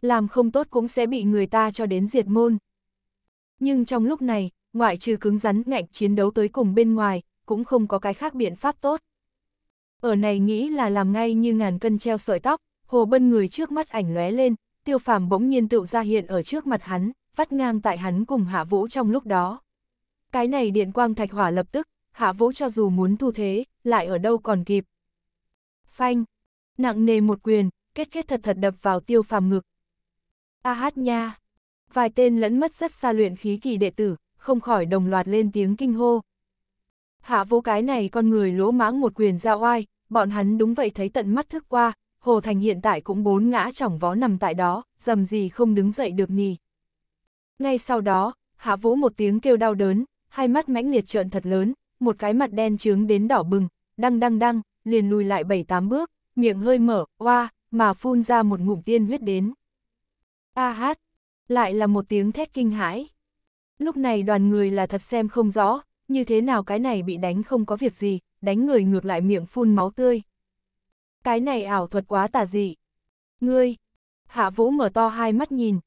Làm không tốt cũng sẽ bị người ta cho đến diệt môn. Nhưng trong lúc này, ngoại trừ cứng rắn ngạnh chiến đấu tới cùng bên ngoài, cũng không có cái khác biện pháp tốt. Ở này nghĩ là làm ngay như ngàn cân treo sợi tóc, hồ bân người trước mắt ảnh lóe lên, tiêu phàm bỗng nhiên tựu ra hiện ở trước mặt hắn, vắt ngang tại hắn cùng hạ vũ trong lúc đó. Cái này điện quang thạch hỏa lập tức, hạ vũ cho dù muốn thu thế, lại ở đâu còn kịp. Phanh, nặng nề một quyền, kết kết thật thật đập vào tiêu phàm ngực. A à hát nha, vài tên lẫn mất rất xa luyện khí kỳ đệ tử, không khỏi đồng loạt lên tiếng kinh hô. Hạ vũ cái này con người lỗ mãng một quyền ra oai, bọn hắn đúng vậy thấy tận mắt thức qua, Hồ Thành hiện tại cũng bốn ngã chỏng vó nằm tại đó, dầm gì không đứng dậy được nhỉ. Ngay sau đó, Hạ Vũ một tiếng kêu đau đớn, hai mắt mãnh liệt trợn thật lớn, một cái mặt đen trướng đến đỏ bừng, đăng đăng đăng, liền lùi lại bảy tám bước, miệng hơi mở, oa, mà phun ra một ngụm tiên huyết đến. A hát, lại là một tiếng thét kinh hãi. Lúc này đoàn người là thật xem không rõ, như thế nào cái này bị đánh không có việc gì, đánh người ngược lại miệng phun máu tươi. Cái này ảo thuật quá tà dị. Ngươi, hạ vũ mở to hai mắt nhìn.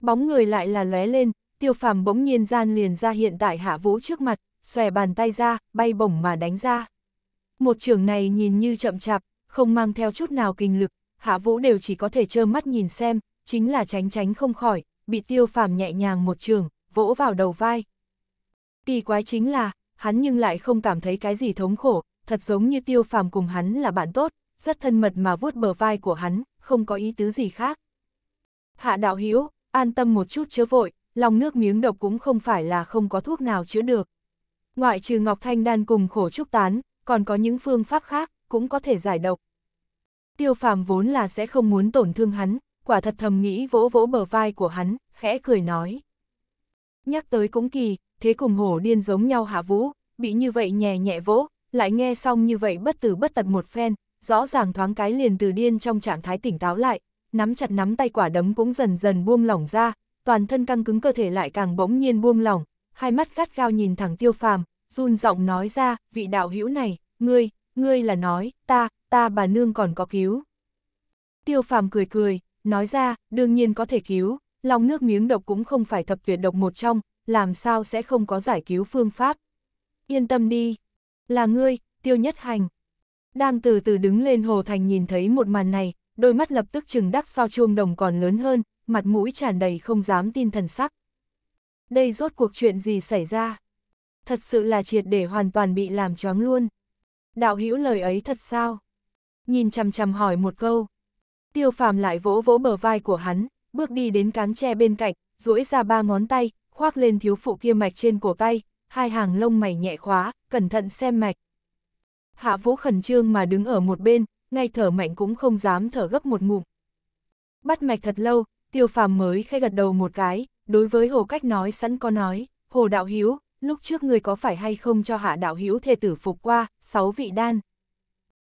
Bóng người lại là lóe lên, tiêu phàm bỗng nhiên gian liền ra hiện tại hạ vũ trước mặt, xòe bàn tay ra, bay bổng mà đánh ra. Một trường này nhìn như chậm chạp, không mang theo chút nào kinh lực, hạ vũ đều chỉ có thể trơ mắt nhìn xem, chính là tránh tránh không khỏi, bị tiêu phàm nhẹ nhàng một trường, vỗ vào đầu vai. Kỳ quái chính là, hắn nhưng lại không cảm thấy cái gì thống khổ, thật giống như tiêu phàm cùng hắn là bạn tốt, rất thân mật mà vuốt bờ vai của hắn, không có ý tứ gì khác. Hạ đạo Hiếu an tâm một chút chớ vội, lòng nước miếng độc cũng không phải là không có thuốc nào chữa được. Ngoại trừ Ngọc Thanh đan cùng khổ trúc tán, còn có những phương pháp khác, cũng có thể giải độc. Tiêu phàm vốn là sẽ không muốn tổn thương hắn, quả thật thầm nghĩ vỗ vỗ bờ vai của hắn, khẽ cười nói. Nhắc tới cũng kỳ, thế cùng hổ điên giống nhau hạ vũ, bị như vậy nhẹ nhẹ vỗ, lại nghe xong như vậy bất tử bất tật một phen, rõ ràng thoáng cái liền từ điên trong trạng thái tỉnh táo lại, nắm chặt nắm tay quả đấm cũng dần dần buông lỏng ra, toàn thân căng cứng cơ thể lại càng bỗng nhiên buông lỏng, hai mắt gắt gao nhìn thẳng tiêu phàm, run giọng nói ra, vị đạo hữu này, ngươi, ngươi là nói, ta, ta bà nương còn có cứu. Tiêu phàm cười cười, nói ra, đương nhiên có thể cứu, lòng nước miếng độc cũng không phải thập tuyệt độc một trong, làm sao sẽ không có giải cứu phương pháp. Yên tâm đi, là ngươi, tiêu nhất hành. Đang từ từ đứng lên Hồ Thành nhìn thấy một màn này, đôi mắt lập tức chừng đắc so chuông đồng còn lớn hơn, mặt mũi tràn đầy không dám tin thần sắc. Đây rốt cuộc chuyện gì xảy ra? Thật sự là triệt để hoàn toàn bị làm choáng luôn. Đạo hữu lời ấy thật sao? Nhìn chằm chằm hỏi một câu. Tiêu phàm lại vỗ vỗ bờ vai của hắn, bước đi đến cán tre bên cạnh, duỗi ra ba ngón tay, khoác lên thiếu phụ kia mạch trên cổ tay, hai hàng lông mày nhẹ khóa, cẩn thận xem mạch. Hạ vũ khẩn trương mà đứng ở một bên, ngay thở mạnh cũng không dám thở gấp một ngụm. Bắt mạch thật lâu, tiêu phàm mới khẽ gật đầu một cái, đối với hồ cách nói sẵn có nói, hồ đạo hiếu, lúc trước người có phải hay không cho hạ đạo hiếu thê tử phục qua, sáu vị đan.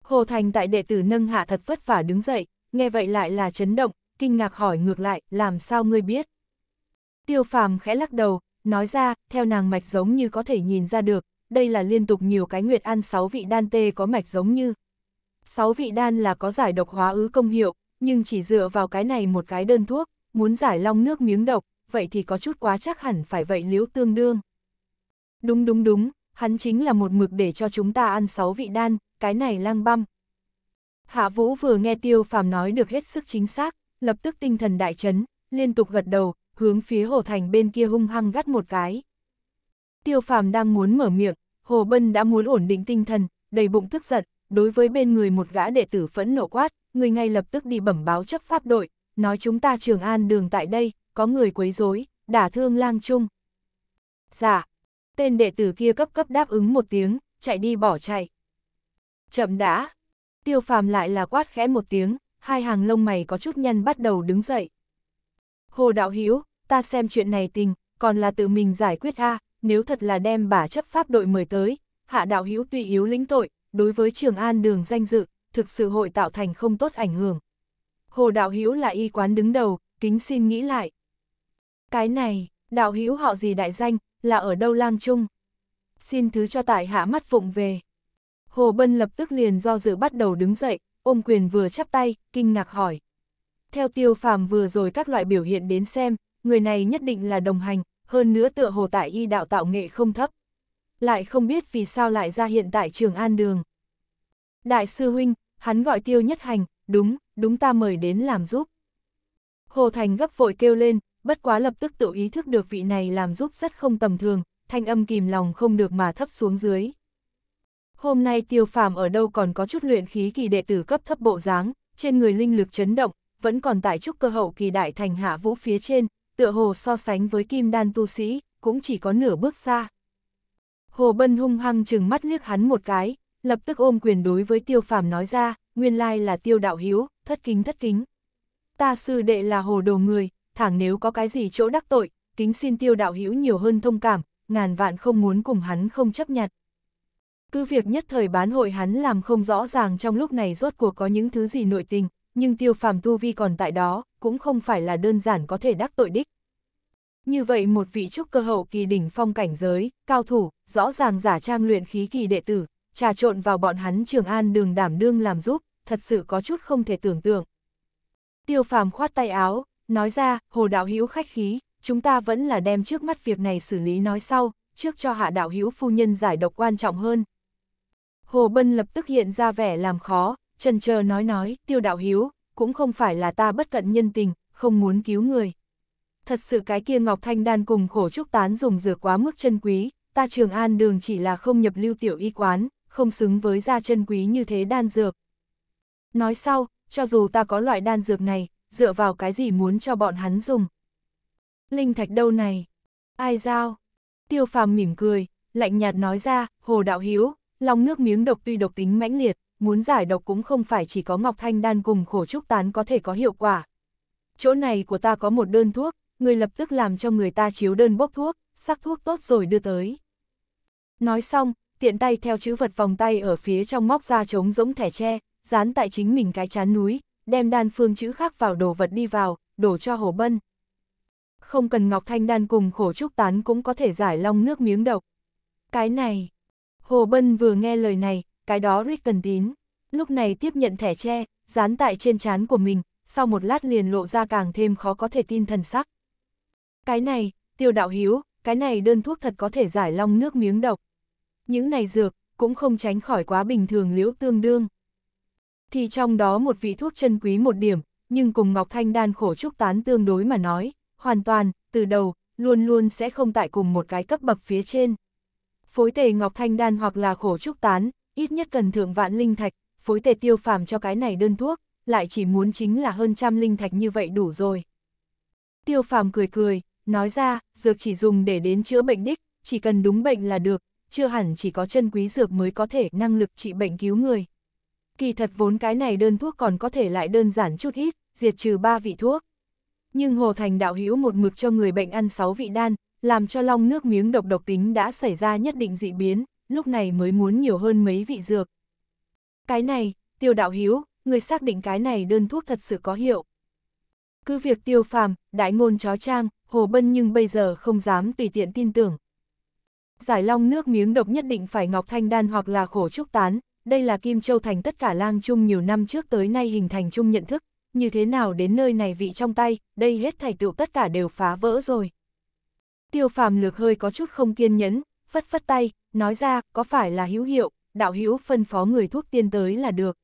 Hồ thành tại đệ tử nâng hạ thật vất vả đứng dậy, nghe vậy lại là chấn động, kinh ngạc hỏi ngược lại, làm sao ngươi biết. Tiêu phàm khẽ lắc đầu, nói ra, theo nàng mạch giống như có thể nhìn ra được, đây là liên tục nhiều cái nguyệt ăn sáu vị đan tê có mạch giống như. Sáu vị đan là có giải độc hóa ứ công hiệu, nhưng chỉ dựa vào cái này một cái đơn thuốc, muốn giải long nước miếng độc, vậy thì có chút quá chắc hẳn phải vậy liễu tương đương. Đúng đúng đúng, hắn chính là một mực để cho chúng ta ăn sáu vị đan, cái này lang băm. Hạ Vũ vừa nghe Tiêu Phàm nói được hết sức chính xác, lập tức tinh thần đại chấn, liên tục gật đầu, hướng phía Hồ Thành bên kia hung hăng gắt một cái. Tiêu Phàm đang muốn mở miệng, Hồ Bân đã muốn ổn định tinh thần, đầy bụng tức giận, đối với bên người một gã đệ tử phẫn nộ quát, người ngay lập tức đi bẩm báo chấp pháp đội, nói chúng ta trường an đường tại đây, có người quấy rối, đả thương lang trung. Dạ, tên đệ tử kia cấp cấp đáp ứng một tiếng, chạy đi bỏ chạy. Chậm đã, tiêu phàm lại là quát khẽ một tiếng, hai hàng lông mày có chút nhăn bắt đầu đứng dậy. Hồ đạo Hiếu, ta xem chuyện này tình, còn là tự mình giải quyết ha. nếu thật là đem bà chấp pháp đội mời tới, hạ đạo Hiếu tùy yếu lĩnh tội, đối với trường an đường danh dự, thực sự hội tạo thành không tốt ảnh hưởng. Hồ Đạo Hữu là y quán đứng đầu, kính xin nghĩ lại. Cái này, Đạo Hữu họ gì đại danh, là ở đâu lang chung? Xin thứ cho tại hạ mắt vụng về. Hồ Bân lập tức liền do dự bắt đầu đứng dậy, ôm quyền vừa chắp tay, kinh ngạc hỏi. Theo tiêu phàm vừa rồi các loại biểu hiện đến xem, người này nhất định là đồng hành, hơn nữa tựa hồ tại y đạo tạo nghệ không thấp. Lại không biết vì sao lại ra hiện tại trường An Đường. Đại sư Huynh, hắn gọi tiêu nhất hành, đúng, đúng ta mời đến làm giúp. Hồ Thành gấp vội kêu lên, bất quá lập tức tự ý thức được vị này làm giúp rất không tầm thường, thanh âm kìm lòng không được mà thấp xuống dưới. Hôm nay tiêu phàm ở đâu còn có chút luyện khí kỳ đệ tử cấp thấp bộ dáng, trên người linh lực chấn động, vẫn còn tại trúc cơ hậu kỳ đại thành hạ vũ phía trên, tựa hồ so sánh với kim đan tu sĩ, cũng chỉ có nửa bước xa. Hồ Bân hung hăng chừng mắt liếc hắn một cái, lập tức ôm quyền đối với tiêu phàm nói ra, nguyên lai là tiêu đạo hiếu, thất kính thất kính. Ta sư đệ là hồ đồ người, thẳng nếu có cái gì chỗ đắc tội, kính xin tiêu đạo hiếu nhiều hơn thông cảm, ngàn vạn không muốn cùng hắn không chấp nhặt. Cứ việc nhất thời bán hội hắn làm không rõ ràng trong lúc này rốt cuộc có những thứ gì nội tình, nhưng tiêu phàm tu vi còn tại đó, cũng không phải là đơn giản có thể đắc tội đích. Như vậy một vị trúc cơ hậu kỳ đỉnh phong cảnh giới, cao thủ, rõ ràng giả trang luyện khí kỳ đệ tử, trà trộn vào bọn hắn Trường An đường đảm đương làm giúp, thật sự có chút không thể tưởng tượng. Tiêu phàm khoát tay áo, nói ra, hồ đạo hữu khách khí, chúng ta vẫn là đem trước mắt việc này xử lý nói sau, trước cho hạ đạo hữu phu nhân giải độc quan trọng hơn. Hồ Bân lập tức hiện ra vẻ làm khó, trần chờ nói nói, tiêu đạo hữu cũng không phải là ta bất cận nhân tình, không muốn cứu người. Thật sự cái kia Ngọc Thanh đan cùng khổ trúc tán dùng dừa quá mức chân quý, ta trường an đường chỉ là không nhập lưu tiểu y quán, không xứng với da chân quý như thế đan dược. Nói sau, cho dù ta có loại đan dược này, dựa vào cái gì muốn cho bọn hắn dùng. Linh thạch đâu này? Ai giao? Tiêu phàm mỉm cười, lạnh nhạt nói ra, hồ đạo hữu lòng nước miếng độc tuy độc tính mãnh liệt, muốn giải độc cũng không phải chỉ có ngọc thanh đan cùng khổ trúc tán có thể có hiệu quả. Chỗ này của ta có một đơn thuốc, người lập tức làm cho người ta chiếu đơn bốc thuốc, sắc thuốc tốt rồi đưa tới. Nói xong, tiện tay theo chữ vật vòng tay ở phía trong móc ra trống rỗng thẻ tre, dán tại chính mình cái chán núi, đem đan phương chữ khác vào đồ vật đi vào, đổ cho hồ bân. Không cần ngọc thanh đan cùng khổ trúc tán cũng có thể giải long nước miếng độc. Cái này, hồ bân vừa nghe lời này, cái đó rít cần tín, lúc này tiếp nhận thẻ tre, dán tại trên chán của mình, sau một lát liền lộ ra càng thêm khó có thể tin thần sắc. Cái này, tiêu đạo hiếu, cái này đơn thuốc thật có thể giải long nước miếng độc những này dược cũng không tránh khỏi quá bình thường liễu tương đương. Thì trong đó một vị thuốc chân quý một điểm, nhưng cùng Ngọc Thanh đan khổ trúc tán tương đối mà nói, hoàn toàn, từ đầu, luôn luôn sẽ không tại cùng một cái cấp bậc phía trên. Phối tề Ngọc Thanh đan hoặc là khổ trúc tán, ít nhất cần thượng vạn linh thạch, phối tề tiêu phàm cho cái này đơn thuốc, lại chỉ muốn chính là hơn trăm linh thạch như vậy đủ rồi. Tiêu phàm cười cười, nói ra, dược chỉ dùng để đến chữa bệnh đích, chỉ cần đúng bệnh là được, chưa hẳn chỉ có chân quý dược mới có thể năng lực trị bệnh cứu người. Kỳ thật vốn cái này đơn thuốc còn có thể lại đơn giản chút ít, diệt trừ ba vị thuốc. Nhưng Hồ Thành đạo hữu một mực cho người bệnh ăn 6 vị đan, làm cho long nước miếng độc độc tính đã xảy ra nhất định dị biến, lúc này mới muốn nhiều hơn mấy vị dược. Cái này, tiêu đạo hữu người xác định cái này đơn thuốc thật sự có hiệu. Cứ việc tiêu phàm, đại ngôn chó trang, Hồ Bân nhưng bây giờ không dám tùy tiện tin tưởng, Giải long nước miếng độc nhất định phải ngọc thanh đan hoặc là khổ trúc tán, đây là Kim Châu Thành tất cả lang chung nhiều năm trước tới nay hình thành chung nhận thức, như thế nào đến nơi này vị trong tay, đây hết thảy tựu tất cả đều phá vỡ rồi. Tiêu phàm lược hơi có chút không kiên nhẫn, phất phất tay, nói ra, có phải là hữu hiệu, đạo hữu phân phó người thuốc tiên tới là được.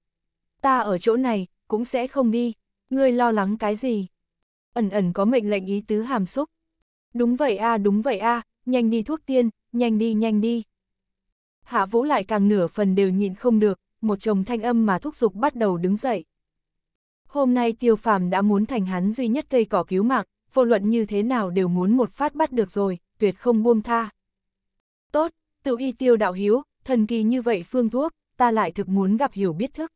Ta ở chỗ này, cũng sẽ không đi, ngươi lo lắng cái gì? Ẩn ẩn có mệnh lệnh ý tứ hàm xúc. Đúng vậy a đúng vậy a nhanh đi thuốc tiên, nhanh đi nhanh đi. Hạ vũ lại càng nửa phần đều nhịn không được, một chồng thanh âm mà thúc giục bắt đầu đứng dậy. Hôm nay tiêu phàm đã muốn thành hắn duy nhất cây cỏ cứu mạng, vô luận như thế nào đều muốn một phát bắt được rồi, tuyệt không buông tha. Tốt, tự y tiêu đạo hiếu, thần kỳ như vậy phương thuốc, ta lại thực muốn gặp hiểu biết thức.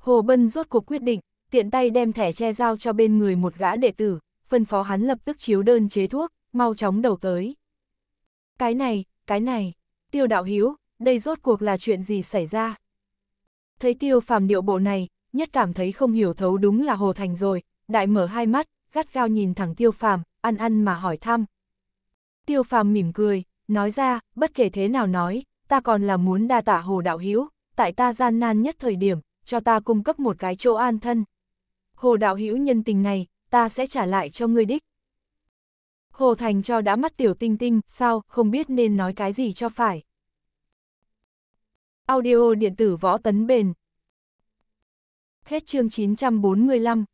Hồ Bân rốt cuộc quyết định, tiện tay đem thẻ che giao cho bên người một gã đệ tử, phân phó hắn lập tức chiếu đơn chế thuốc, mau chóng đầu tới. Cái này, cái này, tiêu đạo hiếu, đây rốt cuộc là chuyện gì xảy ra? Thấy tiêu phàm điệu bộ này, nhất cảm thấy không hiểu thấu đúng là Hồ Thành rồi, đại mở hai mắt, gắt gao nhìn thẳng tiêu phàm, ăn ăn mà hỏi thăm. Tiêu phàm mỉm cười, nói ra, bất kể thế nào nói, ta còn là muốn đa tạ Hồ Đạo Hiếu, tại ta gian nan nhất thời điểm, cho ta cung cấp một cái chỗ an thân. Hồ Đạo Hiếu nhân tình này, ta sẽ trả lại cho ngươi đích. Hồ Thành cho đã mắt tiểu tinh tinh, sao, không biết nên nói cái gì cho phải. Audio điện tử võ tấn bền. Hết chương 945